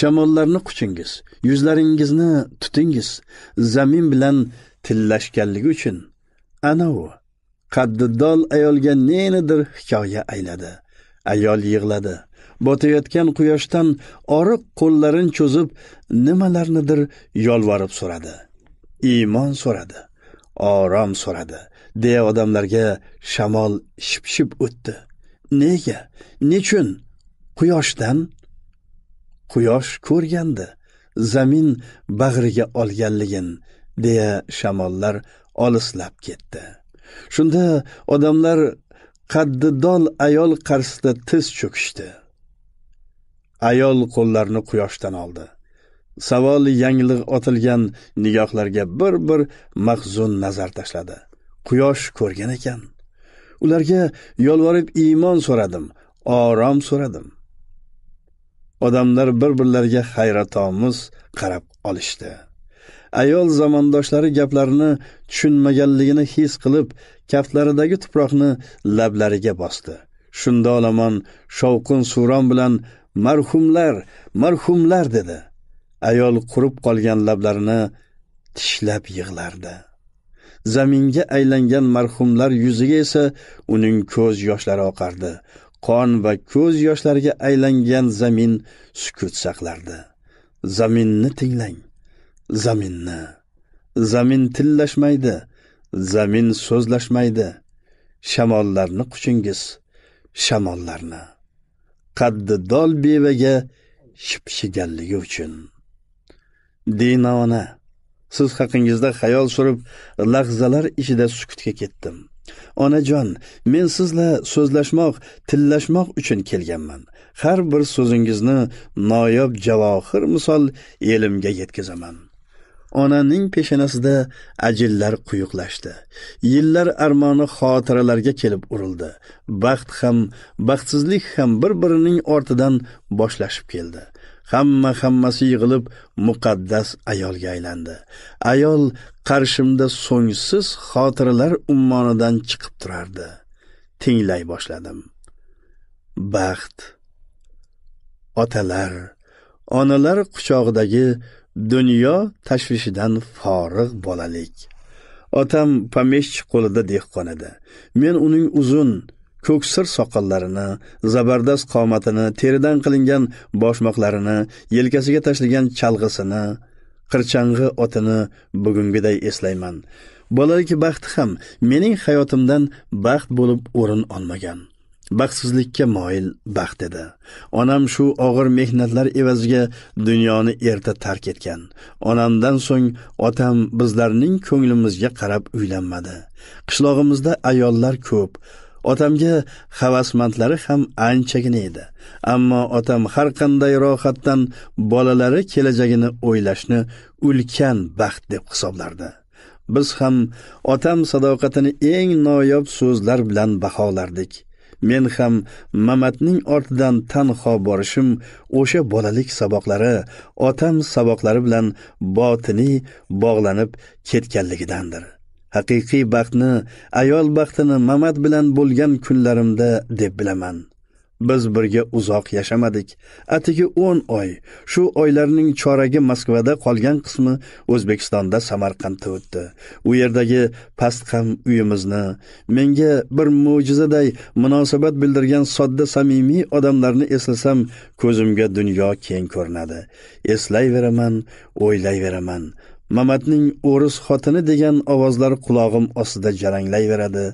shamollarni quchingiz yuzlaringizni tutingiz zamin bilan tillashganligi uchun ana u ayolga nenidir hikoya ayladi ayol yig'ladi botayotgan quyoshdan oriq qo'llarin cho'zib nimalarnidir yolvorib so'radi iymon so'radi orom so'radi deya odamlarga shamol ship ship o'tdi nega nechun quyoshdan quyosh ko'rgandi zamin bag'riga olganligin deya shamollar olislab ketdi shunda odamlar qaddidol ayol qarshisida tiz cho'kishdi ayol qo'llarini quyoshdan oldi savol yanglig' otilgan nigohlarga bir bir mahzun nazar tashladi quyosh ko'rgan ekan ularga yolvorib iymon so'radim orom so'radim odamlar bir birlariga hayratomuz qarab olishdi ayol zamondoshlari gaplarini tushunmaganligini his qilib kaftlaridagi tuproqni lablariga bosdi shunda olomon shovqin suron bilan marhumlar marhumlar dedi ayol qurib qolgan lablarini tishlab yig'lardi zaminga aylangan marhumlar yuziga esa uning ko'z yoshlari oqardi qon va ko'z yoshlariga aylangan zamin sukut saqlardi zaminni tinglang zaminni zamin tillashmaydi zamin so'zlashmaydi shamollarni quchingiz shamollarni qaddi dol bevaga shipshiganligi uchun dinona siz haqingizda xayol surib lahzalar ichida sukutga ketdim onajon men sizla so'zlashmoq tillashmoq uchun kelganman har bir so'zingizni noyob javohir misol elimga yetkazaman onaning peshanasida ajillar quyuqlashdi yillar armoni xotiralarga kelib urildi baxt ham baxtsizlik ham bir birining ortidan boshlashib keldi hamma hammasi yig'ilib muqaddas ayolga aylandi ayol qarshimda so'ngsiz xotiralar ummonidan chiqib turardi tinglay boshladim baxt otalar onalar quchog'idagi dunyo tashvishidan forig' bolalik otam pomeshchi qo'lida dehqon edi men uning uzun ko'ksir soqollarini zabardast qomatini teridan qilingan boshmoqlarini yelkasiga tashlagan chalg'isini qirchang'i otini bugungiday eslayman bolalik baxti ham mening hayotimdan baxt bo'lib o'rin olmagan baxtsizlikka moyil baxt edi onam shu og'ir mehnatlar evaziga dunyoni erta tark etgan onamdan so'ng otam bizlarning ko'nglimizga qarab uylanmadi qishlog'imizda ayollar ko'p otamga havasmandlari ham anchagina edi ammo otam har qanday rohatdan bolalari kelajagini o'ylashni ulkan baxt deb hisoblardi biz ham otam sadoqatini eng noyob so'zlar bilan baholardik men ham mamatning ortidan tanho borishim o'sha bolalik saboqlari otam saboqlari bilan botiniy bog'lanib ketganligidandir haqiqiy baxtni ayol baxtini mamat bilan bo'lgan kunlarimda deb bilaman biz birga uzoq yashamadik atigi o'n oy shu oylarning choragi moskvada qolgan qismi o'zbekistonda samarqandda o'tdi u yerdagi pastqam uyimizni menga bir mo'jizaday munosabat bildirgan sodda samimiy odamlarni eslasam ko'zimga dunyo keng ko'rinadi eslayveraman o'ylayveraman mamatning o'ris xotini degan ovozlar qulog'im ostida jaranglayveradi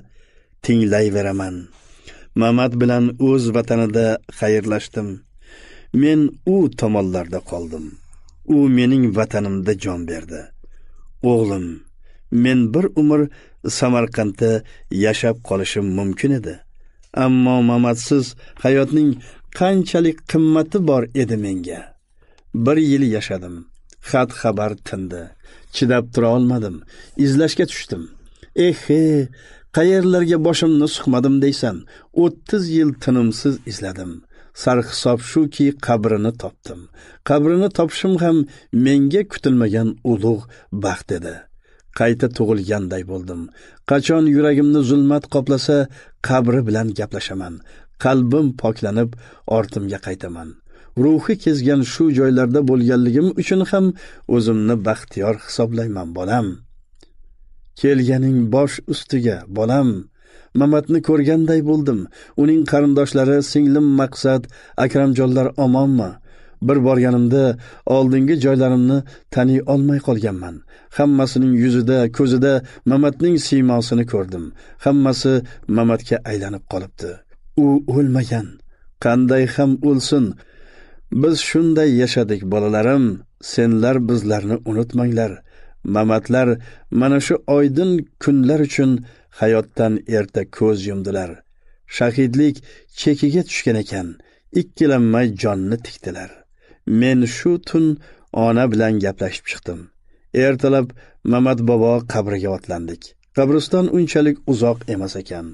tinglayveraman mamat bilan o'z vatanida xayrlashdim men u tomonlarda qoldim u mening vatanimda jon berdi o'g'lim men bir umr samarqandda yashab qolishim mumkin edi ammo mamatsiz hayotning qanchalik qimmati bor edi menga bir yil yashadim xat xabar tindi chidab tura olmadim izlashga tushdim eh he qayerlarga boshimni suqmadim deysan o'ttiz yil tinimsiz izladim sarhisob shuki qabrini topdim qabrini topishim ham menga kutilmagan ulug' baxt edi qayta tug'ilganday bo'ldim qachon yuragimni zulmat qoplasa qabri bilan gaplashaman qalbim poklanib ortimga qaytaman ruhi kezgan shu joylarda bo'lganligim uchun ham o'zimni baxtiyor hisoblayman bolam kelganing bosh ustiga bolam mamatni ko'rganday bo'ldim uning qarindoshlari singlim maqsad akramjonlar omonmi bir borganimda oldingi joylarimni taniy olmay qolganman hammasining yuzida ko'zida mamatning siymosini ko'rdim hammasi mamatga aylanib qolibdi u o'lmagan qanday ham o'lsin biz shunday yashadik bolalarim senlar bizlarni unutmanglar mamatlar mana shu oydin kunlar uchun hayotdan erta ko'z yumdilar shahidlik chekiga tushgan ekan ikkilanmay jonni tikdilar men shu tun ona bilan gaplashib chiqdim ertalab mamat bobo qabriga otlandik qabriston unchalik uzoq emas ekan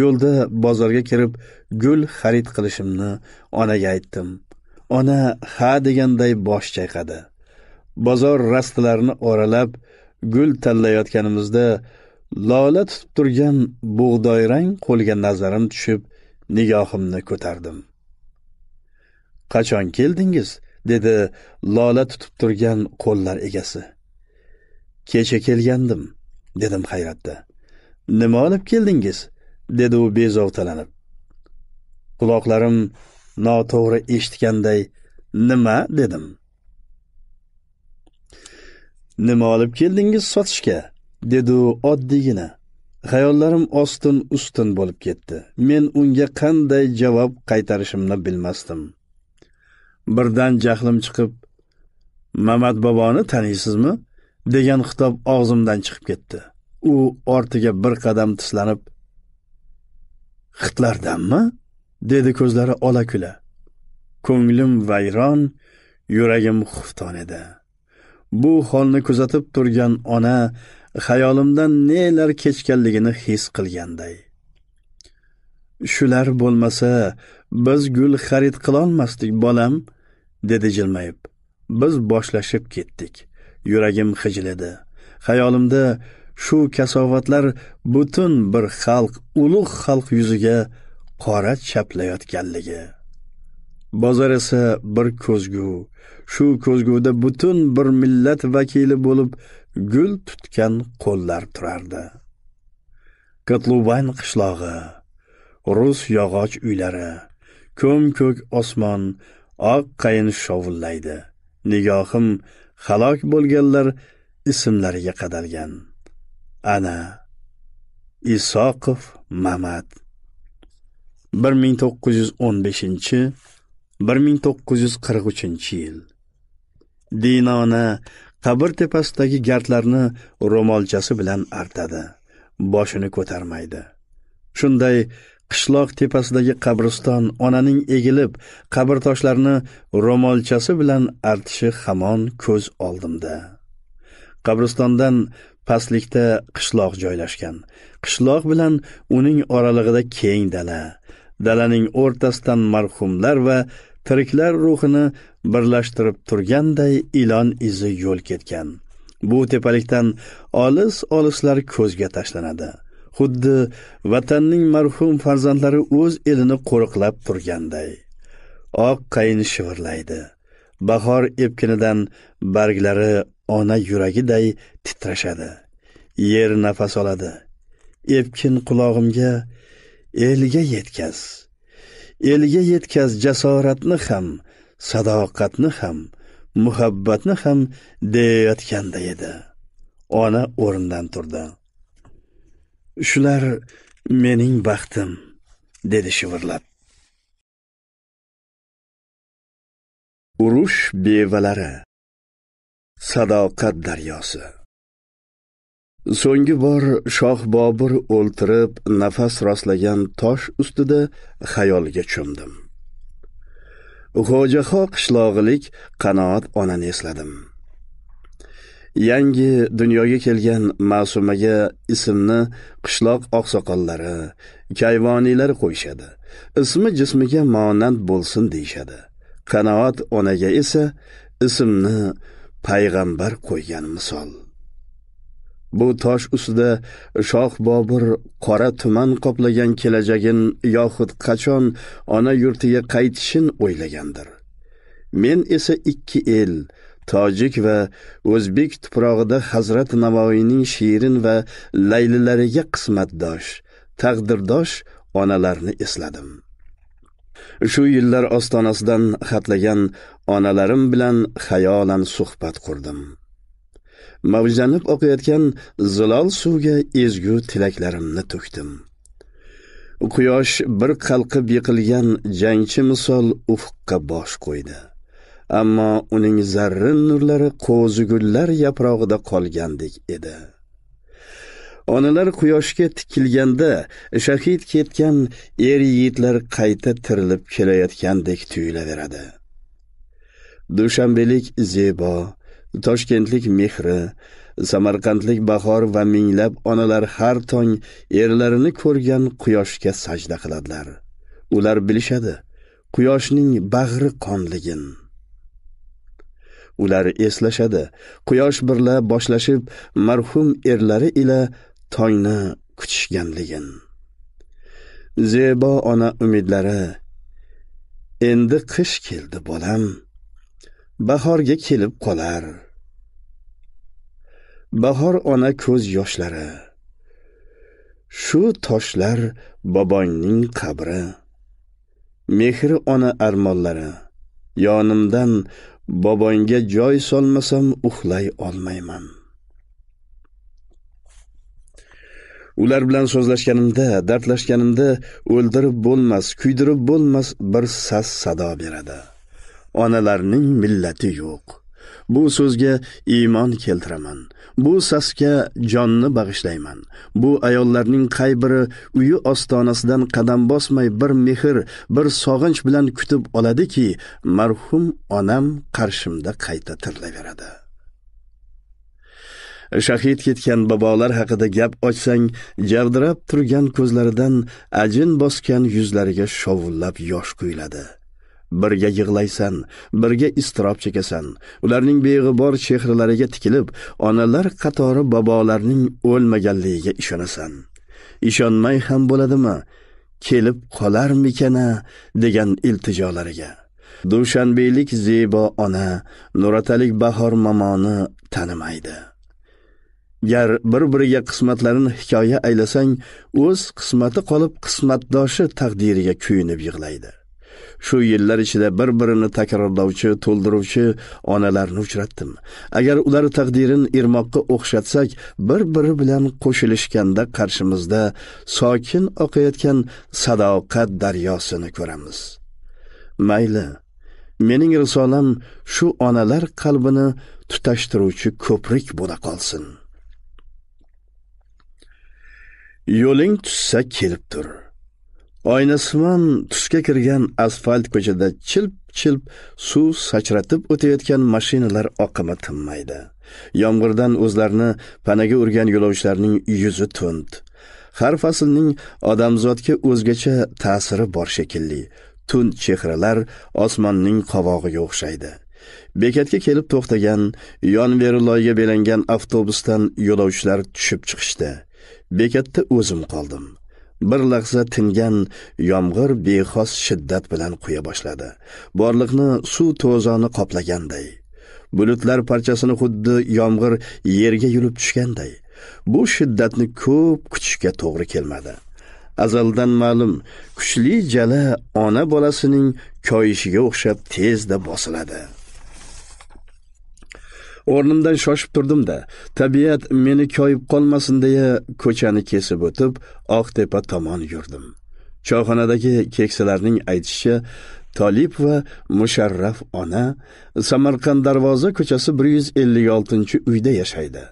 yo'lda bozorga kirib gul xarid qilishimni onaga aytdim ona ha deganday bosh chayqadi bozor rastalarini oralab gul tanlayotganimizda lola tutib turgan bug'doyrang qo'lga nazarim tushib nigohimni ko'tardim qachon keldingiz dedi lola tutib turgan qo'llar egasi kecha kelgandim dedim hayratda nima olib keldingiz dedi u bezovtalanib quloqlarim noto'g'ri eshitganday nima dedim nima olib keldingiz sotishga dedi u oddiygina xayollarim ostin ustin bo'lib ketdi men unga qanday javob qaytarishimni bilmasdim birdan jahlim chiqib mamat boboni taniysizmi degan xitob og'zimdan chiqib ketdi u ortiga bir qadam tislanib xitlardanmi dedi ko'zlari ola kula ko'nglim vayron yuragim xufton edi bu holni kuzatib turgan ona xayolimdan nelar kechganligini his qilganday shular bo'lmasa biz gul xarid qilolmasdik bolam dedi jilmayib biz boshlashib ketdik yuragim xijil edi xayolimda shu kasovatlar butun bir xalq ulug' xalq yuziga qora chaplayotganligi bozor esa bir ko'zgu shu ko'zguda butun bir millat vakili bo'lib gul tutgan qo'llar turardi kotlubayn qishlog'i rus yog'och uylari ko'm ko'k osmon oq qayin shovullaydi nigohim halok bo'lganlar ismlariga qadalgan ana isoqov mamat 1915 1943 yil dinona qabr tepasidagi gardlarni ro'molchasi bilan artadi boshini ko'tarmaydi shunday qishloq tepasidagi qabriston onaning egilib qabr toshlarini ro'molchasi bilan artishi hamon ko'z oldimda qabristondan pastlikda qishloq joylashgan qishloq bilan uning oralig'ida keng dala dalaning o'rtasidan marhumlar va tiriklar ruhini birlashtirib turganday ilon izi yo'l ketgan bu tepalikdan olis olislar ko'zga tashlanadi xuddi vatanning marhum farzandlari o'z elini qo'riqlab turganday oq qayin shivirlaydi bahor epkinidan barglari ona yuragiday titrashadi yer nafas oladi epkin qulog'imga elga yetkaz elga yetkaz jasoratni ham sadoqatni ham muhabbatni ham deyayotganda edi ona o'rnidan turdi shular mening baxtim dedi shivirlab urush bevalari sadoqat daryosi so'nggi bor shoh bobur o'ltirib nafas rostlagan tosh ustida xayolga cho'mdim xo'jaxo qishlog'ilik qanoat onani esladim yangi dunyoga kelgan ma'sumaga ismni qishloq oqsoqollari kayvoniylar qo'yishadi ismi jismiga monand bo'lsin deyishadi qanoat onaga esa ismni payg'ambar qo'ygan misol bu tosh ustida shoh bobur qora tuman qoplagan kelajagin yoxud qachon ona yurtiga qaytishin o'ylagandir men esa ikki el tojik va o'zbek tuprog'ida hazrat navoiyning shirin va laylilariga qismatdosh taqdirdosh onalarni esladim shu yillar ostonasidan xatlagan onalarim bilan xayolan suhbat qurdim mavjlanib oqayotgan zilol suvga ezgu tilaklarimni to'kdim quyosh bir qalqib yiqilgan jangchi misol ufqqa bosh qo'ydi ammo uning zarrin nurlari gullar yaprog'ida qolgandek edi onalar quyoshga tikilganda shahid ketgan er yigitlar qayta tirilib kelayotgandek tuyulaveradi dushanbelik zebo toshkentlik mehri samarqandlik bahor va minglab onalar har tong erlarini ko'rgan quyoshga sajda qiladilar ular bilishadi quyoshning bag'ri qonligin ular eslashadi quyosh birla boshlashib marhum erlari ila tongni kutishganligin zebo ona umidlari endi qish keldi bolam bahorga kelib qolar bahor ona ko'z yoshlari shu toshlar bobongning qabri mehri ona armonlari yonimdan bobongga joy solmasam uxlay olmayman ular bilan so'zlashganimda dardlashganimda o'ldirib bo'lmas kuydirib bo'lmas bir sas sado beradi onalarning millati yo'q bu so'zga iymon keltiraman bu sasga jonni bag'ishlayman bu ayollarning qay biri uyi ostonasidan qadam bosmay bir mehr bir sog'inch bilan kutib oladiki marhum onam qarshimda qayta tirlaveradi shahid ketgan bobolar haqida gap ochsang javdirab turgan ko'zlaridan ajin bosgan yuzlariga shovullab yosh quyiladi birga yig'laysan birga iztirob chekasan ularning beg'ubor chehralariga tikilib onalar qatori bobolarning o'lmaganligiga ishonasan ishonmay ham bo'ladimi kelib qolarmikana degan iltijolariga dushanbelik zebo ona nuratalik bahor mamoni tanimaydi gar bir biriga qismatlarini hikoya aylasang o'z qismati qolib qismatdoshi taqdiriga kuyinib yig'laydi shu yillar ichida bir birini takrorlovchi to'ldiruvchi onalarni uchratdim agar ular taqdirin irmoqqa o'xshatsak bir biri bilan qo'shilishganda qarshimizda sokin oqayotgan sadoqat daryosini ko'ramiz mayli mening risolam shu onalar qalbini tutashtiruvchi ko'prik bo'la qolsin yo'ling tushsa kelib tur oynasimon tusga kirgan asfalt ko'chada chilp chilp suv sachratib o'tayotgan mashinalar oqimi tinmaydi yomg'irdan o'zlarini panaga urgan yo'lovchilarning yuzi to'nt har faslning odamzodga o'zgacha ta'siri bor shekilli tund chehralar osmonning qovog'iga o'xshaydi bekatga kelib to'xtagan yon beri loyga belangan avtobusdan yo'lovchilar tushib chiqishdi bekatda o'zim qoldim bir lahza tingan yomg'ir bexos shiddat bilan quya boshladi borliqni suv to'zoni qoplaganday bulutlar parchasini xuddi yomg'ir yerga yulib tushganday bu shiddatni ko'p kutishga to'g'ri kelmadi azaldan ma'lum kuchli jala ona bolasining koyishiga o'xshab tezda bosiladi o'rnimdan shoshib turdimda tabiat meni koyib qolmasin deya ko'chani kesib o'tib, Oqtepa tomon yurdim. Choyxonadagi keksalarning aytishicha, tolib va Musharraf ona Samarqand darvoza ko'chasi 156-uyda yashaydi.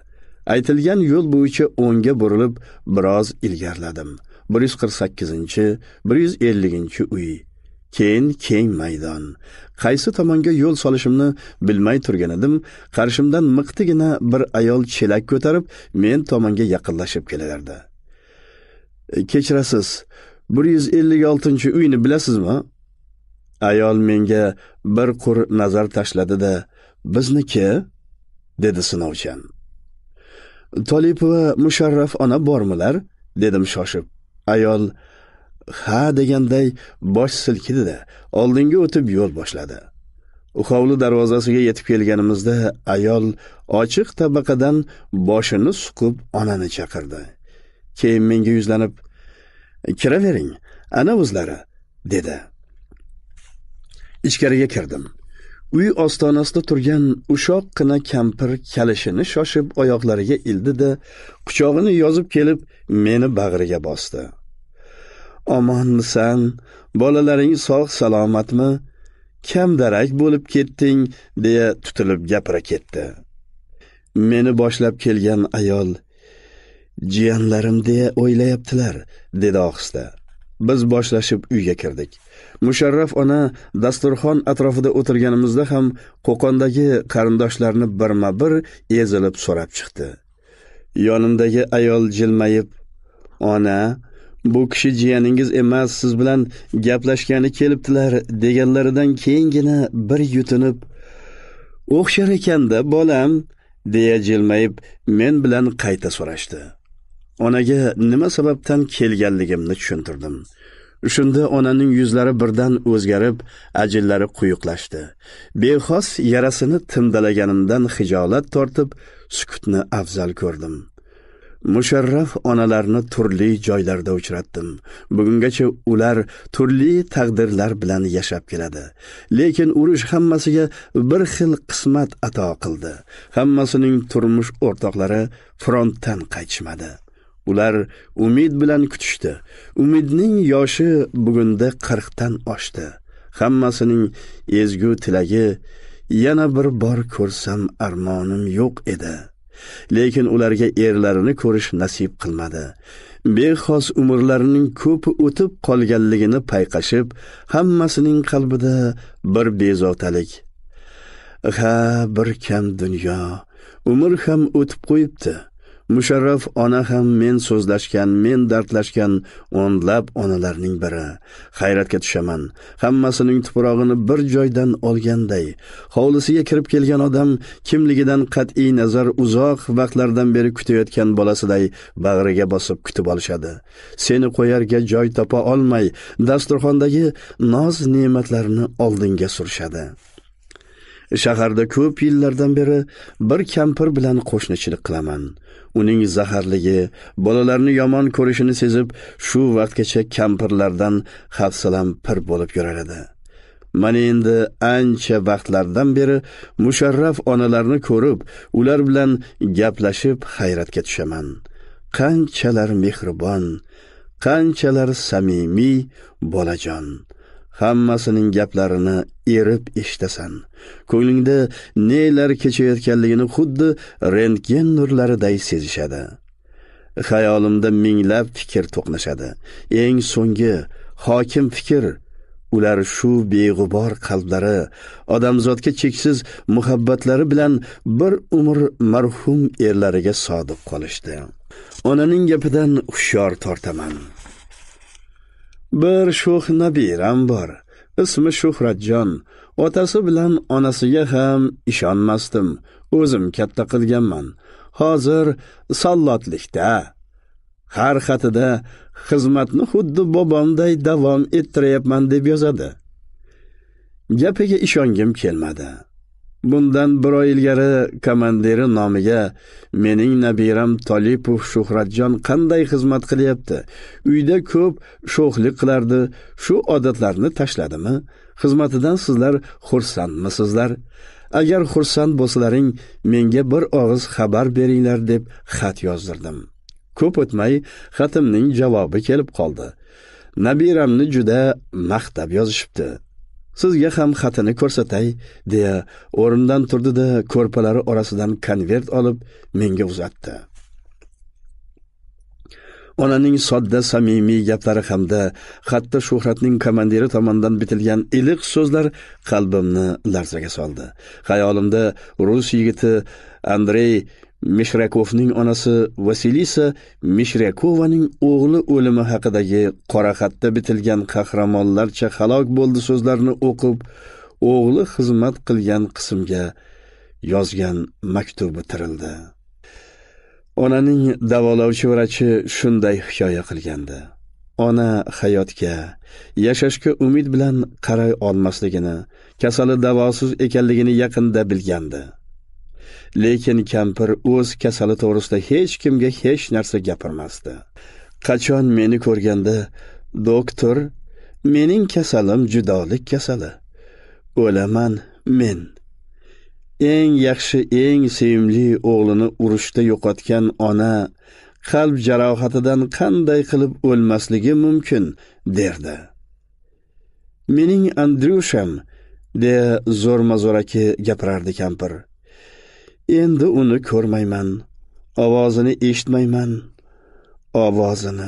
Aytilgan yo'l bo'yicha o'ngga burilib, biroz ilgariladim. 148-150-uy keyin keng maydon qaysi tomonga yo'l solishimni bilmay turgan edim qarshimdan miqtigina bir ayol chelak ko'tarib men tomonga yaqinlashib kelaverdi kechirasiz bir yuz ellik oltinchi uyni bilasizmi ayol menga bir qur nazar tashladida bizniki dedi sinovchan tolipova musharraf ona bormilar dedim shoshib ayol ha deganday bosh silkidida oldinga o'tib yo'l boshladi hovli darvozasiga yetib kelganimizda ayol ochiq tabaqadan boshini suqib onani chaqirdi keyin menga yuzlanib kiravering ana o'zlari dedi ichkariga kirdim uy ostonasida turgan ushoqqina kampir kalishini shoshib oyoqlariga ildida quchog'ini yozib kelib meni bag'riga bosdi omonmisan bolalaring sog' salomatmi kam darak bo'lib ketding deya tutilib gapira ketdi meni boshlab kelgan ayol jiyanlarim deya o'ylayaptilar dedi ohista biz boshlashib uyga kirdik musharraf ona dasturxon atrofida o'tirganimizda ham qo'qondagi qarindoshlarni birma bir ezilib so'rab chiqdi yonimdagi ayol jilmayib ona bu kishi jiyaningiz emas siz bilan gaplashgani kelibdilar deganlaridan keyingina bir yutinib o'xshar ekanda bolam deya jilmayib men bilan qayta so'rashdi onaga nima sababdan kelganligimni tushuntirdim shunda onaning yuzlari birdan o'zgarib ajillari quyuqlashdi bexos yarasini tindalaganimdan xijolat tortib sukutni afzal ko'rdim musharraf onalarni turli joylarda uchratdim bugungacha ular turli taqdirlar bilan yashab keladi lekin urush hammasiga bir xil qismat ato qildi hammasining turmush o'rtoqlari frontdan qaytishmadi ular umid bilan kutishdi umidning yoshi bugunda qirqdan oshdi hammasining ezgu tilagi yana bir bor ko'rsam armonim yo'q edi lekin ularga erlarini ko'rish nasib qilmadi bexos umrlarining ko'pi o'tib qolganligini payqashib hammasining qalbida bir bezovtalik ha bir kam dunyo umr ham o'tib qo'yibdi musharraf ona ham men so'zlashgan men dardlashgan o'nlab onalarning biri hayratga tushaman hammasining tuprog'ini bir joydan olganday hovlisiga kirib kelgan odam kimligidan qat'iy nazar uzoq vaqtlardan beri kutayotgan bolasiday bag'riga bosib kutib olishadi seni qo'yarga joy topa olmay dasturxondagi noz ne'matlarni oldinga surishadi shaharda ko'p yillardan beri bir kampir bilan qo'shnichilik qilaman uning zaharligi bolalarni yomon ko'rishini sezib shu vaqtgacha kampirlardan hafsalam pir bo'lib yurar edi mana endi ancha vaqtlardan beri musharraf onalarni ko'rib ular bilan gaplashib hayratga tushaman qanchalar mehribon qanchalar samimiy bolajon hammasining gaplarini erib eshitasan ko'nglingda nelar kechayotganligini xuddi rentgen nurlariday sezishadi xayolimda minglab fikr to'qnashadi eng so'nggi hokim fikr ular shu beg'ubor qalblari odamzodga cheksiz muhabbatlari bilan bir umr marhum erlariga sodiq qolishdi onaning gapidan hushyor tortaman bir sho'x nabiram bor ismi shuhratjon otasi bilan onasiga ham ishonmasdim o'zim katta qilganman hozir sallotlikda har xatida xizmatni xuddi bobomday davom ettirayapman deb yozadi gapiga ishongim kelmadi Bundan bir oy ilgari komandiri nomiga mening nabiram Tolipov Shuhratjon qanday xizmat qilyapti? Uyda ko'p sho'xlik qilardi. Shu odatlarni tashladimi? Xizmatidan sizlar xursandmisizlar? Agar xursand bo'lsalaring, menga bir og'iz xabar beringlar deb xat yozdirdim. Ko'p o'tmay xatimning javobi kelib qoldi. Nabiramni juda maqtab yozishibdi. sizga ham xatini ko'rsatay deya o'rnidan turdi da ko'rpalari orasidan konvert olib menga uzatdi onaning sodda samimiy gaplari hamda hatto shuhratning komandiri tomonidan bitilgan iliq so'zlar qalbimni larzaga soldi xayolimda rus yigiti andrey Mishrakovning onasi Vasilisa Mishrakovaning o'g'li o'limi haqidagi qora xatda bitilgan qahramonlarcha halok bo'ldi so'zlarini o'qib, o'g'li xizmat qilgan qismga yozgan maktubi tirildi. Onaning davolovchi vrachi shunday hikoya qilgandi. Ona hayotga, yashashga umid bilan qaray olmasligini, kasali davosiz ekanligini yaqinda bilgandi. lekin kampir o'z kasali to'g'risida hech kimga hech narsa gapirmasdi qachon meni ko'rganda doktor mening kasalim judolik kasali o'laman men eng yaxshi eng sevimli o'g'lini urushda yo'qotgan ona qalb jarohatidan qanday qilib o'lmasligi mumkin derdi mening andryusham deya zo'rma zo'raki gapirardi kampir Endi uni ko'rmayman, ovozini eshitmayman, ovozini.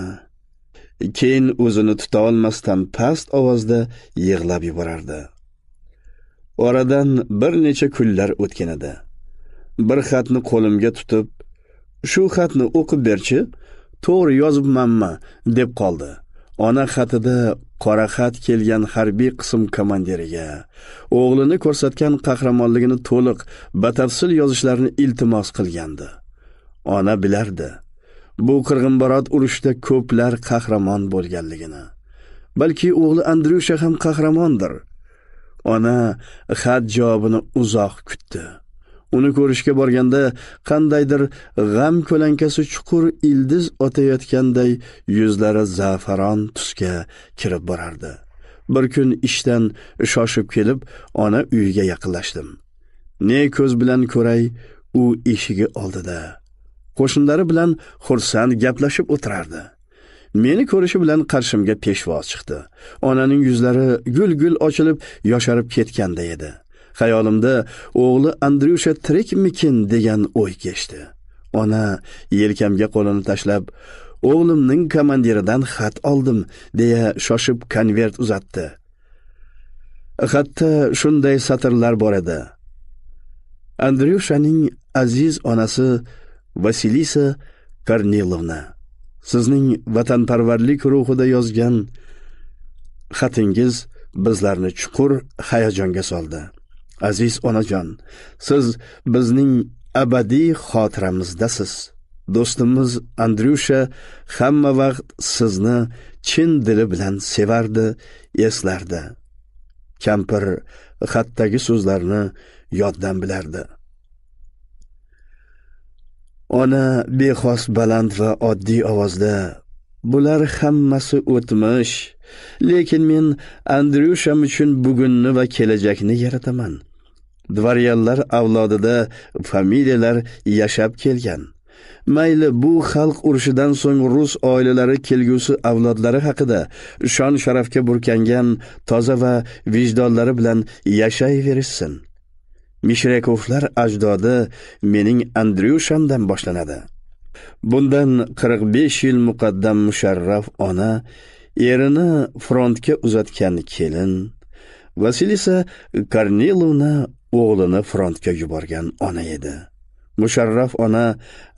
Keyin o'zini tuta olmasdan past ovozda yig'lab yuborardi. Oradan bir necha kunlar o'tgan edi. Bir xatni qo'limga tutib, shu xatni o'qib berchi, to'g'ri yozibmanmi deb qoldi. Ona xatida Qoraxat kelgan harbiy qism komandiriga o'g'lini ko'rsatgan qahramonligini to'liq batafsil yozishlarini iltimos qilgandi. Ona bilardi. Bu qirg'inbarot urushda ko'plar qahramon bo'lganligini. Balki o'g'li Andryusha ham qahramondir. Ona xat javobini uzoq kutdi. uni ko'rishga borganda qandaydir g'am ko'lankasi chuqur ildiz otayotganday yuzlari zafaron tusga kirib borardi bir kun ishdan shoshib kelib ona uyiga yaqinlashdim ne ko'z bilan ko'ray u eshigi oldida qo'shnilari bilan xursand gaplashib o'tirardi meni ko'rishi bilan qarshimga peshvoz chiqdi onaning yuzlari gul gul ochilib yosharib ketganday edi Xayolimda o'g'li Andryusha tirikmikin degan o'y kechdi. Ona yelkamga qo'lini tashlab, o'g'limning komandiridan xat oldim deya shoshib konvert uzatdi. Xatda shunday satrlar bor edi. Andryushaning aziz onasi Vasilisa Kornilovna sizning vatanparvarlik ruhida yozgan xatingiz bizlarni chuqur hayajonga soldi aziz onajon siz bizning abadiy xotiramizdasiz do'stimiz andryusha hamma vaqt sizni chin dili bilan sevardi eslardi kampir xatdagi so'zlarni yoddan bilardi ona bexos baland va oddiy ovozda bular hammasi o'tmish lekin men andryusham uchun bugunni va kelajakni yarataman dvaryanlar avlodida familiyalar yashab kelgan mayli bu xalq urushidan so'ng rus oilalari kelgusi avlodlari haqida shon sharafga burkangan toza va vijdonlari bilan yashayverishsin mishrekovlar ajdodi mening andryushamdan boshlanadi bundan qirq besh yil muqaddam musharraf ona erini frontga uzatgan kelin vasilisa kornilovna o'g'lini frontga yuborgan ona edi musharraf ona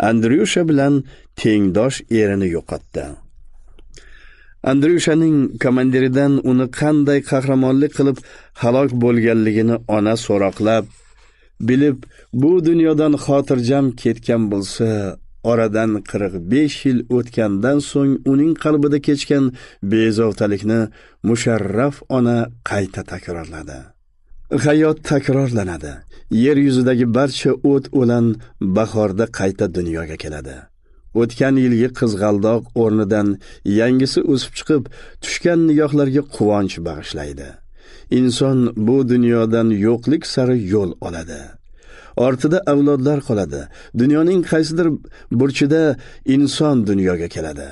andryusha bilan tengdosh erini yo'qotdi andryushaning komandiridan uni qanday qahramonlik qilib halok bo'lganligini ona so'roqlab bilib bu dunyodan xotirjam ketgan bo'lsa oradan 45 yil o'tgandan so'ng uning qalbida kechgan bezovtalikni musharraf ona qayta takrorladi hayot takrorlanadi yer yuzidagi barcha o't o'lan bahorda qayta dunyoga keladi o'tgan yilgi qizg'aldoq o'rnidan yangisi o'sib chiqib tushgan nigohlarga quvonch bag'ishlaydi inson bu dunyodan yo'qlik sari yo'l oladi ortida avlodlar qoladi dunyoning qaysidir burchida inson dunyoga keladi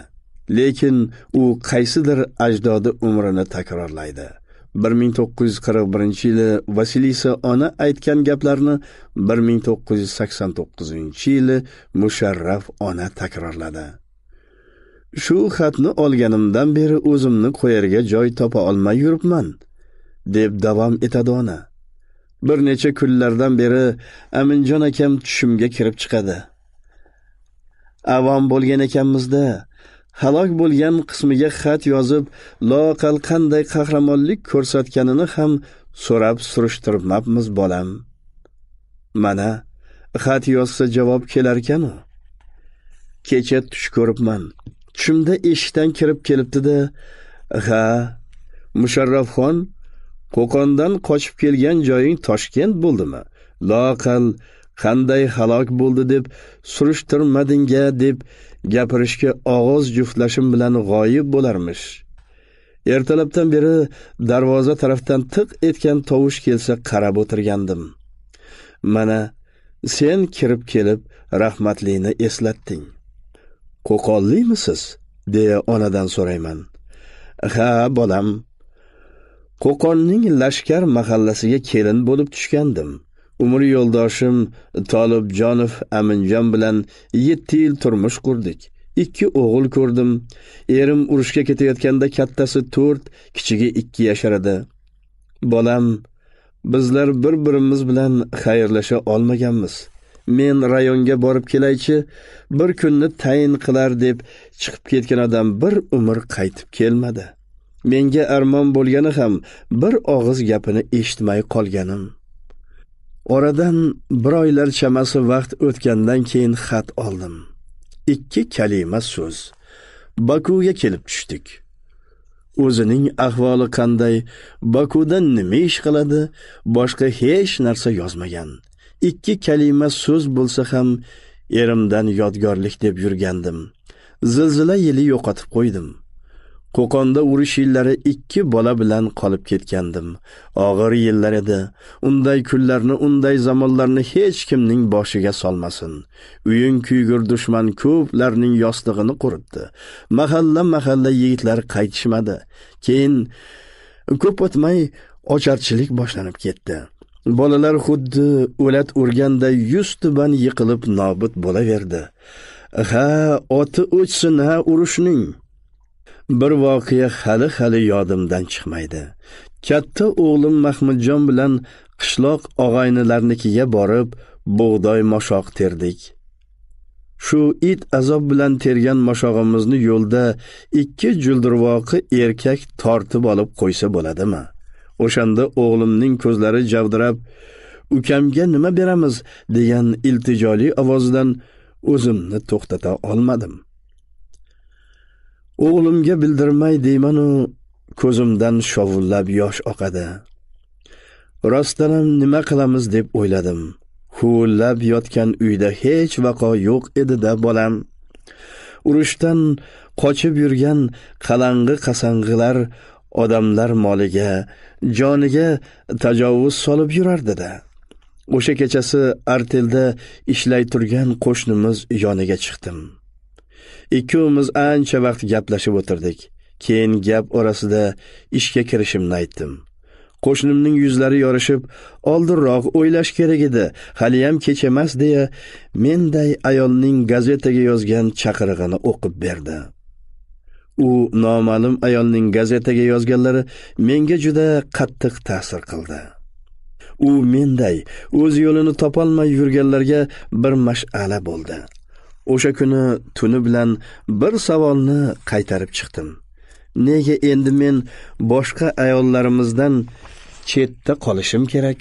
lekin u qaysidir ajdodi umrini takrorlaydi 1941 yili Vasilisa ona aytgan gaplarni 1989 yili Musharraf ona takrorladi. Shu xatni olganimdan beri o'zimni qo'yarga joy topa olmay yuribman, deb davom etadi ona. Bir necha kunlardan beri Aminjon akam tushimga kirib chiqadi. Avon bo'lgan ekanmizda, halok bo'lgan qismiga xat yozib loaqal qanday qahramonlik ko'rsatganini ham so'rab surishtirmabmiz bolam mana xat yozsa javob kelarkanu kecha tush ko'ribman tushimda eshikdan kirib kelibdi-da, ha musharrafxon qo'qondan qochib kelgan joying toshkent bo'ldimi loaqal qanday halok bo'ldi deb surishtirmadinga deb gapirishga og'iz juftlashim bilan g'oyib bo'larmish ertalabdan beri darvoza tarafdan tiq etgan tovush kelsa qarab o'tirgandim mana sen kirib kelib rahmatlini eslatding qo'qonlimisiz deya onadan so'rayman ha bolam qo'qonning lashkar mahallasiga kelin bo'lib tushgandim umr yo'ldoshim tolibjonov aminjon bilan yetti yil turmush qurdik ikki o'g'il ko'rdim erim urushga ketayotganda kattasi to'rt kichigi ikki yashar edi bolam bizlar bir birimiz bilan xayrlasha olmaganmiz men rayonga borib kelaychi bir kunni tayin qilar deb chiqib ketgan odam bir umr qaytib kelmadi menga armon bo'lgani ham bir og'iz gapini eshitmay qolganim oradan bir oylar chamasi vaqt o'tgandan keyin xat oldim ikki kalima so'z bakuga kelib tushdik o'zining ahvoli qanday bakuda nima ish qiladi boshqa hech narsa yozmagan ikki kalima so'z bo'lsa ham erimdan yodgorlik deb yurgandim zilzila yili yo'qotib qo'ydim Qo'qonda urush yillari ikki bola bilan qolib ketgandim. Og'ir yillar edi. Unday kunlarni, unday zamonlarni hech kimning boshiga solmasin. Uying kuygur dushman ko'plarning yostig'ini quritdi. Mahalla-mahalla yigitlar qaytishmadi. Keyin ko'p o'tmay ocharchilik boshlanib ketdi. Bolalar xuddi o'lat urganday 100 tuban yiqilib nobud bo'laverdi. Ha, oti o'chsin, ha urushning. bir voqea hali hali yodimdan chiqmaydi katta o'g'lim mahmudjon bilan qishloq og'aynilarnikiga borib bug'doy moshoq terdik shu it azob bilan tergan moshog'imizni yo'lda ikki juldirvoqi erkak tortib olib qo'ysa bo'ladimi o'shanda o'g'limning ko'zlari javdirab ukamga nima beramiz degan iltijoli ovozidan o'zimni to'xtata olmadim o'g'limga bildirmay deymanu ko'zimdan shovullab yosh oqadi rostdanam nima qilamiz deb o'yladim huvillab yotgan uyda hech vaqo yo'q edi-da bolam urushdan qochib yurgan qalang'i qasang'ilar odamlar moliga joniga tajovuz solib yurardida o'sha kechasi artelda ishlay turgan qo'shnimiz yoniga chiqdim Ikkovimiz ancha vaqt gaplashib o'tirdik. Keyin gap orasida ishga kirishimni aytdim. Qo'shnimning yuzlari yorishib, oldinroq o'ylash kerak edi, hali ham kech emas deya menday ayolning gazetaga yozgan chaqirig'ini o'qib berdi. U noma'lum ayolning gazetaga yozganlari menga juda qattiq ta'sir qildi. u menday o'z yo'lini topolmay yurganlarga bir mash'ala bo'ldi o'sha kuni tuni bilan bir savolni qaytarib chiqdim nega endi men boshqa ayollarimizdan chetda qolishim kerak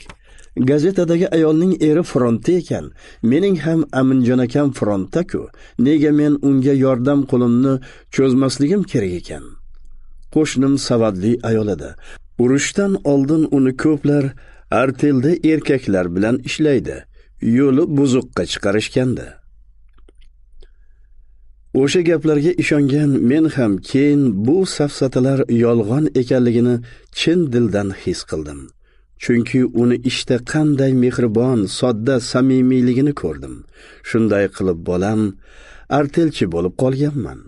gazetadagi ayolning eri frontda ekan mening ham aminjon akam frontda-ku nega men unga yordam qo'limni cho'zmasligim kerak ekan qo'shnim savadli ayol edi urushdan oldin uni ko'plar artelda erkaklar bilan ishlaydi yo'li buzuqqa chiqarishgandi o'sha gaplarga ishongan men ham keyin bu safsatalar yolg'on ekanligini chin dildan his qildim chunki uni ishda işte qanday mehribon sodda samimiyligini ko'rdim shunday qilib bolam artelchi bo'lib qolganman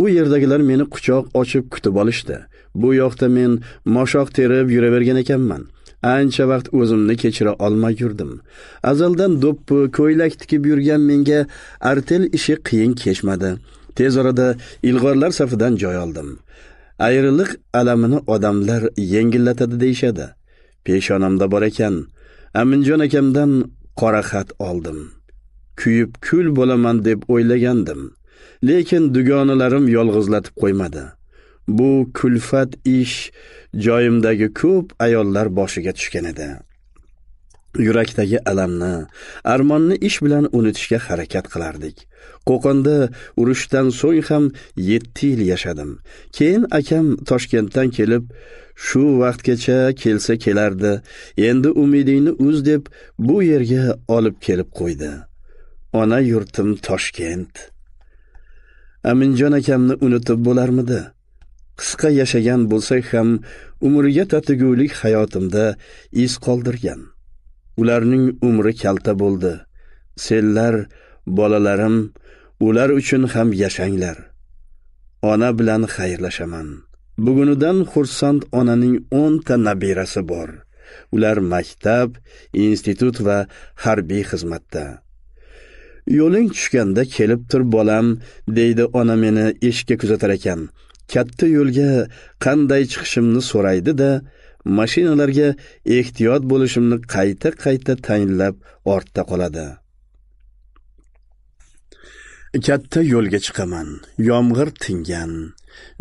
u yerdagilar meni quchoq ochib kutib olishdi bu yoqda men moshoq terib yuravergan ekanman ancha vaqt o'zimni kechira olmay yurdim azaldan do'ppi ko'ylak tikib yurgan menga artel ishi qiyin kechmadi tez orada ilg'orlar safidan joy oldim ayriliq alamini odamlar yengillatadi deyishadi peshonamda bor ekan aminjon akamdan qora xat oldim kuyib kul bo'laman deb o'ylagandim lekin dugonalarim yolg'izlatib qo'ymadi bu kulfat ish joyimdagi ko'p ayollar boshiga tushgan edi yurakdagi alamni armonni ish bilan unutishga harakat qilardik qo'qonda urushdan so'ng ham yetti yil yashadim keyin akam toshkentdan kelib shu vaqtgacha kelsa kelardi endi umidingni uz deb bu yerga olib kelib qo'ydi ona yurtim toshkent aminjon akamni unutib bo'larmidi qisqa yashagan bo'lsak ham umrga tatugulik hayotimda iz qoldirgan ularning umri kalta bo'ldi senlar bolalarim ular uchun ham yashanglar ona bilan xayrlashaman bugunidan xursand onaning 10 ta nabirasi bor ular maktab institut va harbiy xizmatda yo'ling tushganda kelib tur bolam deydi ona meni eshikka kuzatar ekan katta yo'lga qanday chiqishimni so'raydi da mashinalarga ehtiyot bo'lishimni qayta qayta tayinlab ortda qoladi katta yo'lga chiqaman yomg'ir tingan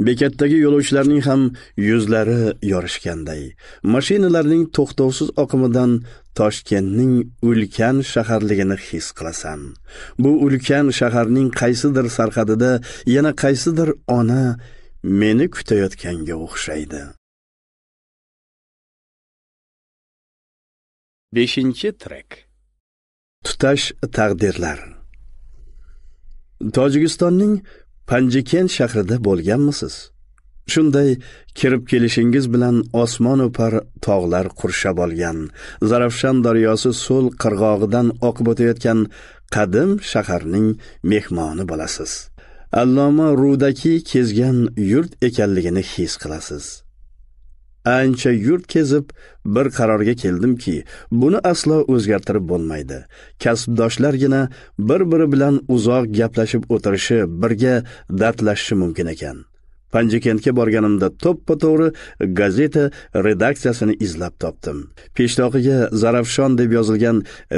bekatdagi yo'lovchilarning ham yuzlari yorishganday mashinalarning to'xtovsiz oqimidan toshkentning ulkan shaharligini his qilasan bu ulkan shaharning qaysidir sarhadida yana qaysidir ona meni kutayotganga o'xshaydi beshinchi trek tutash taqdirlar tojikistonning panjikent shahrida bo'lganmisiz shunday kirib kelishingiz bilan osmon o'par tog'lar qurshab olgan zarafshan daryosi so'l qirg'og'idan oqib o'tayotgan qadim shaharning mehmoni bo'lasiz alloma rudaki kezgan yurt ekanligini his qilasiz ancha yurt kezib bir qarorga keldimki buni aslo o'zgartirib bo'lmaydi kasbdoshlargina bir biri bilan uzoq gaplashib o'tirishi birga dardlashishi mumkin ekan panjikentga borganimda to'ppa to'g'ri gazeta redaksiyasini izlab topdim peshtoqiga zarafshon deb yozilgan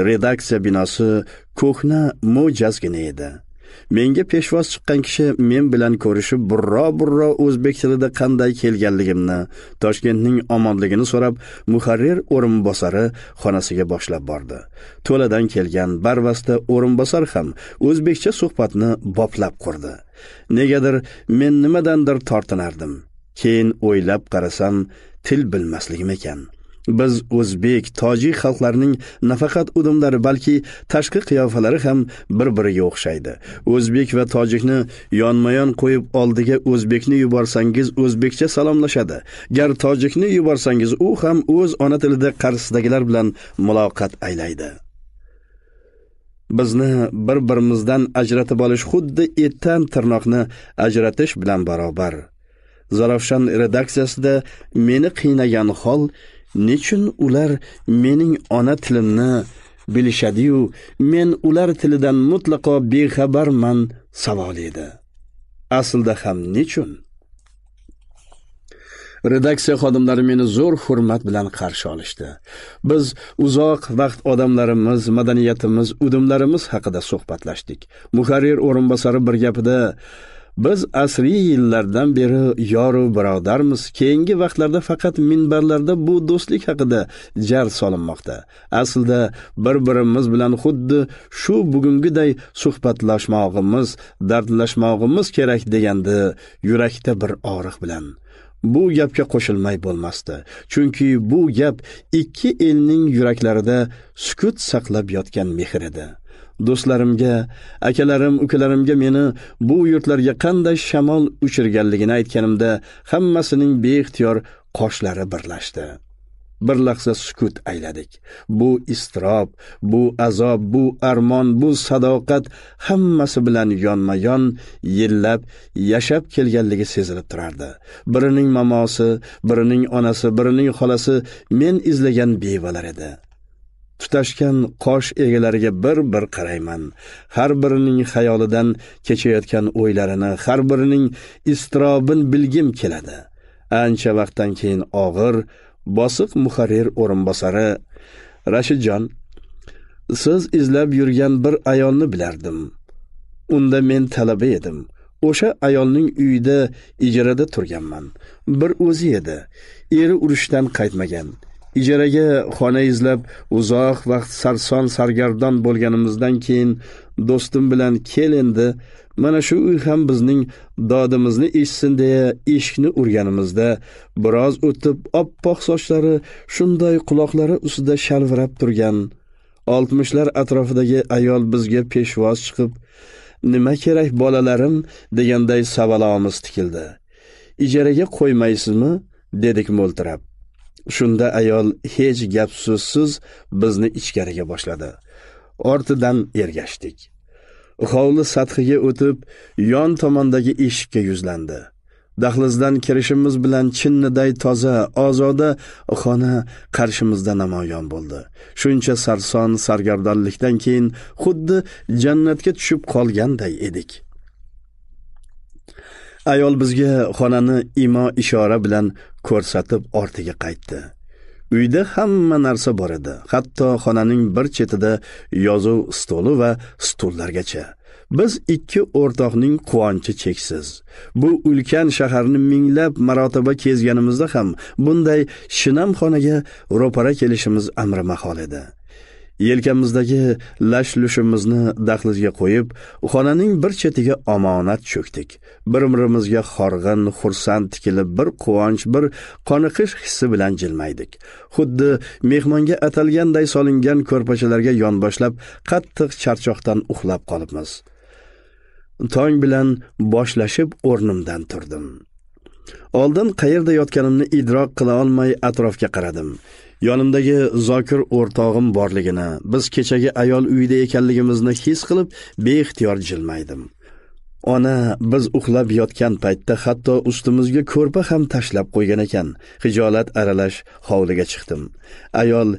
redaksiya binosi ko'hna mo'jazgina edi menga peshvoz chiqqan kishi men bilan ko'rishib burro burro o'zbek tilida qanday kelganligimni toshkentning omonligini so'rab muharrir o'rinbosari xonasiga boshlab bordi to'ladan kelgan barvasta o'rinbosar ham o'zbekcha suhbatni boplab qurdi negadir men nimadandir tortinardim keyin o'ylab qarasam til bilmasligim ekan biz o'zbek tojik xalqlarining nafaqat udumlari balki tashqi qiyofalari ham bir biriga o'xshaydi o'zbek va tojikni yonma yon qo'yib oldiga o'zbekni yuborsangiz o'zbekcha salomlashadi gar tojikni yuborsangiz u ham o'z ona tilida qarshisidagilar bilan muloqot aylaydi bizni bir birimizdan ajratib olish xuddi etdan tirnoqni ajratish bilan barobar zarafshan redaksiyasida meni qiynagan hol nechun ular mening ona tilimni bilishadiyu men ular tilidan mutlaqo bexabarman savol edi aslida ham nechun redaksiya xodimlari meni zo'r hurmat bilan qarshi olishdi biz uzoq vaqt odamlarimiz madaniyatimiz udumlarimiz haqida suhbatlashdik muharrir o'rinbosari bir gapida Biz asriy yillardan beri yoru birodarmiz. Keyingi vaqtlarda faqat minbarlarda bu do'stlik haqida jar solinmoqda. Aslida bir-birimiz bilan xuddi shu bugungiday suhbatlashmog'imiz, dardlashmog'imiz kerak degandi yurakda bir og'riq bilan bu gapga qo'shilmay bo'lmasdi. Chunki bu gap ikki elning yuraklarida sukut saqlab yotgan mehr edi. do'stlarimga akalarim ukalarimga meni bu yurtlarga qanday shamol uchirganligini aytganimda hammasining beixtiyor qoshlari birlashdi bir lahza sukut ayladik bu iztirob bu azob bu armon bu sadoqat hammasi bilan yonma yon yillab yashab kelganligi sezilib turardi birining mamosi birining onasi birining xolasi men izlagan bevalar edi tutashgan qosh egalariga bir bir qarayman har birining xayolidan kechayotgan o'ylarini har birining iztirobin bilgim keladi ancha vaqtdan keyin og'ir bosiq muharrir o'rinbosari rashidjon siz izlab yurgan bir ayolni bilardim unda men talaba edim o'sha ayolning uyida ijarada turganman bir o'zi edi eri urushdan qaytmagan ijaraga xona izlab uzoq vaqt sarson sargardon bo'lganimizdan keyin do'stim bilan kel endi mana shu uy ham bizning dodimizni eshitsin deya eshikni urganimizda biroz o'tib oppoq sochlari shunday quloqlari ustida shalvirab turgan oltmishlar atrofidagi ayol bizga peshvoz chiqib nima kerak bolalarim deganday savalomiz tikildi ijaraga qo'ymaysizmi dedik mo'ltirab shunda ayol hech gap so'zsiz bizni ichkariga boshladi ortidan ergashdik hovli sathiga o'tib yon tomondagi eshikka yuzlandi dahlizdan kirishimiz bilan chinniday toza ozoda xona qarshimizda namoyon bo'ldi shuncha sarson sargardonlikdan keyin xuddi jannatga tushib qolganday edik ayol bizga xonani imo ishora bilan ko'rsatib ortiga qaytdi uyda hamma narsa bor edi hatto xonaning bir chetida yozuv stoli va stullargacha biz ikki o'rtoqning quvonchi cheksiz bu ulkan shaharni minglab marotaba kezganimizda ham bunday shinam xonaga ro'para kelishimiz amri mahol edi yelkamizdagi lash lushimizni dahlizga qo'yib xonaning bir chetiga omonat cho'kdik bir mirimizga horg'in xursand tikilib bir quvonch bir qoniqish hissi bilan jilmaydik xuddi mehmonga atalganday solingan ko'rpachalarga yonboshlab qattiq charchoqdan uxlab qolibmiz tong bilan boshlashib o'rnimdan turdim oldin qayerda yotganimni idrok qila olmay atrofga qaradim yonimdagi zokir o'rtog'im borligini biz kechagi ayol uyida ekanligimizni his qilib beixtiyor jilmaydim ona biz uxlab yotgan paytda hatto ustimizga ko'rpa ham tashlab qo'ygan ekan hijolat aralash hovliga chiqdim ayol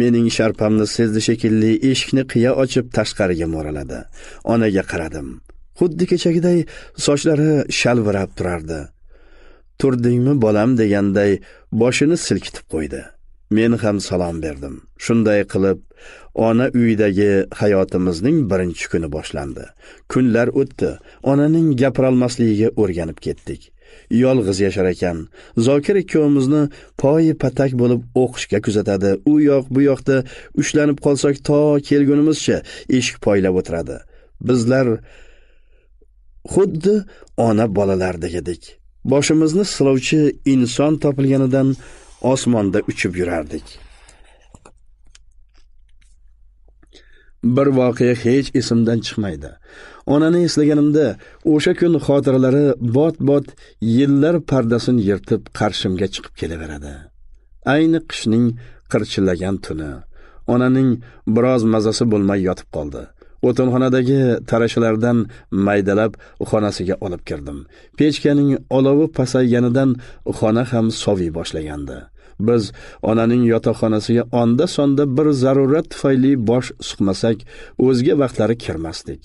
mening sharpamni sezdi shekilli eshikni qiya ochib tashqariga mo'raladi onaga qaradim xuddi kechagiday sochlari shalvirab turardi turdingmi bolam deganday boshini silkitib qo'ydi men ham salom berdim shunday qilib ona uyidagi hayotimizning birinchi kuni boshlandi kunlar o'tdi onaning gapirolmasligiga o'rganib ketdik yolg'iz yashar ekan zokir ikkovimizni poyi patak bo'lib o'qishga kuzatadi u yoq bu yoqda ushlanib qolsak to kelgunimizcha eshik poylab o'tiradi bizlar xuddi ona edik boshimizni silovchi inson topilganidan osmonda uchib yurardik. Bir voqea hech esimdan chiqmaydi. Onani eslaganimda o'sha kun xotiralari bot-bot yillar pardasini yirtib qarshimga chiqib kelaveradi. Ayni qishning qirchillagan tuni. Onaning biroz mazasi bo'lmay yotib qoldi. o'tinxonadagi tarashalardan maydalab xonasiga olib kirdim pechkaning olovi pasayganidan xona ham soviy boshlagandi biz onaning yotoqxonasiga onda sonda bir zarurat tufayli bosh suqmasak o'zga vaqtlari kirmasdik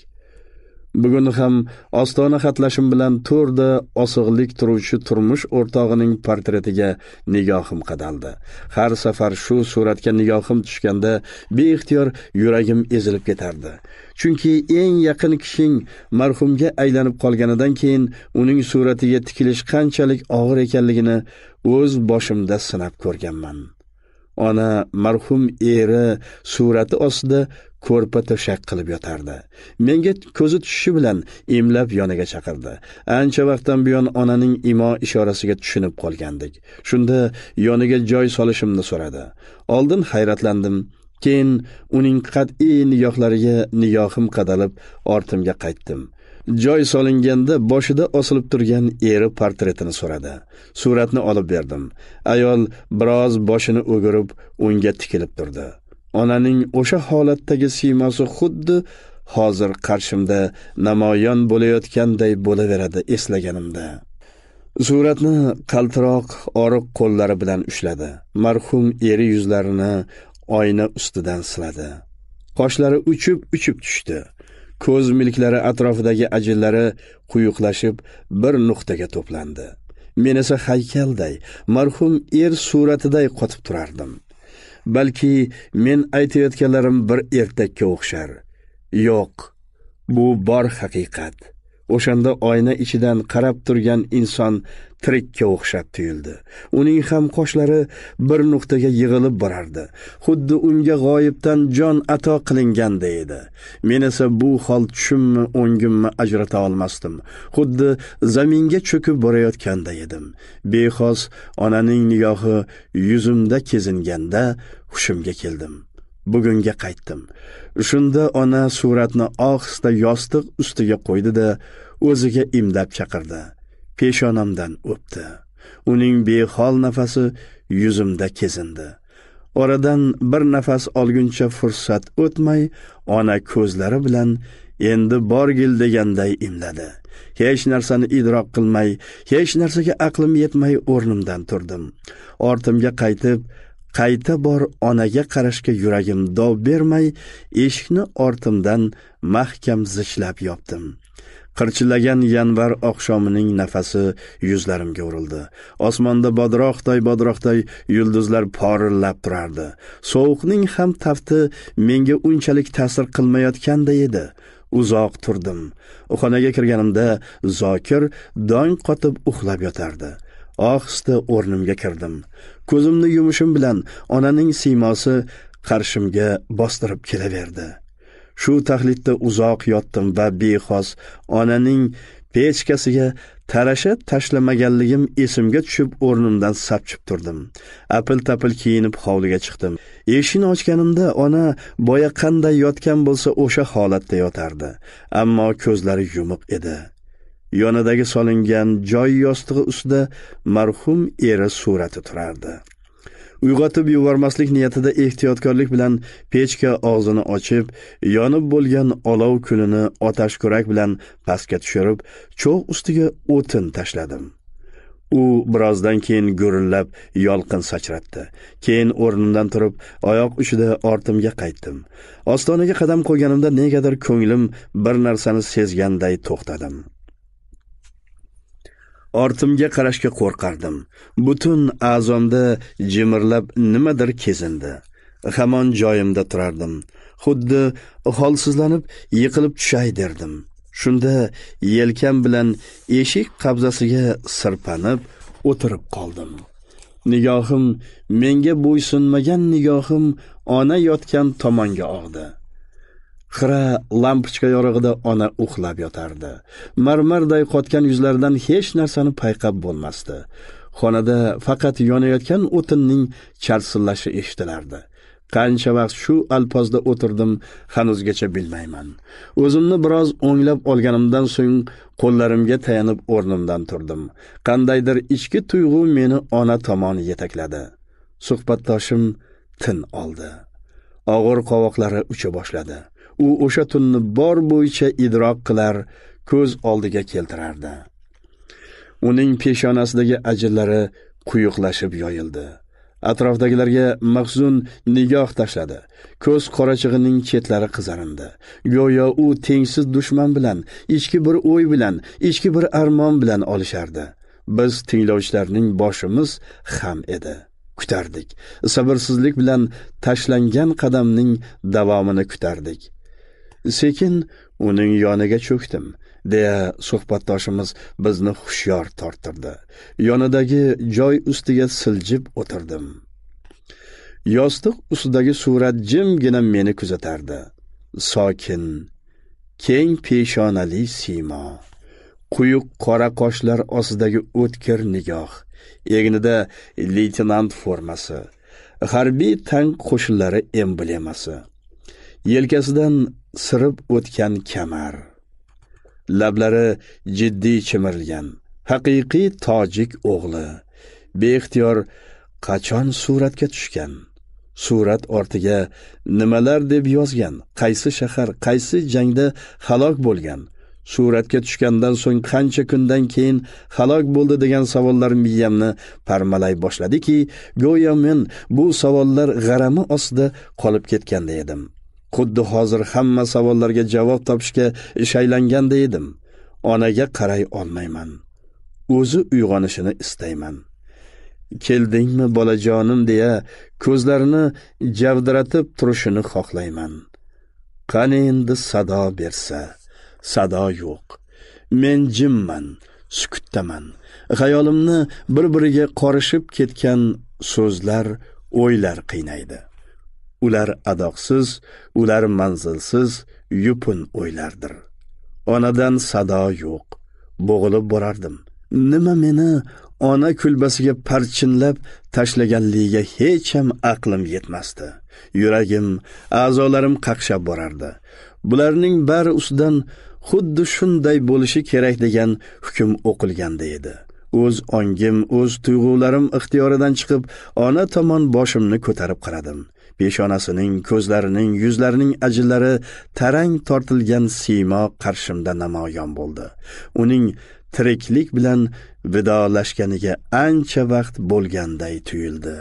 bugun ham ostona xatlashim bilan to'rda osig'lik turuvchi turmush o'rtog'ining portretiga nigohim qadaldi har safar shu suratga nigohim tushganda beixtiyor yuragim ezilib ketardi chunki eng yaqin kishing marhumga aylanib qolganidan keyin uning suratiga tikilish qanchalik og'ir ekanligini o'z boshimda sinab ko'rganman ona marhum eri surati ostida ko'rpa to'shak qilib yotardi menga ko'zi tushishi bilan imlab yoniga chaqirdi ancha vaqtdan buyon onaning imo ishorasiga tushunib qolgandik shunda yoniga joy solishimni so'radi oldin hayratlandim keyin uning qat'iy nigohlariga nigohim qadalib ortimga qaytdim joy solinganda boshida osilib turgan eri portretini so'radi suratni olib berdim ayol biroz boshini o'girib unga tikilib turdi onaning o'sha holatdagi siymosi xuddi hozir qarshimda namoyon bo'layotganday bo'laveradi eslaganimda suratni qaltiroq oriq qo'llari bilan ushladi marhum eri yuzlarini oyna ustidan siladi qoshlari uchib uchib tushdi ko'z milklari atrofidagi ajillari quyuqlashib bir nuqtaga to'plandi men esa haykalday marhum er suratiday qotib turardim balki men aytayotganlarim bir ertakka o'xshar yo'q bu bor haqiqat o'shanda oyna ichidan qarab turgan inson tirikka o'xshab tuyuldi uning ham qoshlari bir nuqtaga yig'ilib borardi xuddi unga g'oyibdan jon ato qilinganda edi men esa bu hol tushimmi o'ngimmi ajrata olmasdim xuddi zaminga cho'kib borayotganda edim bexos onaning nigohi yuzimda kezinganda hushimga keldim bugunga qaytdim shunda ona suratni ohista yostiq ustiga qo'ydida o'ziga imlab chaqirdi peshonamdan o'pdi uning behol nafasi yuzimda kezindi oradan bir nafas olguncha fursat o'tmay ona ko'zlari bilan endi borgil deganday imladi hech narsani idrok qilmay hech narsaga aqlim yetmay o'rnimdan turdim ortimga qaytib qayta bor onaga qarashga yuragim dov bermay eshikni ortimdan mahkam zichlab yopdim qirchillagan yanvar oqshomining nafasi yuzlarimga urildi osmonda bodroqday bodroqday yulduzlar porillab turardi sovuqning ham tafti menga unchalik ta'sir qilmayotganday edi uzoq turdim uxonaga kirganimda zokir dong qotib uxlab yotardi ohista o'rnimga kirdim ko'zimni yumishim bilan onaning siymosi qarshimga bostirib kelaverdi shu taxlitda uzoq yotdim va bexos onaning pechkasiga tarasha tashlamaganligim esimga tushib o'rnimdan sapchib turdim apil tapil kiyinib hovliga chiqdim eshikni ochganimda ona boya qanday yotgan bo'lsa o'sha holatda yotardi ammo ko'zlari yumuq edi yonidagi solingan joy yostig'i ustida marhum eri surati turardi uyg'otib yubormaslik niyatida ehtiyotkorlik bilan pechka og'zini ochib yonib bo'lgan olov kulini otash kurak bilan pastga tushirib cho'g' ustiga o'tin tashladim u birozdan keyin gurillab yolqin sachratdi keyin o'rnimdan turib oyoq uchida ortimga qaytdim ostonaga qadam qo'yganimda negadir ko'nglim bir narsani sezganday to'xtadim ortimga qarashga qo'rqardim butun a'zomda jimirlab nimadir kezindi hamon joyimda turardim xuddi holsizlanib yiqilib tushay derdim shunda yelkam bilan eshik qabzasiga sirpanib o'tirib qoldim nigohim menga bo'ysunmagan nigohim ona yotgan tomonga og'di xira lampochka yorug'ida ona uxlab yotardi marmarday qotgan yuzlaridan hech narsani payqab bo'lmasdi xonada faqat yonayotgan o'tinning charsillashi eshitilardi qancha vaqt shu alpozda o'tirdim hanuzgacha bilmayman o'zimni biroz o'nglab olganimdan so'ng qo'llarimga tayanib o'rnimdan turdim qandaydir ichki tuyg'u meni ona tomon yetakladi suhbatdoshim tin oldi og'ir qovoqlari ucha boshladi u o'sha tunni bor bo'yicha idrok qilar ko'z oldiga keltirardi uning peshonasidagi ajinlari quyuqlashib yoyildi atrofdagilarga mahzun nigoh tashladi ko'z qorachig'ining chetlari qizarindi go'yo u tengsiz dushman bilan ichki bir o'y bilan ichki bir armon bilan olishardi biz tinglovchilarning boshimiz xam edi kutardik sabrsizlik bilan tashlangan qadamning davomini kutardik sekin uning yoniga cho'kdim deya suhbatdoshimiz bizni hushyor torttirdi yonidagi joy ustiga siljib o'tirdim yostiq ustidagi surat jimgina meni kuzatardi sokin keng peshonali siymo quyuq qora qoshlar ostidagi o'tkir nigoh egnida leytenant formasi harbiy tank qo'shinlari emblemasi yelkasidan sirib o'tgan kamar lablari jiddiy chimirilgan haqiqiy tojik o'g'li beixtiyor qachon suratga tushgan surat ortiga nimalar deb yozgan qaysi shahar qaysi jangda halok bo'lgan suratga tushgandan so'ng qancha kundan keyin halok bo'ldi degan savollar miyamni parmalay boshladiki go'yo men bu savollar g'arami ostida qolib ketganda edim xuddi hozir hamma savollarga javob topishga shaylanganday edim onaga qaray olmayman o'zi uyg'onishini istayman keldingmi bolajonim deya ko'zlarini javdiratib turishini xohlayman qani endi sado bersa sado yo'q men jimman sukutdaman xayolimni bir biriga qorishib ketgan so'zlar o'ylar qiynaydi ular adoqsiz ular manzilsiz yupun o'ylardir onadan sado yo'q bo'g'ilib borardim nima meni ona kulbasiga parchinlab tashlaganligiga hech ham aqlim yetmasdi yuragim a'zolarim qaqshab borardi bularning bari ustidan xuddi shunday bo'lishi kerak degan hukm o'qilganda edi o'z ongim o'z tuyg'ularim ixtiyoridan chiqib ona tomon boshimni ko'tarib qaradim peshonasining ko'zlarining yuzlarining ajillari tarang tortilgan siymo qarshimda namoyon bo'ldi uning tiriklik bilan vidolashganiga ancha vaqt bo'lganday tuyuldi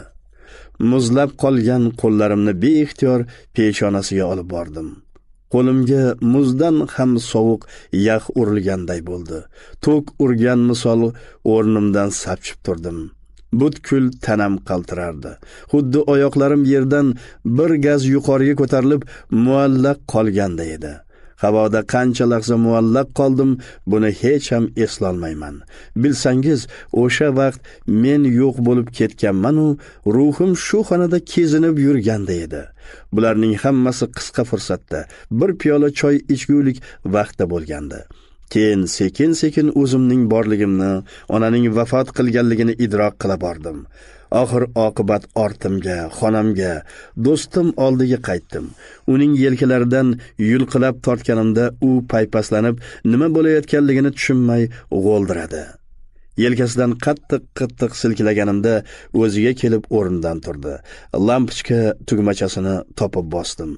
muzlab qolgan qo'llarimni beixtiyor peshonasiga olib bordim qo'limga muzdan ham sovuq yax urilganday bo'ldi tok urgan misol o'rnimdan sapchib turdim butkul tanam qaltirardi xuddi oyoqlarim yerdan bir gaz yuqoriga ko'tarilib muallaq qolganda edi havoda qancha lahza muallaq qoldim buni hech ham eslolmayman bilsangiz o'sha vaqt men yo'q bo'lib ketganman u ruhim shu xonada kezinib yurganda edi bularning hammasi qisqa fursatda bir piyola choy ichgulik vaqtda bo'lgandi keyin sekin sekin o'zimning borligimni onaning vafot qilganligini idrok qila bordim oxir oqibat ortimga xonamga do'stim oldiga qaytdim uning yelkalaridan yulqilab tortganimda u paypaslanib nima bo'layotganligini tushunmay g'o'ldiradi yelkasidan qattiq qattiq silkilaganimda o'ziga kelib o'rnidan turdi lampochka tugmachasini topib bosdim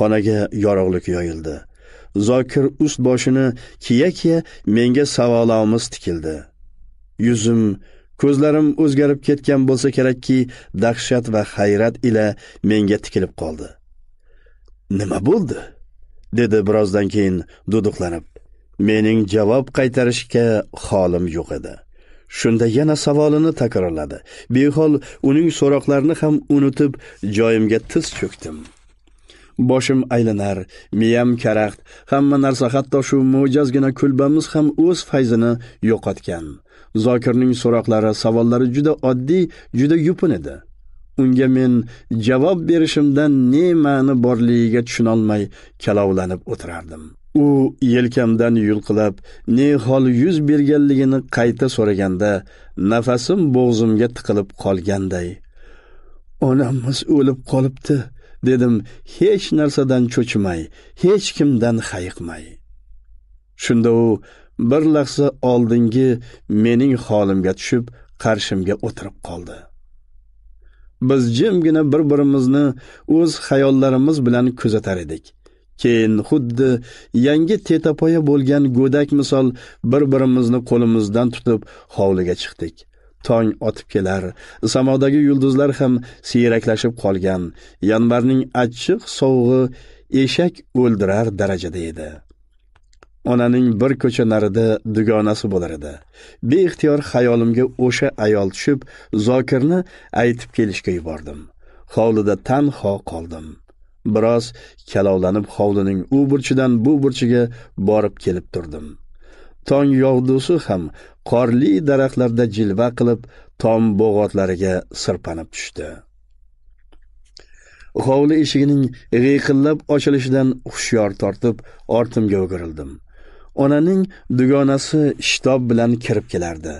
xonaga yorug'lik yoyildi zokir ust boshini kiya kiya menga savolomiz tikildi yuzim ko'zlarim o'zgarib ketgan bo'lsa kerakki dahshat va hayrat ila menga tikilib qoldi nima bo'ldi dedi birozdan keyin duduqlanib mening javob qaytarishga holim yo'q edi shunda yana savolini takrorladi behol uning so'roqlarini ham unutib joyimga tiz cho'kdim boshim aylanar miyam karaxt hamma narsa hatto shu mo'jazgina kulbamiz ham o'z fayzini yo'qotgan zokirning so'roqlari savollari juda oddiy juda yupun edi unga men javob berishimdan ne ma'ni borligiga tushunolmay kalovlanib o'tirardim u yelkamdan yulqilab ne hol yuz berganligini qayta so'raganda nafasim bo'g'zimga tiqilib qolganday onamiz o'lib qolibdi dedim hech narsadan cho'chimay hech kimdan hayiqmay shunda u bir lahza oldingi mening holimga tushib qarshimga o'tirib qoldi biz jimgina bir birimizni o'z xayollarimiz bilan kuzatar edik keyin xuddi yangi tetapoya bo'lgan go'dak misol bir birimizni qo'limizdan tutib hovliga chiqdik tong otib kelar samodagi yulduzlar ham siyraklashib qolgan yanvarning achchiq sovug'i eshak o'ldirar darajada edi onaning bir ko'cha narida dugonasi bo'lar edi beixtiyor xayolimga o'sha ayol tushib zokirni aytib kelishga yubordim hovlida tanho qoldim biroz kalovlanib hovlining u burchidan bu burchiga borib kelib turdim tong yog'dusi ham qorli daraxtlarda jilva qilib tom bo'g'otlariga sirpanib tushdi hovli eshigining g'iyqillab ochilishidan hushyor tortib ortimga o'girildim onaning dugonasi shitob bilan kirib kelardi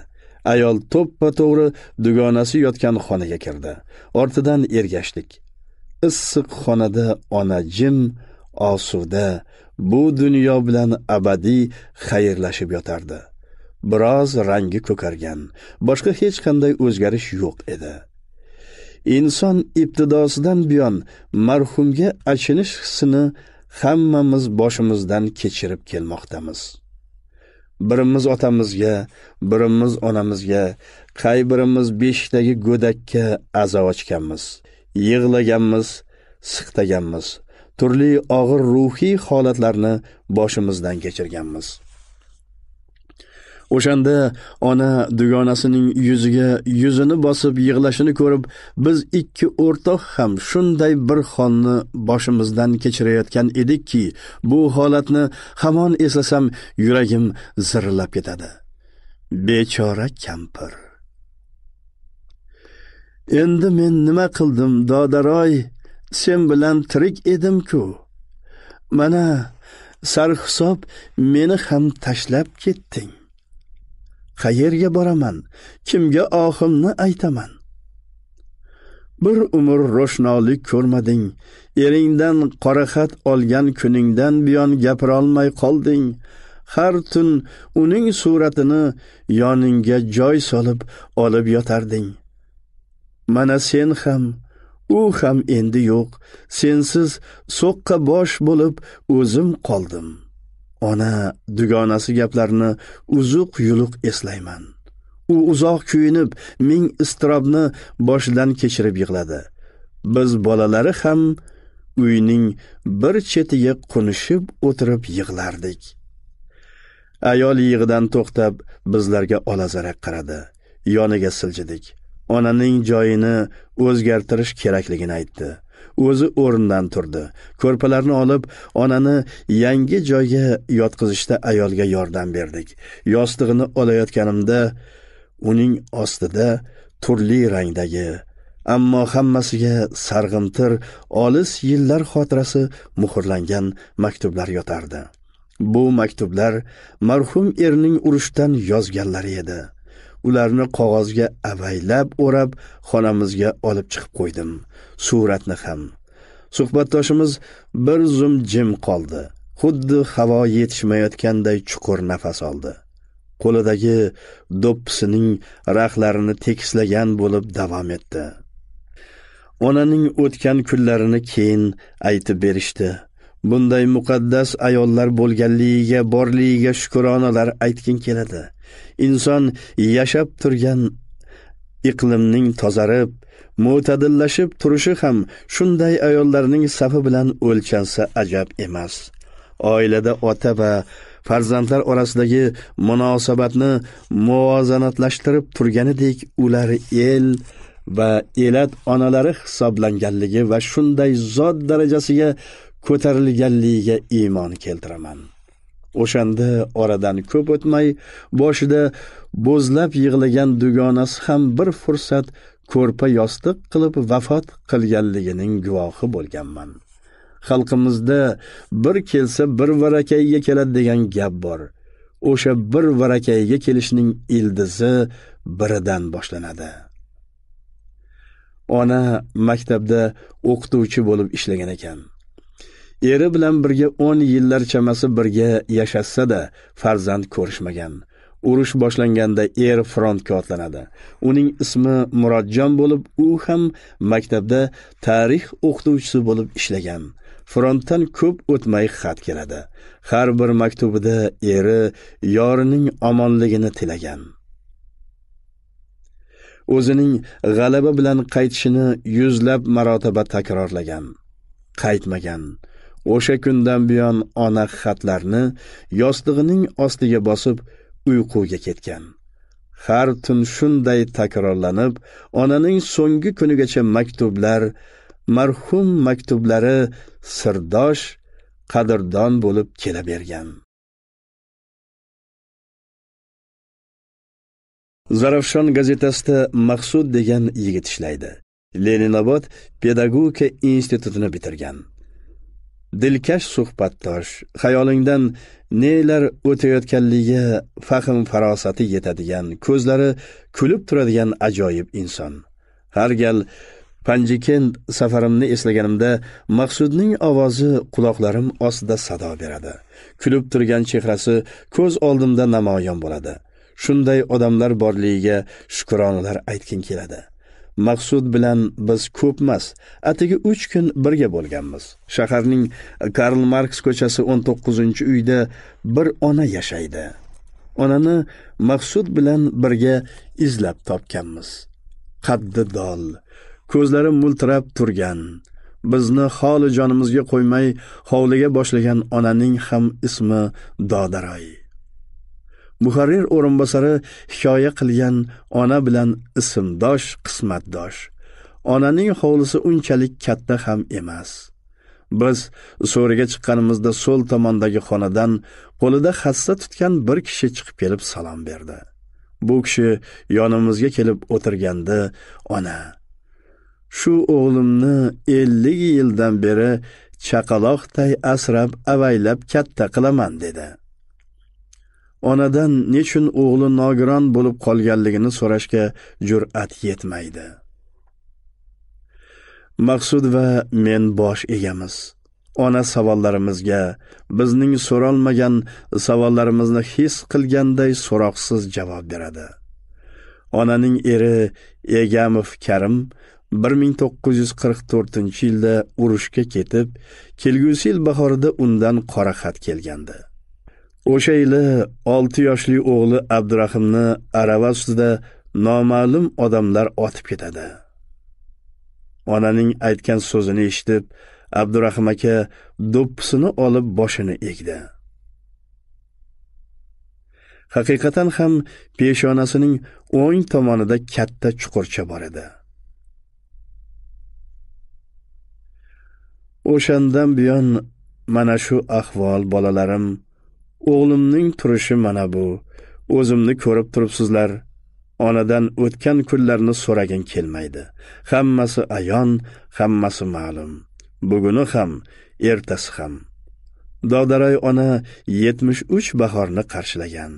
ayol to'ppa to'g'ri dugonasi yotgan xonaga kirdi ortidan ergashdik issiq xonada ona jim osuda bu dunyo bilan abadiy xayrlashib yotardi biroz rangi ko'kargan boshqa hech qanday o'zgarish yo'q edi inson ibtidosidan buyon marhumga achinish hissini hammamiz boshimizdan kechirib kelmoqdamiz birimiz otamizga birimiz onamizga qay birimiz beshikdagi go'dakka azo ochganmiz yig'laganmiz siqtaganmiz turli og'ir ruhiy holatlarni boshimizdan kechirganmiz o'shanda ona dugonasining yuziga yuzini bosib yig'lashini ko'rib biz ikki o'rtoq ham shunday bir xonni boshimizdan kechirayotgan edikki bu holatni hamon eslasam yuragim zirillab ketadi bechora kampir endi men nima qildim dodaroy sen bilan tirik edim-ku. Mana sarhisob meni ham tashlab ketding. Qayerga boraman? Kimga ohimni aytaman? Bir umr ro'shnolik ko'rmading, eringdan qoraxat olgan kuningdan buyon gapira olmay qolding. Har tun uning suratini yoningga joy solib olib yotarding. Mana sen ham u ham endi yo'q sensiz so'qqa bosh bo'lib o'zim qoldim ona dugonasi gaplarini uzuq yuluq eslayman u uzoq kuyinib ming iztirobni boshidan kechirib yig'ladi biz bolalari ham uyning bir chetiga qo'nishib o'tirib yig'lardik ayol yig'idan to'xtab bizlarga olazarak qaradi yoniga siljidik onaning joyini o'zgartirish kerakligini aytdi o'zi o'rnidan turdi ko'rpalarni olib onani yangi joyga yotqizishda ayolga yordam berdik yostig'ini olayotganimda uning ostida turli rangdagi ammo hammasiga sarg'imtir olis yillar xotirasi muhrlangan maktublar yotardi bu maktublar marhum erning urushdan yozganlari edi ularni qog'ozga avaylab o'rab xonamizga olib chiqib qo'ydim suratni ham suhbatdoshimiz bir zum jim qoldi xuddi havo yetishmayotganday chuqur nafas oldi qo'lidagi do'ppisining raxlarini tekislagan bo'lib davom etdi onaning o'tgan kunlarini keyin aytib berishdi bunday muqaddas ayollar bo'lganligiga borligiga shukronalar aytgin keladi inson yashab turgan iqlimning tozarib mo'tadillashib turishi ham shunday ayollarning safi bilan o'lchansa ajab emas oilada ota va farzandlar orasidagi munosabatni muvozanatlashtirib turganidek ular el va elat onalari hisoblanganligi va shunday zot darajasiga ko'tarilganligiga iymon keltiraman o'shanda oradan ko'p o'tmay boshida bo'zlab yig'lagan dugonasi ham bir fursat ko'rpa yostiq qilib vafot qilganligining guvohi bo'lganman xalqimizda bir kelsa bir varakayga keladi degan gap bor o'sha bir varakayga kelishning ildizi biridan boshlanadi ona maktabda o'qituvchi bo'lib ishlagan ekan eri bilan birga 10 yillar chamasi birga yashashsa-da farzand ko'rishmagan. Urush boshlanganda er frontga otlanadi. Uning ismi Murodjon bo'lib, u ham maktabda tarix o'qituvchisi bo'lib ishlagan. frontdan ko'p o'tmay xat keladi har bir maktubida eri yorining omonligini tilagan o'zining g'alaba bilan qaytishini yuzlab marotaba takrorlagan qaytmagan o'sha kundan buyon ona xatlarni yostig'ining ostiga bosib uyquga ketgan har tun shunday takrorlanib onaning so'nggi kunigacha maktublar marhum maktublari sirdosh qadrdon bo'lib kelavergan zarafshon gazetasida maqsud degan yigit ishlaydi leninobod pedagogika institutini bitirgan dilkash suhbatdosh xayolingdan nelar o'tayotganligiga fahm farosati yetadigan ko'zlari kulib turadigan ajoyib inson har gal panjiken safarimni eslaganimda maqsudning ovozi quloqlarim ostida sado beradi kulib turgan chehrasi ko'z oldimda namoyon bo'ladi shunday odamlar borligiga shukronalar aytgim keladi maqsud bilan biz ko'pmas atigi uch kun birga bo'lganmiz shaharning karl marks ko'chasi 19 uyda bir ona yashaydi onani maqsud bilan birga izlab topganmiz qaddi dol ko'zlari mo'ltirab turgan bizni holi jonimizga qo'ymay hovliga boshlagan onaning ham ismi dodaroy muharrir o'rinbosari hikoya qilgan ona bilan ismdosh qismatdosh onaning hovlisi unchalik katta ham emas biz so'riga chiqqanimizda so'l tomondagi xonadan qo'lida hassa tutgan bir kishi chiqib kelib salom berdi bu kishi yonimizga kelib o'tirganda ona shu o'g'limni ellik yildan beri chaqaloqday asrab avaylab katta qilaman dedi onadan nechun o'g'li nogiron bo'lib qolganligini so'rashga jur'at yetmaydi maqsud va men bosh egamiz ona savollarimizga bizning so'ralmagan savollarimizni his qilganday so'roqsiz javob beradi onaning eri egamov karim 1944 yilda urushga ketib kelgusi yil bahorida undan qora xat kelgandi o'sha yili 6 yoshli o'g'li abdurahimni arava ustida noma'lum odamlar otib ketadi onaning aytgan so'zini eshitib abdurahim aka do'ppisini olib boshini egdi haqiqatan ham peshonasining o'ng tomonida katta chuqurcha bor edi o'shandan buyon mana shu ahvol bolalarim o'g'limning turishi mana bu o'zimni ko'rib turibsizlar onadan o'tgan kunlarni so'ragim kelmaydi hammasi ayon hammasi ma'lum buguni ham ertasi ham dovdaroy ona yetmish uch bahorni qarshilagan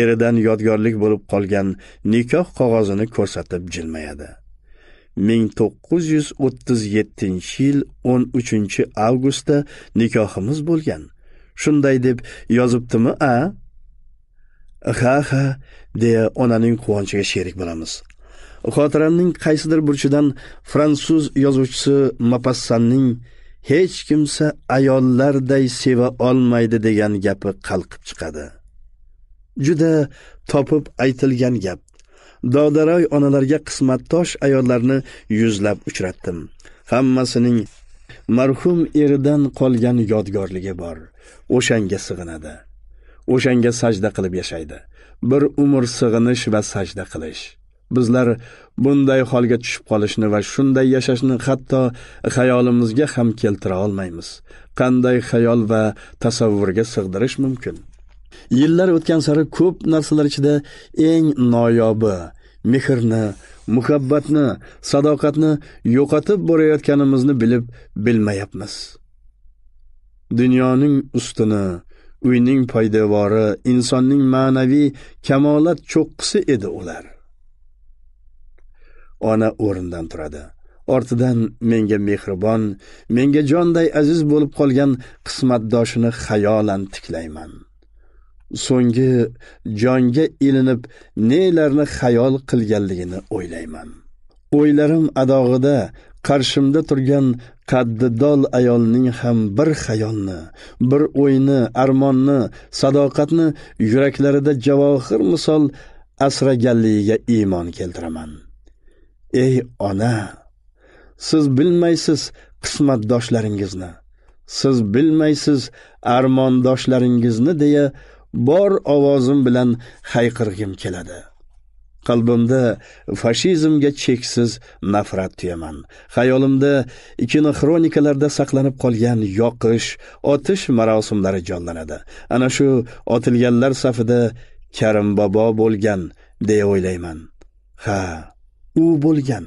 eridan yodgorlik bo'lib qolgan nikoh qog'ozini ko'rsatib jilmayadi 1937 yil 13 avgustda nikohimiz bo'lgan shunday deb yozibdimi a ha ha deya onaning quvonchiga sherik bo'lamiz xotiramning qaysidir burchidan fransuz yozuvchisi mapassanning hech kimsa ayollarday seva olmaydi degan gapi qalqib chiqadi juda topib aytilgan gap dodaroy onalarga qismatdosh ayollarni yuzlab uchratdim hammasining marhum eridan qolgan yodgorligi bor o'shanga sig'inadi o'shanga sajda qilib yashaydi bir umr sig'inish va sajda qilish bizlar bunday holga tushib qolishni va shunday yashashni hatto xayolimizga ham keltira olmaymiz qanday xayol va tasavvurga sig'dirish mumkin yillar o'tgan sari ko'p narsalar ichida eng noyobi mehrni muhabbatni sadoqatni yo'qotib borayotganimizni bilib bilmayapmiz dunyoning ustuni uyning poydevori insonning ma'naviy kamolat cho'qqisi edi ular ona o'rnidan turadi ortidan menga mehribon menga jonday aziz bo'lib qolgan qismatdoshini xayolan tiklayman so'nggi jonga ilinib nelarni xayol qilganligini o'ylayman o'ylarim adog'ida qarshimda turgan qaddidol ayolning ham bir xayolni bir o'yni armonni sadoqatni yuraklarida javohir misol asraganligiga iymon keltiraman ey ona siz bilmaysiz qismatdoshlaringizni siz bilmaysiz armondoshlaringizni deya bor ovozim bilan hayqirgim keladi qalbimda fashizmga cheksiz nafrat tuyaman xayolimda xronikalarda saqlanib qolgan yoqish otish marosimlari jonlanadi ana shu otilganlar safida karim bobo bo'lgan deya o'ylayman ha u bo'lgan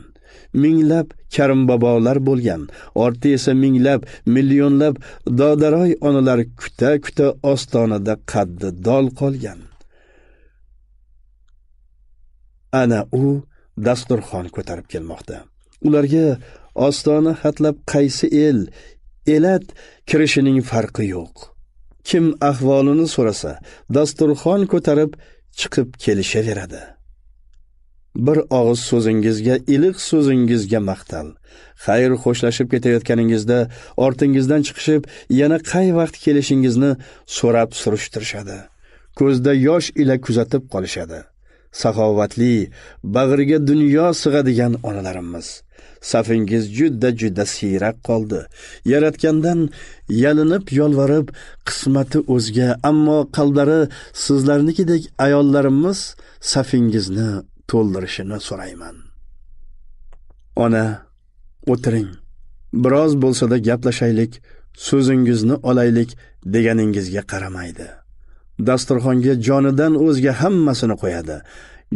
minglab bobolar bo'lgan ortda esa minglab millionlab dodaroy onalar kuta kuta ostonada qaddi dol qolgan ana u dasturxon ko'tarib kelmoqda ularga ostona hatlab qaysi el elat kirishining farqi yo'q kim ahvolini so'rasa dasturxon ko'tarib chiqib kelishaveradi bir og'iz so'zingizga iliq so'zingizga maqtal xayr xo'shlashib ketayotganingizda ortingizdan chiqishib yana qay vaqt kelishingizni so'rab surishtirishadi ko'zda yosh ila kuzatib qolishadi saxovatli bag'riga dunyo sig'adigan onalarimiz safingiz juda juda siyrak qoldi yaratgandan yalinib yolvorib qismati o'zga ammo qalblari sizlarnikidek ayollarimiz safingizni to'ldirishini so'rayman ona o'tiring biroz bo'lsa-da gaplashaylik so'zingizni olaylik deganingizga qaramaydi dasturxonga jonidan o'zga hammasini qo'yadi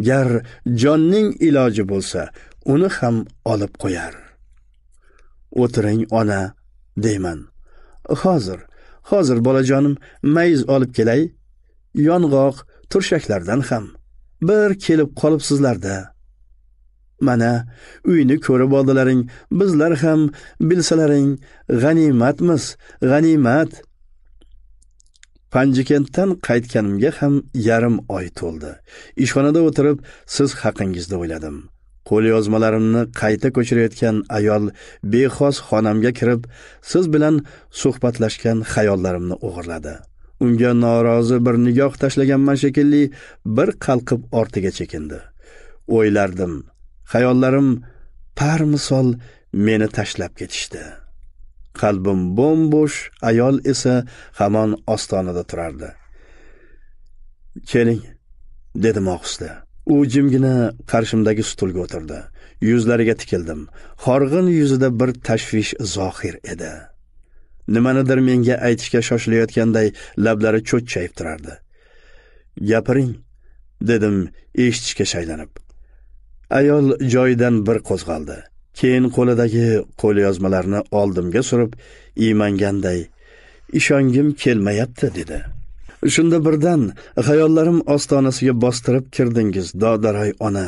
gar jonning iloji bo'lsa uni ham olib qo'yar o'tiring ona deyman hozir hozir bolajonim mayiz olib kelay yong'oq turshaklardan ham bir kelib qolibsizlarda mana uyni ko'rib oldilaring bizlar ham bilsalaring g'animatmiz g'animat panjikentdan qaytganimga ham yarim oy to'ldi ishxonada o'tirib siz haqingizda o'yladim qo'lyozmalarimni qayta ko'chirayotgan ayol bexos xonamga kirib siz bilan suhbatlashgan xayollarimni o'g'irladi unga norozi bir nigoh tashlaganman shekilli bir qalqib ortiga chekindi o'ylardim xayollarim par misol meni tashlab ketishdi qalbim bo'sh ayol esa hamon ostonada turardi keling dedim ohista u jimgina qarshimdagi stulga o'tirdi yuzlariga tikildim horg'in yuzida bir tashvish zohir edi nimanidir menga aytishga shoshilayotganday lablari cho'chchayib turardi gapiring dedim eshitishga shaylanib ayol joyidan bir qo'zg'aldi keyin qo'lidagi qo'lyozmalarni oldimga surib iymanganday ishongim kelmayapti dedi shunda birdan xayollarim ostonasiga bostirib kirdingiz dodaray ona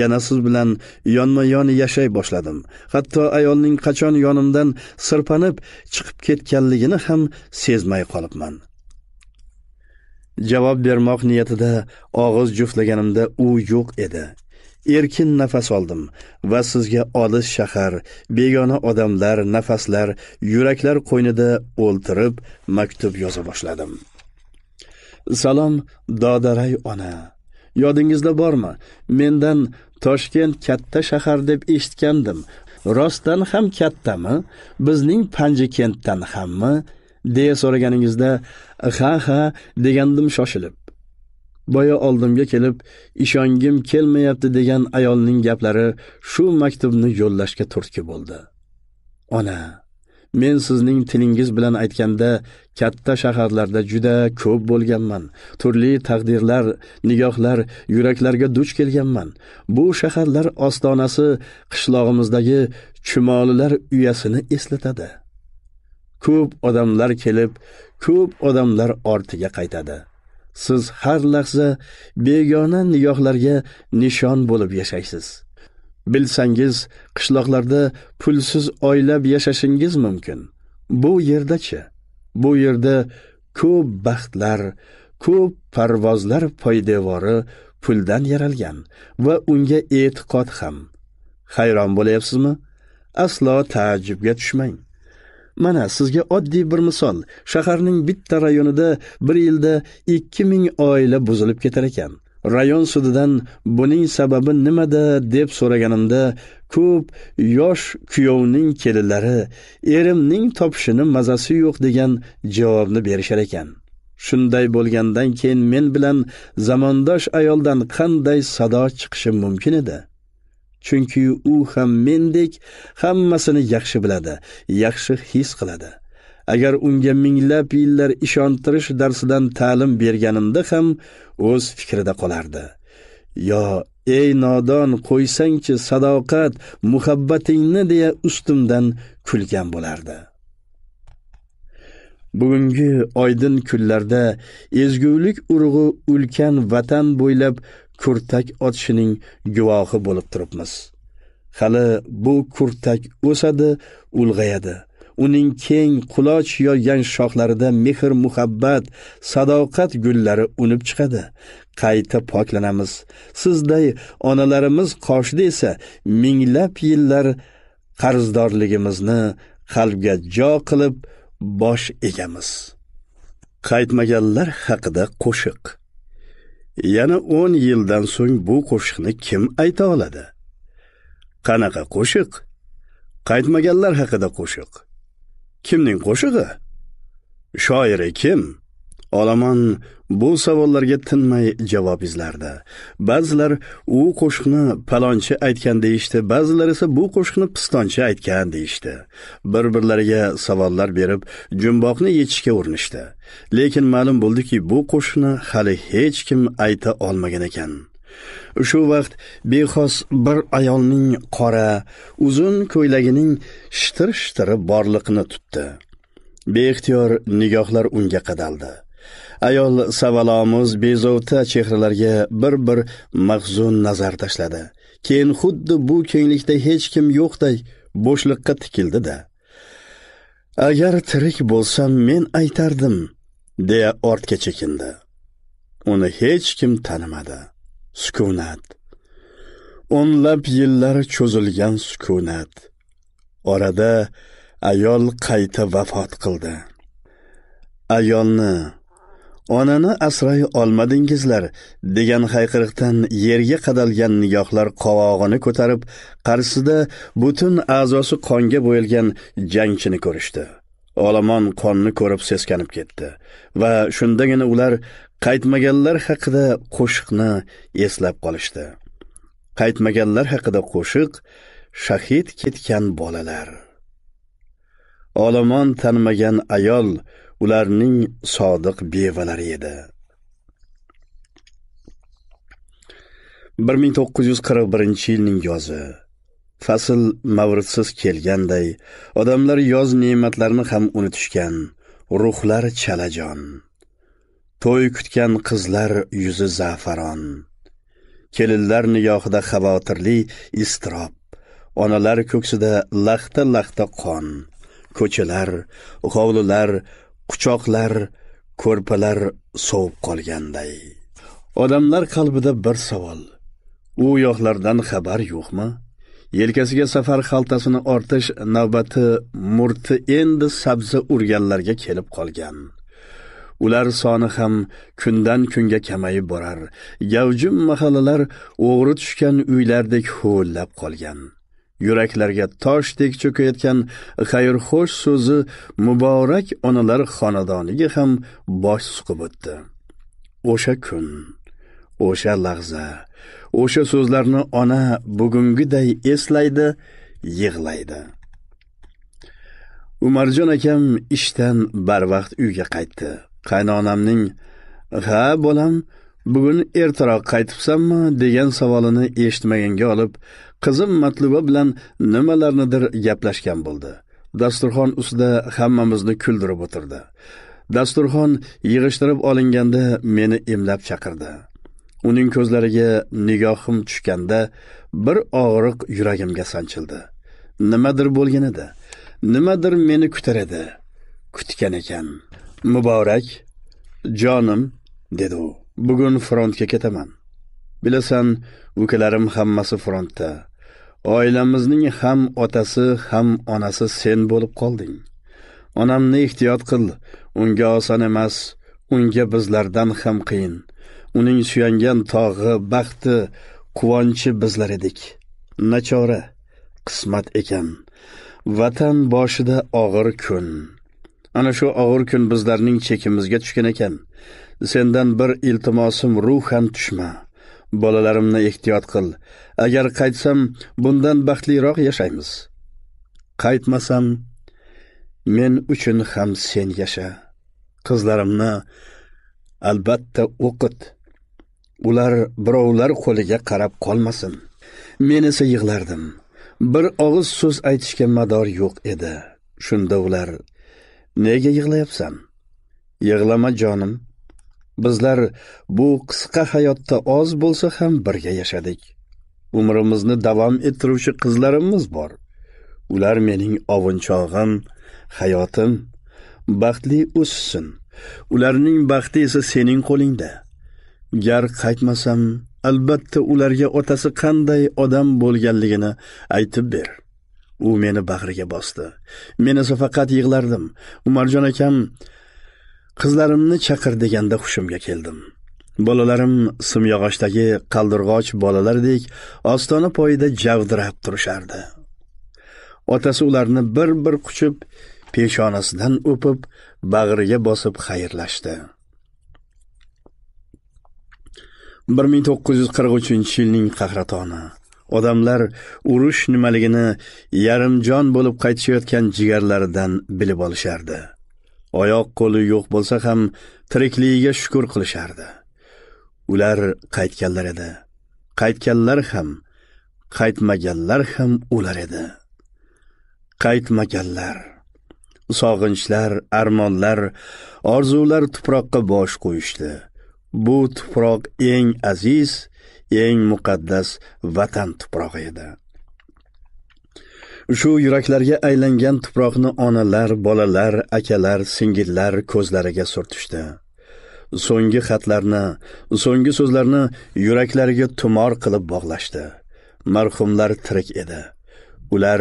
yana siz bilan yonma yon yashay boshladim hatto ayolning qachon yonimdan sirpanib chiqib ketganligini ham sezmay qolibman javob bermoq niyatida og'iz juftlaganimda u yo'q edi erkin nafas oldim va sizga olis shahar begona odamlar nafaslar yuraklar qo'ynida o'ltirib maktub yoza boshladim salom dodaray ona yodingizda bormi mendan toshkent katta shahar deb eshitgandim rostdan ham kattami bizning panjikentdan hammi deya so'raganingizda ha ha degandim shoshilib boya oldimga kelib ishongim kelmayapti degan ayolning gaplari shu maktubni yo'llashga turtki bo'ldi ona men sizning tilingiz bilan aytganda katta shaharlarda juda ko'p bo'lganman turli taqdirlar nigohlar yuraklarga duch kelganman bu shaharlar ostonasi qishlog'imizdagi chumolilar uyasini eslatadi ko'p odamlar kelib ko'p odamlar ortiga qaytadi siz har lahza begona nigohlarga nishon bo'lib yashaysiz bilsangiz qishloqlarda pulsiz oylab yashashingiz mumkin bu yerdachi bu yerda ko'p baxtlar ko'p parvozlar poydevori puldan yaralgan va unga e'tiqod ham hayron bo'lyapsizmi aslo taajjubga tushmang Mana sizga oddiy bir misol. Shaharning bitta rayonida bir yilda 2000 oila buzilib ketar ekan. Rayon sudidan buning sababi nimada deb so'raganimda ko'p yosh kuyovning kelinlari erimning topishini mazasi yo'q degan javobni berishar ekan. Shunday bo'lgandan keyin men bilan zamondosh ayoldan qanday sado chiqishi mumkin edi? chunki u ham mendek hammasini yaxshi biladi yaxshi his qiladi agar unga minglab yillar ishontirish darsidan ta'lim berganimda ham o'z fikrida qolardi yo ey nodon qo'ysangchi sadoqat muhabbatingni deya ustimdan kulgan bo'lardi bugungi oydin kunlarda ezgulik urug'i ulkan vatan bo'ylab kurtak otishining guvohi bo'lib turibmiz hali bu kurtak o'sadi ulg'ayadi uning keng quloch yoygan shoxlarida mehr muhabbat sadoqat gullari unib chiqadi qayta poklanamiz sizday onalarimiz qoshida esa minglab yillar qarzdorligimizni qalbga jo qilib bosh egamiz qaytmaganlar haqida qo'shiq yana 10 yildan so'ng bu qo'shiqni kim ayta oladi qanaqa qo'shiq qaytmaganlar haqida qo'shiq kimning qo'shig'i shoiri kim olomon bu savollarga tinmay javob izlardi ba'zilar u qo'shiqni palonchi aytgan deyishdi ba'zilar esa bu qo'shiqni pistonchi aytgan deyishdi bir birlariga savollar berib jumboqni yechishga urinishdi lekin ma'lum bo'ldiki bu qo'shiqni hali hech kim ayta olmagan ekan shu vaqt bexos bir ayolning qora uzun ko'ylagining shitir shitiri borliqni tutdi beixtiyor nigohlar unga qadaldi ayol savalomuz bezovta chehralarga bir bir mahzun nazar tashladi keyin xuddi bu kenglikda hech kim yo'qday bo'shliqqa tikildi-da. Agar tirik bo'lsam men aytardim, deya ortga chekindi. Uni hech kim tanimadi. Sukunat. O'nlab yillar cho'zilgan sukunat. Orada ayol qayta vafot qildi. Ayolni onani asray olmadingizlar degan hayqiriqdan yerga qadalgan nigohlar qovog'ini ko'tarib qarshisida butun a'zosi qonga bo'yalgan jangchini ko'rishdi olomon qonni ko'rib seskanib ketdi va shundagina ular qaytmaganlar haqida qo'shiqni eslab qolishdi qaytmaganlar haqida qo'shiq shahid ketgan bolalar olomon tanimagan ayol ularning sodiq bevalari edi 1941 yilning yozi fasl mavridsiz kelganday odamlar yoz ne'matlarini ham unutishgan ruhlar chalajon to'y kutgan qizlar yuzi zafaron kelinlar nigohida xavotirli iztirob onalar ko'ksida laxta laxta qon ko'chalar hovlilar quchoqlar ko'rpalar sovib qolganday odamlar qalbida bir savol u yoqlardan xabar yo'qmi yelkasiga safar xaltasini ortish navbati murti endi sabzi urganlarga kelib qolgan ular soni ham kundan kunga kamayib borar gavjum mahallalar o'g'ri tushgan uylardek huvillab qolgan yuraklarga toshdek cho'kayotgan xayrxo'sh so'zi muborak onalar xonadoniga ham bosh suqib o'tdi o'sha kun o'sha lahza o'sha so'zlarni ona bugungiday eslaydi yig'laydi umarjon akam ishdan barvaqt uyga qaytdi qaynonamning ha bolam bugun ertaroq qaytibsanmi degan savolini eshitmaganga olib qizim matluba bilan nimalarnidir gaplashgan bo'ldi dasturxon ustida hammamizni kuldirib o'tirdi dasturxon yig'ishtirib olinganda meni imlab chaqirdi uning ko'zlariga nigohim tushganda bir og'riq yuragimga sanchildi nimadir bo'lgan edi nimadir meni kutar edi kutgan ekan muborak jonim dedi u bugun frontga ketaman bilasan ukalarim hammasi frontda oilamizning ham otasi ham onasi sen bo'lib qolding onamni ehtiyot qil unga oson emas unga bizlardan ham qiyin uning suyangan tog'i baxti quvonchi bizlar edik nachora qismat ekan vatan boshida og'ir kun ana shu og'ir kun bizlarning chekimizga tushgan ekan sendan bir iltimosim ruhan tushma bolalarimni ehtiyot qil agar qaytsam bundan baxtliroq yashaymiz qaytmasam men uchun ham sen yasha qizlarimni albatta o'qit ular birovlar qo'liga qarab qolmasin men esa yig'lardim bir og'iz so'z aytishga mador yo'q edi shunda ular nega yig'layapsan yig'lama jonim bizlar bu qisqa hayotda oz bo'lsa ham birga yashadik umrimizni davom ettiruvchi qizlarimiz bor ular mening ovunchog'im hayotim baxtli o'ssin ularning baxti esa sening qo'lingda gar qaytmasam albatta ularga otasi qanday odam bo'lganligini aytib ber u meni bag'riga bosdi men esa faqat yig'lardim umarjon akam qizlarimni chaqir deganda hushimga keldim bolalarim simyog'ochdagi qaldirg'och bolalardek ostona poyida javdirab turishardi otasi ularni bir bir quchib peshonasidan o'pib bag'riga bosib xayrlashdi 1943 yilning qahratoni odamlar urush nimaligini yarimjon bo'lib qaytishayotgan jigarlaridan bilib olishardi oyoq qo'li yo'q bo'lsa ham tirikligiga shukur qilishardi ular qaytganlar edi qaytganlar ham qaytmaganlar ham ular edi qaytmaganlar sog'inchlar armonlar orzular tuproqqa bosh qo'yishdi bu tuproq eng aziz eng muqaddas vatan tuprog'i edi shu yuraklarga aylangan tuproqni onalar bolalar akalar singillar ko'zlariga surtishdi so'nggi xatlarni so'nggi so'zlarni yuraklariga tumor qilib bog'lashdi marhumlar tirik edi ular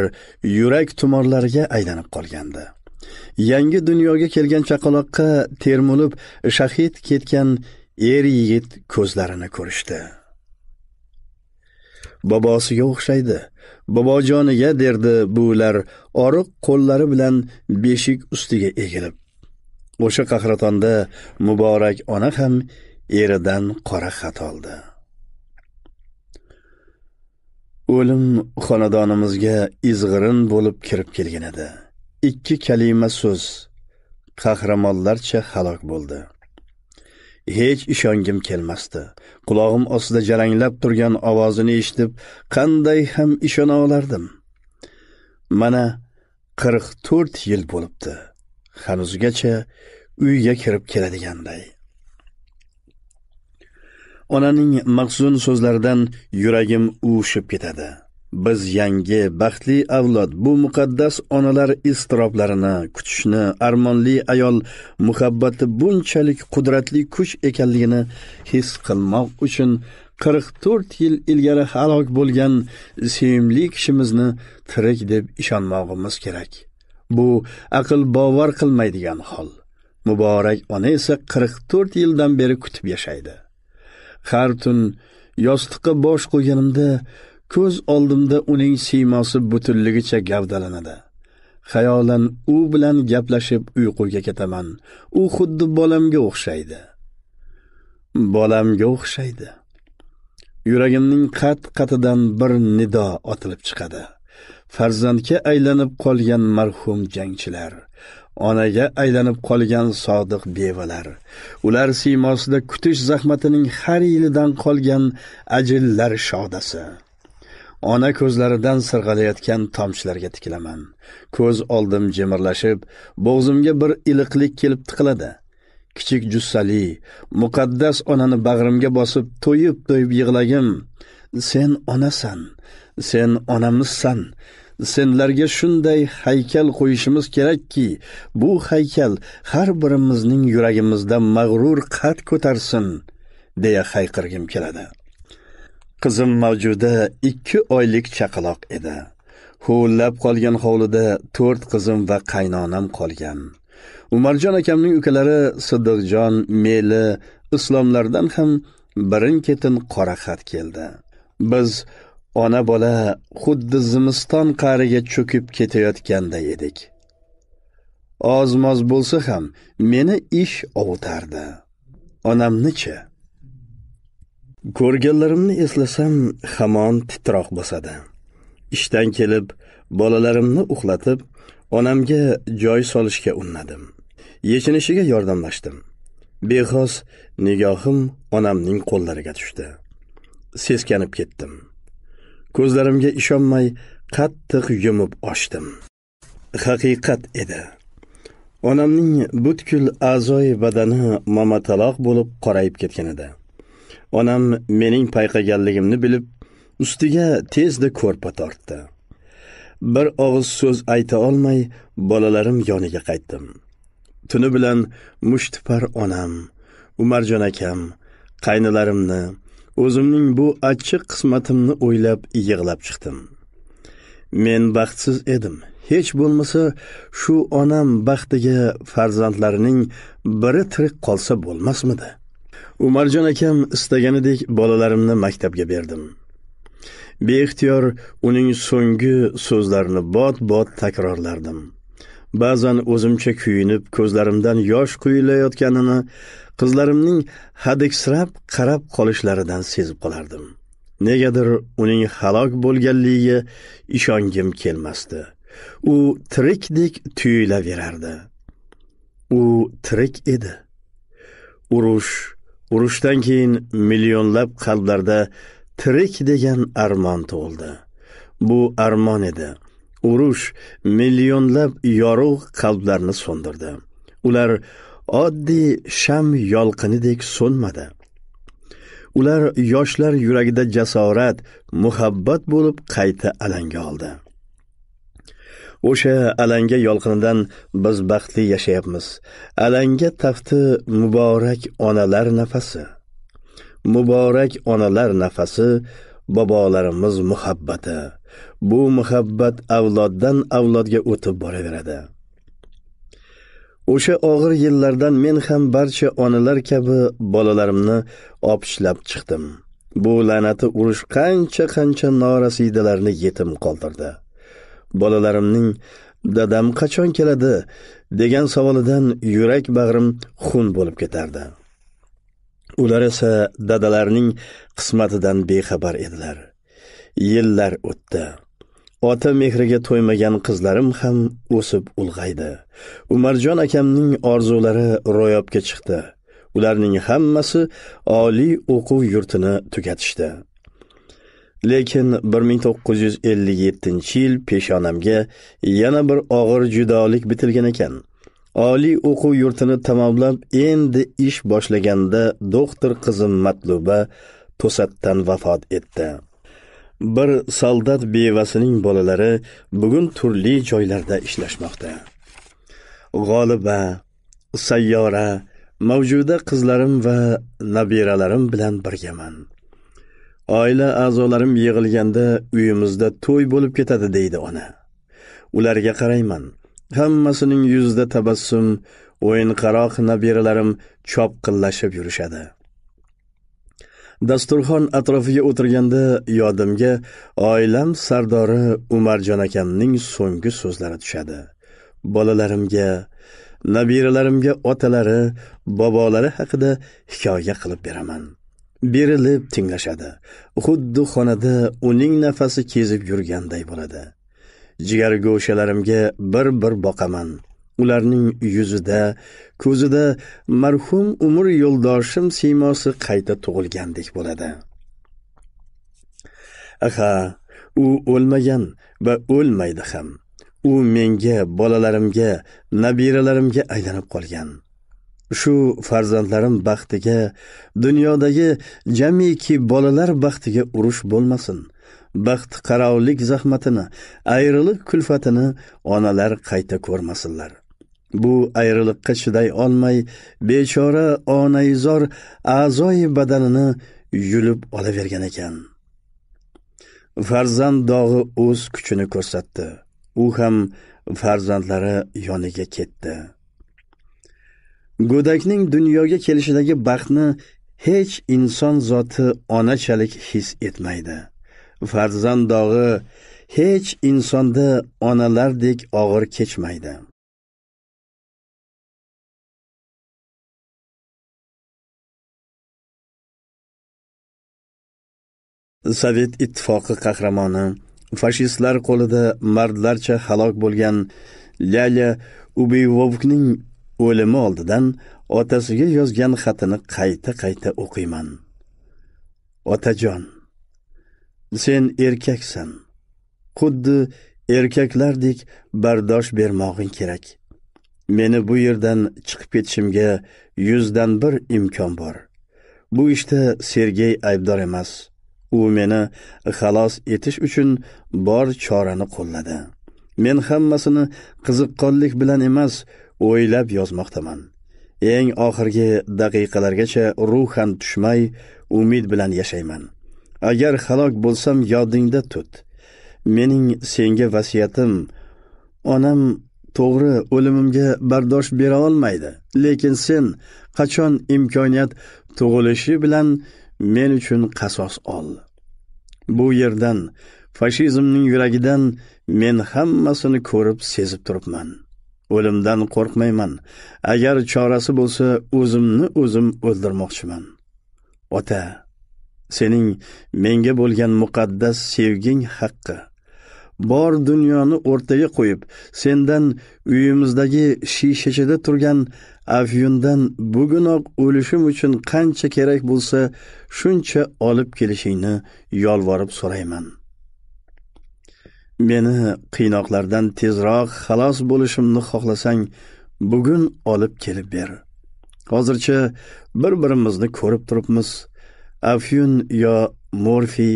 yurak tumorlariga aylanib qolgandi yangi dunyoga kelgan chaqaloqqa termulib shahid ketgan er yigit ko'zlarini ko'rishdi bobosiga o'xshaydi bobojoniga derdi bular oriq qo'llari bilan beshik ustiga egilib o'sha qahratonda muborak ona ham eridan qora xat oldi o'lim xonadonimizga izg'irin bo'lib kirib kelgan edi ikki kalima so'z qahramonlarcha halok bo'ldi hech ishongim kelmasdi qulog'im ostida jaranglab turgan ovozini eshitib qanday ham ishona olardim mana qirq to'rt yil bo'libdi hanuzgacha uyga kirib keladiganday onaning mahzun so'zlaridan yuragim uvushib ketadi biz yangi baxtli avlod bu muqaddas onalar iztiroblarini kutishni armonli ayol muhabbati bunchalik qudratli kuch ekanligini his qilmoq uchun 44 yil ilgari halok bo'lgan sevimli kishimizni tirik deb ishonmog'imiz kerak bu aql bovar qilmaydigan hol muborak ona esa 44 yildan beri kutib yashaydi har tun yostiqqa bosh qo'yganimda ko'z oldimda uning siymosi butunligicha gavdalanadi xayolan u bilan gaplashib uyquga ketaman u xuddi bolamga o'xshaydi bolamga o'xshaydi yuragimning qat qatidan bir nido otilib chiqadi farzandga aylanib qolgan marhum jangchilar onaga aylanib qolgan sodiq bevalar ular siymosida kutish zahmatining har yilidan qolgan ajillar shodasi ona ko'zlaridan sirg'alayotgan tomchilarga tikilaman ko'z oldim jimirlashib bo'g'zimga bir iliqlik kelib tiqiladi kichik jussali muqaddas onani bag'rimga bosib to'yib to'yib yig'lagim sen onasan sen onamizsan senlarga shunday haykal qo'yishimiz kerakki bu haykal har birimizning yuragimizda mag'rur qad ko'tarsin deya hayqirgim keladi qizim mavjuda ikki oylik chaqaloq edi huvillab qolgan hovlida to'rt qizim va qaynonam qolgan umarjon akamning ukalari siddiqjon meli islomlardan ham birin ketin qora xat keldi biz ona bola xuddi zimiston qariga cho'kib ketayotganday edik oz moz bo'lsa ham meni ish ovutardi onamnichi ko'rganlarimni eslasam hamon titroq bosadi ishdan kelib bolalarimni uxlatib onamga joy solishga unnadim yechinishiga yordamlashdim bexos nigohim onamning qo'llariga tushdi seskanib ketdim ko'zlarimga ishonmay qattiq yumib ochdim haqiqat edi onamning butkul a'zoyi badani mamataloq bo'lib qorayib ketgan edi onam mening payqaganligimni bilib ustiga tezda ko'rpa tortdi bir og'iz so'z ayta olmay bolalarim yoniga qaytdim tuni bilan mushtipar onam umarjon akam qaynilarimni o'zimning bu achchiq qismatimni o'ylab yig'lab chiqdim men baxtsiz edim hech bo'lmasa shu onam baxtiga farzandlarining biri tirik qolsa bo'lmasmidi umarjon akam istaganidek bolalarimni maktabga berdim beixtiyor uning so'nggi so'zlarini bot bot takrorlardim ba'zan o'zimcha kuyinib ko'zlarimdan yosh quyilayotganini qizlarimning hadiksirab qarab qolishlaridan sezib qolardim negadir uning halok bo'lganligiga ishongim kelmasdi u tirikdek tuyulaverardi u tirik edi urush urushdan keyin millionlab qalblarda tirik degan armon tug'ildi bu armon edi urush millionlab yorug' qalblarni so'ndirdi ular oddiy sham yolqinidek so'nmadi ular yoshlar yuragida jasorat muhabbat bo'lib qayta alanga oldi o'sha alanga yolqinidan biz baxtli yashayapmiz alanga tafti muborak onalar nafasi muborak onalar nafasi bobolarimiz muhabbati bu muhabbat avloddan avlodga o'tib boraveradi o'sha og'ir yillardan men ham barcha onalar kabi bolalarimni opichlab chiqdim bu la'nati urush qancha qancha norasiydalarni yetim qoldirdi bolalarimning dadam qachon keladi degan savolidan yurak bag'rim xun bo'lib ketardi ular esa dadalarining qismatidan bexabar edilar yillar o'tdi ota mehriga to'ymagan qizlarim ham o'sib ulg'aydi umarjon akamning orzulari ro'yobga chiqdi ularning hammasi oliy o'quv yurtini tugatishdi lekin 1957 yil peshonamga yana bir og'ir judolik bitilgan ekan oliy o'quv yurtini tamomlab endi ish boshlaganda doktor qizim matluba to'satdan vafot etdi bir soldat bevasining bolalari bugun turli joylarda ishlashmoqda g'oliba sayyora mavjuda qizlarim va nabiralarim bilan birgaman oila a'zolarim yig'ilganda uyimizda to'y bo'lib ketadi deydi ona ularga qarayman hammasining yuzida tabassum o'yinqaroq nabiralarim chopqillashib yurishadi dasturxon atrofiga o'tirganda yodimga oilam sardori umarjon akamning so'nggi so'zlari tushadi bolalarimga nabiralarimga otalari bobolari haqida hikoya qilib beraman berilib tinglashadi xuddi xonada uning nafasi kezib yurganday bo'ladi jigar go'shalarimga bir bir boqaman ularning yuzida ko'zida marhum umr yo'ldoshim siymosi qayta tug'ilgandek bo'ladi ha u o'lmagan va o'lmaydi ham u menga bolalarimga nabiralarimga aylanib qolgan shu farzandlarim baxtiga dunyodagi jamiki bolalar baxtiga urush bo'lmasin baxt qarovlik zahmatini ayriliq kulfatini onalar qayta ko'rmasinlar bu ayriliqqa chiday olmay bechora onaizor a'zoyi badanini yulib olavergan ekan farzand dog'i o'z kuchini ko'rsatdi u ham farzandlari yoniga ketdi go'dakning dunyoga kelishidagi baxtni hech inson zoti onachalik his etmaydi farzand dog'i hech insonda onalardek og'ir kechmaydi sovet ittifoqi qahramoni fashistlar qo'lida mardlarcha halok bo'lgan lyalya ubeyvovning o'limi oldidan otasiga yozgan xatini qayta qayta o'qiyman otajon sen erkaksan xuddi erkaklardek bardosh bermog'ing kerak meni bu yerdan chiqib ketishimga yuzdan bir imkon bor bu ishda işte sergey aybdor emas u meni xalos etish uchun bor chorani qo'lladi men hammasini qiziqqonlik bilan emas o'ylab yozmoqdaman eng oxirgi daqiqalargacha ruhan tushmay umid bilan yashayman agar halok bo'lsam yodingda tut mening senga vasiyatim onam to'g'ri o'limimga bardosh bera olmaydi lekin sen qachon imkoniyat tug'ilishi bilan men uchun qasos ol bu yerdan fashizmning yuragidan men hammasini ko'rib sezib turibman o'limdan qo'rqmayman agar chorasi bo'lsa o'zimni o'zim o'ldirmoqchiman ota sening menga bo'lgan muqaddas sevging haqqi bor dunyoni o'rtaga qo'yib sendan uyimizdagi shishachada turgan afyundan bugunoq o'lishim uchun qancha kerak bo'lsa shuncha olib kelishingni yolvorib so'rayman meni qiynoqlardan tezroq xalos bo'lishimni xohlasang bugun olib kelib ber hozircha bir birimizni ko'rib turibmiz afyun yo morfiy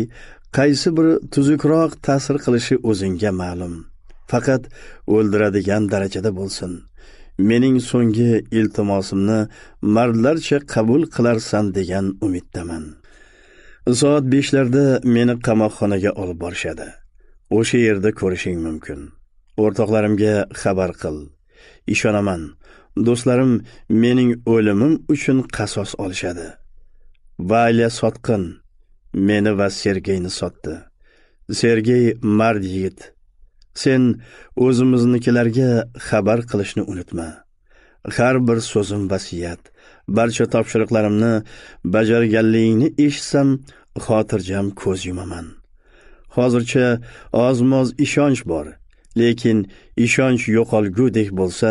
qaysi biri tuzukroq ta'sir qilishi o'zingga ma'lum faqat o'ldiradigan darajada bo'lsin mening so'nggi iltimosimni mardlarcha qabul qilarsan degan umiddaman soat beshlarda meni qamoqxonaga olib borishadi o'sha yerda ko'rishing mumkin o'rtoqlarimga xabar qil ishonaman do'stlarim mening o'limim uchun qasos olishadi valya sotqin meni va sergeyni sotdi sergey mard yigit sen o'zimiznikilarga xabar qilishni unutma har bir so'zim vasiyat barcha topshiriqlarimni bajarganligingni eshitsam xotirjam ko'z yumaman hozircha oz moz ishonch bor lekin ishonch yo'qolgudek bo'lsa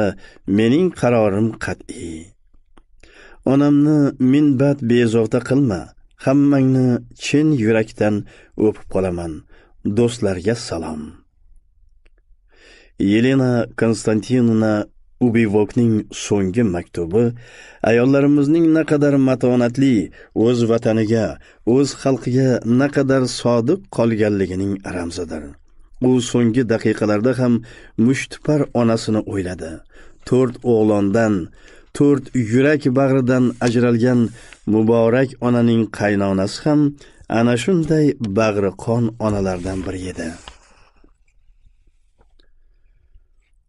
mening qarorim qat'iy onamni minbat bezovta qilma hammangni chin yurakdan o'pib qolaman do'stlarga salom yelena konstantinovna ubivokning so'nggi maktubi ayollarimizning naqadar matonatli o'z vataniga o'z xalqiga naqadar sodiq qolganligining ramzidir u so'nggi daqiqalarda ham mushtipar onasini o'yladi to'rt o'g'londan to'rt yurak bag'ridan ajralgan muborak onaning qaynonasi ham ana shunday bag'ri qon onalardan biri edi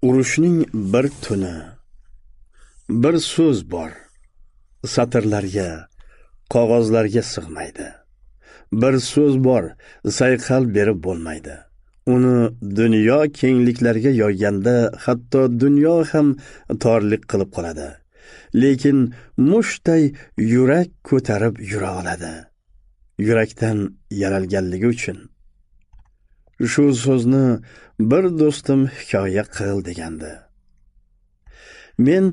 urushning bir tuni bir so'z bor satrlarga qog'ozlarga sig'maydi bir so'z bor sayqal berib bo'lmaydi uni dunyo kengliklarga yoyganda hatto dunyo ham torlik qilib qoladi lekin mushtday yurak ko'tarib yura oladi yurakdan yaralganligi uchun shu so'zni bir do'stim hikoya qil degandi men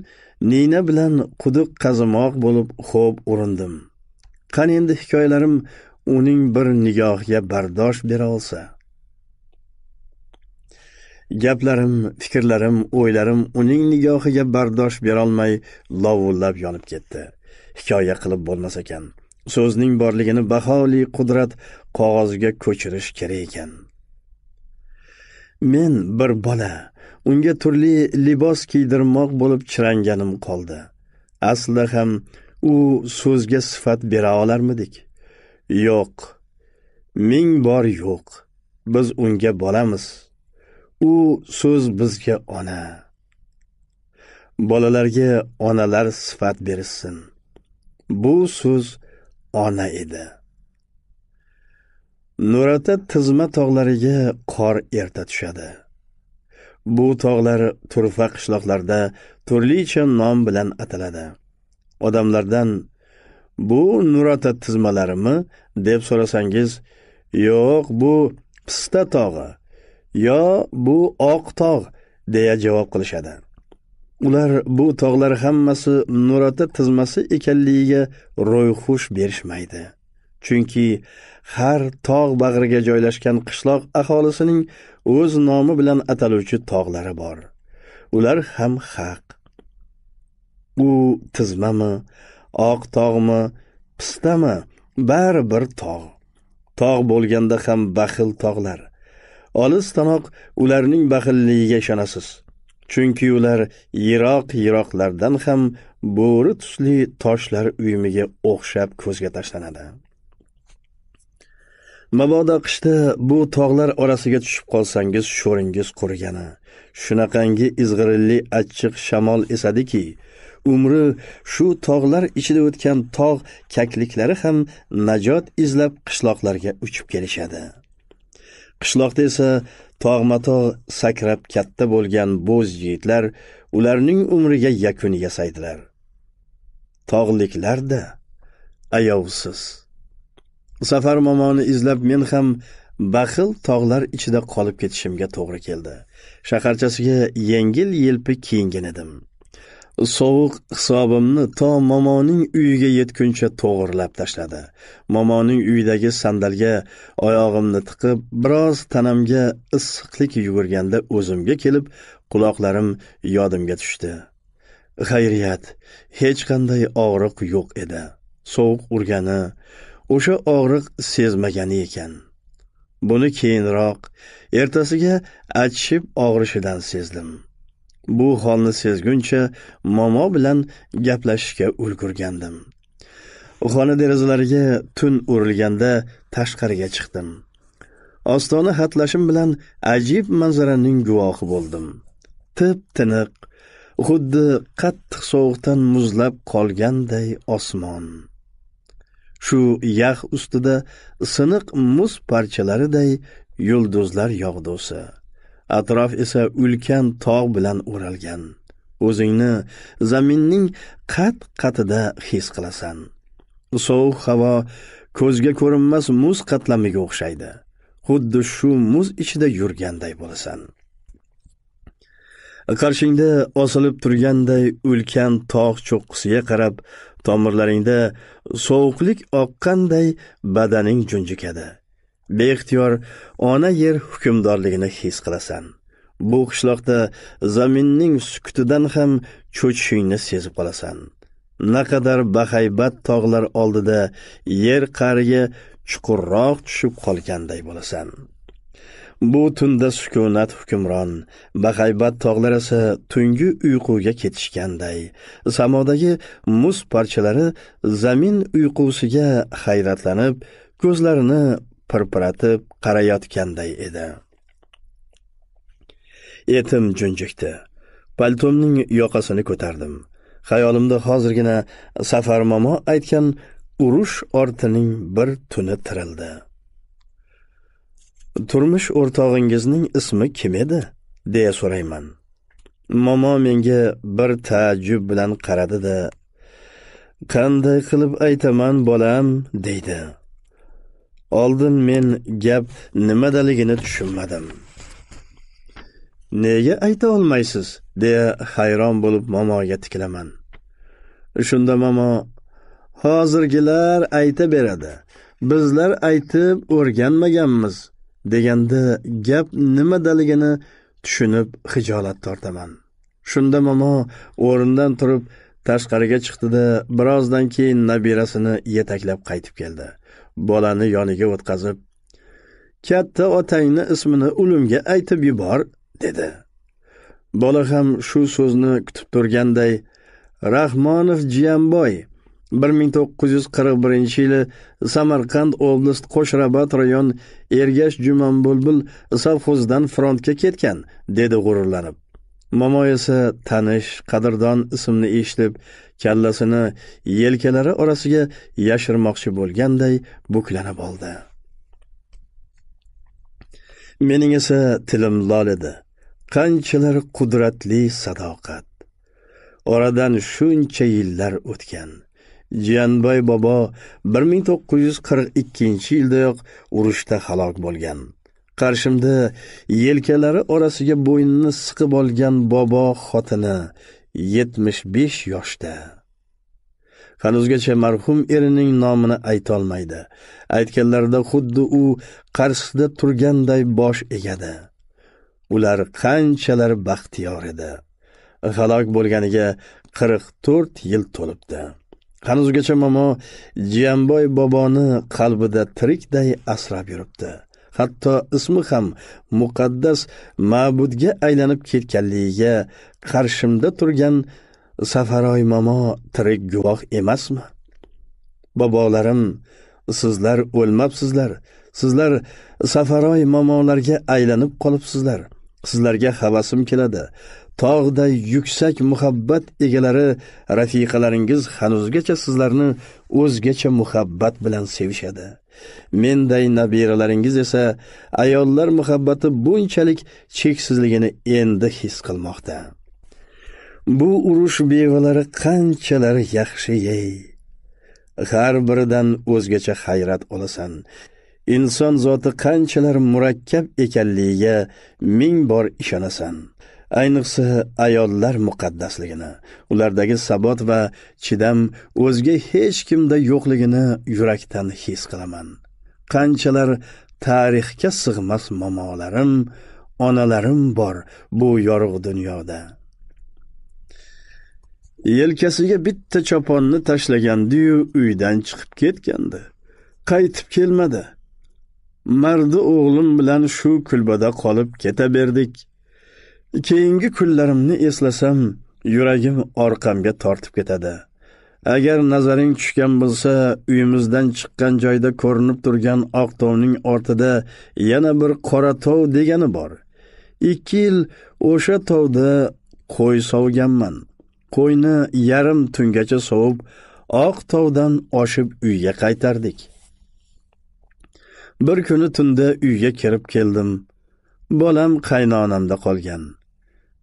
nina bilan quduq qazimoq bo'lib xo'p urindim qani endi hikoyalarim uning bir nigohiga bardosh bera olsa gaplarim fikrlarim o'ylarim uning nigohiga bardosh berolmay lovullab yonib ketdi hikoya qilib bo'lmas ekan so'zning borligini baholi qudrat qog'ozga ko'chirish kerak ekan men bir bola unga turli libos kiydirmoq bo'lib chiranganim qoldi aslida ham u so'zga sifat bera olarmidik yo'q ming bor yo'q biz unga bolamiz u so'z bizga ona bolalarga onalar sifat berishsin bu so'z ona edi nurota tizma tog'lariga qor erta tushadi bu tog'lar turfa qishloqlarda turlicha nom bilan ataladi odamlardan bu nurota tizmalarimi deb so'rasangiz yo'q bu pista tog'i yo bu oq tog' deya javob qilishadi ular bu tog'lar hammasi nurota tizmasi ekanligiga ro'yxush berishmaydi chunki har tog' bag'riga joylashgan qishloq aholisining o'z nomi bilan ataluvchi tog'lari bor ular ham haq u tizmami oq tog'mi pistami bari bir tog' tog' bo'lganda ham baxil tog'lar olis tanoq ularning baxilligiga ishonasiz chunki ular yiroq yiroqlardan ham bo'ri tusli toshlar uyumiga o'xshab ko'zga tashlanadi mabodo qishda bu tog'lar orasiga tushib qolsangiz sho'ringiz qurigani shunaqangi izg'irilli achchiq shamol esadiki umri shu tog'lar ichida o'tgan tog' kakliklari ham najot izlab qishloqlarga uchib kelishadi qishloqda esa tog'ma tog' sakrab katta bo'lgan bo'z yigitlar ularning umriga yakun yasaydilar tog'liklarda ayovsiz safar momoni izlab men ham baxil tog'lar ichida qolib ketishimga to'g'ri keldi shaharchasiga yengil yelpi kiyingan edim sovuq hisobimni to momoning uyiga yetguncha to'g'irlab tashladi momoning uyidagi sandalga oyog'imni tiqib biroz tanamga issiqlik yugurganda o'zimga kelib quloqlarim yodimga tushdi xayriyat hech qanday og'riq yo'q edi sovuq urgani o'sha og'riq sezmagani ekan buni keyinroq ertasiga achishib og'rishidan sezdim bu holni sezguncha momo bilan gaplashishga ulgurgandim xona derazalariga tun urilganda tashqariga chiqdim ostona hatlashim bilan ajib manzaraning guvohi bo'ldim tip tiniq xuddi qattiq sovuqdan muzlab qolganday osmon shu yax ustida siniq muz parchalariday yulduzlar yog'dusi atrof esa ulkan tog' bilan o'ralgan o'zingni zaminning qat qatida his qilasan sovuq havo ko'zga ko'rinmas muz qatlamiga o'xshaydi xuddi shu muz ichida yurganday bo'lasan qarshingda osilib turganday ulkan tog' cho'qqisiga qarab tomirlaringda sovuqlik oqqanday badaning junjikadi beixtiyor ona yer hukmdorligini his qilasan bu qishloqda zaminning sukutidan ham cho'chishingni sezib qolasan naqadar bahaybat tog'lar oldida yer qa'riga chuqurroq tushib qolganday bo'lasan bu tunda sukunat hukmron bahaybat tog'lar esa tungi uyquga ketishganday samodagi muz parchalari zamin uyqusiga hayratlanib ko'zlarini pirpiratib qarayotganday edi etim junjikdi paltomning yoqasini ko'tardim xayolimda hozirgina safar momo aytgan urush ortining bir tuni tirildi turmush o'rtog'ingizning ismi kim edi deya so'rayman momo menga bir taajjub bilan qaradi da qanday qilib aytaman bolam deydi oldin men gap nimadaligini tushunmadim nega ayta olmaysiz deya hayron bo'lib momoga tikilaman shunda momo hozirgilar ayta beradi bizlar aytib o'rganmaganmiz deganda gap nimadaligini tushunib xijolat tortaman shunda momo o'rnidan turib tashqariga chiqdida birozdan keyin nabirasini yetaklab qaytib keldi bolani yoniga o'tkazib katta otangni ismini ulimga aytib yubor dedi bola ham shu so'zni kutib turganday rahmonov jiyanboy 1941 yili Samarqand oblast Qo'shrabot rayon Ergash Jumanbulbul savxozdan frontga ketgan, dedi g'ururlanib. Momo esa tanish qadrdon ismni eshitib, kallasini yelkalari orasiga yashirmoqchi bo'lganday buklanib oldi. Mening esa tilim lol edi. Qanchalar qudratli sadoqat. Oradan shuncha yillar o'tgan. jiyanboy bobo 1942 yildayoq urushda halok bo'lgan qarshimda yelkalari orasiga bo'ynini siqib olgan bobo xotini 75 yoshda hanuzgacha marhum erining nomini aytolmaydi aytganlarida xuddi u qarshisida turganday bosh egadi ular qanchalar baxtiyor edi halok bo'lganiga 44 yil to'libdi hanuzgacha momo jiyanboy boboni qalbida tirikday asrab yuribdi hatto ismi ham muqaddas ma'budga aylanib ketganligiga qarshimda turgan safaroy momo tirik guvoh emasmi bobolarim sizlar o'lmabsizlar sizlar safaroy momolarga aylanib qolibsizlar sizlarga havasim keladi tog'day yuksak muhabbat egalari rafiqalaringiz hanuzgacha sizlarni o'zgacha muhabbat bilan sevishadi menday nabiralaringiz esa ayollar muhabbati bunchalik cheksizligini endi his qilmoqda bu urush bevalari qanchalar yaxshi yey har biridan o'zgacha hayrat olasan inson zoti qanchalar murakkab ekanligiga ming bor ishonasan ayniqsa ayollar muqaddasligini ulardagi sabot va chidam o'zga hech kimda yo'qligini yurakdan his qilaman qanchalar tarixga sig'mas momolarim onalarim bor bu yorug' dunyoda yelkasiga bitta choponni tashlagandiyu uydan chiqib ketgandi qaytib kelmadi mardi o'g'lim bilan shu kulbada qolib ketaverdik keyingi kunlarimni eslasam yuragim orqamga tortib ketadi agar nazaring tushgan bo'lsa uyimizdan chiqqan joyda ko'rinib turgan oq tovning ortida yana bir qora tov degani bor ikki yil o'sha tovda qo'y sovganman qo'yni yarim tungacha sovib oq tovdan oshib uyga qaytardik bir kuni tunda uyga kirib keldim bolam qaynonamda qolgan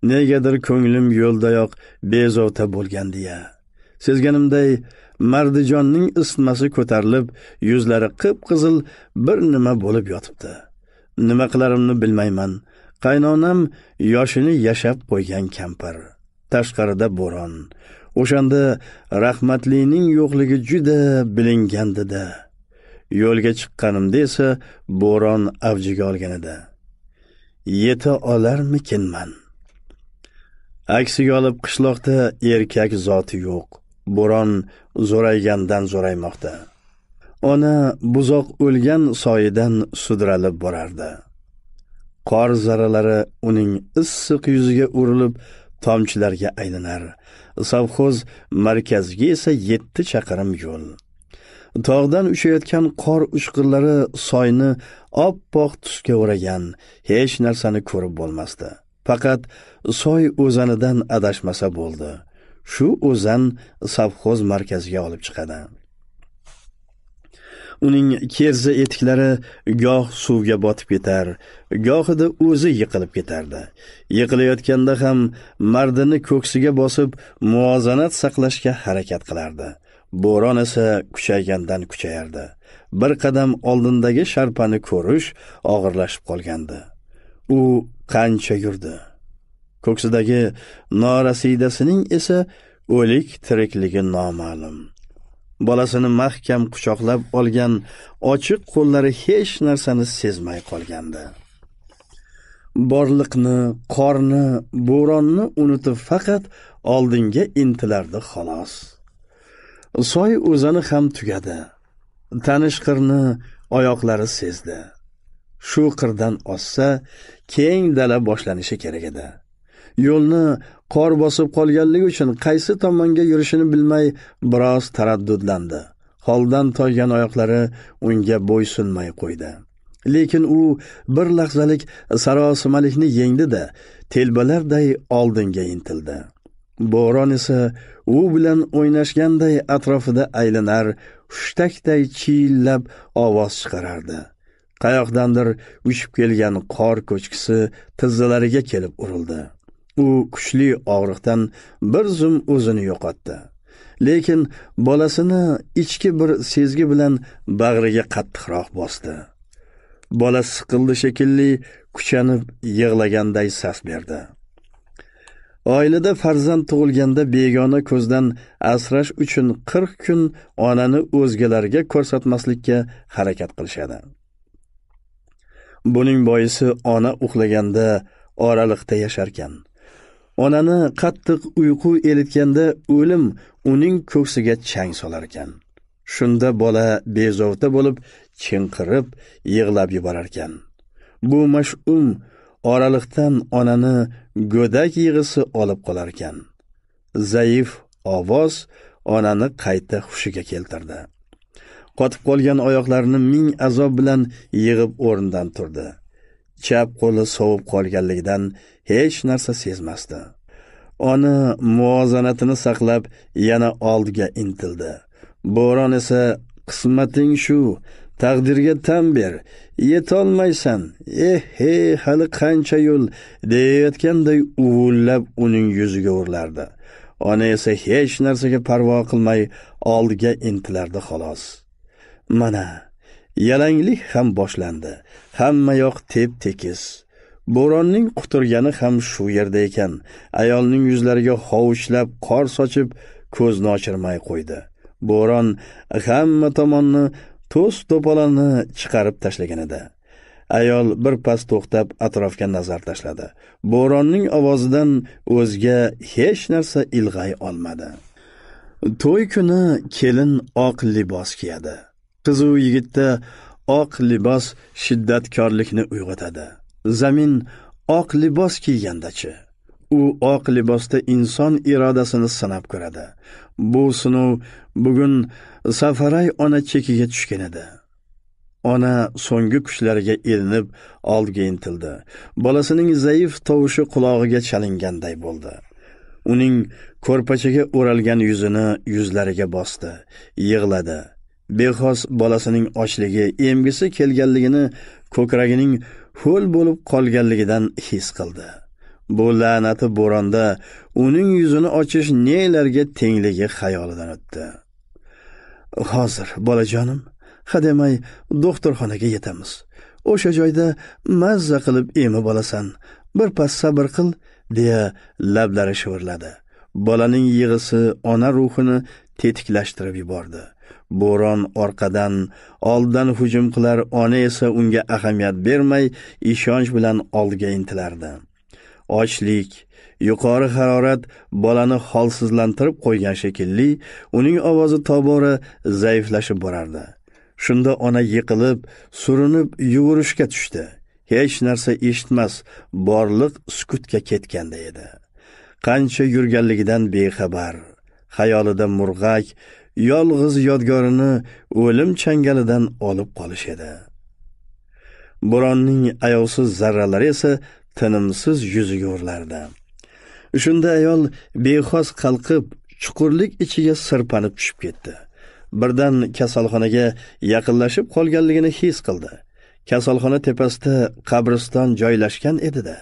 negadir ko'nglim yo'ldayoq bezovta deya sezganimday mardijonning isitmasi ko'tarilib yuzlari qip qizil bir nima bo'lib yotibdi nima qilarimni bilmayman qaynonam yoshini yashab qo'ygan kampir tashqarida bo'ron o'shanda rahmatlining yo'qligi juda bilingandida yo'lga chiqqanimda esa bo'ron avjiga olganida yeta olarmikinman aksiga olib qishloqda erkak zoti yo'q bo'ron zo'raygandan zo'raymoqda ona buzoq o'lgan soyidan sudralib borardi qor zarralari uning issiq yuziga urilib tomchilarga aylanar savxoz markaziga esa yetti chaqirim yo'l tog'dan uchayotgan qor uchqurlari soyni oppoq tusga o'ragan hech narsani ko'rib bo'lmasdi faqat soy o'zanidan adashmasa bo'ldi shu o'zan savxoz markaziga olib chiqadi uning kerza etiklari goh suvga botib ketar gohida o'zi yiqilib ketardi yiqilayotganda ham mardini ko'ksiga bosib muvozanat saqlashga harakat qilardi bo'ron esa kuchaygandan kuchayardi bir qadam oldindagi sharpani ko'rish og'irlashib qolgandi u qancha yurdi ko'ksidagi norasidasining esa o'lik tirikligi noma'lum bolasini mahkam quchoqlab olgan ochiq qo'llari hech narsani sezmay qolgandi borliqni qorni bo'ronni unutib faqat oldinga intilardi xolos soy o'zani ham tugadi tanish qirni oyoqlari sezdi shu qirdan ossa keng dala boshlanishi kerak edi yo'lni qor bosib qolganligi uchun qaysi tomonga yurishini bilmay biroz taraddudlandi holdan toygan oyoqlari unga bo'ysunmay qo'ydi lekin u bir lahzalik sarosimalikni yengdi-da, telbalarday oldinga intildi bo'ron esa u bilan o'ynashganday atrofida aylanar hushtakday chiyillab ovoz chiqarardi qayoqdandir uchib kelgan qor ko'chkisi tizzalariga kelib urildi u kuchli og'riqdan bir zum o'zini yo'qotdi lekin bolasini ichki bir sezgi bilan bag'riga qattiqroq bosdi bola siqildi shekilli kuchanib yig'laganday sas berdi oilada farzand tug'ilganda begona ko'zdan asrash uchun qirq kun onani o'zgalarga ko'rsatmaslikka harakat qilishadi buning boisi ona uxlaganda oraliqda yasharkan onani qattiq uyqu elitganda o'lim uning ko'ksiga chang solar ekan shunda bola bezovta bo'lib chinqirib yig'lab yuborar ekan bu mash'um oraliqdan onani go'dak yig'isi olib qolar ekan zaif ovoz onani qayta hushiga keltirdi qotib qolgan oyoqlarini ming azob bilan yig'ib o'rnidan turdi chap qo'li sovib qolganligidan hech narsa sezmasdi ona muvozanatini saqlab yana oldiga intildi bo'ron esa qismating shu taqdirga tan ber yetolmaysan eh he eh, hali qancha yo'l deyayotganday uvullab uning yuziga urilardi ona esa hech narsaga parvo qilmay oldiga intilardi xolos mana yalanglik ham boshlandi hamma yoq tep tekis bo'ronning quturgani ham shu yerda ekan ayolning yuzlariga hovuchlab qor sochib ko'zni ochirmay qo'ydi bo'ron hamma tomonni to's to'polonni chiqarib tashlagan edi ayol bir pas to'xtab atrofga nazar tashladi bo'ronning ovozidan o'zga hech narsa ilg'ay olmadi to'y kuni kelin oq libos kiyadi qizu yigitda oq libos shiddatkorlikni uyg'otadi zamin oq libos kiygandachi u oq libosda inson irodasini sinab ko'radi bu sinov bugun safaray ona chekiga tushgan edi ona so'nggi kuchlariga ilinib oldga intildi bolasining zaif tovushi qulog'iga chalinganday bo'ldi uning ko'rpachaga o'ralgan yuzini yuzlariga bosdi yig'ladi bexos bolasining ochligi emgisi kelganligini ko'kragining ho'l bo'lib qolganligidan his qildi bu la'nati bo'ronda uning yuzini ochish nelarga tengligi xayolidan o'tdi hozir bolajonim hademay doktorxonaga yetamiz o'sha joyda mazza qilib emib olasan bir pas sabr qil deya lablari shivirladi bolaning yig'isi ona ruhini tetiklashtirib yubordi bo'ron orqadan olddan hujum qilar ona esa unga ahamiyat bermay ishonch bilan oldiga intilardi ochlik yuqori harorat bolani holsizlantirib qo'ygan shekilli uning ovozi tobora zaiflashib borardi shunda ona yiqilib surinib yugurishga tushdi hech narsa eshitmas borliq sukutga ketganda edi qancha yurganligidan bexabar xayolida murg'ak yolg'iz yodgorini o'lim changalidan olib qolish edi bo'ronning ayovsiz zarralari esa tinimsiz yuziga urilardi shunda ayol bexos qalqib chuqurlik ichiga sirpanib tushib ketdi birdan kasalxonaga yaqinlashib qolganligini his qildi kasalxona tepasida qabriston joylashgan edida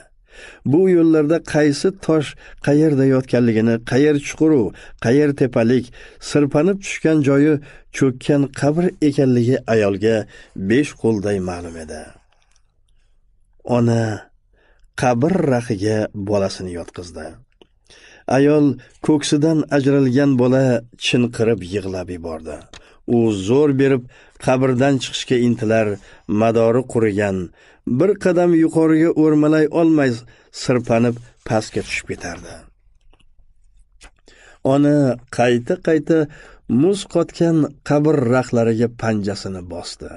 bu yo'llarda qaysi tosh qayerda yotganligini qayer chuquru qayer tepalik sirpanib tushgan joyi cho'kkan qabr ekanligi ayolga besh qo'lday ma'lum edi ona qabr raxiga bolasini yotqizdi ayol ko'ksidan ajralgan bola chinqirib yig'lab yubordi u zo'r berib qabrdan chiqishga intilar madori qurigan bir qadam yuqoriga o'rmalay olmay sirpanib pastga tushib ketardi ona qayta qayta muz qotgan qabr raxlariga panjasini bosdi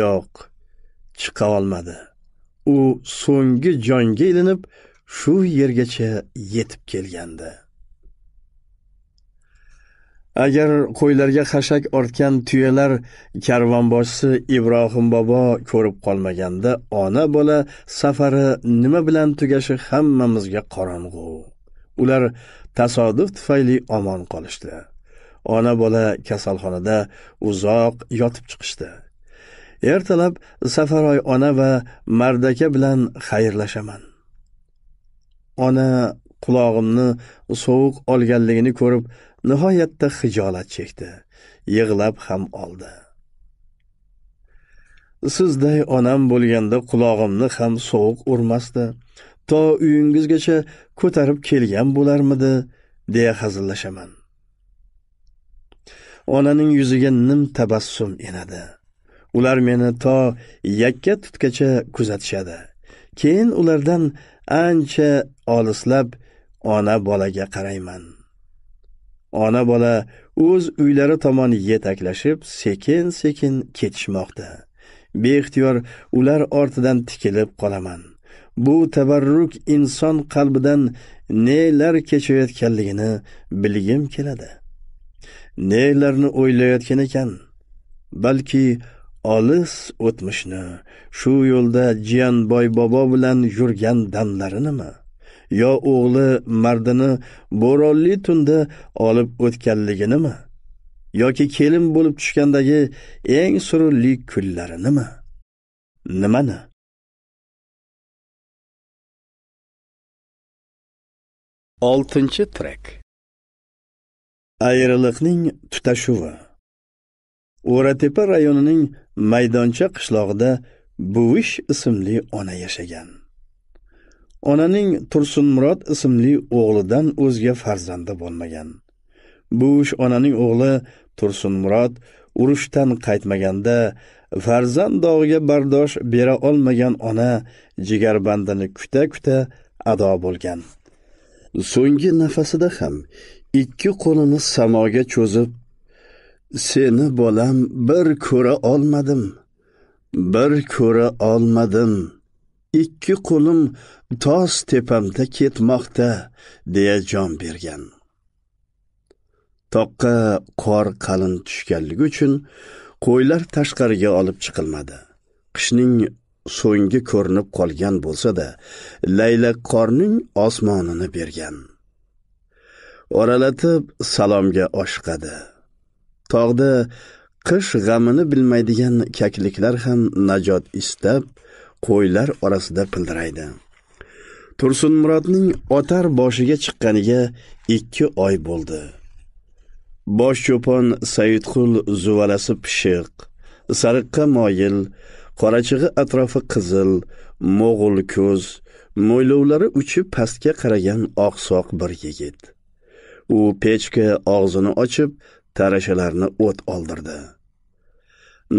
yo'q chiqa olmadi u so'nggi jonga ilinib shu yergacha yetib kelgandi agar qo'ylarga xashak ortgan tuyalar karvonboshisi ibrohim bobo ko'rib qolmaganda ona bola safari nima bilan tugashi hammamizga qorong'u ular tasodif tufayli omon qolishdi ona bola kasalxonada uzoq yotib chiqishdi ertalab safaroy ona va mardaka bilan xayrlashaman ona qulog'imni sovuq olganligini ko'rib nihoyatda xijolat chekdi yig'lab ham oldi sizday onam bo'lganda qulog'imni ham sovuq urmasdi to uyingizgacha ko'tarib kelgan bo'larmidi deya hazillashaman onaning yuziga nim tabassum enadi ular meni to yakka tutgacha kuzatishadi keyin ulardan ancha olislab ona bolaga qarayman ona bola o'z uylari tomon yetaklashib sekin sekin ketishmoqda beixtiyor ular ortidan tikilib qolaman bu tabarruk inson qalbidan nelar kechayotganligini bilgim keladi nelarni o'ylayotgan ekan balki olis o'tmishni shu yo'lda jiyanboy bobo bilan yurgan damlarinimi yo o'g'li mardini bo'ronli tunda olib o'tganliginimi yoki kelin bo'lib tushgandagi eng sururli kunlarinimi nimani oltinchi trek ayriliqning tutashuvi o'ratepa rayonining maydoncha qishlog'ida buvish ismli ona yashagan onaning tursunmurod ismli o'g'lidan o'zga farzandi bo'lmagan bu ish onaning o'g'li tursunmurod urushdan qaytmaganda farzand dog'iga bardosh bera olmagan ona jigarbandini kuta kuta ado bo'lgan so'nggi nafasida ham ikki qo'lini samoga cho'zib seni bolam bir ko'ra olmadim bir ko'ra olmadim ikki qo'lim toz tepamda ketmoqda deya jon bergan toqqa qor qalin tushganligi uchun qo'ylar tashqariga olib chiqilmadi qishning so'nggi ko'rinib qolgan bo'lsa-da, laylak qorning osmonini bergan oralatib salomga oshiqadi tog'da qish g'amini bilmaydigan kakliklar ham najot istab qo'ylar orasida pildiraydi tursunmurodning otar boshiga chiqqaniga ikki oy bo'ldi bosh cho'pon saidqul zuvalasi pishiq sariqqa moyil qorachig'i atrofi qizil mo'g'ul ko'z mo'ylovlari uchi pastga qaragan oqsoq bir yigit u pechka og'zini ochib tarashalarni o't oldirdi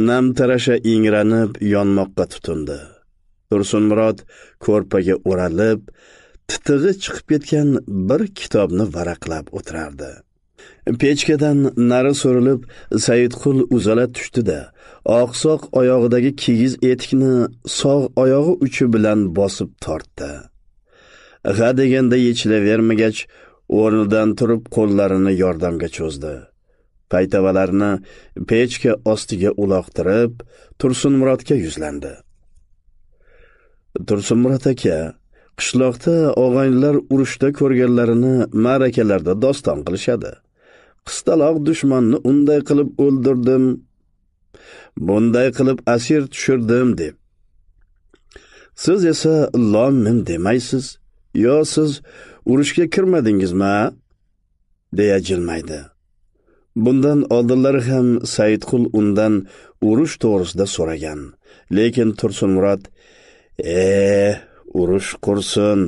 nam tarasha ingranib yonmoqqa tutindi tursunmurod ko'rpaga o'ralib titig'i chiqib ketgan bir kitobni varaqlab o'tirardi pechkadan nari so'rilib saidqul uzala tushdida oqsoq oyog'idagi kigiz etikni sog' oyog'i uchi bilan bosib tortdi g'a deganda yechilavermagach o'rnidan turib qo'llarini yordamga cho'zdi paytavalarni pechka ostiga uloqtirib tursunmurodga yuzlandi murat aka qishloqda og'aynilar urushda ko'rganlarini ma'rakalarda doston qilishadi qistaloq dushmanni unday qilib o'ldirdim bunday qilib asir tushirdim deb siz esa lommin demaysiz yo siz urushga kirmadingizmi deya jilmaydi bundan oldinlari ham saidqul undan urush to'g'risida so'ragan lekin tursunmurod e urush qursin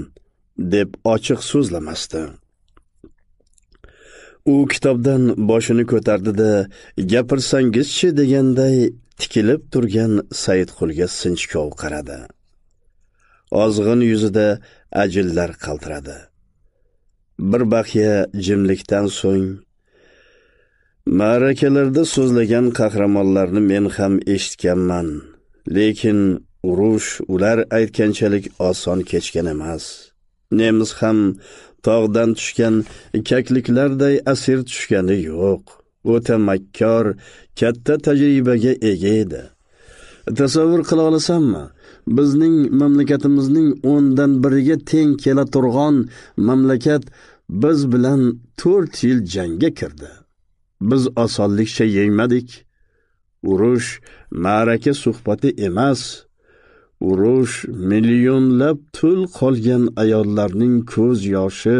deb ochiq so'zlamasdi u kitobdan boshini ko'tardida gapirsangizchi deganday tikilib turgan saidqulga sinchkov qaradi ozg'in yuzida ajillar qaltiradi bir baxya jimlikdan so'ng ma'rakalarda so'zlagan qahramonlarni men ham eshitganman lekin urush ular aytganchalik oson kechgan emas nemis ham tog'dan tushgan kakliklarday asir tushgani yo'q o'ta makkor katta tajribaga ega edi tasavvur qila olasanmi bizning mamlakatimizning o'ndan biriga teng kela turg'on mamlakat biz bilan to'rt yil jangga kirdi biz osonlikcha yengmadik urush ma'raka suhbati emas urush millionlab tul qolgan ayollarning ko'z yoshi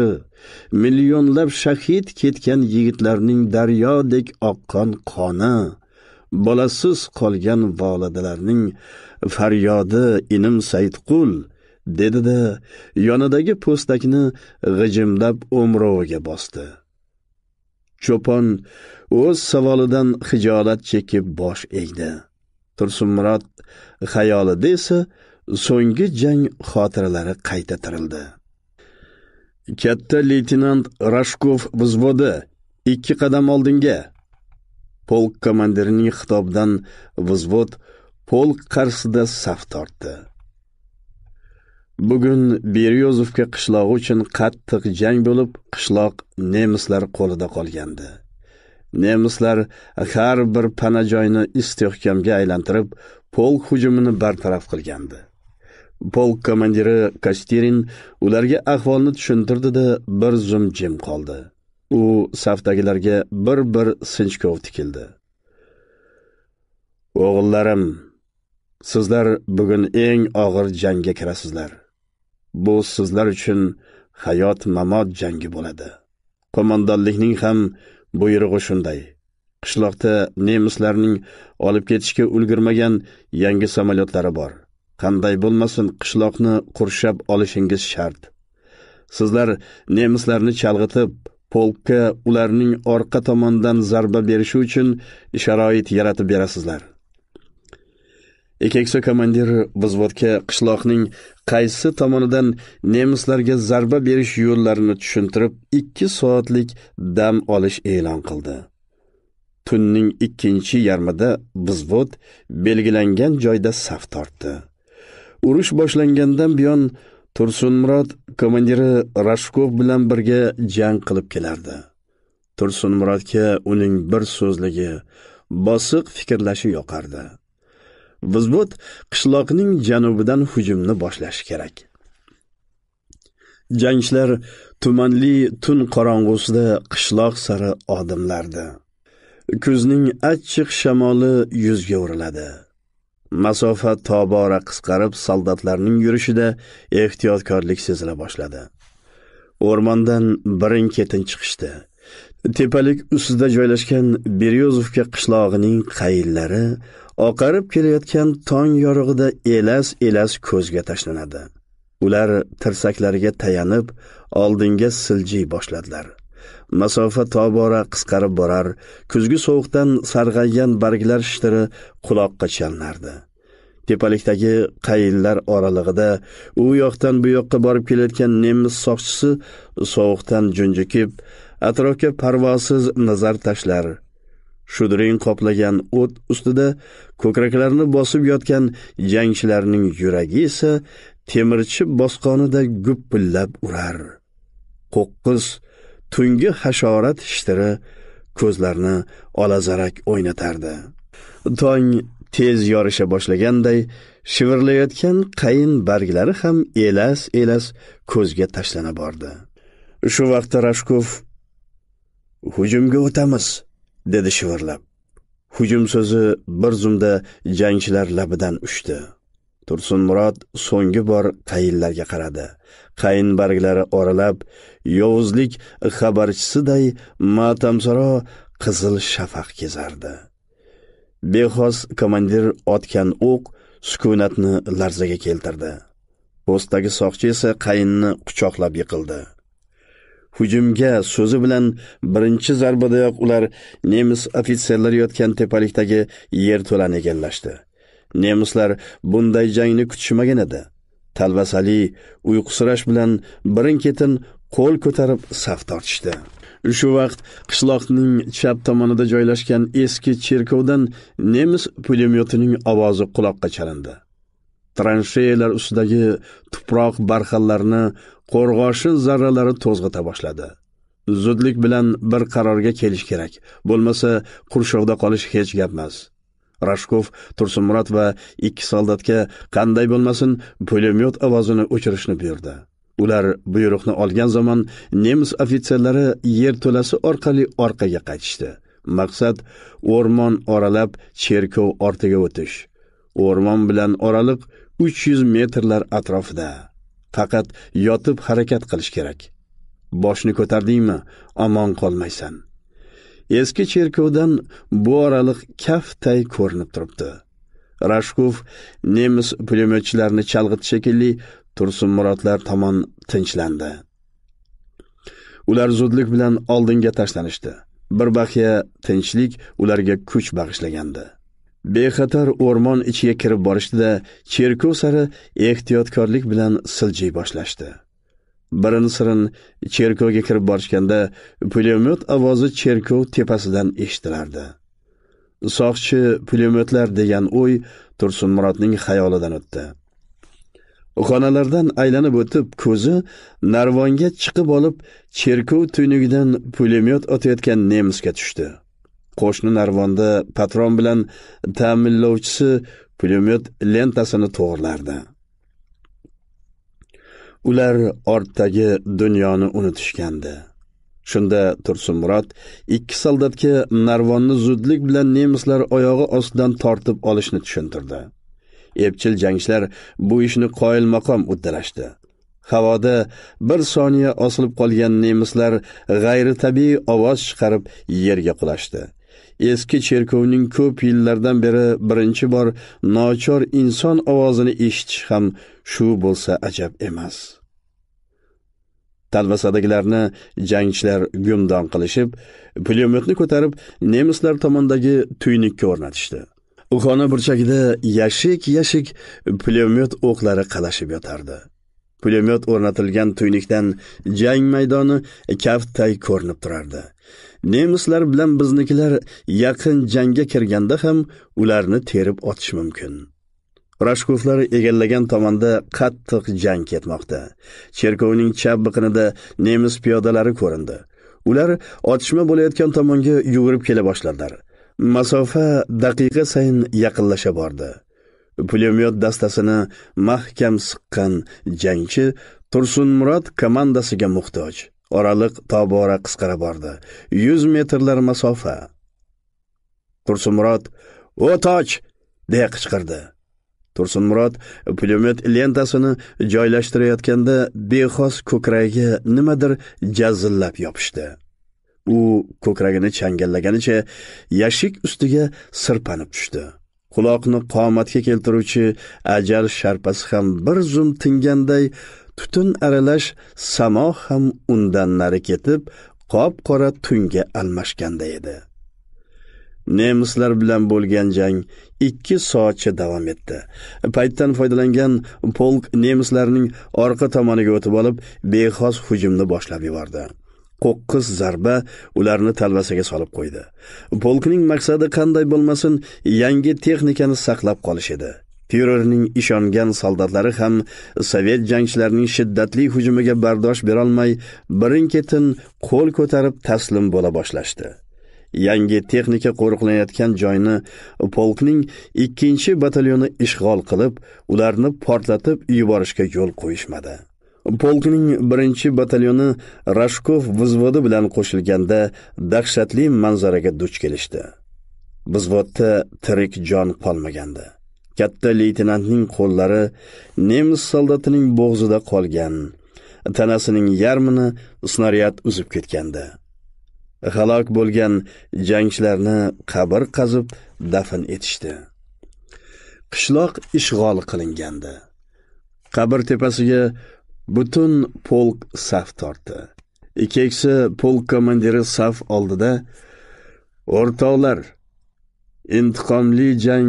millionlab shahid ketgan yigitlarning daryodek oqqan qoni bolasiz qolgan volidalarning faryodi inim saidqul dedida yonidagi po'stakni g'ijimlab o'mroviga bosdi cho'pon o'z savolidan xijolat chekib bosh egdi tursunmurod xayolida esa so'nggi jang xotiralari qayta tirildi katta leytenant rashkov vзвоdi ikki qadam oldinga polk komandirining xitobidan vzvod polk qarshisida saf tortdi bugun beryozovka qishlog'i uchun qattiq jang bo'lib qishloq nemislar qo'lida qolgandi nemislar har bir panajoyni istehkomga aylantirib polk hujumini bartaraf qilgandi polk komandiri kastirin ularga ahvolni tushuntirdida bir zum jim qoldi u safdagilarga bir bir sinchkov tikildi o'g'illarim sizlar bugun eng og'ir jangga kirasizlar bu sizlar uchun hayot mamot jangi bo'ladi qo'mondonlikning ham buyrug'i shunday qishloqda nemislarning olib ketishga ulgurmagan yangi samolyotlari bor qanday bo'lmasin qishloqni qurshab olishingiz shart sizlar nemislarni chalg'itib polkka ularning orqa tomondan zarba berishi uchun sharoit yaratib berasizlar Ekeksa komandiri vizvodga qishloqning qaysi tomonidan nemislarga zarba berish yo'llarini tushuntirib, 2 soatlik dam olish e'lon qildi. Tunning ikkinchi yarmida vizvod belgilangan joyda saf tortdi. Urush boshlangandan buyon Tursunmurod komandiri Rashkov bilan birga jang qilib kelardi. Tursunmurodga uning bir so'zligi, bosiq fikrlashi yoqardi. Vizbut qishloqning janubidan hujumni boshlashi kerak. Jangchilar tumanli tun qorong'usida qishloq sari odimlardi. Kuzning achchiq shamoli yuzga uriladi. Masofa tobora qisqarib, soldatlarning yurishida ehtiyotkorlik sezila boshladi. O'rmondan birin ketin chiqishdi. tepalik ustida joylashgan Beryozovka qishlog'ining qayillari oqarib kelayotgan tong yorug'ida elas elas ko'zga tashlanadi ular tirsaklariga tayanib oldinga siljiy boshladilar masofa tobora qisqarib borar kuzgi sovuqdan sarg'aygan barglar shtiri quloqqa chalinardi tepalikdagi qayinlar oralig'ida u yoqdan bu yoqqa borib kelayotgan nemis soqchisi sovuqdan junjikib atrofga parvosiz nazar tashlar shudring qoplagan o't ustida ko'kraklarini bosib yotgan jangchilarning yuragi esa temirchi bosqonida guppillab urar qo'qqiz tungi hashorat shtiri ko'zlarni olazarak o'ynatardi tong tez yorisha boshlaganday shivirlayotgan qayin barglari ham elas elas ko'zga tashlana bordi shu vaqtda rashkov hujumga o'tamiz dedi shivirlab hujum so'zi bir zumda jangchilar labidan uchdi Tursun Murod so'nggi bor qayinlarga qaradi qayin barglari oralab yovuzlik xabarchisiday matamsaro qizil shafaq kezardi bexos komandir otgan o'q sukunatni larzaga keltirdi postdagi soqchi esa qayinni quchoqlab yiqildi hujumga so'zi bilan birinchi zarbadayoq ular nemis ofitserlari yotgan tepalikdagi yer to'lani egallashdi nemislar bunday jangni kutishmagan edi talvasali uyqusirash bilan birin ketin qo'l ko'tarib saf tortishdi shu vaqt qishloqning chap tomonida joylashgan eski cherkovdan nemis pulemyotining ovozi quloqqa chalindi transheylar ustidagi tuproq barxanlarni qo'rg'oshin zarralari to'zg'ita boshladi zudlik bilan bir qarorga kelish kerak bo'lmasa qurshovda qolish hech gap emas rashkov tursunmurod va ikki soldatga qanday bo'lmasin pulemyot ovozini o'chirishni buyurdi ular buyruqni olgan zamon nemis ofitserlari yerto'lasi orqali orqaga qaytishdi maqsad o'rmon oralab cherkov ortiga o'tish o'rmon bilan oraliq 300 metrlar atrofida faqat yotib harakat qilish kerak boshni ko'tardingmi omon qolmaysan eski cherkovdan bu oraliq kaftday ko'rinib turibdi rashkov nemis pulemyotchilarini chalg'iti shekilli murodlar tomon tinchlandi ular zudlik bilan oldinga tashlanishdi bir baxya tinchlik ularga kuch bag'ishlagandi bexatar o'rmon ichiga kirib borishdida cherkov sari ehtiyotkorlik bilan siljiy boshlashdi birin sirin cherkovga kirib borishganda pulemyot ovozi cherkov tepasidan eshitilardi soqchi pulemyotlar degan o'y tursunmurodning xayolidan o'tdi xonalardan aylanib o'tib ko'zi narvonga chiqib olib cherkov tuynugidan pulemyot otayotgan nemisga tushdi qo'shni narvonda patron bilan ta'minlovchisi pulemyot lentasini to'g'irlardi ular ortdagi dunyoni unutishgandi shunda tursunmurod ikki soldatga narvonni zudlik bilan nemislar oyog'i ostidan tortib olishni tushuntirdi epchil jangchilar bu ishni qoyilmaqom uddalashdi havoda bir soniya osilib qolgan nemislar g'ayritabiiy ovoz chiqarib yerga qulashdi eski cherkovning ko'p yillardan beri birinchi bor nochor inson ovozini eshitish ham shu bo'lsa ajab emas talvasadagilarni jangchilar gumdon qilishib pulemyotni ko'tarib nemislar tomondagi tuynukka o'rnatishdi xona burchagida yashik yashik pulemyot o'qlari qalashib yotardi pulemyot o'rnatilgan tuynukdan jang maydoni kaftday ko'rinib turardi Nemislar bilan biznikilar yaqin jangga kirganda ham ularni terib otish mumkin. Rashkovlar egallagan tomonda qattiq jang ketmoqda. Cherkovning chap biqinida nemis piyodalari ko'rindi. Ular otishma bo'layotgan tomonga yugurib kela boshladilar. Masofa daqiqa sayin yaqinlasha bordi. Pulemyot dastasini mahkam siqqan jangchi Tursunmurod komandasiga muhtoj. Oraliq tobora qisqara bordi. 100 metrlar masofa. Tursunmurod "O't och!" deya qichqirdi. Tursunmurod pulemyot lentasini joylashtirayotganda bexos ko'kragiga nimadir jazillab yopishdi. U ko'kragini changallaganicha yashik ustiga sirpanib tushdi. quloqni qomatga keltiruvchi ajal sharpasi ham bir zum tinganday tutun aralash samo ham undan nari ketib qop qora tunga almashganda edi nemislar bilan bo'lgan jang 2 soatcha davom etdi. Paytdan foydalangan polk nemislarning orqa tomoniga o'tib olib, bexos hujumni boshlab yubordi. Qo'qqiz zarba ularni talvasaga solib qo'ydi. Polkning maqsadi qanday bo'lmasin, yangi texnikani saqlab qolish edi. Pirerning ishongan soldatlari ham sovet jangchilarining shiddatli hujumiga bardosh bera olmay, birin-ketin qo'l ko'tarib taslim bo'la boshlashdi. Yangi texnika qo'riqlanayotgan joyni polkning 2-batalyoni ishg'ol qilib, ularni portlatib yuborishga yo'l qo'yishmadi. Polkning 1-batalyoni Rashkov vizvodi bilan qo'shilganda dahshatli manzaraga duch kelishdi. Vizvodda tirik jon qolmagandi. katta leytenantning qo'llari nemis soldatining bo'g'zida qolgan tanasining yarmini snaryad uzib ketgandi halok bo'lgan jangchilarni qabr qazib dafn etishdi qishloq ishg'ol qilingandi qabr tepasiga butun polk saf tortdi keksa polk komandiri saf oldida o'rtoqlar intiqomli jang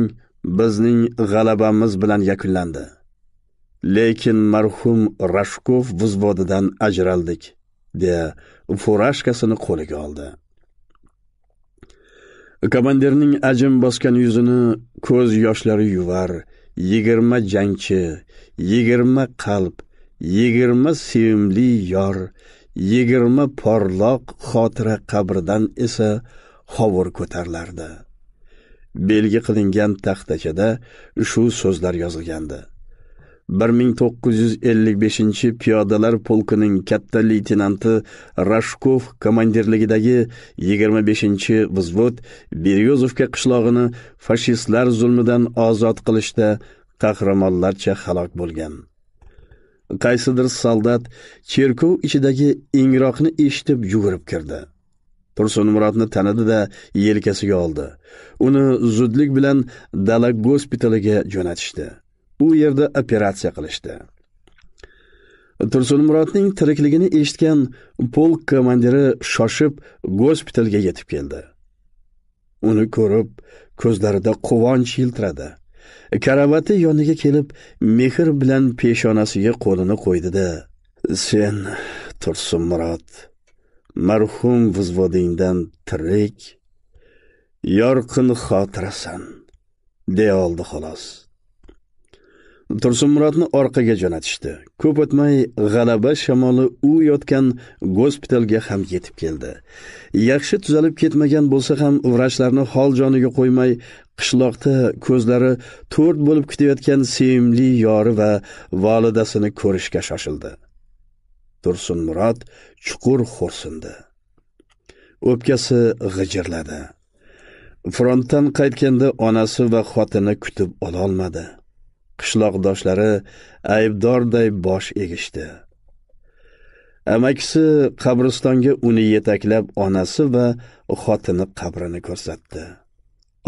bizning g'alabamiz bilan yakunlandi lekin marhum rashkov vuzvodidan ajraldik deya furashkasini qo'liga oldi komandirning ajim bosgan yuzini ko'z yoshlari yuvar yigirma jangchi yigirma qalb yigirma sevimli yor yigirma porloq xotira qabridan esa hovur ko'tarilardi belgi qilingan taxtachada shu so'zlar yozilgandi 1955 piyodalar polkining katta leytenanti Rashkov komandirligidagi 25 vzvod Beryozovka qishlog'ini fashistlar zulmidan ozod qilishda qahramonlarcha halok bo'lgan. Qaysidir soldat cherkov ichidagi ingroqni eshitib yugurib kirdi. tursun Muratni tanidi-da yelkasiga oldi uni zudlik bilan dala gospitaliga jo'natishdi u yerda operatsiya qilishdi Tursun Muratning tirikligini eshitgan polk komandiri shoshib gospitalga yetib keldi uni ko'rib ko'zlarida quvonch yiltiradi karavati yoniga kelib mehr bilan peshonasiga qo'lini qo'ydi-da: sen Tursun Murat, marhum vizvodingdan tirik yorqin xotirasan deya oldi xolos tursunmurodni orqaga jo'natishdi ko'p o'tmay g'alaba shamoli u yotgan gospitalga ham yetib keldi yaxshi tuzalib ketmagan bo'lsa ham vrachlarni hol joniga qo'ymay qishloqda ko'zlari to'rt bo'lib kutayotgan sevimli yori va volidasini ko'rishga shoshildi tursunmurod chuqur xo'rsindi o'pkasi g'ijirladi frontdan qaytganda onasi va xotini kutib ololmadi qishloqdoshlari aybdorday bosh egishdi amakisi qabristonga uni yetaklab onasi va xotini qabrini ko'rsatdi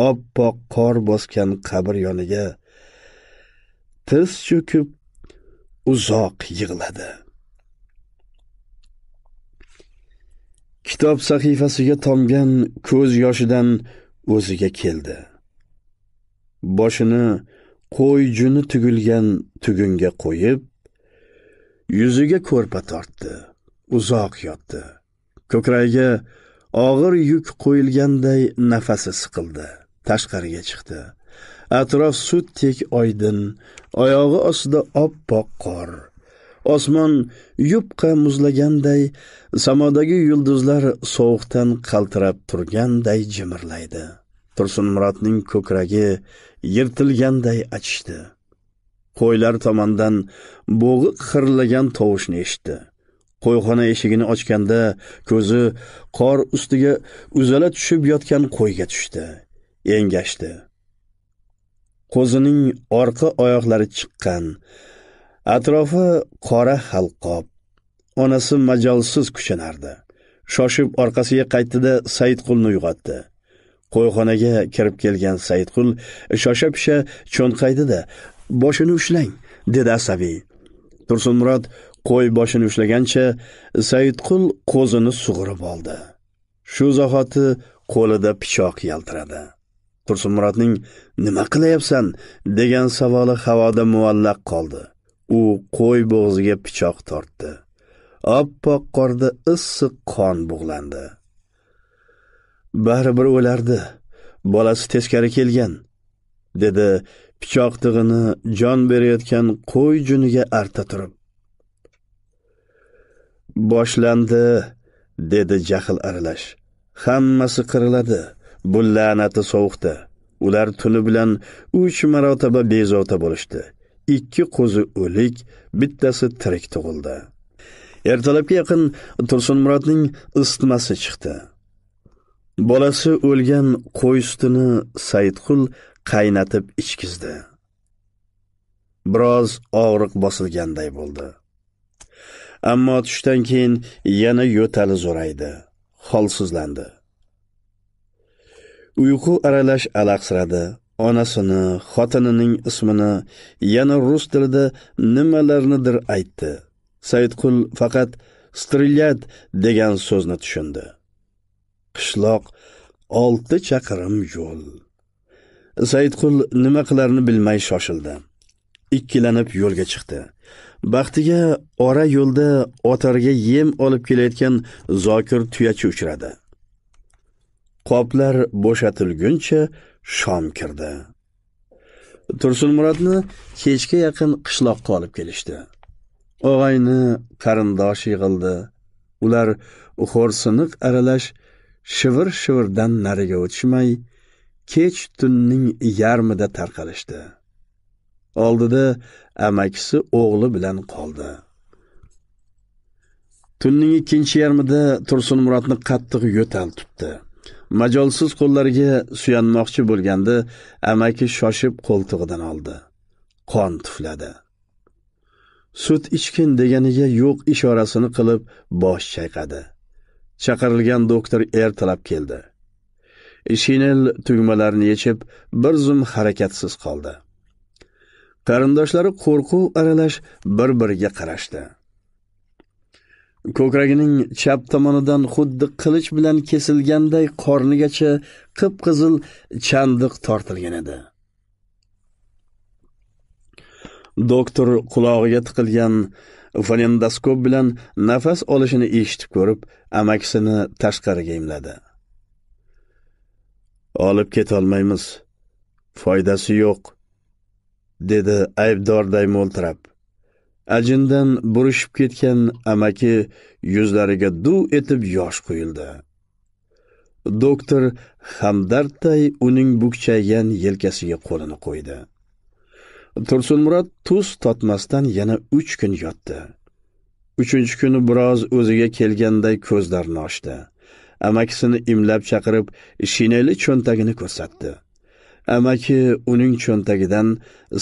oppoq qor bosgan qabr yoniga tiz cho'kib uzoq yig'ladi kitob sahifasiga tomgan ko'z yoshidan o'ziga keldi boshini qo'y juni tugilgan tugunga qo'yib yuziga ko'rpa tortdi uzoq yotdi ko'kragiga og'ir yuk qo'yilganday nafasi siqildi tashqariga chiqdi atrof sutdek oydin oyog'i ostida oppoq qor osmon yupqa muzlaganday samodagi yulduzlar sovuqdan qaltirab turganday jimirlaydi tursunmurodning ko'kragi yirtilganday achishdi qo'ylar tomondan bo'g'iq xirlagan tovushni eshitdi qo'yxona eshigini ochganda ko'zi qor ustiga uzala tushib yotgan qo'yga tushdi engashdi qo'zining orqa oyoqlari chiqqan atrofi qora halqob onasi majolsiz kuchanardi shoshib orqasiga qaytdida saidqulni uyg'otdi qo'yxonaga kirib kelgan saidqul shosha pisha cho'nqaydida boshini ushlang dedi asabiy tursunmurod qo'y boshini ushlagancha saidqul qo'zini sug'urib oldi shu zahoti qo'lida pichoq yaltiradi tursunmurodning nima qilyapsan degan savoli havoda muallaq qoldi u qo'y bo'g'ziga pichoq tortdi oppoq qorda issiq qon bug'landi baribir o'lardi bolasi teskari kelgan dedi pichoq tig'ini jon berayotgan qo'y juniga arta turib boshlandi dedi jahl aralash hammasi qiriladi bu la'nati sovuqda ular tuni bilan uch marotaba bezovta bo'lishdi ikki qo'zi o'lik bittasi tirik tug'ildi ertalabga yaqin tursunmurodning isitmasi chiqdi bolasi o'lgan qo'y sutini saidqul qaynatib ichkizdi biroz og'riq bosilganday bo'ldi ammo tushdan keyin yana yo'tali zo'raydi holsizlandi uyqu aralash alaqsiradi onasini xotinining ismini yana rus tilida nimalarnidir aytdi saidqul faqat strilyat degan so'zni tushundi qishloq olti chaqirim yo'l saidqul nima qilarini bilmay shoshildi ikkilanib yo'lga chiqdi baxtiga ora yo'lda otarga yem olib kelayotgan zokir tuyachi uchradi qoplar bo'shatilguncha shom kirdi tursunmurodni kechga yaqin qishloqqa olib kelishdi og'ayni qarindosh yig'ildi ular xo'rsiniq aralash shivir shivirdan nariga o'tishmay kech tunning yarmida tarqalishdi oldida amakisi o'g'li bilan qoldi tunning ikkinchi yarmida tursunmurodni qattiq yo'tal tutdi majolsiz qo'llariga suyanmoqchi bo'lganda amaki shoshib qo'ltig'idan oldi qon tufladi sut ichgin deganiga yo'q ishorasini qilib bosh chayqadi chaqirilgan doktor ertalab keldi shinel tugmalarini yechib bir zum harakatsiz qoldi qarindoshlari qo'rquv aralash bir biriga qarashdi ko'kragining chap tomonidan xuddi qilich bilan kesilganday qornigacha qip qizil chandiq tortilgan edi doktor qulog'iga tiqilgan fonendoskop bilan nafas olishini eshitib ko'rib amakisini tashqariga imladi olib ketolmaymiz foydasi yo'q dedi aybdorday mo'ltirab ajindan burishib ketgan amaki yuzlariga duv etib yosh quyildi doktor hamdardday uning bukchaygan yelkasiga qo'lini qo'ydi tursunmurod tuz totmasdan yana uch kun yotdi uchinchi kuni biroz o'ziga kelganday ko'zlarini ochdi amakisini imlab chaqirib shineli cho'ntagini ko'rsatdi amaki uning cho'ntagidan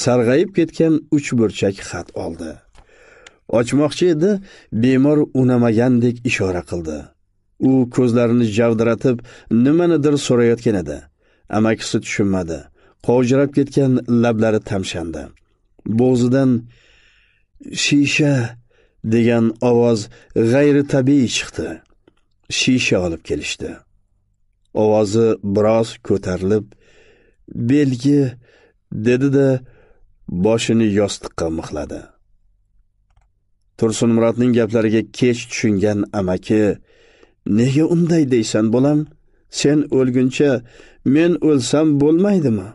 sarg'ayib ketgan uch burchak xat oldi ochmoqchi edi bemor unamagandek ishora qildi u ko'zlarini javdiratib nimanidir so'rayotgan edi amakisi tushunmadi qovjirab ketgan lablari tamshandi bo'g'zidan shisha degan ovoz g'ayritabiiy chiqdi shisha olib kelishdi ovozi biroz ko'tarilib belgi dedi da boshini yostiqqa mixladi tursunmurodning gaplariga kech tushungan amaki nega unday deysan bolam sen o'lguncha men o'lsam bo'lmaydimi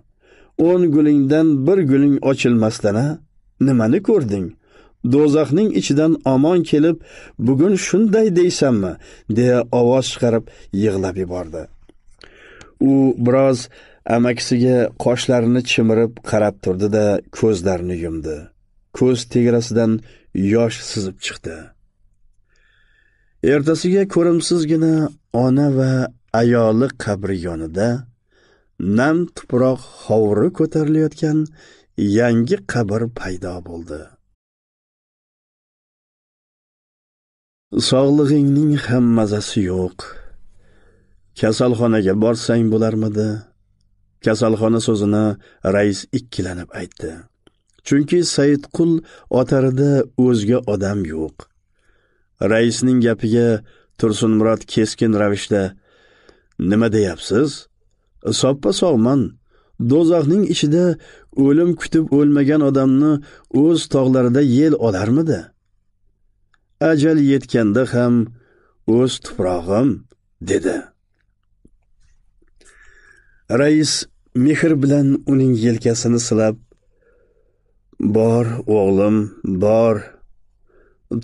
10 gulingdan bir guling ochilmasdan nimani ko'rding do'zaxning ichidan omon kelib bugun shunday deysanmi deya ovoz chiqarib yig'lab yubordi u biroz amaksiga qoshlarini chimirib qarab turdi da ko'zlarini yumdi ko'z tegrasidan yosh sizib chiqdi ertasiga ko'rimsizgina ona va ayoli qabri yonida nam tuproq hovuri ko'tarilayotgan yangi qabr paydo bo'ldi sog'lig'ingning ham mazasi yo'q kasalxonaga borsang bo'larmidi kasalxona so'zini rais ikkilanib aytdi chunki saidqul otarida o'zga odam yo'q raisning gapiga tursunmurod keskin ravishda nima deyapsiz soppa sog'man do'zaxning ichida o'lim kutib o'lmagan odamni o'z tog'larida yel olarmidi ajal yetganda ham o'z tuprog'im dedi rais mehr bilan uning yelkasini silab bor o'g'lim bor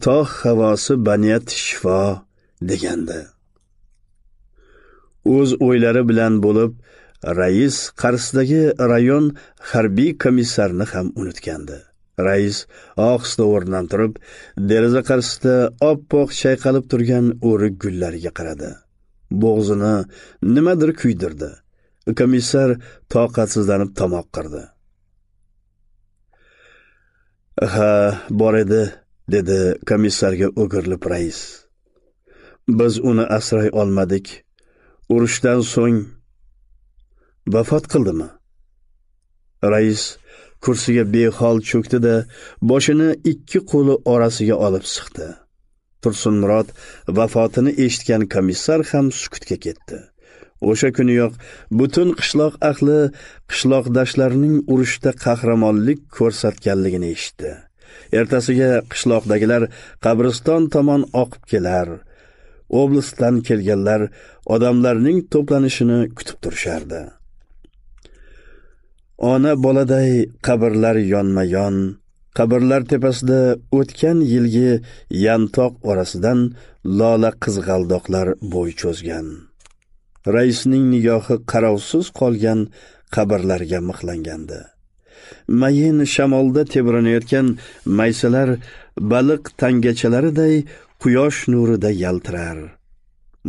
tog' havosi baniyat shifo degandi o'z o'ylari bilan bo'lib rais qarsidagi rayon harbiy komissarni ham unutgandi rais ohista o'rnidan turib deraza qarshisida oppoq chayqalib turgan o'rik gullariga qaradi bo'g'zini nimadir kuydirdi komissar toqatsizlanib tomoq qirdi ha bor edi dedi komissarga o'girilib rais biz uni asray olmadik urushdan so'ng vafot qildimi rais kursiga behol cho'kdi da boshini ikki qo'li orasiga olib siqdi tursunmurod vafotini eshitgan komissar ham sukutga ketdi o'sha kuniyoq butun qishloq ahli qishloqdoshlarining urushda qahramonlik ko'rsatganligini eshitdi ertasiga qishloqdagilar qabriston tomon oqib kelar oblastdan kelganlar odamlarning to'planishini kutib turishardi ona boladay qabrlar yonma yon qabrlar tepasida o'tgan yilgi yantoq orasidan lola qizg'aldoqlar bo'y cho'zgan raisning nigohi qarovsiz qolgan qabrlarga mixlangandi mayin shamolda tebranayotgan maysalar baliq tangachalariday quyosh nurida yaltirar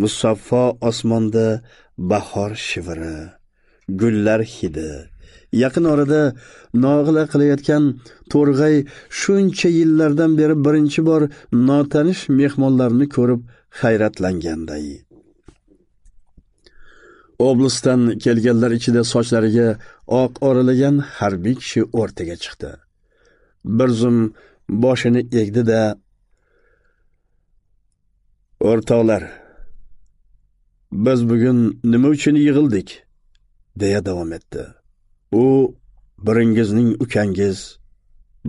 musaffo osmonda bahor shiviri gullar hidi yaqin orada nog'ila qilayotgan to'rg'ay shuncha yillardan beri birinchi bor notanish mehmonlarni ko'rib hayratlanganday oblastdan kelganlar ichida sochlariga oq oralagan harbiy kishi o'rtaga chiqdi bir zum boshini egdi da o'rtoqlar biz bugun nima uchun yig'ildik deya davom etdi u biringizning ukangiz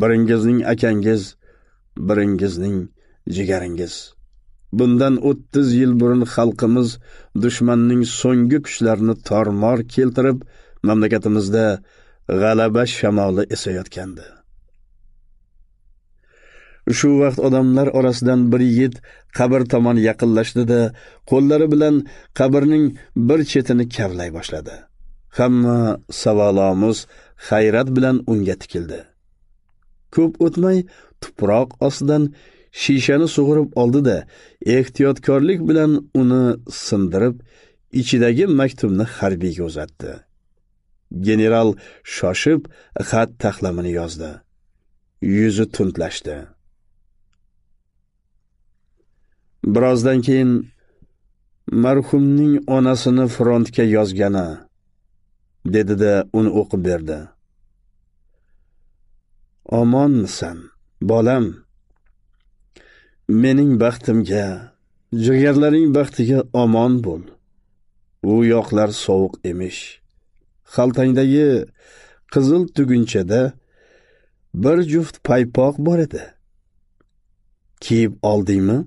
biringizning akangiz biringizning jigaringiz Bundan 30 yil burun xalqimiz dushmanning so'nggi kuchlarini tormor keltirib, mamlakatimizda g'alaba shamoli esayotgandi. Shu vaqt odamlar orasidan bir yigit qabr tomon yaqinlashdi-da, qo'llari bilan qabrning bir chetini kavlay boshladi. Hamma savolomuz hayrat bilan unga tikildi. Ko'p o'tmay tuproq ostidan shishani sug'urib oldi-da, ehtiyotkorlik bilan uni sindirib, ichidagi maktubni harbiyga uzatdi. General shoshib xat taxlamini yozdi. Yuzi tundlashdi. Birozdan keyin marhumning onasini frontga yozgani dedida de, uni o'qib berdi. Omonmisan, bolam? mening baxtimga jigarlaring baxtiga omon bo'l u yoqlar sovuq emish xaltangdagi qizil tugunchada bir juft paypoq bor edi kiyib oldingmi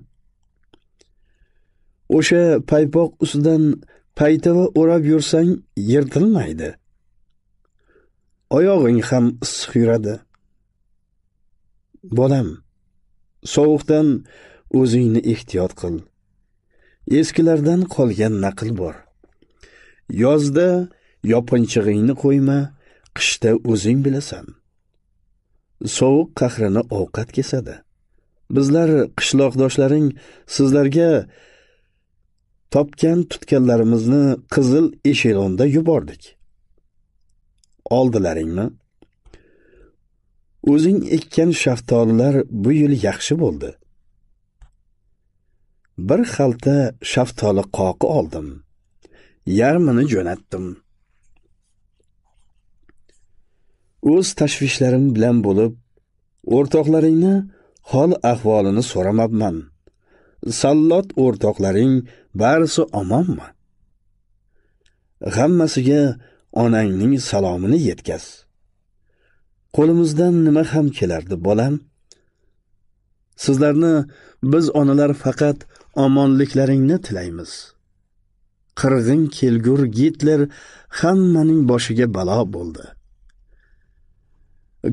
o'sha paypoq ustidan paytava o'rab yursang yirtilmaydi oyog'ing ham issiq yuradi bolam sovuqdan o'zingni ehtiyot qil eskilardan qolgan naql bor yozda yopinchig'ingni qo'yma qishda o'zing bilasan sovuq qahrini ovqat kesadi bizlar qishloqdoshlaring sizlarga topgan tutganlarimizni qizil eshelonda yubordik oldilaringmi o'zing ekkan shaftolilar bu yil yaxshi bo'ldi bir xalta shaftoli qoqi oldim yarmini jo'natdim o'z tashvishlarim bilan bo'lib o'rtoqlaringni hol ahvolini so'ramabman sallot o'rtoqlaring barisi omonmi hammasiga onangning salomini yetkaz qo'limizdan nima ham kelardi bolam sizlarni biz onalar faqat omonliklaringni tilaymiz qirg'in kelgur gitler hammaning boshiga balo bo'ldi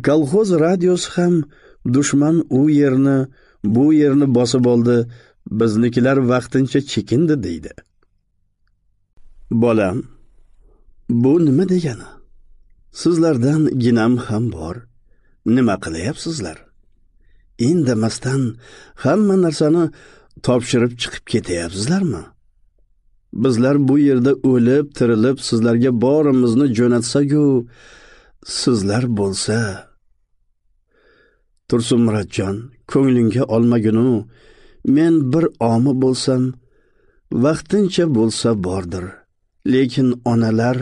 kolxoz radiosi ham dushman u yerni bu yerni bosib oldi biznikilar vaqtincha chekindi deydi bolam bu nima degani sizlardan ginam ham bor nima qilyapsizlar indamasdan hamma narsani topshirib chiqib ketyapsizlarmi bizlar bu yerda o'lib tirilib sizlarga borimizni jo'natsaku sizlar bo'lsa tursun murodjon ko'nglingga olmaginu men bir omi bo'lsam vaqtincha bo'lsa bordir lekin onalar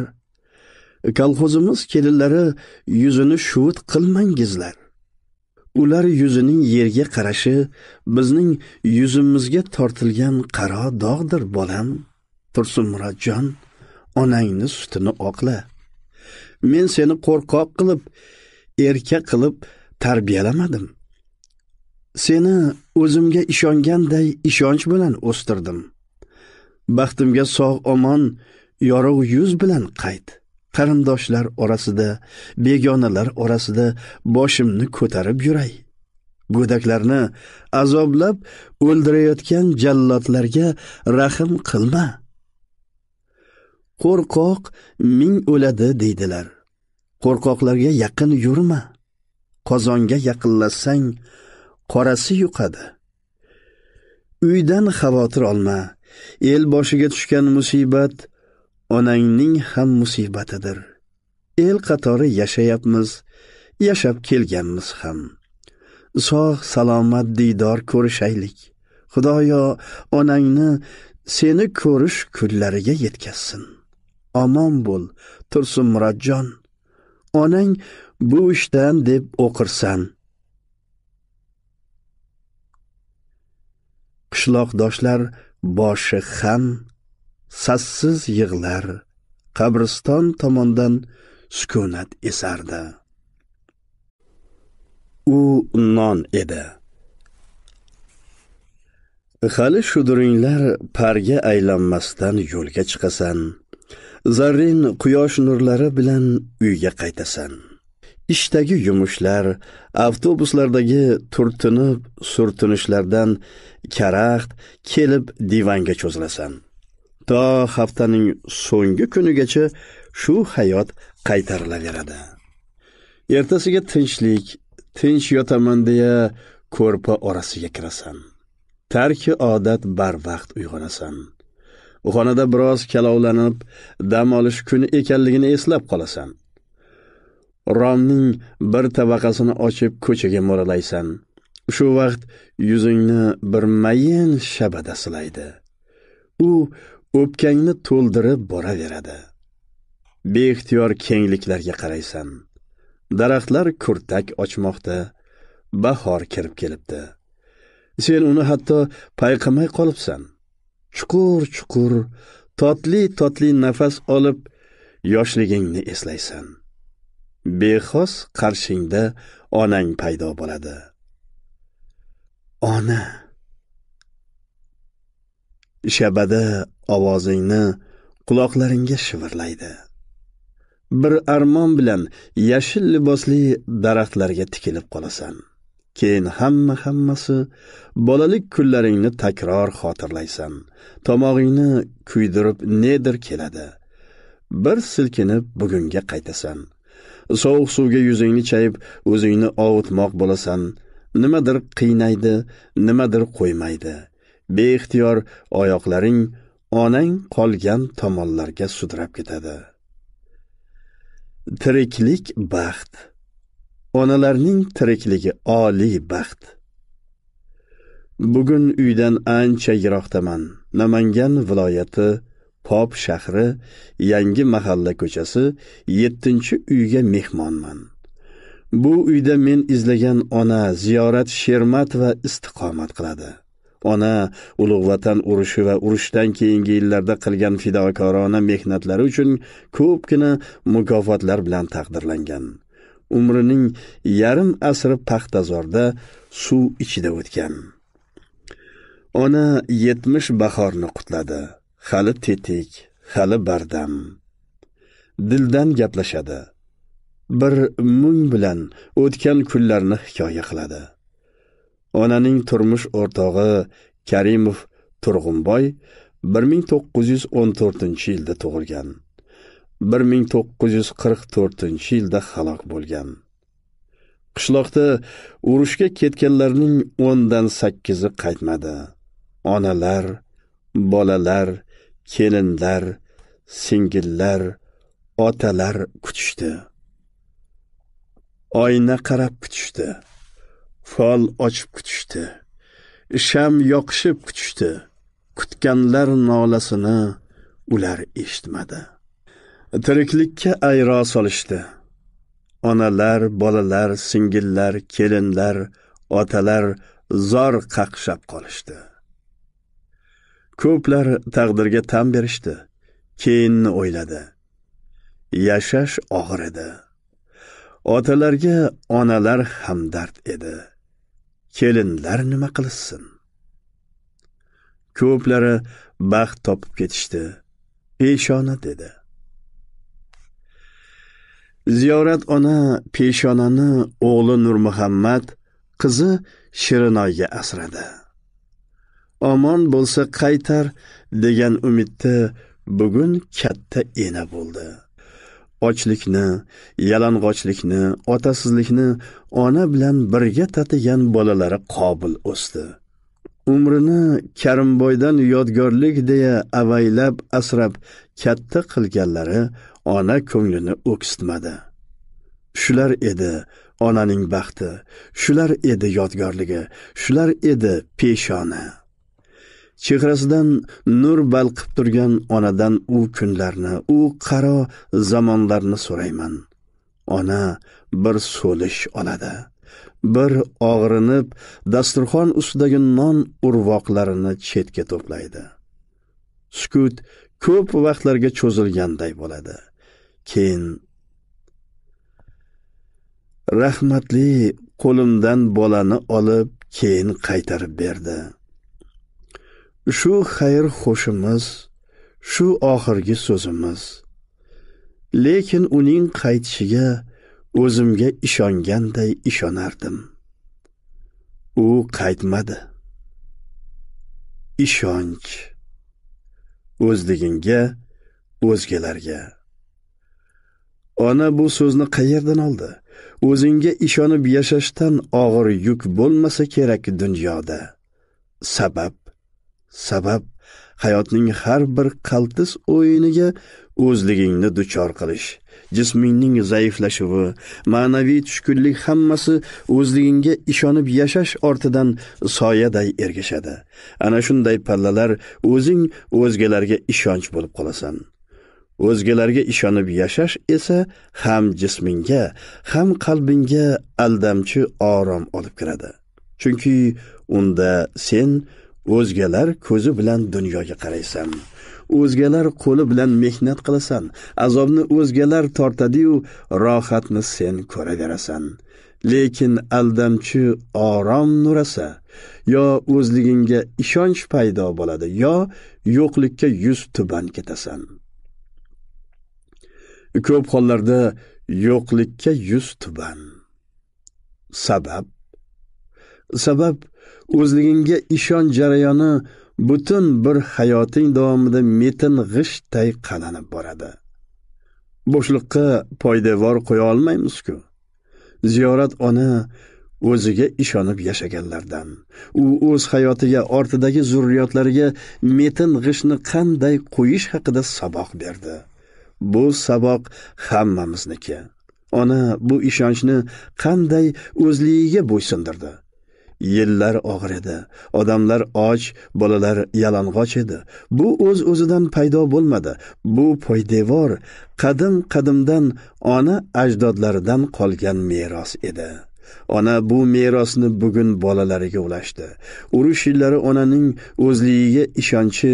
kolxozimiz kelinlari yuzini shuvut qilmangizlar ular yuzining yerga qarashi bizning yuzimizga tortilgan qaro dog'dir bolam tursunmurodjon onangni sutini oqla men seni qo'rqoq qilib erka qilib tarbiyalamadim seni o'zimga ishonganday ishonch bilan o'stirdim baxtimga sog' omon yorug' yuz bilan qayt qarindoshlar orasida begonalar orasida boshimni ko'tarib yuray go'daklarni azoblab o'ldirayotgan jallodlarga rahm qilma qo'rqoq ming o'ladi deydilar qo'rqoqlarga yaqin yurma qozonga yaqinlashsang qorasi yuqadi uydan xavotir olma el boshiga tushgan musibat onangning ham musibatidir el qatori yashayapmiz yashab kelganmiz ham sog' salomat diydor ko'rishaylik xudoyo onangni seni ko'rish kunlariga yetkazsin omon bo'l tursun murodjon onang bu ishdan deb o'qirsan qishloqdoshlar boshi ham sassiz yig'lar qabriston tomondan sukunat esardi u non edi hali shudringlar parga aylanmasdan yo'lga chiqasan zarrin quyosh nurlari bilan uyga qaytasan ishdagi yumushlar avtobuslardagi turtinib surtinishlardan karaxt kelib divanga cho'zilasan to haftaning so'nggi kunigacha shu hayot qaytarilaveradi ertasiga tinchlik tinch yotaman deya ko'rpa orasiga kirasan tarki odat barvaqt uyg'onasan xonada biroz kalovlanib dam olish kuni ekanligini eslab qolasan romning bir tabaqasini ochib ko'chaga mo'ralaysan shu vaqt yuzingni bir mayin shabada silaydi u o'pkangni to'ldirib boraveradi beixtiyor kengliklarga qaraysan daraxtlar kurtak ochmoqda bahor kirib kelibdi sen uni hatto payqamay qolibsan chuqur chuqur totli totli nafas olib yoshligingni eslaysan bexos qarshingda onang paydo bo'ladi ona shabada ovozingni quloqlaringga shivirlaydi bir armon bilan yashil libosli daraxtlarga tikilib qolasan keyin hamma hammasi bolalik kunlaringni takror xotirlaysan tomog'ingni kuydirib nedir keladi bir silkinib bugunga qaytasan sovuq suvga yuzingni chayib o'zingni ovutmoq bo'lasan nimadir qiynaydi nimadir qo'ymaydi beixtiyor oyoqlaring onang qolgan tomonlarga sudrab ketadi tiriklik baxt onalarning tirikligi oliy baxt bugun uydan ancha yiroqdaman namangan viloyati pop shahri yangi mahalla ko'chasi yettinchi uyga mehmonman bu uyda men izlagan ona ziyorat shermatova istiqomat qiladi ona ulug' vatan urushi va urushdan keyingi yillarda qilgan fidokorona mehnatlari uchun ko'pgina mukofotlar bilan taqdirlangan umrining yarim asri paxtazorda suv ichida o'tgan ona yetmish bahorni qutladi hali tetik hali bardam dildan gaplashadi bir mung bilan o'tgan kunlarni hikoya qiladi onaning turmush o'rtog'i karimov turg'unboy 1914 yilda tug'ilgan 1944 yilda halok bo'lgan qishloqda urushga ketganlarning o'ndan sakkizi qaytmadi onalar bolalar kelinlar singillar otalar kutishdi oyna qarab kutishdi fol ochib kutishdi sham yoqishib kutishdi kutganlar nolasini ular eshitmadi tiriklikka ayro solishdi onalar bolalar singillar kelinlar otalar zor qaqshab qolishdi ko'plar taqdirga tan berishdi keyinni o'yladi yashash og'ir edi otalarga onalar hamdard edi kelinlar nima qilsin ko'plari baxt topib ketishdi peshona dedi ziyorat ona peshonani o'g'li nurmuhammad qizi shirinoyga asradi omon bo'lsa qaytar degan umidda bugun katta ena bo'ldi ochlikni yalang'ochlikni otasizlikni ona bilan birga tatigan bolalari qobil o'sdi umrini karimboydan yodgorlik deya avaylab asrab katta qilganlari ona ko'nglini o'ksitmadi shular edi onaning baxti shular edi yodgorligi shular edi peshona chehrasidan nur balqib turgan onadan u kunlarni u qaro zamonlarni so'rayman ona bir so'lish oladi bir og'rinib dasturxon ustidagi non urvoqlarini chetga to'playdi sukut ko'p vaqtlarga cho'zilganday bo'ladi keyin rahmatli qo'limdan bolani olib keyin qaytarib berdi shu xayr xo'shimiz shu oxirgi so'zimiz lekin uning qaytishiga o'zimga ishonganday ishonardim u qaytmadi ishonch o'zligingga o'zgalarga ona bu so'zni qayerdan oldi o'zingga ishonib yashashdan og'ir yuk bo'lmasa kerak dunyoda sabab sabab hayotning har bir qaltis o'yiniga o'zligingni duchor qilish jismingning zaiflashuvi ma'naviy tushkunlik hammasi o'zligingga ishonib yashash ortidan soyaday ergashadi ana shunday pallalar o'zing o'zgalarga ishonch bo'lib qolasan o'zgalarga ishonib yashash esa ham jismingga ham qalbingga aldamchi orom olib kiradi chunki unda sen o'zgalar ko'zi bilan dunyoga qaraysan o'zgalar qo'li bilan mehnat qilasan azobni o'zgalar tortadiyu rohatni sen ko'raverasan lekin aldamchi orom nurasa yo o'zligingga ishonch paydo bo'ladi yo yo'qlikka yuz tuban ketasan ko'p hollarda yo'qlikka yuz tuban sabab sabab o'zligingga ishonch jarayoni butun bir hayoting davomida metin g'ishtday qalanib boradi bo'shliqqa poydevor qo'ya olmaymiz-ku. ziyorat ona o'ziga ishonib yashaganlardan u o'z hayotiga ortidagi zurriyotlariga metin g'ishni qanday qo'yish haqida saboq berdi bu saboq hammamizniki ona bu ishonchni qanday o'zligiga bo'ysundirdi yillar og'ir edi odamlar och bolalar yalang'och edi bu o'z uz o'zidan paydo bo'lmadi bu poydevor qadim qadimdan ona ajdodlaridan qolgan meros edi ona bu merosni bugun bolalariga ulashdi urush yillari onaning o'zligiga ishonchi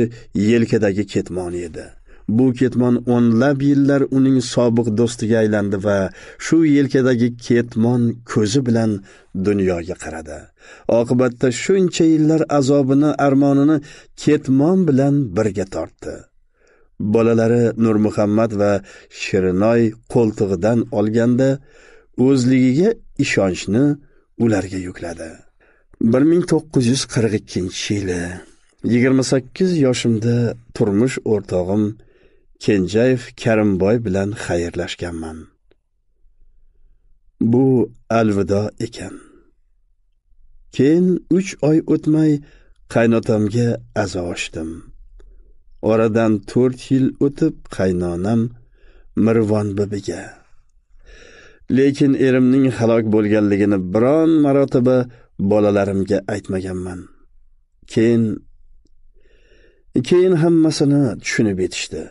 yelkadagi ketmoni edi bu ketmon o'nlab yillar uning sobiq do'stiga aylandi va shu yelkadagi ketmon ko'zi bilan dunyoga qaradi oqibatda shuncha yillar azobini armonini ketmon bilan birga tortdi bolalari nurmuhammad va shirinoy qo'ltig'idan olganda o'zligiga ishonchni ularga yukladi 1942 yili yigirma sakkiz yoshimda turmush o'rtog'im kenjayev karimboy bilan xayrlashganman bu alvido ekan keyin uch oy o'tmay qaynotamga azo ochdim oradan to'rt yil o'tib qaynonam mirvon bibiga lekin erimning halok bo'lganligini biron marotaba bolalarimga aytmaganman keyin keyin hammasini tushunib yetishdi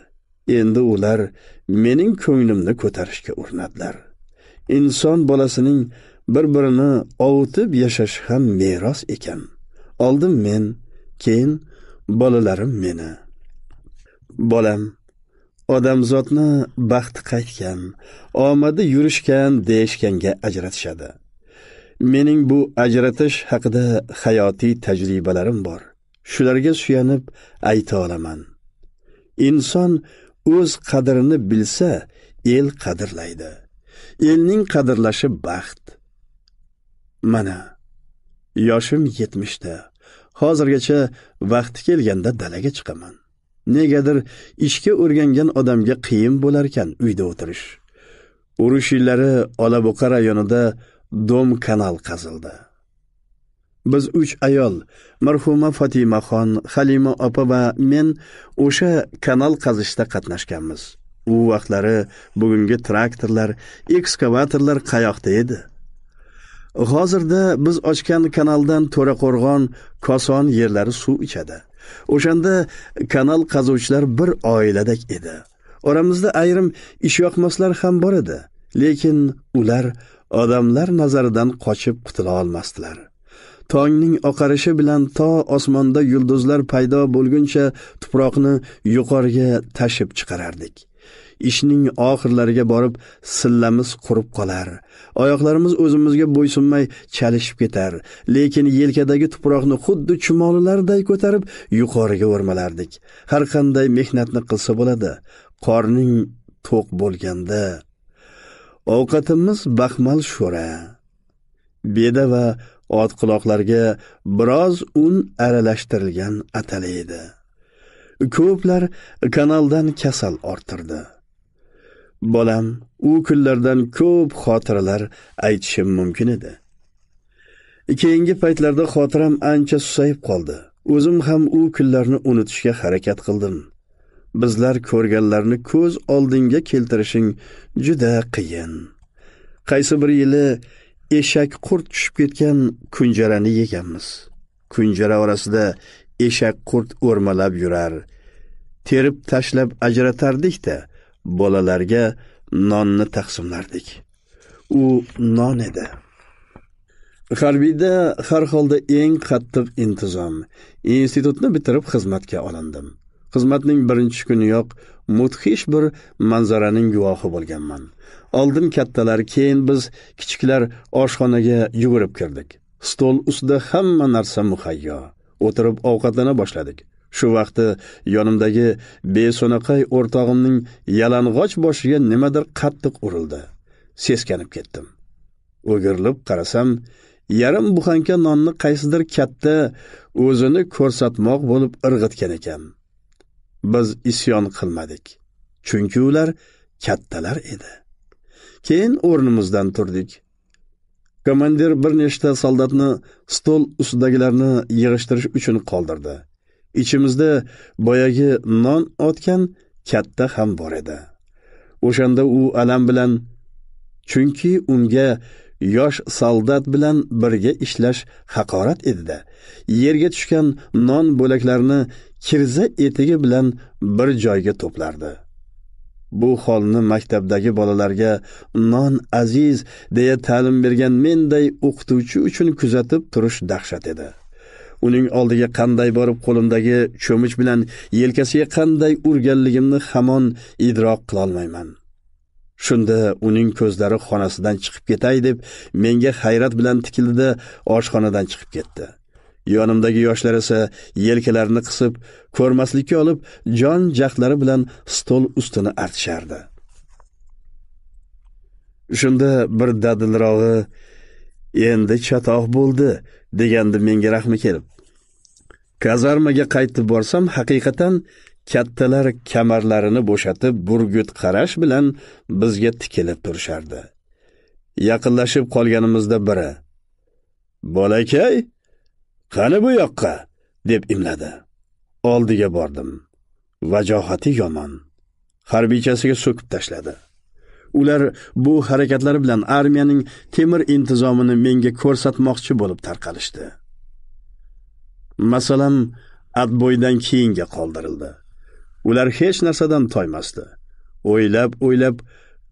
endi ular mening ko'nglimni ko'tarishga urinadilar inson bolasining bir birini ovutib yashashi ham meros ekan oldin men keyin bolalarim meni bolam odamzodni baxti qaytgan omadi yurishgan deyishganga ajratishadi mening bu ajratish haqida hayotiy tajribalarim bor shularga suyanib ayta olaman inson o'z qadrini bilsa el qadrlaydi elning qadrlashi baxt mana yoshim yetmishda hozirgacha vaqti kelganda dalaga chiqaman negadir ishga o'rgangan odamga qiyin bo'larkan uyda o'tirish urush yillari olabuqa rayonida dom kanal qazildi biz uch ayol marhuma fotimaxon halima opa va men o'sha kanal qazishda qatnashganmiz u vaqtlari bugungi traktorlar ekskavatorlar qayoqda edi hozirda biz ochgan kanaldan to'raqo'rg'on koson yerlari suv ichadi o'shanda kanal qazuvchilar bir oiladak edi oramizda ayrim ishyoqmaslar ham bor edi lekin ular odamlar nazaridan qochib qutula olmasdilar tongning oqarishi bilan to osmonda yulduzlar paydo bo'lguncha tuproqni yuqoriga tashib chiqarardik ishning oxirlariga borib sillamiz qurib qolar oyoqlarimiz o'zimizga bo'ysunmay chalishib ketar lekin yelkadagi tuproqni xuddi chumolilarday ko'tarib yuqoriga o'rmalardik har qanday mehnatni qilsa bo'ladi qorning to'q bo'lganda ovqatimiz baxmal sho'ra beda va ot quloqlarga biroz un aralashtirilgan atala edi ko'plar kanaldan kasal orttirdi bolam u kunlardan ko'p xotiralar aytishim mumkin edi keyingi paytlarda xotiram ancha susayib qoldi o'zim ham u kunlarni unutishga harakat qildim bizlar ko'rganlarni ko'z oldingga keltirishing juda qiyin qaysi bir yili eshak qurt tushib ketgan kunjarani yeganmiz kunjara orasida eshak qurt o'rmalab yurar terib tashlab ajratardikda bolalarga nonni taqsimlardik u non edi harbiyda har holda eng qattiq intizom institutni bitirib xizmatga olindim xizmatning birinchi kuniyoq mudhish bir manzaraning guvohi bo'lganman oldin kattalar keyin biz kichiklar oshxonaga yugurib kirdik stol ustida hamma narsa muhayyo o'tirib ovqatlana boshladik shu vaqti yonimdagi beso'naqay o'rtog'imning yalang'och boshiga nimadir qattiq urildi seskanib ketdim o'girilib qarasam yarim buxanka nonni qaysidir katta o'zini ko'rsatmoq bo'lib irg'itgan ekan biz isyon qilmadik chunki ular kattalar edi keyin o'rnimizdan turdik komandir bir nechta soldatni stol ustidagilarni yig'ishtirish uchun qoldirdi ichimizda boyagi non otgan katta ham bor edi o'shanda u alam bilan chunki unga yosh soldat bilan birga ishlash haqorat edida yerga tushgan non bo'laklarini kirza etigi bilan bir joyga to'plardi bu holni maktabdagi bolalarga non aziz deya ta'lim bergan menday o'qituvchi uchun kuzatib turish dahshat edi uning oldiga qanday borib qo'limdagi cho'mich bilan yelkasiga qanday urganligimni hamon idrok qilolmayman shunda uning ko'zlari xonasidan chiqib ketay deb menga hayrat bilan tikildida oshxonadan chiqib ketdi Yonimdagi yoshlar esa yelkalarini qisib, ko'rmaslikka olib, jon jaqlari bilan stol ustini artishardi. Shunda bir dadilrog'i endi chatoq bo'ldi degandi menga rahmi kelib. Kazarmaga qaytib borsam, haqiqatan kattalar kamarlarini bo'shatib, burgut qarash bilan bizga tikilib turishardi. Yaqinlashib qolganimizda biri: "Bolakay, qani bu yoqqa deb imladi oldiga bordim vajohati yomon harbiychasiga so'kib tashladi ular bu harakatlari bilan armiyaning temir intizomini menga ko'rsatmoqchi bo'lib tarqalishdi masalan adboydan keyinga qoldirildi ular hech narsadan toymasdi o'ylab o'ylab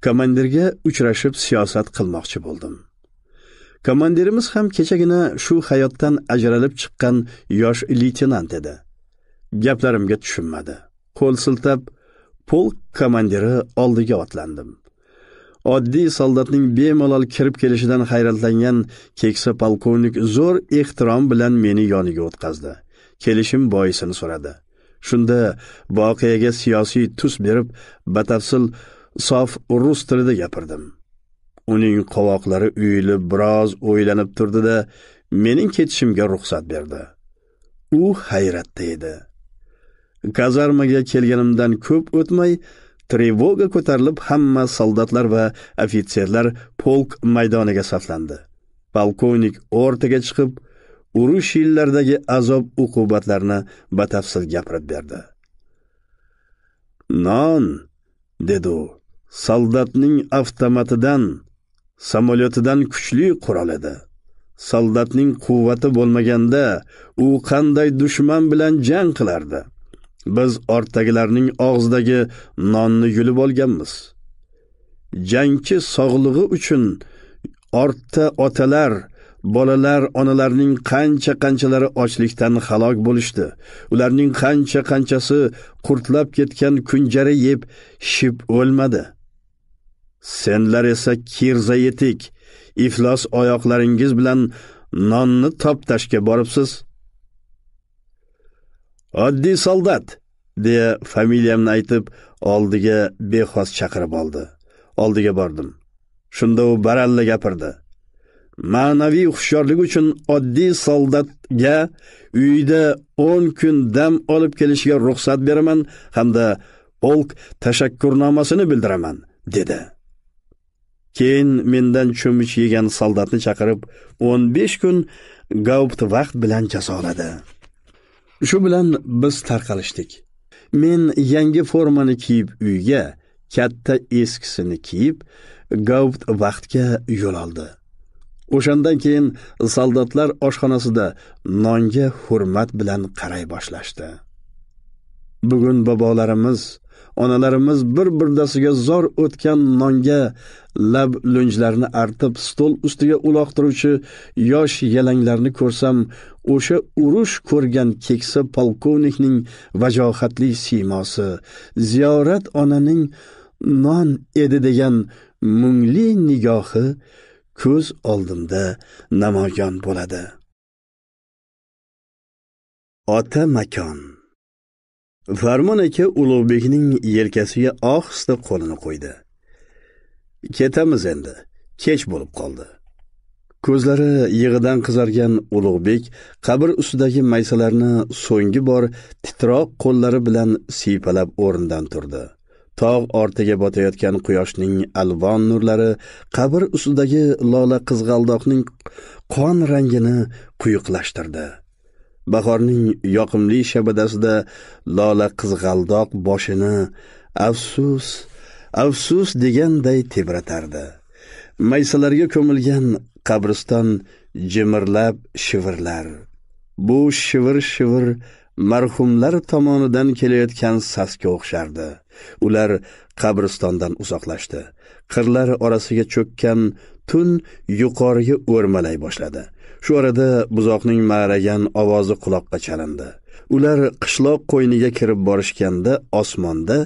komandirga uchrashib siyosat qilmoqchi bo'ldim Komandirimiz ham kechagina shu hayotdan ajralib chiqqan yosh leytenant edi. Gaplarimga tushunmadi. Qo'l siltab polk komandiri oldiga otlandim. oddiy soldatning bemalol kirib kelishidan hayratlangan keksa polkovnik zo'r ehtirom bilan meni yoniga o'tkazdi kelishim boisini so'radi shunda voqeaga siyosiy tus berib batafsil sof rus tilida gapirdim uning qovoqlari uyilib biroz o'ylanib turdi-da, mening ketishimga ruxsat berdi. U hayratda edi. Kazarmaga kelganimdan ko'p o'tmay trevoga ko'tarilib hamma soldatlar va ofitserlar polk maydoniga saflandi. Polkovnik o'rtaga chiqib, urush yillaridagi azob uqubatlarni batafsil gapirib berdi. Non, dedi u, soldatning avtomatidan samolyotidan kuchli qurol edi soldatning quvvati bo'lmaganda u qanday dushman bilan jang qilardi biz ortdagilarning og'zidagi nonni yulib olganmiz jangchi sog'lig'i uchun ortda otalar bolalar onalarning qancha qanchalari ochlikdan halok bo'lishdi ularning qancha qanchasi qurtlab ketgan kunjara yeb shib o'lmadi senlar esa kirza yetik iflos oyoqlaringiz bilan nonni toptashga boribsiz oddiy soldat deya familiyamni aytib oldiga bexos chaqirib oldi oldiga bordim shunda u baralla gapirdi ma'naviy hushyorlik uchun oddiy soldatga uyda 10 kun dam olib kelishiga ruxsat beraman hamda polk tashakkurnomasini bildiraman dedi keyin mendan cho'mich yegan soldatni chaqirib 15 kun gaupt vaqt bilan jazoladi shu bilan biz tarqalishdik men yangi formani kiyib uyga katta eskisini kiyib gaupt vaqtga yo'l oldi o'shandan keyin soldatlar oshxonasida nonga hurmat bilan qaray boshlashdi bugun bobolarimiz onalarimiz bir birdasiga zor o'tgan nonga lab lunjlarni artib stol ustiga uloqtiruvchi yosh yalanglarni ko'rsam o'sha urush ko'rgan keksa polkovnikning vajohatli siymosi ziyorat onaning non edi degan mungli nigohi ko'z oldimda namoyon bo'ladi ota makon farmon aka ulug'bekning yelkasiga ohista qo'lini qo'ydi ketamiz endi kech bo'lib qoldi ko'zlari yig'idan qizargan ulug'bek qabr ustidagi maysalarni so'nggi bor titroq qo'llari bilan siypalab o'rnidan turdi tog' ortiga botayotgan quyoshning alvon nurlari qabr ustidagi lola qizg'aldoqning qon rangini quyuqlashtirdi bahorning yoqimli shabadasida lola qizg'aldoq boshini afsus afsus deganday tebratardi maysalarga ko'milgan qabriston jimirlab shivirlar bu shivir shivir marhumlar tomonidan kelayotgan sasga o'xshardi ular qabristondan uzoqlashdi qirlar orasiga cho'kkan tun yuqoriga o'rmalay boshladi shu orada buzoqning ma'ragan ovozi quloqqa chalindi ular qishloq qo'yniga kirib borishganda osmonda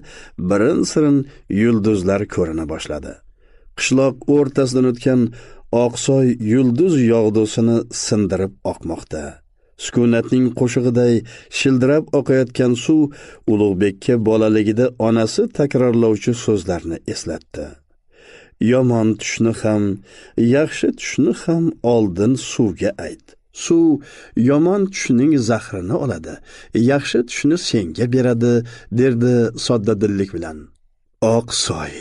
birin sirin yulduzlar ko'rina boshladi qishloq o'rtasidan o'tgan oqsoy yulduz yog'dusini sindirib oqmoqda sukunatning qo'shig'iday shildirab oqayotgan suv ulug'bekka bolaligida onasi takrorlovchi so'zlarni eslatdi yomon tushni ham yaxshi tushni ham oldin suvga ayt suv yomon tushning zahrini oladi yaxshi tushni senga beradi derdi soddadillik bilan oq soy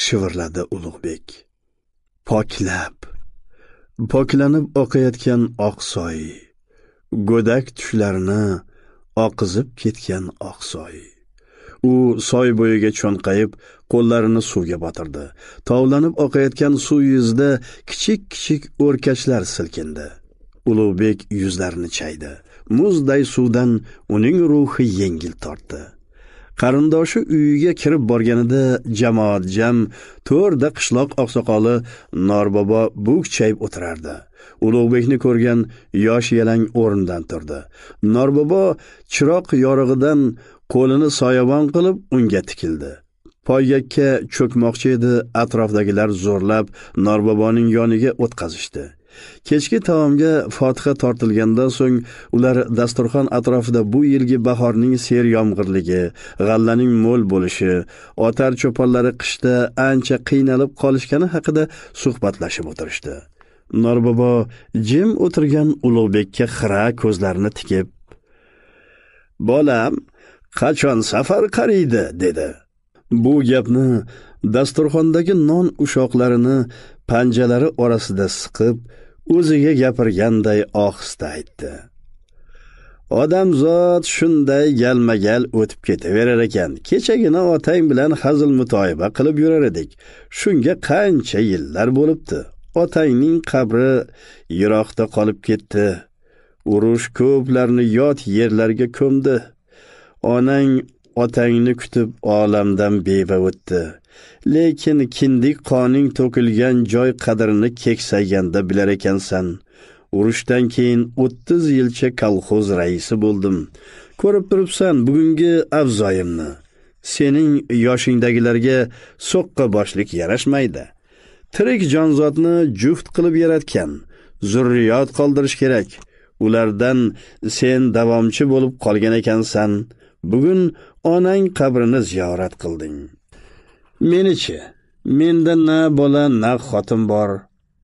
shivirladi ulug'bek poklab poklanib oqayotgan oq soy go'dak tushlarini oqizib ketgan oq soy u soy bo'yiga cho'nqayib qo'llarini suvga botirdi tovlanib oqayotgan suv yuzida kichik kichik o'rkachlar silkindi ulug'bek yuzlarini chaydi muzday suvdan uning ruhi yengil tortdi qarindoshi uyiga kirib borganida jamoat jam to'rda qishloq oqsoqoli norbobo chayib o'tirardi ulug'bekni ko'rgan yosh yalang o'rnidan turdi norbobo chiroq yorug'idan qo'lini soyabon qilib unga tikildi poygakka cho'kmoqchi edi atrofdagilar zo'rlab norboboning yoniga o'tqazishdi kechki taomga fotiha tortilgandan so'ng ular dasturxon atrofida bu yilgi bahorning ser yomg'irligi g'allaning mo'l bo'lishi otar cho'ponlari qishda ancha qiynalib qolishgani haqida suhbatlashib o'tirishdi norbobo jim o'tirgan ulug'bekka xira ko'zlarini tikib bolam qachon safar qariydi dedi bu gapni dasturxondagi non ushoqlarini panjalari orasida siqib o'ziga gapirganday ohista aytdi odamzod shunday galma gal o'tib ketaverar ekan kechagina otang bilan hazil mutoyiba qilib yurar edik shunga qancha yillar bo'libdi otangning qabri yiroqda qolib ketdi urush ko'plarni yot yerlarga ko'mdi onang otangni kutib olamdan beva o'tdi lekin kindik qoning to'kilgan joy qadrini keksayganda bilar ekansan urushdan keyin 30 yilcha kolxoz raisi bo'ldim ko'rib turibsan bugungi avzoyimni sening yoshingdagilarga so'qqa boshlik yarashmaydi tirik jonzotni juft qilib yaratgan zurriyot qoldirish kerak ulardan sen davomchi bo'lib qolgan ekansan bugun onang qabrini ziyorat qilding menichi menda na bola na xotin bor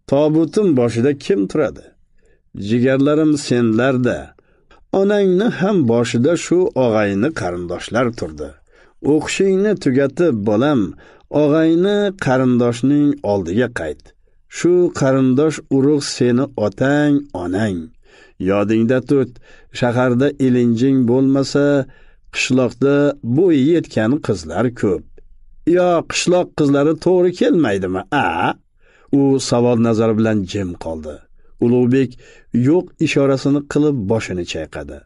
tobutim boshida kim turadi jigarlarim senlarda onangni ham boshida shu og'ayni qarindoshlar turdi o'qishingni tugatib bolam og'ayni qarindoshning oldiga qayt shu qarindosh urug' seni otang onang yodingda tut shaharda ilinjing bo'lmasa qishloqda bo'yi yetgan qizlar ko'p yo qishloq qizlari to'g'ri kelmaydimi a u savol nazar bilan jim qoldi ulug'bek yo'q ishorasini qilib boshini chayqadi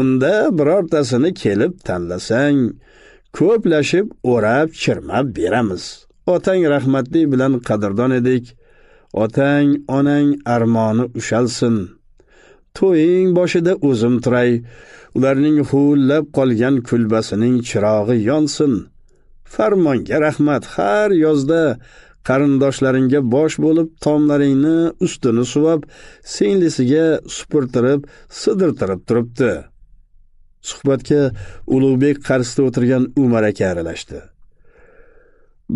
unda birortasini kelib tanlasang ko'plashib o'rab chirmab beramiz otang rahmatli bilan qadrdon edik otang onang armoni ushalsin to'ying boshida o'zim turay ularning huvillab qolgan kulbasining chirog'i yonsin farmonga rahmat har yozda qarindoshlaringga bosh bo'lib tomlaringni ustini suvab singlisiga supurtirib sidirtirib turibdi suhbatga ulug'bek qarshisida o'tirgan umar aka aralashdi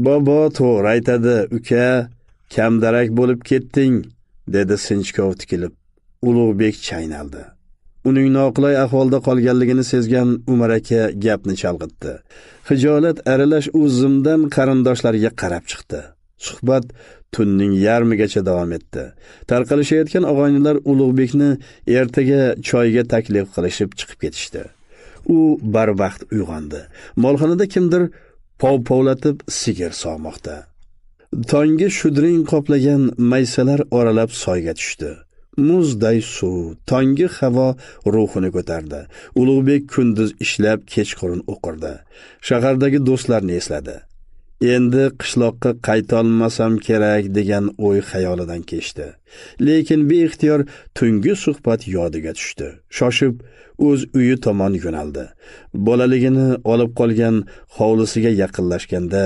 bobo to'g'ri aytadi uka kamdarak bo'lib ketding dedi sinchkov tikilib ulug'bek chaynaldi uning noqulay ahvolda qolganligini sezgan umar aka gapni chalg'itdi hijolat aralash u zimdan qarindoshlariga qarab chiqdi suhbat tunning yarmigacha davom etdi tarqalishayotgan og'aynilar ulug'bekni ertaga choyga taklif qilishib chiqib ketishdi u barvaqt uyg'ondi molxonada kimdir pov povlatib sigir sog'moqda tongi shudring qoplagan maysalar oralab soyga tushdi muzday suv tonggi havo ruhini ko'tardi ulug'bek kunduz ishlab kechqurun o'qirdi shahardagi do'stlarni esladi endi qishloqqa qaytolmasam kerak degan o'y xayolidan kechdi lekin beixtiyor tungi suhbat yodiga tushdi shoshib o'z uyi tomon yo'naldi bolaligini olib qolgan hovlisiga yaqinlashganda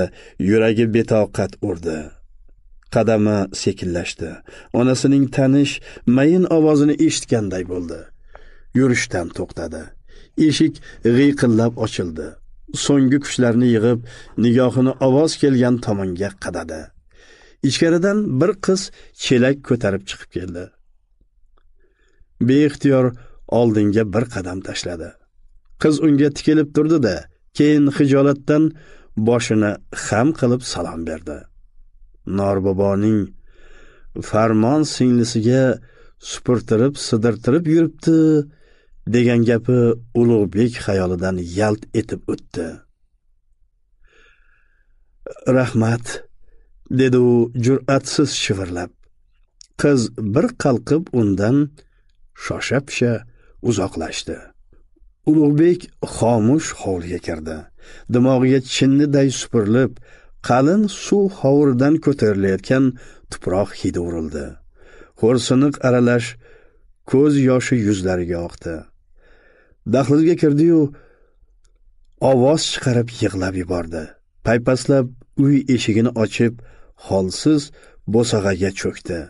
yuragi betoqat urdi qadami sekinlashdi onasining tanish mayin ovozini eshitganday bo'ldi yurishdan to'xtadi eshik g'iyqillab ochildi so'nggi kuchlarini yig'ib nigohini ovoz kelgan tomonga qadadi ichkaridan bir qiz chelak ko'tarib chiqib keldi beixtiyor oldinga bir qadam tashladi qiz unga tikilib turdi da keyin xijolatdan boshini xam qilib salom berdi norboboning farmon singlisiga supurtirib sidirtirib yuribdi degan gapi ulug'bek xayolidan yalt etib o'tdi rahmat dedi u jur'atsiz shivirlab qiz bir qalqib undan shosha pisha uzoqlashdi ulug'bek xomush hovliga kirdi dimog'iga chinniday supurilib qalin suv hovuridan ko'tarilayotgan tuproq hidi urildi xo'rsiniq aralash ko'z yoshi yuzlariga oqdi dahlizga kirdiyu ovoz chiqarib yig'lab yubordi paypaslab uy eshigini ochib holsiz bo'sag'aga cho'kdi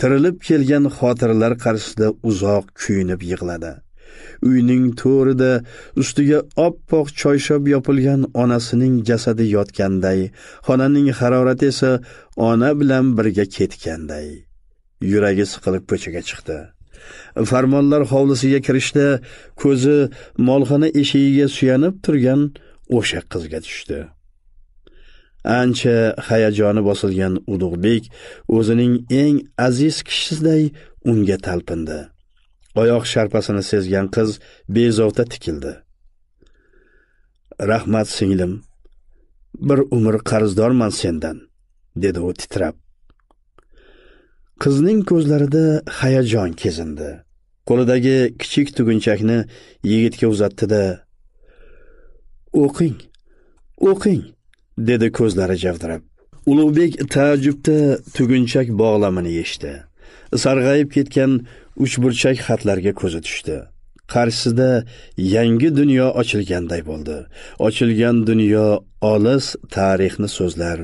tirilib kelgan xotiralar qarshisida uzoq kuyinib yig'ladi uyning to'rida ustiga oppoq choyshab yopilgan onasining jasadi yotganday xonaning harorati esa ona bilan birga ketganday yuragi siqilib ko'chaga chiqdi farmonlar hovlisiga kirishda ko'zi molxona eshigiga suyanib turgan o'sha qizga tushdi ancha hayajoni bosilgan ulug'bek o'zining eng aziz kishisiday unga talpindi oyoq sharpasini sezgan qiz bezovta tikildi rahmat singlim bir umr qarzdorman sendan dedi u titrab qizning ko'zlarida hayajon kezindi qo'lidagi kichik tugunchakni yigitga uzatdida o'qing o'qing dedi ko'zlari javdirab ulug'bek taajjubda tugunchak bog'lamini yechdi sarg'ayib ketgan uchburchak xatlarga ko'zi tushdi qarshisida yangi dunyo ochilganday bo'ldi ochilgan dunyo olis tarixni so'zlar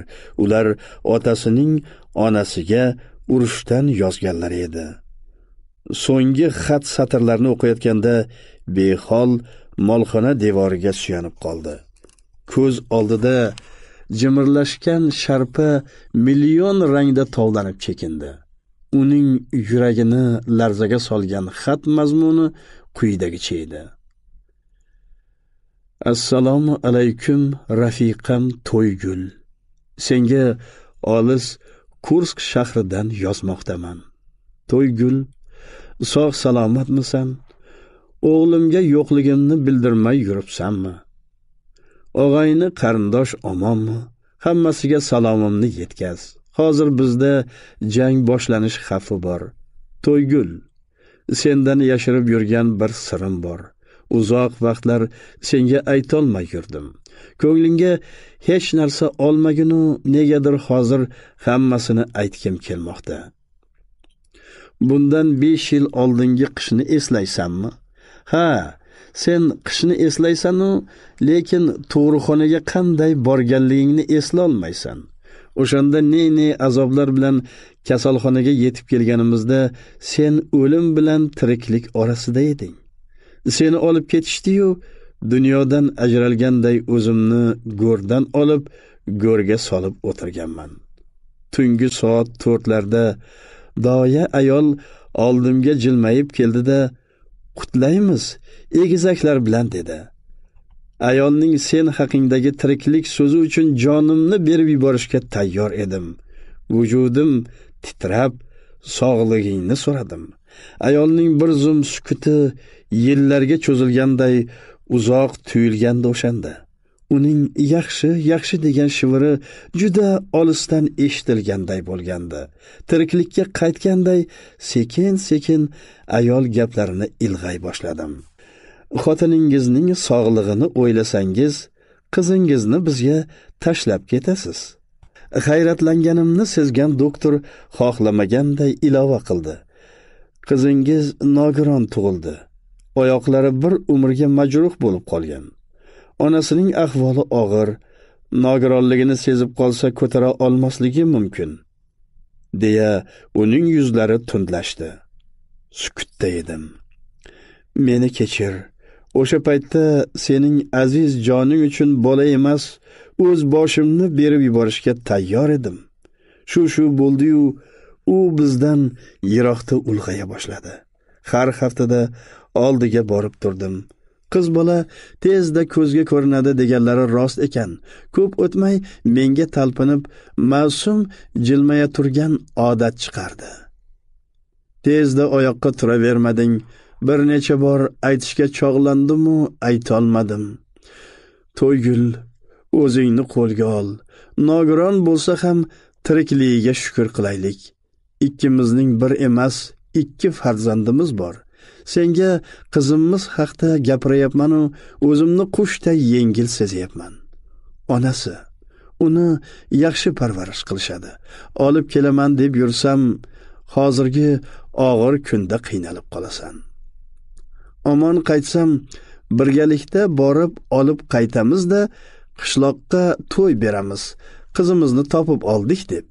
ular otasining onasiga urushdan yozganlari edi so'nggi xat satrlarini o'qiyotganda behol molxona devoriga suyanib qoldi ko'z oldida jimirlashgan sharpa million rangda tovlanib chekindi uning yuragini larzaga solgan xat mazmuni quyidagicha edi assalomu alaykum rafiqam to'ygul senga olis kursk shahridan yozmoqdaman to'ygul sog' salomatmisan o'g'limga yo'qligimni bildirmay yuribsanmi og'ayni qarindosh omonmi hammasiga salomimni yetkaz hozir bizda jang boshlanish xavfi bor to'ygul sendan yashirib yurgan bir sirim bor uzoq vaqtlar senga aytolmay yurdim ko'nglingga hech narsa olmaginu negadir hozir hammasini aytgim kelmoqda bundan besh yil oldingi qishni eslaysanmi ha sen qishni eslaysanu lekin tug'ruqxonaga qanday borganligingni eslolmaysan o'shanda ne ne azoblar bilan kasalxonaga yetib kelganimizda sen o'lim bilan tiriklik orasida eding seni olib ketishdi-yu, dunyodan ajralganday o'zimni go'rdan olib go'rga solib o'tirganman tungi soat to'rtlarda doya ayol oldimga jilmayib keldida "Qutlaymiz, egizaklar bilan" dedi. ayolning sen haqingdagi tiriklik so'zi uchun jonimni berib yuborishga tayyor edim vujudim titrab sog'lig'ingni so'radim ayolning bir zum sukuti yillarga cho'zilganday uzoq tuyulgandi o'shanda uning yaxshi yaxshi degan shiviri juda olisdan eshitilganday bo'lgandi tiriklikka qaytganday sekin sekin ayol gaplarini ilg'ay boshladim xotiningizning sog'lig'ini o'ylasangiz qizingizni bizga tashlab ketasiz hayratlanganimni sezgan doktor xohlamaganday ilova qildi qizingiz nogiron tug'ildi oyoqlari bir umrga majruh bo'lib qolgan onasining ahvoli og'ir nogironligini sezib qolsa ko'tara olmasligi mumkin deya uning yuzlari tundlashdi sukutda edim meni kechir o'sha paytda sening aziz joning uchun bola emas o'z boshimni berib yuborishga tayyor edim shu shu bo'ldiyu u bizdan yiroqda ulg'aya boshladi har haftada oldiga borib turdim qiz bola tezda ko'zga ko'rinadi deganlari rost ekan ko'p o'tmay menga talpinib mavsum jilmaya turgan odat chiqardi tezda oyoqqa turavermading bir necha bor aytishga chog'landimu aytolmadim to'ygul o'zingni qo'lga ol nogiron bo'lsa ham tirikligiga shukur qilaylik ikkimizning bir emas ikki farzandimiz bor senga qizimiz haqida gapiryapmanu o'zimni qushday yengil sezyapman onasi uni yaxshi parvarish qilishadi olib kelaman deb yursam hozirgi og'ir kunda qiynalib qolasan omon qaytsam birgalikda borib olib qaytamizda qishloqqa to'y beramiz qizimizni topib oldik deb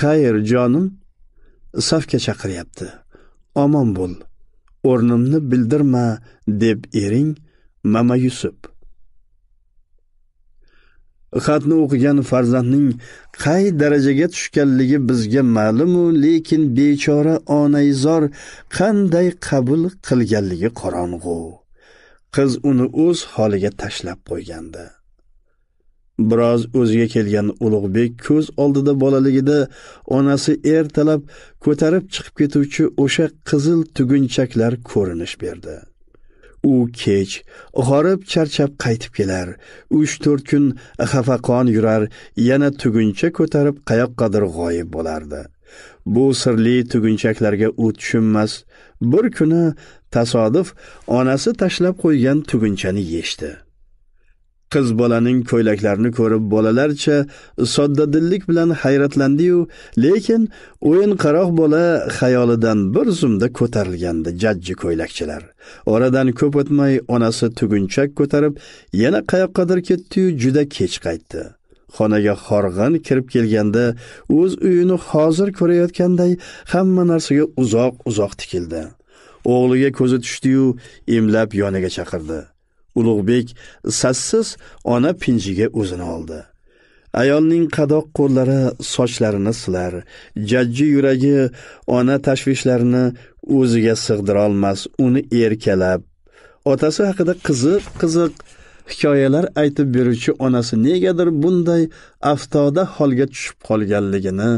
xayr jonim safga chaqiryapti omon bo'l o'rnimni bildirma deb ering mama yusuf xatni o'qigan farzandning qay darajaga tushganligi bizga ma'lumu lekin bechora onaizor qanday qabul qilganligi qorong'u qiz uni o'z holiga tashlab qo'ygandi biroz o'ziga kelgan ulug'bek ko'z oldida bolaligida onasi ertalab ko'tarib chiqib ketuvchi o'sha qizil tugunchaklar ko'rinish berdi u kech g'orib charchab qaytib kelar uch to'rt kun xafaqon yurar yana tuguncha ko'tarib qayoqqadir g'oyib bo'lardi bu sirli tugunchaklarga u tushunmas bir kuni tasodif onasi tashlab qo'ygan tugunchani yechdi qiz bolaning ko'ylaklarini ko'rib bolalarcha soddadillik bilan hayratlandiyu lekin o'yinqaroq bola xayolidan bir zumda ko'tarilgandi jajji ko'ylakchilar oradan ko'p o'tmay onasi tugunchak ko'tarib yana qayoqqadir ketdiyu juda kech qaytdi xonaga horg'in kirib kelganda o'z uyini hozir ko'rayotganday hamma narsaga uzoq uzoq tikildi o'g'liga ko'zi tushdiyu imlab yoniga chaqirdi ulug'bek sassiz ona pinjiga o'zini oldi ayolning qadoq qo'llari sochlarini silar jajji yuragi ona tashvishlarini o'ziga sig'dirolmas uni erkalab otasi haqida qiziq qiziq hikoyalar aytib beruvchi onasi negadir bunday aftoda holga tushib qolganligini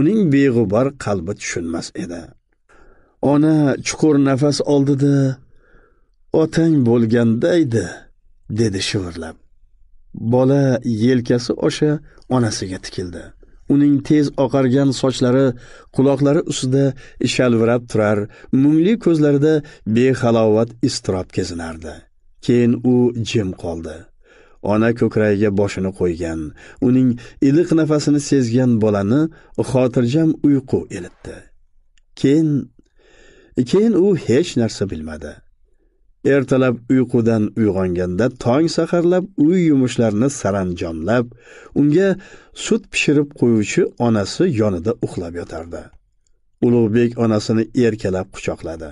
uning beg'ubor qalbi tushunmas edi ona chuqur nafas oldida otang bo'lganda edi dedi shivirlab bola yelkasi osha onasiga tikildi uning tez oqargan sochlari quloqlari ustida shalvirab turar mungli ko'zlarida behalovat iztirob kezinardi keyin u jim qoldi ona ko'kragiga boshini qo'ygan uning iliq nafasini sezgan bolani xotirjam uyqu elitdi keyin keyin u hech narsa bilmadi ertalab uyqudan uyg'onganda tong saharlab uy yumushlarini saranjomlab unga sut pishirib qo'yuvchi onasi yonida uxlab yotardi ulug'bek onasini erkalab quchoqladi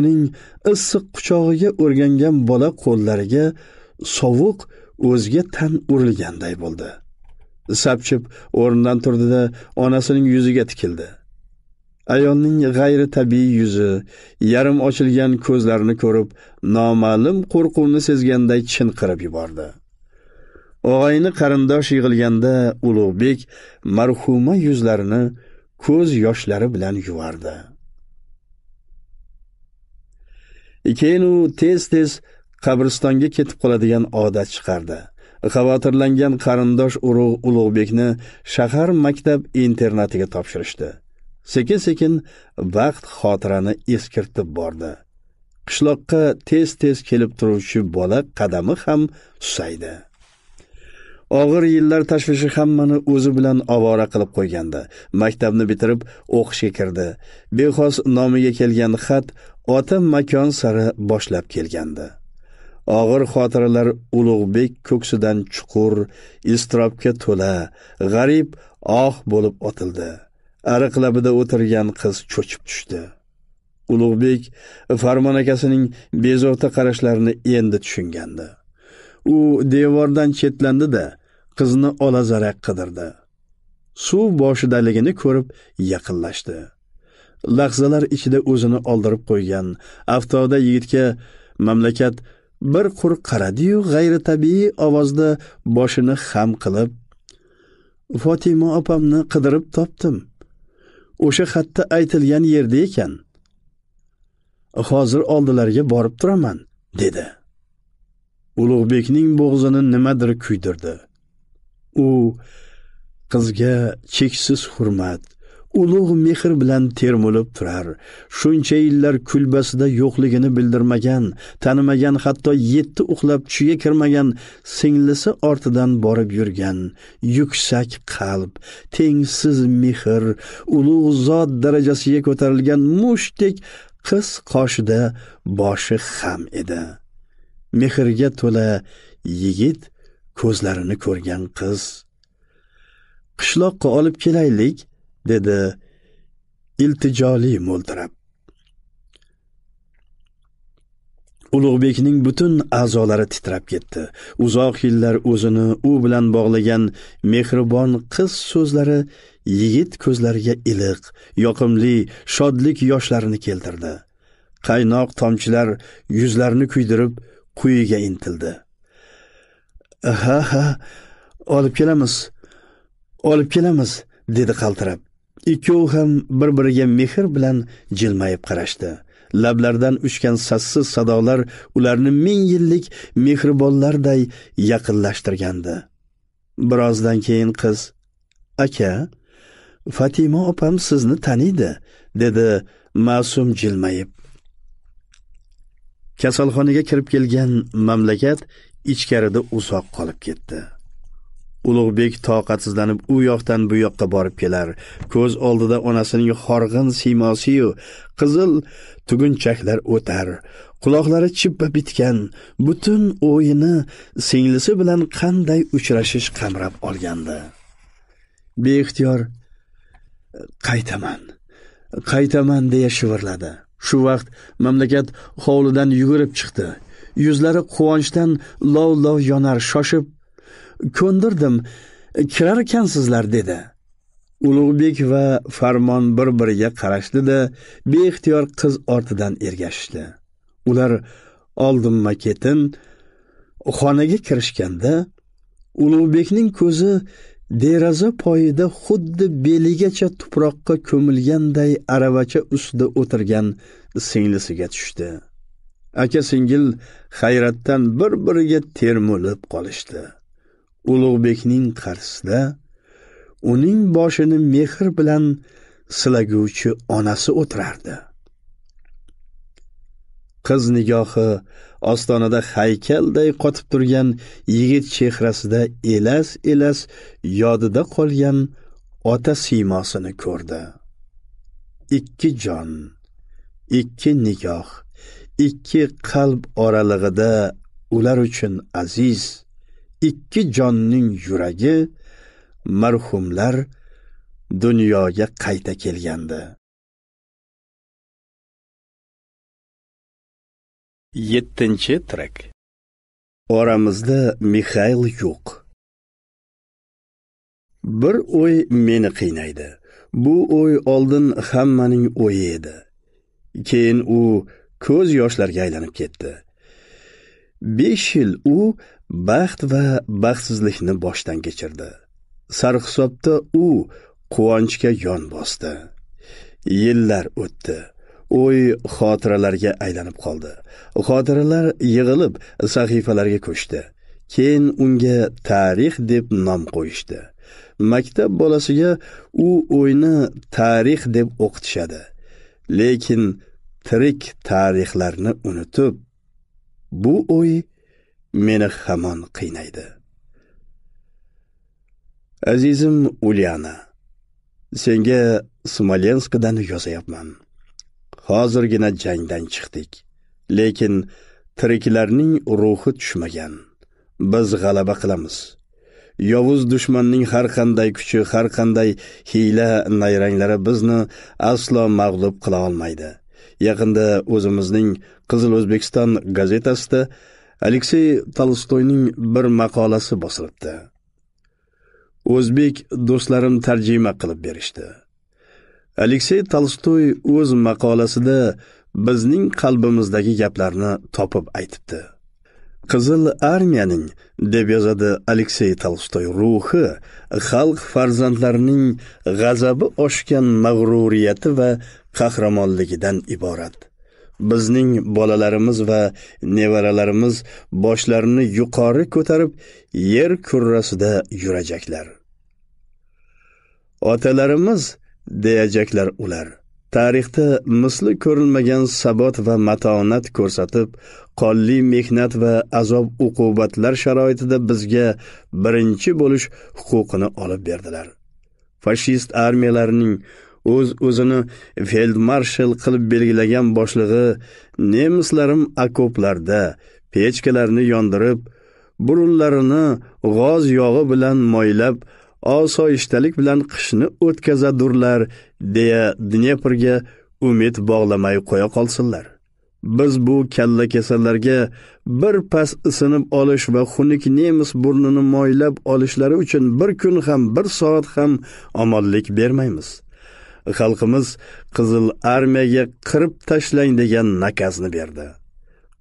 uning issiq quchog'iga o'rgangan bola qo'llariga sovuq o'zga tan urilganday bo'ldi sapchib o'rnidan turdida onasining yuziga tikildi ayolning g'ayri tabiiy yuzi yarim ochilgan ko'zlarini ko'rib noma'lum qo'rquvni sezganday chinqirib yubordi og'ayni qarindosh yig'ilganda ulug'bek marhuma yuzlarini ko'z yoshlari bilan yuvardi keyin u tez tez qabristonga ketib qoladigan odat chiqardi xavotirlangan qarindosh urug' ulug'bekni shahar maktab internatiga topshirishdi sekin sekin vaqt xotirani eskirtib bordi qishloqqa tez tez kelib turuvchi bola qadami ham susaydi og'ir yillar tashvishi hammani o'zi bilan ovora qilib qo'ygandi maktabni bitirib o'qishga kirdi bexos nomiga kelgan xat ota makon sari boshlab kelgandi og'ir xotiralar ulug'bek ko'ksidan chuqur iztirobga to'la g'arib oh bo'lib otildi ariq labida o'tirgan qiz cho'chib tushdi ulug'bek farmon akasining bezovta qarashlarini endi tushungandi u devordan chetlandi da qizni olazarak qidirdi suv boshidaligini ko'rib yaqinlashdi lahzalar ichida o'zini oldirib qo'ygan avtoda yigitga mamlakat bir qur qaradiyu g'ayritabiiy ovozda boshini xam qilib fotima opamni qidirib topdim o'sha xatda aytilgan yerda ekan hozir oldilariga borib turaman dedi ulug'bekning bo'g'zini nimadir kuydirdi u qizga cheksiz hurmat ulug' mehr bilan termulib turar shuncha yillar kulbasida yo'qligini bildirmagan tanimagan hatto yetti uxlab tushiga kirmagan singlisi ortidan borib yurgan yuksak qalb tengsiz mehr ulug' zot darajasiga ko'tarilgan mushtdek qiz qoshida boshi xam edi mehrga to'la yigit ko'zlarini ko'rgan qiz qishloqqa olib kelaylik dedi iltijoli mo'ltirab ulug'bekning butun a'zolari titrab ketdi uzoq yillar o'zini u bilan bog'lagan mehribon qiz so'zlari yigit ko'zlariga iliq yoqimli shodlik yoshlarini keltirdi qaynoq tomchilar yuzlarini kuydirib quyiga intildi ha ha olib kelamiz olib kelamiz dedi qaltirab ikkovi ham bir biriga mehr bilan jilmayib qarashdi lablardan uchgan sassiz sadolar ularni ming yillik mehribonlarday yaqinlashtirgandi birozdan keyin qiz aka fatima opam sizni taniydi dedi ma'sum jilmayib kasalxonaga kirib kelgan mamlakat ichkarida uzoq qolib ketdi ulug'bek toqatsizlanib u yoqdan bu yoqqa borib kelar ko'z oldida onasining horg'in siymosiyu qizil tugunchaklar o'tar quloqlari chippa bitgan butun o'yini singlisi bilan qanday uchrashish qamrab olgandi beixtiyor qaytaman qaytaman deya shivirladi shu vaqt mamlakat hovlidan yugurib chiqdi yuzlari quvonchdan lov lov yonar shoshib ko'ndirdim kirar ekansizlar dedi ulug'bek va farmon bir biriga qarashdida beixtiyor qiz ortidan ergashishdi ular oldinma ketin xonaga kirishganda ulug'bekning ko'zi deraza poyida xuddi beligacha tuproqqa ko'milganday aravacha ustida o'tirgan singlisiga tushdi aka singil hayratdan bir biriga termulib qolishdi ulug'bekning qarshisida uning boshini mehr bilan silaguvchi onasi o'tirardi qiz nigohi ostonada haykalday qotib turgan yigit chehrasida elas elas yodida qolgan ota siymosini ko'rdi ikki jon ikki nigoh ikki qalb oralig'ida ular uchun aziz ikki jonning yuragi marhumlar dunyoga qayta kelgandi yettinchi trek oramizda mixail yo'q bir o'y meni qiynaydi bu o'y oldin hammaning o'yi edi keyin u ko'z yoshlarga aylanib ketdi besh yil u baxt va baxtsizlikni boshdan kechirdi sarhisobda u quvonchga yon bosdi yillar o'tdi o'y xotiralarga aylanib qoldi xotiralar yig'ilib sahifalarga ko'chdi keyin unga tarix deb nom qo'yishdi maktab bolasiga u o'yni tarix deb o'qitishadi lekin tirik tarixlarni unutib bu o'y meni hamon qiynaydi azizim ulyana senga smolenskdan yozayapman hozirgina jangdan chiqdik lekin tiriklarning ruhi tushmagan biz g'alaba qilamiz yovuz dushmanning har qanday kuchi har qanday hiyla nayranglari bizni aslo mag'lub qila olmaydi yaqinda o'zimizning qizil o'zbekiston gazetasida aleksey tolstoyning bir maqolasi bosilibdi o'zbek do'stlarim tarjima qilib berishdi aleksey tolstoy o'z maqolasida bizning qalbimizdagi gaplarni topib aytibdi qizil armiyaning deb yozadi aleksey tolstoy ruhi xalq farzandlarining g'azabi oshgan mag'ruriyati va qahramonligidan iborat bizning bolalarimiz va nevaralarimiz boshlarini yuqori ko'tarib yer kurrasida yurajaklar otalarimiz deyajaklar ular tarixda misli ko'rilmagan sabot va matonat ko'rsatib qonli mehnat va azob uqubatlar sharoitida bizga birinchi bo'lish huquqini olib berdilar fashist armiyalarning o'z uz o'zini feldmarshal qilib belgilagan boshlig'i nemislarim okoplarda pechkalarni yondirib burunlarini g'oz yog'i bilan moylab osoyishtalik bilan qishni o'tkazadurlar deya dneprga umid bog'lamay qo'ya qolsinlar biz bu kalla kasallarga bir pas isinib olish va xunuk nemis burnini moylab olishlari uchun bir kun ham bir soat ham omonlik bermaymiz xalqimiz qizil armiyaga qirib tashlang degan nakazni berdi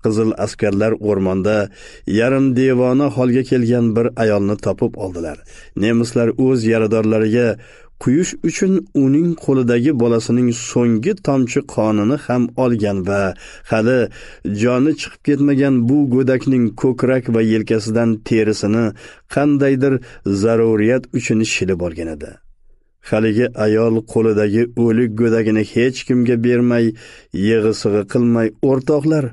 qizil askarlar o'rmonda yarim devona holga kelgan bir ayolni topib oldilar nemislar o'z yaradorlariga quyish uchun uning qo'lidagi bolasining so'nggi tomchi qonini ham olgan va hali joni chiqib ketmagan bu go'dakning ko'krak va yelkasidan terisini qandaydir zaruriyat uchun shilib olgan edi haligi ayol qo'lidagi o'lik go'dagini hech kimga bermay yig'i sig'i qilmay o'rtoqlar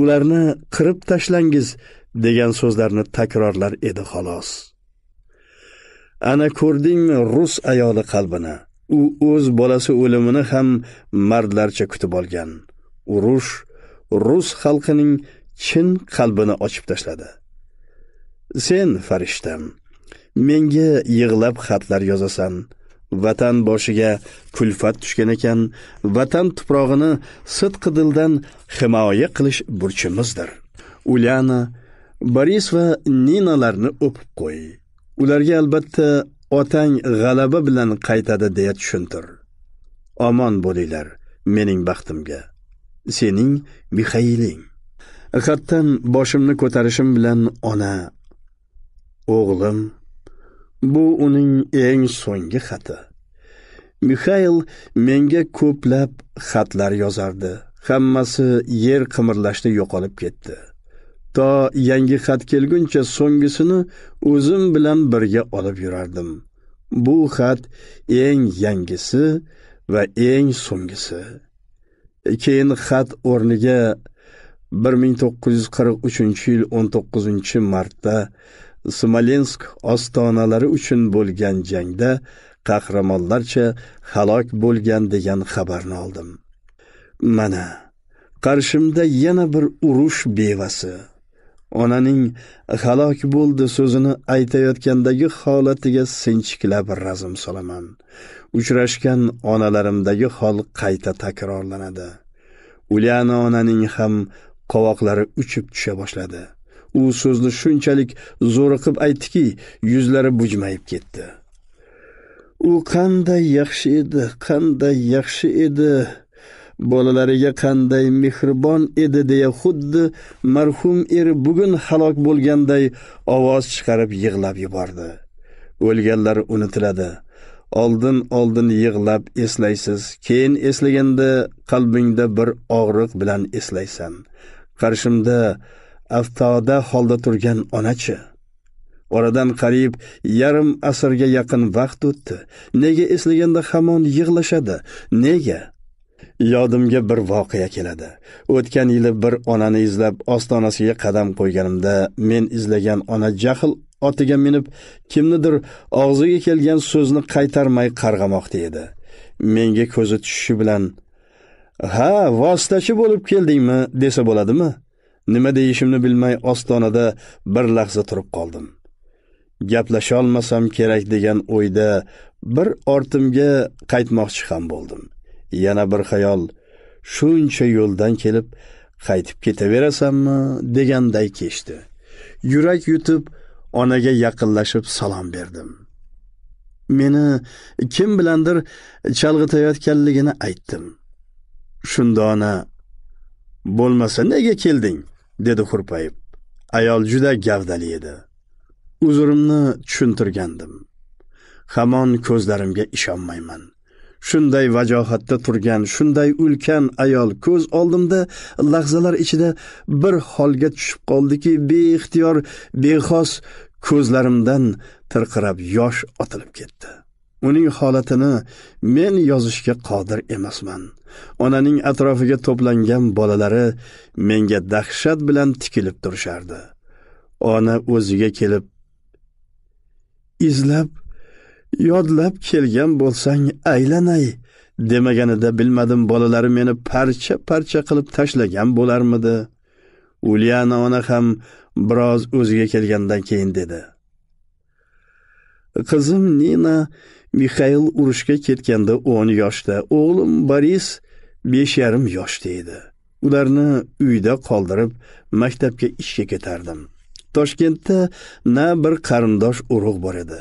ularni qirib tashlangiz degan so'zlarni takrorlar edi xolos ana ko'rdingmi rus ayoli qalbini u o'z bolasi o'limini ham mardlarcha kutib olgan urush rus xalqining chin qalbini ochib tashladi sen farishtam menga yig'lab xatlar yozasan vatan boshiga kulfat tushgan ekan vatan tuprog'ini sidqi dildan himoya qilish burchimizdir ulyana boris va ninalarni o'pib qo'y ularga albatta otang g'alaba bilan qaytadi deya tushuntir omon bo'linglar mening baxtimga sening mixailing xatdan boshimni ko'tarishim bilan ona o'g'lim bu uning eng so'nggi xati mixail menga ko'plab xatlar yozardi hammasi yer qimirlashda yo'qolib ketdi to yangi xat kelguncha so'nggisini o'zim bilan birga olib yurardim bu xat eng yangisi va eng so'nggisi keyin xat o'rniga 1943 yil 19 martda smolensk ostonalari uchun bo'lgan jangda qahramonlarcha halok bo'lgan degan xabarni oldim mana qarshimda yana bir urush bevasi onaning halok bo'ldi so'zini aytayotgandagi holatiga sinchiklab razm solaman uchrashgan onalarimdagi hol qayta takrorlanadi ulyana onaning ham qovoqlari uchib tusha boshladi u so'zni shunchalik zo'riqib aytdiki yuzlari bujmayib ketdi u qanday yaxshi edi qanday yaxshi edi bolalariga qanday mehribon edi deya xuddi marhum eri bugun halok bo'lganday ovoz chiqarib yig'lab yubordi o'lganlar unutiladi oldin oldin yig'lab eslaysiz keyin eslaganda qalbingda bir og'riq bilan eslaysan qarshimda avtoda holda turgan onachi oradan qariyb yarim asrga yaqin vaqt o'tdi nega eslaganda hamon yig'lashadi nega yodimga bir voqea keladi o'tgan yili bir onani izlab ostonasiga qadam qo'yganimda men izlagan ona jahl otiga minib kimnidir og'ziga kelgan so'zni qaytarmay qarg'amoqda edi menga ko'zi tushishi bilan ha vositachi bo'lib keldingmi desa bo'ladimi nima deyishimni bilmay ostonada bir lahza turib qoldim gaplasha olmasam kerak degan o'yda bir ortimga qaytmoqchi ham bo'ldim yana bir xayol shuncha yo'ldan kelib qaytib ketaverasanmi deganday kechdi yurak yutib onaga yaqinlashib salom berdim meni kim bilandir chalg'itayotganligini aytdim shunda ona bo'lmasa nega kelding dedi xurpayib ayol juda gavdali edi uzrimni tushuntirgandim hamon ko'zlarimga ishonmayman shunday vajohatda turgan shunday ulkan ayol ko'z oldimda lahzalar ichida bir holga tushib qoldiki beixtiyor bexos ko'zlarimdan tirqirab yosh otilib ketdi uning holatini men yozishga qodir emasman onaning atrofiga to'plangan bolalari menga dahshat bilan tikilib turishardi ona o'ziga kelib izlab yodlab kelgan bo'lsang aylanay demaganida bilmadim bolalari meni parcha parcha qilib tashlagan bo'larmidi ulyana ona ham biroz o'ziga kelgandan keyin dedi qizim nina Mikhail urushga ketganda 10 yoshda, o'g'lim Boris 5,5 yoshda edi. Ularni uyda qoldirib, maktabga ishga ketardim. Toshkentda na bir qarindosh urug' bor edi.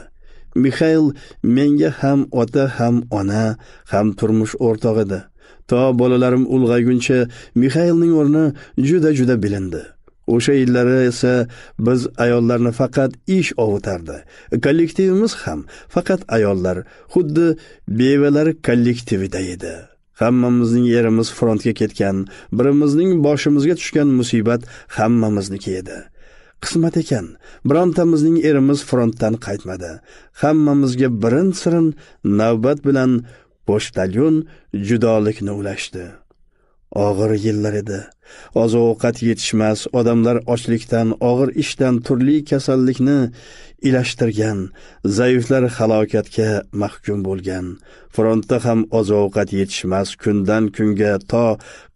Mikhail menga ham ota, ham ona, ham turmush o'rtog'i edi. To bolalarim ulg'ayguncha Mikhailning o'rni juda-juda bilindi. o'sha yillari esa biz ayollarni faqat ish ovutardi kollektivimiz ham faqat ayollar xuddi bevalar kollektivida edi hammamizning yerimiz frontga ketgan birimizning boshimizga tushgan musibat hammamizniki edi qismat ekan birontamizning erimiz frontdan qaytmadi hammamizga birin sirin navbat bilan pochtalyon judolikni ulashdi og'ir yillar edi oziq ovqat yetishmas odamlar ochlikdan og'ir ishdan turli kasallikni ilashtirgan zaiflar halokatga mahkum bo'lgan frontda ham oziq ovqat yetishmas kundan kunga to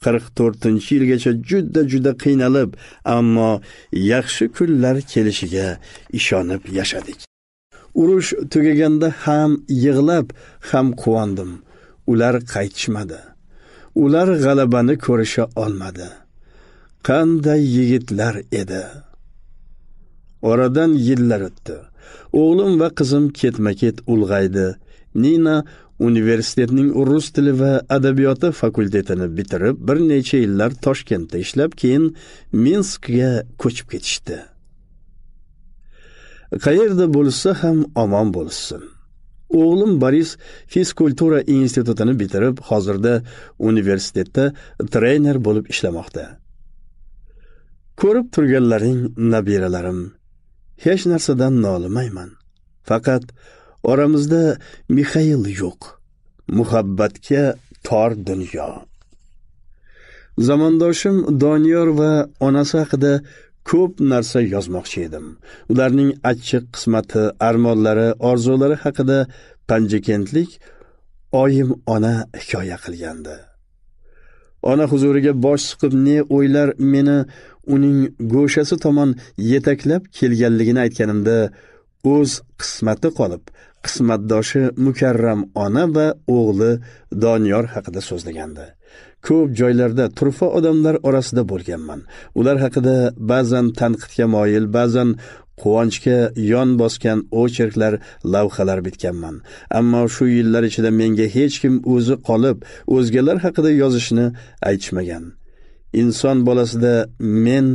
44 yilgacha juda juda qiynalib ammo yaxshi kunlar kelishiga ishonib yashadik urush tugaganda ham yig'lab ham quvondim ular qaytishmadi ular g'alabani ko'risha olmadi qanday yigitlar edi oradan yillar o'tdi o'g'lim va qizim ketma ket ulg'aydi nina universitetning rus tili va adabiyoti fakultetini bitirib bir necha yillar toshkentda ishlab keyin minskga ko'chib ketishdi qayerda bo'lsa ham omon bo'lsin O'g'lim Boris fizkultura institutini bitirib, hozirda universitetda trener bo'lib ishlamoqda. Ko'rib turganlaring nabiralarim, hech narsadan nolimayman. Faqat oramizda Mikhail yo'q. Muhabbatga tor dunyo. Zamondoshim Doniyor va onasi haqida ko'p narsa yozmoqchi edim ularning achchiq qismati armonlari orzulari haqida panjikentlik oyim ona hikoya qilgandi ona huzuriga bosh suqib ne o'ylar meni uning go'shasi tomon yetaklab kelganligini aytganimda o'z qismati qolib qismatdoshi mukarram ona va o'g'li doniyor haqida so'zlagandi ko'p joylarda turfa odamlar orasida bo'lganman ular haqida ba'zan tanqidga moyil ba'zan quvonchga yon bosgan ocherklar lavhalar bitganman ammo shu yillar ichida menga hech kim o'zi qolib o'zgalar haqida yozishni aytishmagan inson bolasida men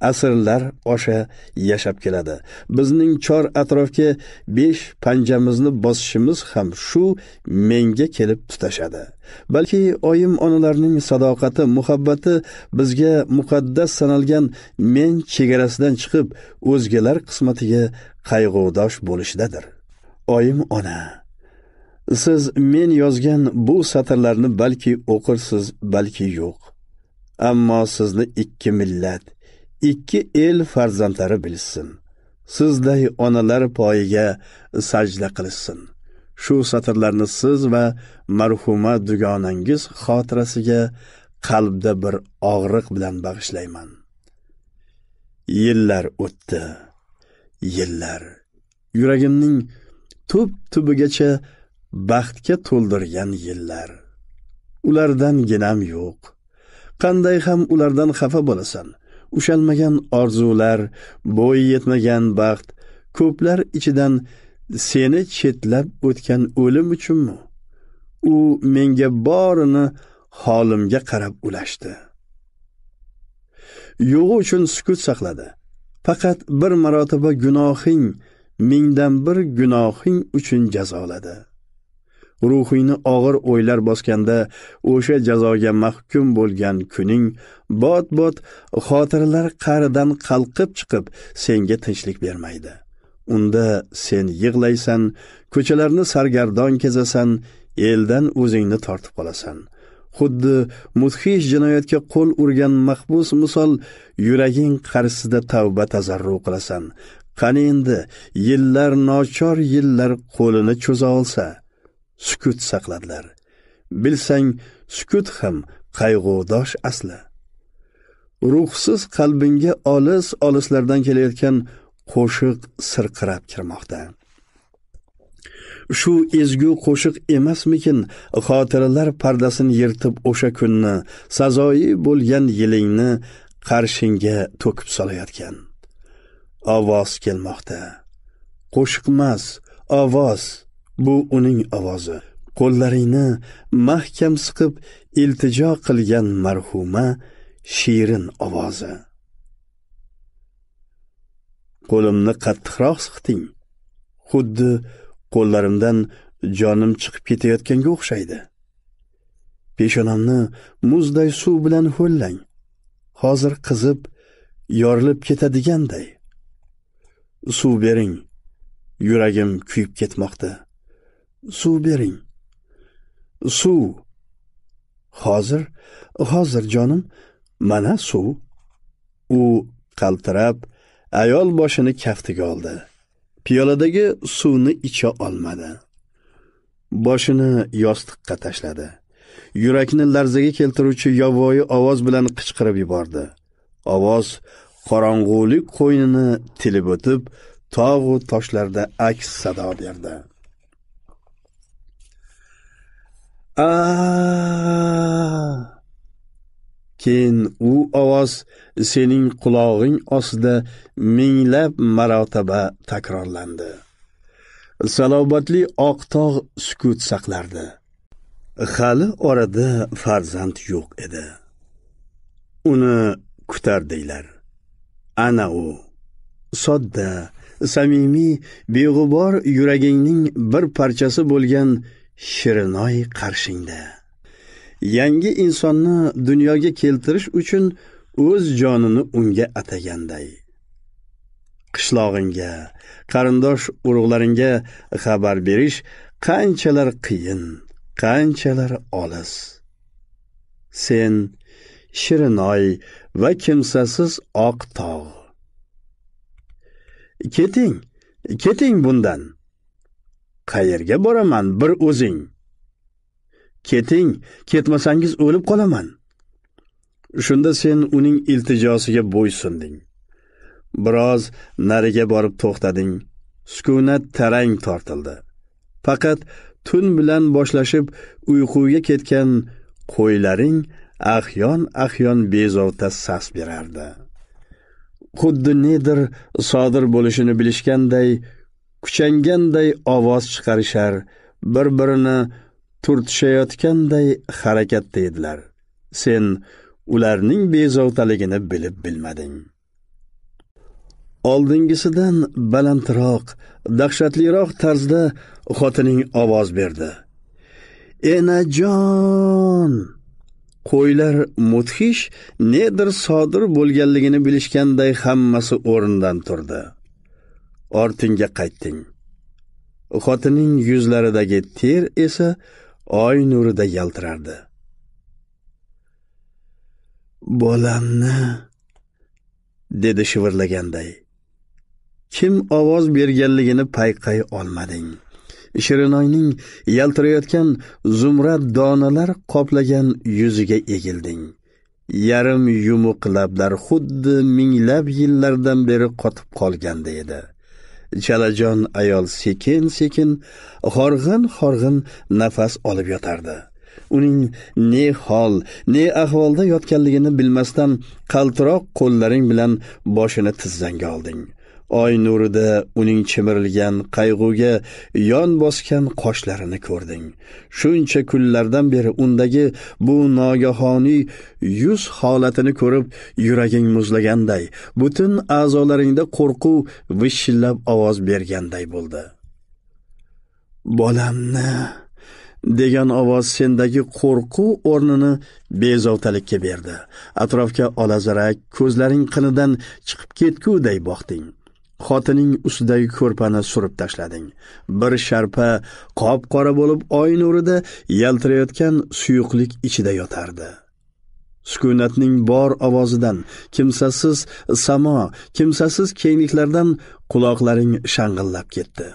asrlar osha yashab keladi bizning chor atrofga besh panjamizni bosishimiz ham shu menga kelib tutashadi balki oyim onalarning sadoqati muhabbati bizga muqaddas sanalgan men chegarasidan chiqib o'zgalar qismatiga qayg'udosh bo'lishdadir oyim ona siz men yozgan bu satrlarni balki o'qirsiz balki yo'q ammo sizni ikki millat ikki el farzandlari bilsin sizday onalar poyiga sajda qilishsin shu satrlarni siz va marhuma dugonangiz xotirasiga qalbda bir og'riq bilan bag'ishlayman yillar o'tdi yillar yuragimning tub tubigacha baxtga to'ldirgan yillar ulardan ginam yo'q qanday ham ulardan xafa bo'lasan ushalmagan orzular bo'yi yetmagan baxt ko'plar ichidan seni chetlab o'tgan o'lim uchunmi u menga borini holimga qarab ulashdi yo'g'i uchun sukut saqladi faqat bir marotaba gunohing mingdan bir gunohing uchun jazoladi ruhingni og'ir o'ylar bosganda o'sha jazoga mahkum bo'lgan kuning bot bot xotiralar qa'ridan qalqib chiqib senga tinchlik bermaydi unda sen yig'laysan ko'chalarni sargardon kezasan eldan o'zingni tortib qolasan xuddi mudhish jinoyatga qo'l urgan mahbus misol yuraging qarshisida tavba tazarru qilasan qani endi yillar nochor yillar qo'lini cho'za olsa sukut saqladilar bilsang sukut ham qayg'udosh asli ruhsiz qalbingga olis olislardan kelayotgan qo'shiq sirqirab kirmoqda shu ezgu qo'shiq emasmikin xotiralar pardasini yirtib o'sha kunni sazoyi bo'lgan yilingni qarshingga to'kib solayotgan ovoz kelmoqda qo'shiqmas ovoz bu uning ovozi qo'llaringni mahkam siqib iltijo qilgan marhuma shirin ovozi qo'limni qattiqroq siqding xuddi qo'llarimdan jonim chiqib ketayotganga o'xshaydi peshonamni muzday suv bilan ho'llang hozir qizib yorilib ketadiganday suv bering yuragim kuyib ketmoqda suv bering suv hozir hozir jonim mana suv u qaltirab ayol boshini kaftiga oldi piyoladagi suvni icha olmadi boshini yostiqqa tashladi yurakni larzaga keltiruvchi yovvoyi ovoz bilan qichqirib yubordi ovoz qorong'ulik qo'ynini tilib o'tib tog'u toshlarda aks sado berdi a keyin u ovoz sening qulog'ing ostida minglab marotaba takrorlandi salobatli oq tog' sukut saqlardi hali orada farzand yo'q edi uni kutardinglar ana u sodda samimiy beg'ubor yuragingning bir parchasi bo'lgan shirinoy qarshingda yangi insonni dunyoga keltirish uchun o'z jonini unga ataganday qishlog'ingga qarindosh urug'laringga xabar berish qanchalar qiyin qanchalar olis sen shirinoy va kimsasiz oq tog' keting keting bundan qayerga boraman bir o'zing keting ketmasangiz o'lib qolaman shunda sen uning iltijosiga bo'ysunding biroz nariga borib to'xtading sukunat tarang tortildi faqat tun bilan boshlashib uyquga ketgan qo'ylaring ahyon ahyon bezovta sas berardi xuddi nedir sodir bo'lishini bilishganday kuchanganday ovoz chiqarishar bir birini turtishayotganday harakatda edilar sen ularning bezovtaligini bilib bilmading oldingisidan balandroq dahshatliroq tarzda xotining ovoz berdi enajon qo'ylar mudhish nedir sodir bo'lganligini bilishganday hammasi o'rnidan turdi ortingga qaytding xotinning yuzlaridagi ter esa oy nurida yaltirardi bolamni dedi shivirlaganday kim ovoz berganligini payqay olmading shirinoyning yaltirayotgan zumrad donalar qoplagan yuziga egilding yarim yumuq lablar xuddi minglab yillardan beri qotib qolgandi edi chalajon ayol sekin sekin horg'in horg'in nafas olib yotardi uning ne hol ne ahvolda yotganligini bilmasdan qaltiroq qo'llaring bilan boshini tizzangga olding oy nurida uning chimirilgan qayg'uga yon bosgan qoshlarini ko'rding shuncha kunlardan beri undagi bu nogahoniy yuz holatini ko'rib yuraging muzlaganday butun a'zolaringda qo'rquv vishillab ovoz berganday bo'ldi bolamni degan ovoz sendagi qo'rquv o'rnini bezovtalikka berdi atrofga olazarak ko'zlaring qinidan chiqib ketguday boqding xotining ustidagi ko'rpani surib tashlading bir sharpa qop qora bo'lib oy nurida yaltirayotgan suyuqlik ichida yotardi sukunatning bor ovozidan kimsasiz samo kimsasiz kengliklardan quloqlaring shang'illab ketdi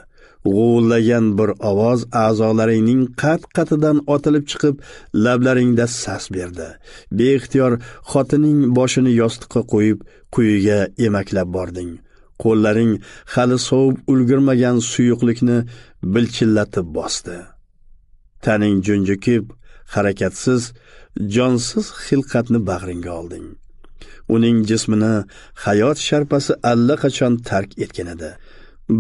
g'uvullagan bir ovoz a'zolaringning qat qatidan otilib chiqib lablaringda sas berdi beixtiyor xotining boshini yostiqqa qo'yib quyiga emaklab bording qo'llaring hali sovib ulgurmagan suyuqlikni bilchillatib bosdi taning junjikib harakatsiz jonsiz xilqatni bag'ringga olding uning jismini hayot sharpasi allaqachon tark etgan edi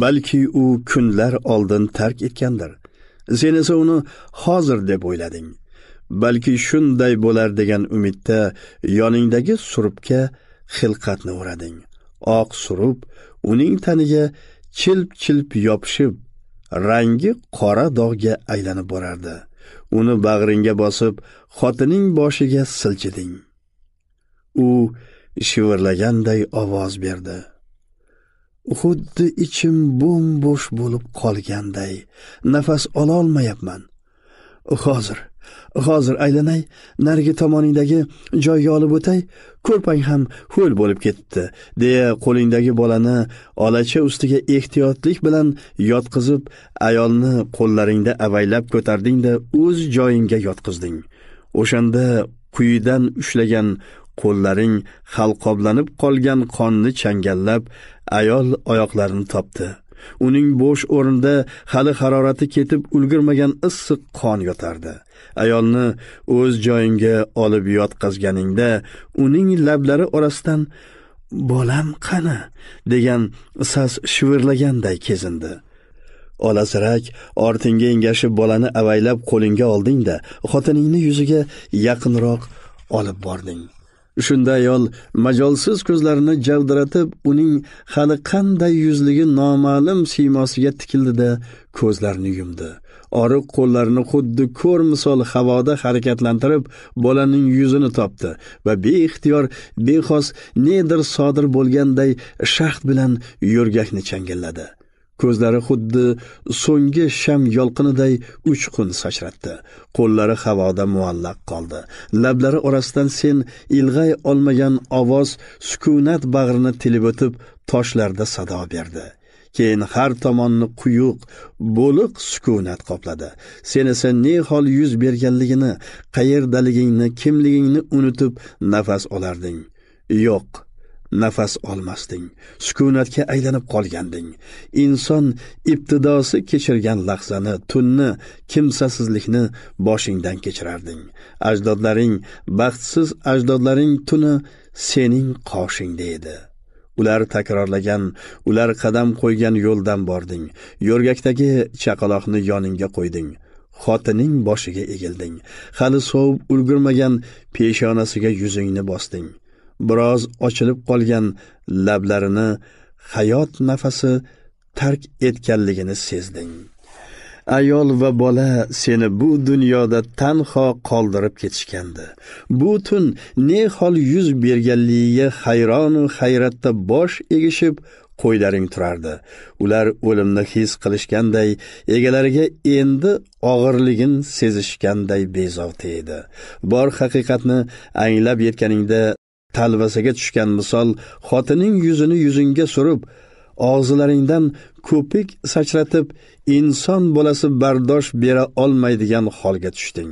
balki u kunlar oldin tark etgandir sen esa uni hozir deb o'ylading balki shunday bo'lar degan umidda yoningdagi surpga xilqatni o'rading oq surub uning taniga chilp chilp yopishib rangi qora dog'ga aylanib borardi uni bag'ringga bosib xotining boshiga silchiding u shivirlaganday ovoz berdi xuddi ichim bo'm bo'sh bo'lib qolganday nafas ololmayapman hozir hozir aylanay narigi tomoningdagi joyga olib o'tay ko'rpang ham ho'l bo'lib ketdi deya qo'lingdagi bolani olacha ustiga ehtiyotlik bilan yotqizib ayolni qo'llaringda avaylab ko'tardingda o'z joyingga yotqizding o'shanda quyidan ushlagan qo'llaring halqoblanib qolgan qonni changallab ayol oyoqlarini topdi uning bo'sh o'rnida hali harorati ketib ulgurmagan issiq qon yotardi ayolni o'z joyingga olib yotqizganingda uning lablari orasidan bolam qani degan sas kezindi olazirak ortingga engashib bolani avaylab qo'lingga oldingda xotiningni yuziga yaqinroq olib bording shunda ayol majolsiz ko'zlarini javdiratib uning hali qanday yuzligi noma'lum siymosiga tikildida ko'zlarini yumdi oriq qo'llarini xuddi ko'r misol havoda harakatlantirib bolaning yuzini topdi va beixtiyor bexos nedir sodir bo'lganday shaxt bilan yo'rgakni changalladi ko'zlari xuddi so'nggi sham yolqiniday uchqun sachratdi qo'llari havoda muallaq qoldi lablari orasidan sen ilg'ay olmagan ovoz sukunat bag'rini tilib o'tib toshlarda sado berdi keyin har tomonni quyuq bo'liq sukunat qopladi sen esa ne hol yuz berganligini qayerdaligingni kimligingni unutib nafas olarding yo'q nafas olmasding sukunatga aylanib qolganding inson ibtidosi kechirgan lahzani tunni kimsasizlikni boshingdan kechirarding ajdodlaring baxtsiz ajdodlaring tuni sening qoshingda edi ular takrorlagan ular qadam qo'ygan yo'ldan bording yo'rgakdagi chaqaloqni yoningga qo'yding xotining boshiga egilding hali sovib ulgurmagan peshonasiga yuzingni bosding biroz ochilib qolgan lablarini hayot nafasi tark etganligini sezding ayol va bola seni bu dunyoda tanho qoldirib ketishgandi bu tun ne hol yuz berganligiga hayronu hayratda bosh egishib qo'ylaring turardi ular o'limni his qilishganday egalariga endi og'irligin sezishganday bezovta edi bor haqiqatni anglab yetganingda talvasaga tushgan misol xotining yuzini yuzingga surib og'zilaringdan ko'pik sachratib inson bolasi bardosh bera olmaydigan holga tushding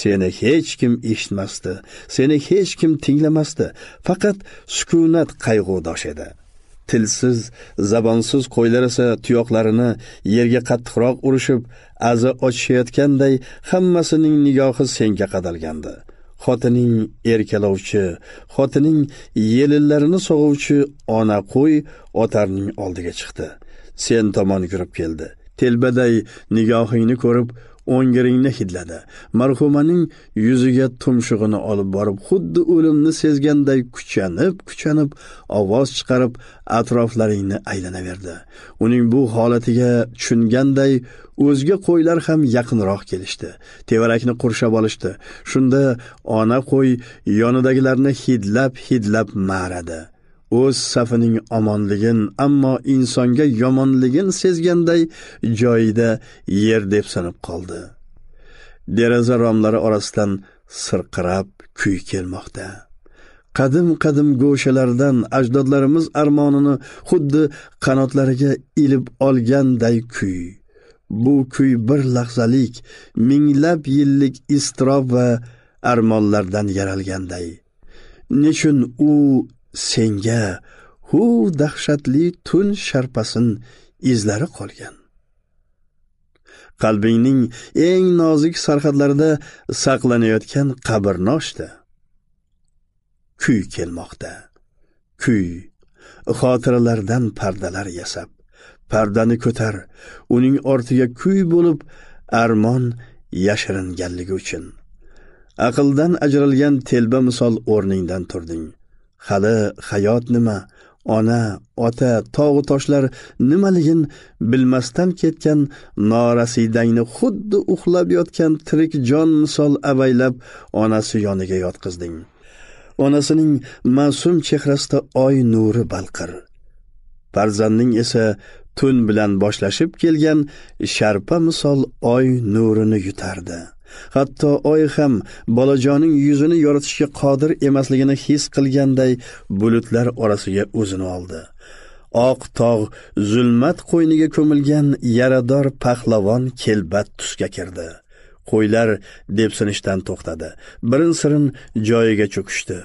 seni hech kim eshitmasdi seni hech kim tinglamasdi faqat sukunat qayg'udosh edi tilsiz zabonsiz qo'ylar esa tuyoqlarini yerga qattiqroq urishib aza ochishayotganday hammasining nigohi senga qadalgandi xotining erkalovchi xotining yelinlarini sog'uvchi ona qo'y otarning oldiga chiqdi sen tomon yurib keldi telbaday nigohingni ko'rib o'ngiringni hidladi marhumaning yuziga tumshug'ini olib borib xuddi o'limni sezganday kuchanib kuchanib ovoz chiqarib atroflaringni aylanaverdi uning bu holatiga tushunganday o'zga qo'ylar ham yaqinroq kelishdi tevarakni qurshab olishdi shunda ona qo'y yonidagilarni hidlab hidlab ma'radi o'z safining omonligin ammo insonga yomonligin sezganday joyida yer deb sanab qoldi deraza romlari orasidan sirqirab kuy kelmoqda qadim qadim go'shalardan ajdodlarimiz armonini xuddi qanotlariga ilib olganday kuy bu kuy bir lahzalik minglab yillik iztirob va armonlardan yaralganday nechun u senga hu dahshatli tun sharpasin izlari qolgan qalbingning eng nozik sarhadlarida saqlanayotgan ochdi kuy kelmoqda kuy xotiralardan pardalar yasab pardani ko'tar uning ortiga kuy bo'lib armon yashiringanligi uchun aqldan ajralgan telba misol o'rningdan turding hali hayot nima ona ota tog'u toshlar nimaligin bilmasdan ketgan norasidangni xuddi uxlab yotgan tirik jon misol avaylab onasi yoniga yotqizding onasining ma'sum chehrasida oy nuri balqir farzandning esa tun bilan boshlashib kelgan sharpa misol oy nurini yutardi hatto oy ham bolajonning yuzini yoritishga qodir emasligini his qilganday bulutlar orasiga o'zini oldi oq tog' zulmat qo'yniga ko'milgan yarador pahlavon kelbat tusga kirdi qo'ylar deb sinishdan to'xtadi birin sirin joyiga cho'kishdi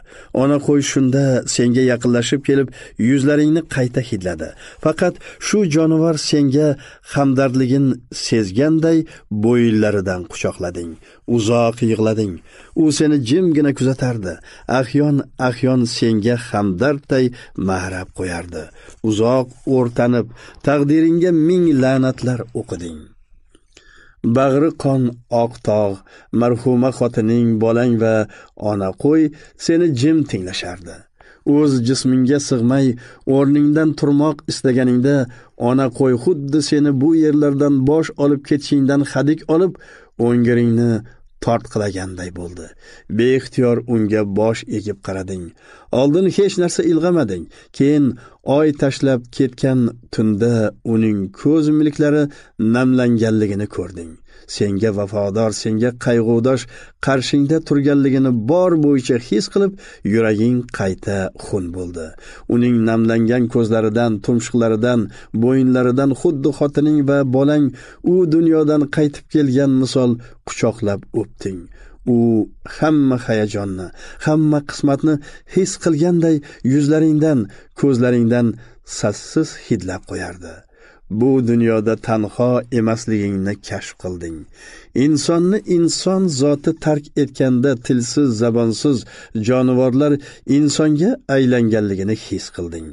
ona qo'y shunda senga yaqinlashib kelib yuzlaringni qayta hidladi faqat shu jonivar senga hamdardligin sezganday bo'yinlaridan quchoqlading uzoq yig'lading u seni jimgina kuzatardi ahyon ahyon senga hamdardday ma'rab qo'yardi uzoq o'rtanib taqdiringga ming la'natlar o'qiding bag'ri qon oq tog' marhuma xotining bolang va ona qo'y seni jim tinglashardi o'z jismingga sig'may o'rningdan turmoq istaganingda ona qo'y xuddi seni bu yerlardan bosh olib ketishingdan hadik olib o'ngiringni tortqilaganday bo'ldi beixtiyor unga bosh egib qarading oldin hech narsa ilg'amading keyin oy tashlab ketgan tunda uning ko'z milklari namlanganligini ko'rding senga vafodor senga qayg'udosh qarshingda turganligini bor bo'yicha his qilib yuraging qayta xun bo'ldi uning namlangan ko'zlaridan tumshuqlaridan bo'yinlaridan xuddi xotining va bolang u dunyodan qaytib kelgan misol quchoqlab o'pding u hamma hayajonni hamma qismatni his qilganday yuzlaringdan ko'zlaringdan sassiz hidlab qo'yardi bu dunyoda tanho emasligingni kashf qilding insonni inson zoti tark etganda tilsiz zabonsiz jonivorlar insonga aylanganligini his qilding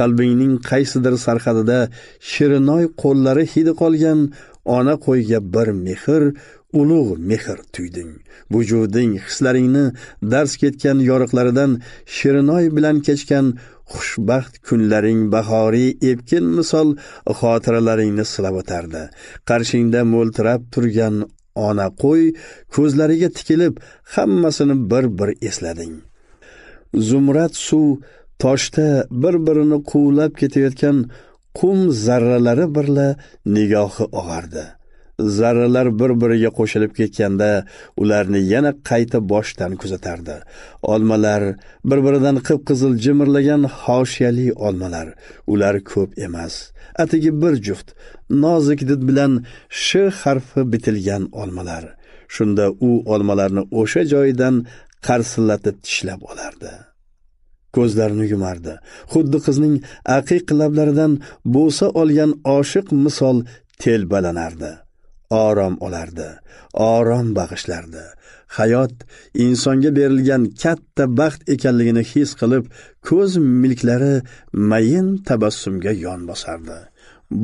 qalbingning qaysidir sarhadida shirinoy qo'llari hidi qolgan ona qo'yga bir mehr ulug' mehr tuyding vujuding hislaringni dars ketgan yoriqlaridan shirinoy bilan kechgan xushbaxt kunlaring bahoriy epkin misol xotiralaringni silab o'tardi qarshingda mo'ltirab turgan ona qo'y ko'zlariga tikilib hammasini bir bir eslading zumrad suv toshda bir birini quvlab ketayotgan qum zarralari birla nigohi og'ardi zarralar bir biriga qo'shilib ketganda ularni yana qayta boshdan kuzatardi olmalar bir biridan qip qizil jimirlagan hoshiyali olmalar ular ko'p emas atigi bir juft nozik did bilan sh harfi bitilgan olmalar shunda u olmalarni o'sha joyidan qarsillatib tishlab olardi ko'zlarini yumardi xuddi qizning aqiq lablaridan bo'sa olgan oshiq misol telbalanardi orom olardi orom bag'ishlardi hayot insonga berilgan katta baxt ekanligini his qilib ko'z milklari mayin tabassumga yon bosardi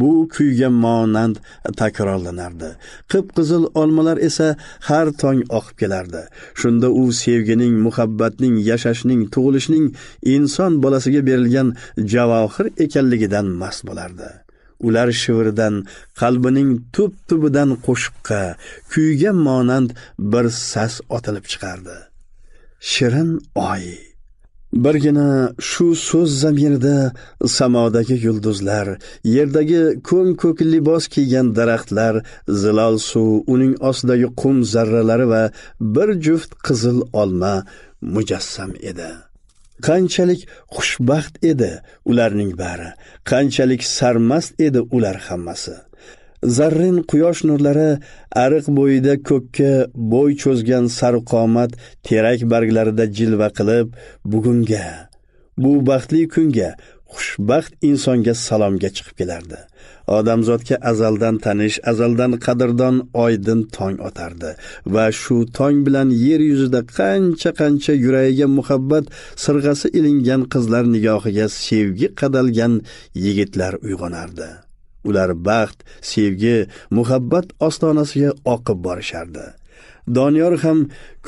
bu kuyga monand takrorlanardi qip qizil olmalar esa har tong oqib kelardi shunda u sevgining muhabbatning yashashning tug'ilishning inson bolasiga berilgan javohir ekanligidan mast bo'lardi ular shivirdan qalbining tub tubidan qo'shiqqa kuyga monand bir sas otilib chiqardi shirin oy birgina shu so'z zamirida samodagi yulduzlar yerdagi ko'm ko'k libos kiygan daraxtlar zilol suv uning ostidagi qum zarralari va bir juft qizil olma mujassam edi qanchalik xushbaxt edi ularning bari qanchalik sarmast edi ular hammasi zarrin quyosh nurlari ariq bo'yida ko'kka bo'y cho'zgan sarvqomat terak barglarida jilva qilib bugunga bu baxtli kunga xushbaxt insonga salomga chiqib kelardi odamzodga azaldan tanish azaldan qadrdon oydin tong otardi va shu tong bilan yer yuzida qancha qancha yuragiga muhabbat sirg'asi ilingan qizlar nigohiga sevgi qadalgan yigitlar uyg'onardi ular baxt sevgi muhabbat ostonasiga oqib borishardi doniyor ham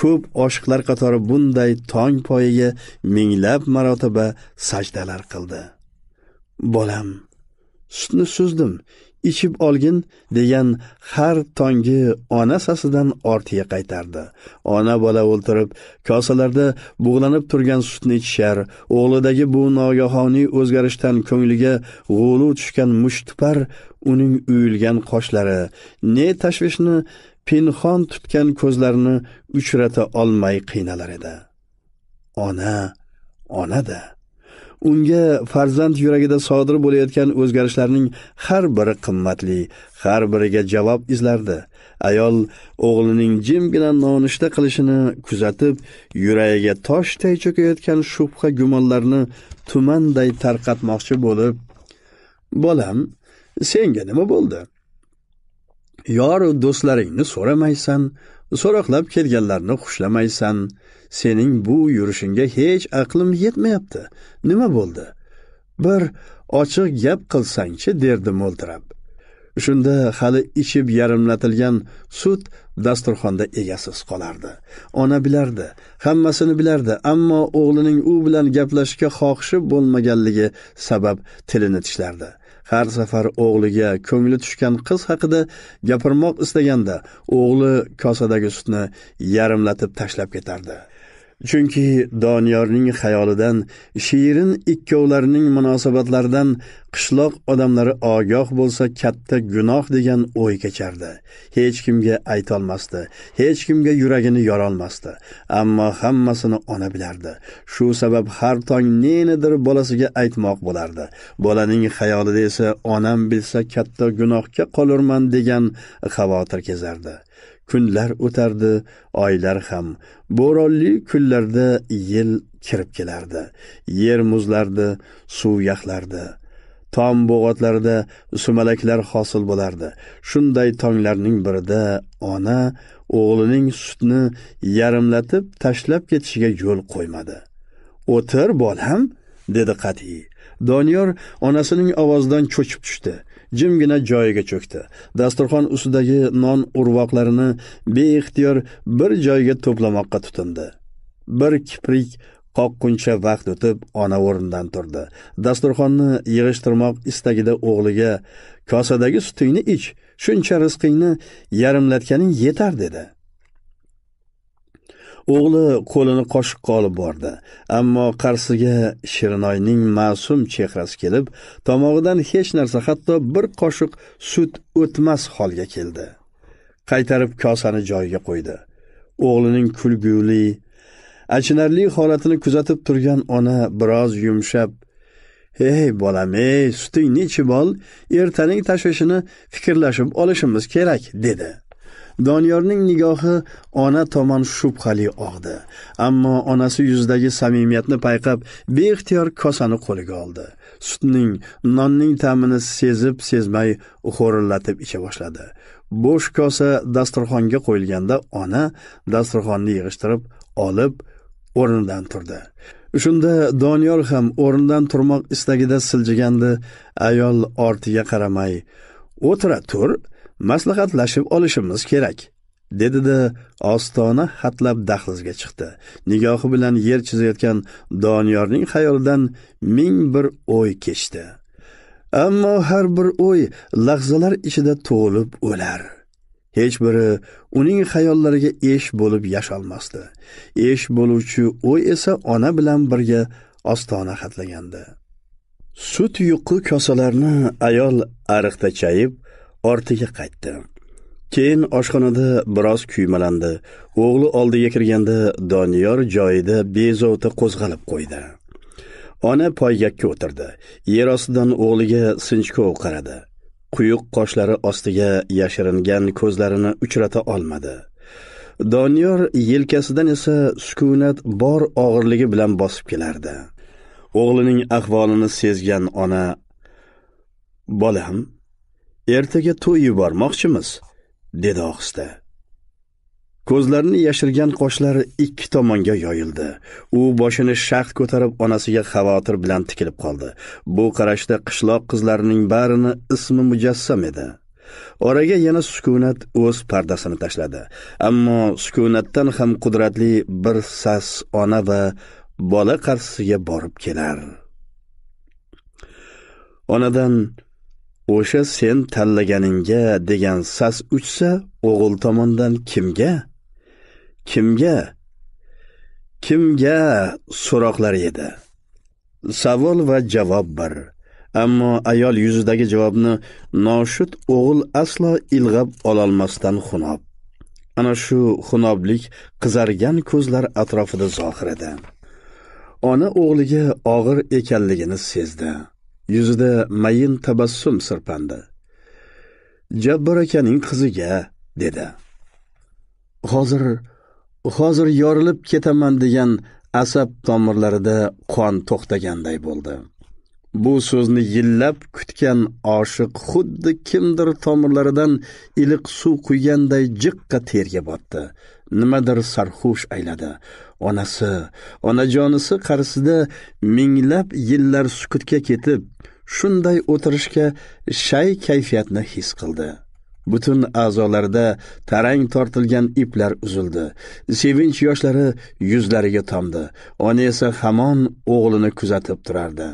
ko'p oshiqlar qatori bunday tong poyiga minglab marotaba sajdalar qildi bolam sutni suzdim ichib olgin degan har tongi ona sasidan ortiga qaytardi ona bola o'ltirib kosalarda bug'lanib turgan sutni ichishar o'g'lidagi bu nogahoniy o'zgarishdan ko'ngliga g'ulu tushgan mushtipar uning uyilgan qoshlari ne tashvishni pinhon tutgan ko'zlarini uchrata olmay qiynalar edi ona onada unga farzand yuragida sodir bo'layotgan o'zgarishlarning har biri qimmatli har biriga javob izlardi ayol o'g'lining jimgina nonushta qilishini kuzatib yuragiga toshday cho'kayotgan shubha gumonlarni tumanday tarqatmoqchi bo'lib bolam senga nima bo'ldi yoru do'stlaringni so'ramaysan so'roqlab kelganlarni xushlamaysan sening bu yurishingga hech aqlim yetmayapti nima bo'ldi bir ochiq gap qilsangchi derdi mo'ltirab shunda hali ichib yarimlatilgan sut dasturxonda egasiz qolardi ona bilardi hammasini bilardi ammo o'g'lining u bilan gaplashishga xohishi bo'lmaganligi sabab tilini tishlardi har safar o'g'liga ko'ngli tushgan qiz haqida gapirmoq istaganda o'g'li kosadagi sutni yarimlatib tashlab ketardi chunki doniyorning xayolidan shirin ikkovlarining munosabatlaridan qishloq odamlari ogoh bo'lsa katta gunoh degan o'y kechardi hech kimga aytolmasdi hech kimga yuragini yorolmasdi ammo hammasini ona bilardi shu sabab har tong nenidir bolasiga aytmoq bo'lardi bolaning xayolida esa onam bilsa katta gunohga qolurman degan xavotir kezardi kunlar o'tardi oylar ham bo'ronli kunlarda yil kirib kelardi yer muzlardi suv yaxlardi tom bo'g'otlarida sumalaklar hosil bo'lardi shunday tonglarning birida ona o'g'lining sutni yarimlatib tashlab ketishiga yo'l qo'ymadi o'tir bolam dedi qat'iy doniyor onasining ovozidan cho'chib tushdi jimgina joyiga cho'kdi dasturxon ustidagi non urvoqlarini beixtiyor bir joyga to'plamoqqa tutindi bir kiprik qoqquncha vaqt o'tib ona o'rnidan turdi dasturxonni yig'ishtirmoq istagida o'g'liga kosadagi sutingni ich shuncha rizqingni yarimlatganing yetar dedi o'g'li qo'lini qoshiqqa olib bordi ammo qarsiga shirinoyning ma'sum chehrasi kelib tomog'idan hech narsa hatto bir qoshiq sut o'tmas holga keldi qaytarib kosani joyiga qo'ydi o'g'lining kulguli achinarli holatini kuzatib turgan ona biroz yumshab ey bolam ey sutingni ichib ol ertaning tashvishini fikrlashib olishimiz kerak dedi doniyorning nigohi ona tomon shubhali og'di ammo onasi yuzidagi samimiyatni payqab beixtiyor kosani qo'liga oldi sutning nonning ta'mini sezib sezmay xo'rillatib icha boshladi bo'sh kosa dasturxonga qo'yilganda ona dasturxonni yig'ishtirib olib o'rnidan turdi shunda doniyor ham o'rnidan turmoq istagida siljigandi ayol ortiga qaramay o'tira tur maslahatlashib olishimiz kerak dedida ostona hatlab dahlizga chiqdi nigohi bilan yer chizayotgan doniyorning xayolidan ming bir o'y kechdi ammo har bir o'y lahzalar ichida tug'ilib o'lar hech biri uning xayollariga esh bo'lib yasholmasdi esh bo'luvchi o'y esa ona bilan birga ostona hatlagandi sut yuqi kosalarni ayol ariqda chayib ortiga qaytdi keyin oshxonada biroz kuymalandi o'g'li oldiga kirganda doniyor joyida bezovta qo'zg'alib qo'ydi ona poygakka o'tirdi yer ostidan o'g'liga sinchkov qaradi quyuq qoshlari ostiga yashiringan ko'zlarini uchrata olmadi doniyor yelkasidan esa sukunat bor og'irligi bilan bosib kelardi o'g'lining ahvolini sezgan ona bolam ertaga to'y yubormoqchimiz dedi ohista ko'zlarini yashirgan qoshlari ikki tomonga yoyildi u boshini shaxt ko'tarib onasiga xavotir bilan tikilib qoldi bu qarashda qishloq qizlarining barini ismi mujassam edi oraga yana sukunat o'z pardasini tashladi ammo sukunatdan ham qudratli bir sas ona va bola qarshisiga borib kelar onadan o'sha sen tanlaganingga degan sas uchsa o'g'il tomondan kimga kimga kimga so'roqlar edi savol va javob bir ammo ayol yuzidagi javobni noshud o'g'il aslo ilg'ab ololmasdan xunob ana shu xunoblik qizargan ko'zlar atrofida zohir edi ona o'g'liga og'ir ekanligini sezdi yuzida mayin tabassum sirpandi jabbor akaning qiziga dedi hozir hozir yorilib ketaman degan asab tomirlarida qon to'xtaganday bo'ldi bu so'zni yillab kutgan oshiq xuddi kimdir tomirlaridan iliq suv quyganday jiqqa terga botdi nimadir sarxush ayladi onasi onajonisi qarshisida minglab yillar sukutga ketib shunday o'tirishga shay kayfiyatni his qildi butun a'zolarida tarang tortilgan iplar uzildi sevinch yoshlari yuzlariga tomdi ona esa hamon o'g'lini kuzatib turardi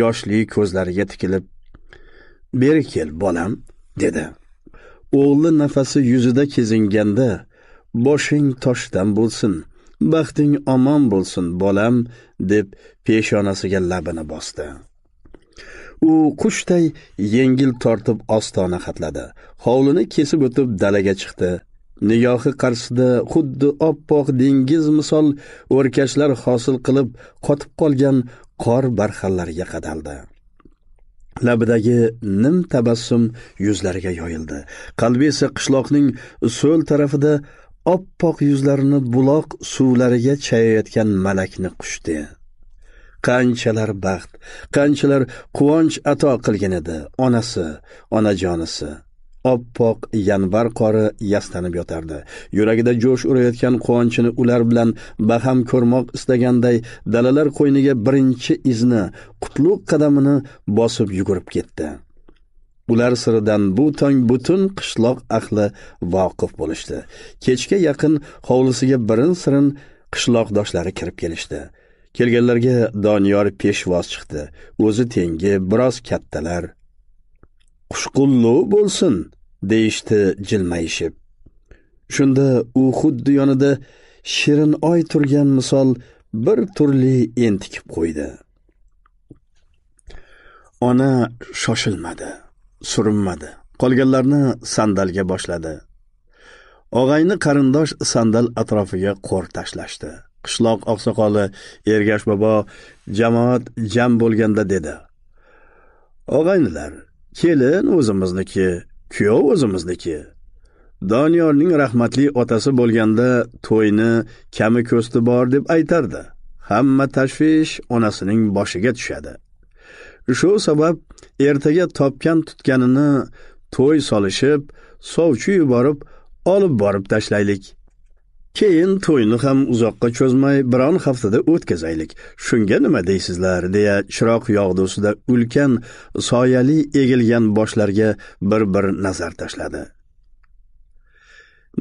yoshli ko'zlariga tikilib beri kel bolam dedi o'g'li nafasi yuzida kezinganda boshing toshdan bo'lsin baxting omon bo'lsin bolam deb peshonasiga labini bosdi u qushday yengil tortib ostona xatladi hovlini kesib o'tib dalaga chiqdi nigohi qarshisida xuddi oppoq dengiz misol o'rkashlar hosil qilib qotib qolgan qor barxanlariga qadaldi labidagi nim tabassum yuzlariga yoyildi qalbi esa qishloqning so'l tarafida oppoq yuzlarini buloq suvlariga chayayotgan malakni qushdi qanchalar baxt qanchalar quvonch ato qilgan edi onasi onajonisi oppoq yanvar qori yastanib yotardi yuragida jo'sh urayotgan quvonchini ular bilan baham ko'rmoq istaganday dalalar qo'yniga birinchi izni qutlug' qadamini bosib yugurib ketdi ular siridan bu tong butun qishloq ahli voqif bo'lishdi kechga yaqin hovlisiga birin sirin qishloqdoshlari kirib kelishdi kelganlarga doniyor peshvoz chiqdi o'zi tengi biroz kattalar qushqullu bo'lsin deyishdi jilmayishib shunda u xuddi yonida shirin oy turgan misol bir turli entikib qo'ydi ona shoshilmadi surinmadi qolganlarni sandalga boshladi og'ayni qarindosh sandal atrofiga qo'r tashlashdi qishloq oqsoqoli ergash bobo jamoat jam bo'lganda dedi og'aynilar kelin o'zimizniki kuyov o'zimizniki doniyorning rahmatli otasi bo'lganda to'yni kami ko'sti bor deb aytardi hamma tashvish onasining boshiga tushadi shu sabab ertaga topgan tutganini to'y solishib sovchi yuborib olib borib tashlaylik keyin to'yni ham uzoqqa cho'zmay biron haftada o'tkazaylik shunga nima deysizlar deya chiroq yog'dusida ulkan soyali egilgan boshlarga bir bir nazar tashladi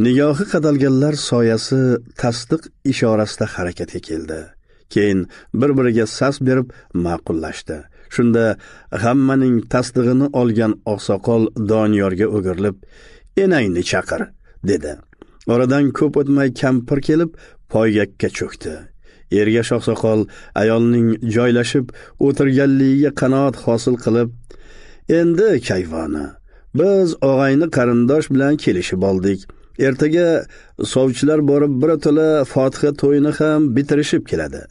nigohi qadalganlar soyasi tasdiq ishorasida harakatga keldi keyin bir biriga sas berib ma'qullashdi shunda hammaning tasdig'ini olgan oqsoqol doniyorga o'girilib enangni chaqir dedi oradan ko'p o'tmay kampir kelib poygakka cho'kdi ergash oqsoqol ayolning joylashib o'tirganligiga qanoat hosil qilib endi kayvona biz og'ayni qarindosh bilan kelishib oldik ertaga sovchilar borib birato'la fotiha to'yini ham bitirishib keladi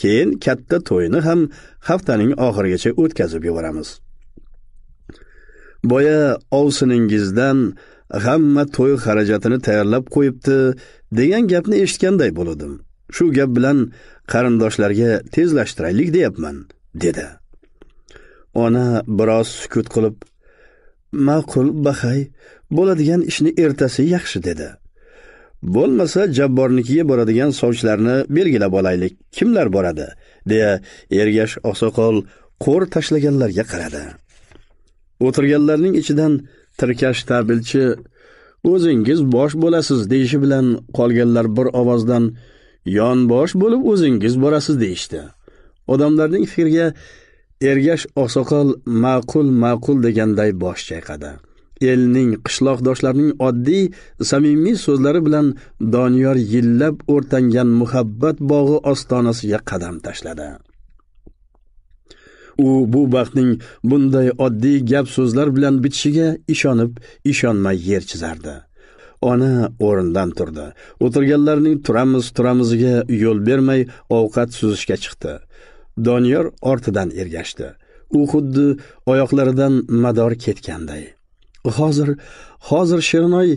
keyin katta to'yni ham haftaning oxirigacha o'tkazib yuboramiz boya ovsiningizdan hamma to'y xarajatini tayyorlab qo'yibdi degan gapni eshitganday bo'ldim shu gap bilan qarindoshlarga tezlashtiraylik deyapman dedi ona biroz sukut qilib ma'qul bahay bo'ladigan ishni ertasi yaxshi dedi bo'lmasa jabbornikiga boradigan sovchilarni belgilab olaylik kimlar boradi deya ergash oqsoqol qo'r tashlaganlarga qaradi o'tirganlarning ichidan tirkash tabilchi o'zingiz bosh bo'lasiz deyishi bilan qolganlar bir ovozdan yon bosh bo'lib o'zingiz borasiz deyishdi odamlarning fikriga ergash oqsoqol ma'qul ma'qul deganday bosh chayqadi elning qishloqdoshlarining oddiy samimiy so'zlari bilan doniyor yillab o'rtangan muhabbat bog'i ostonasiga qadam tashladi u bu baxtning bunday oddiy gap so'zlar bilan bitishiga ishonib ishonmay yer chizardi ona o'rnidan turdi o'tirganlarning turamiz turamiziga yo'l bermay ovqat suzishga chiqdi doniyor ortidan ergashdi u xuddi oyoqlaridan mador ketganday hozir hozir shirinoy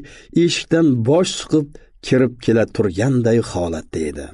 eshikdan bosh suqib kirib kela turganday holatda edi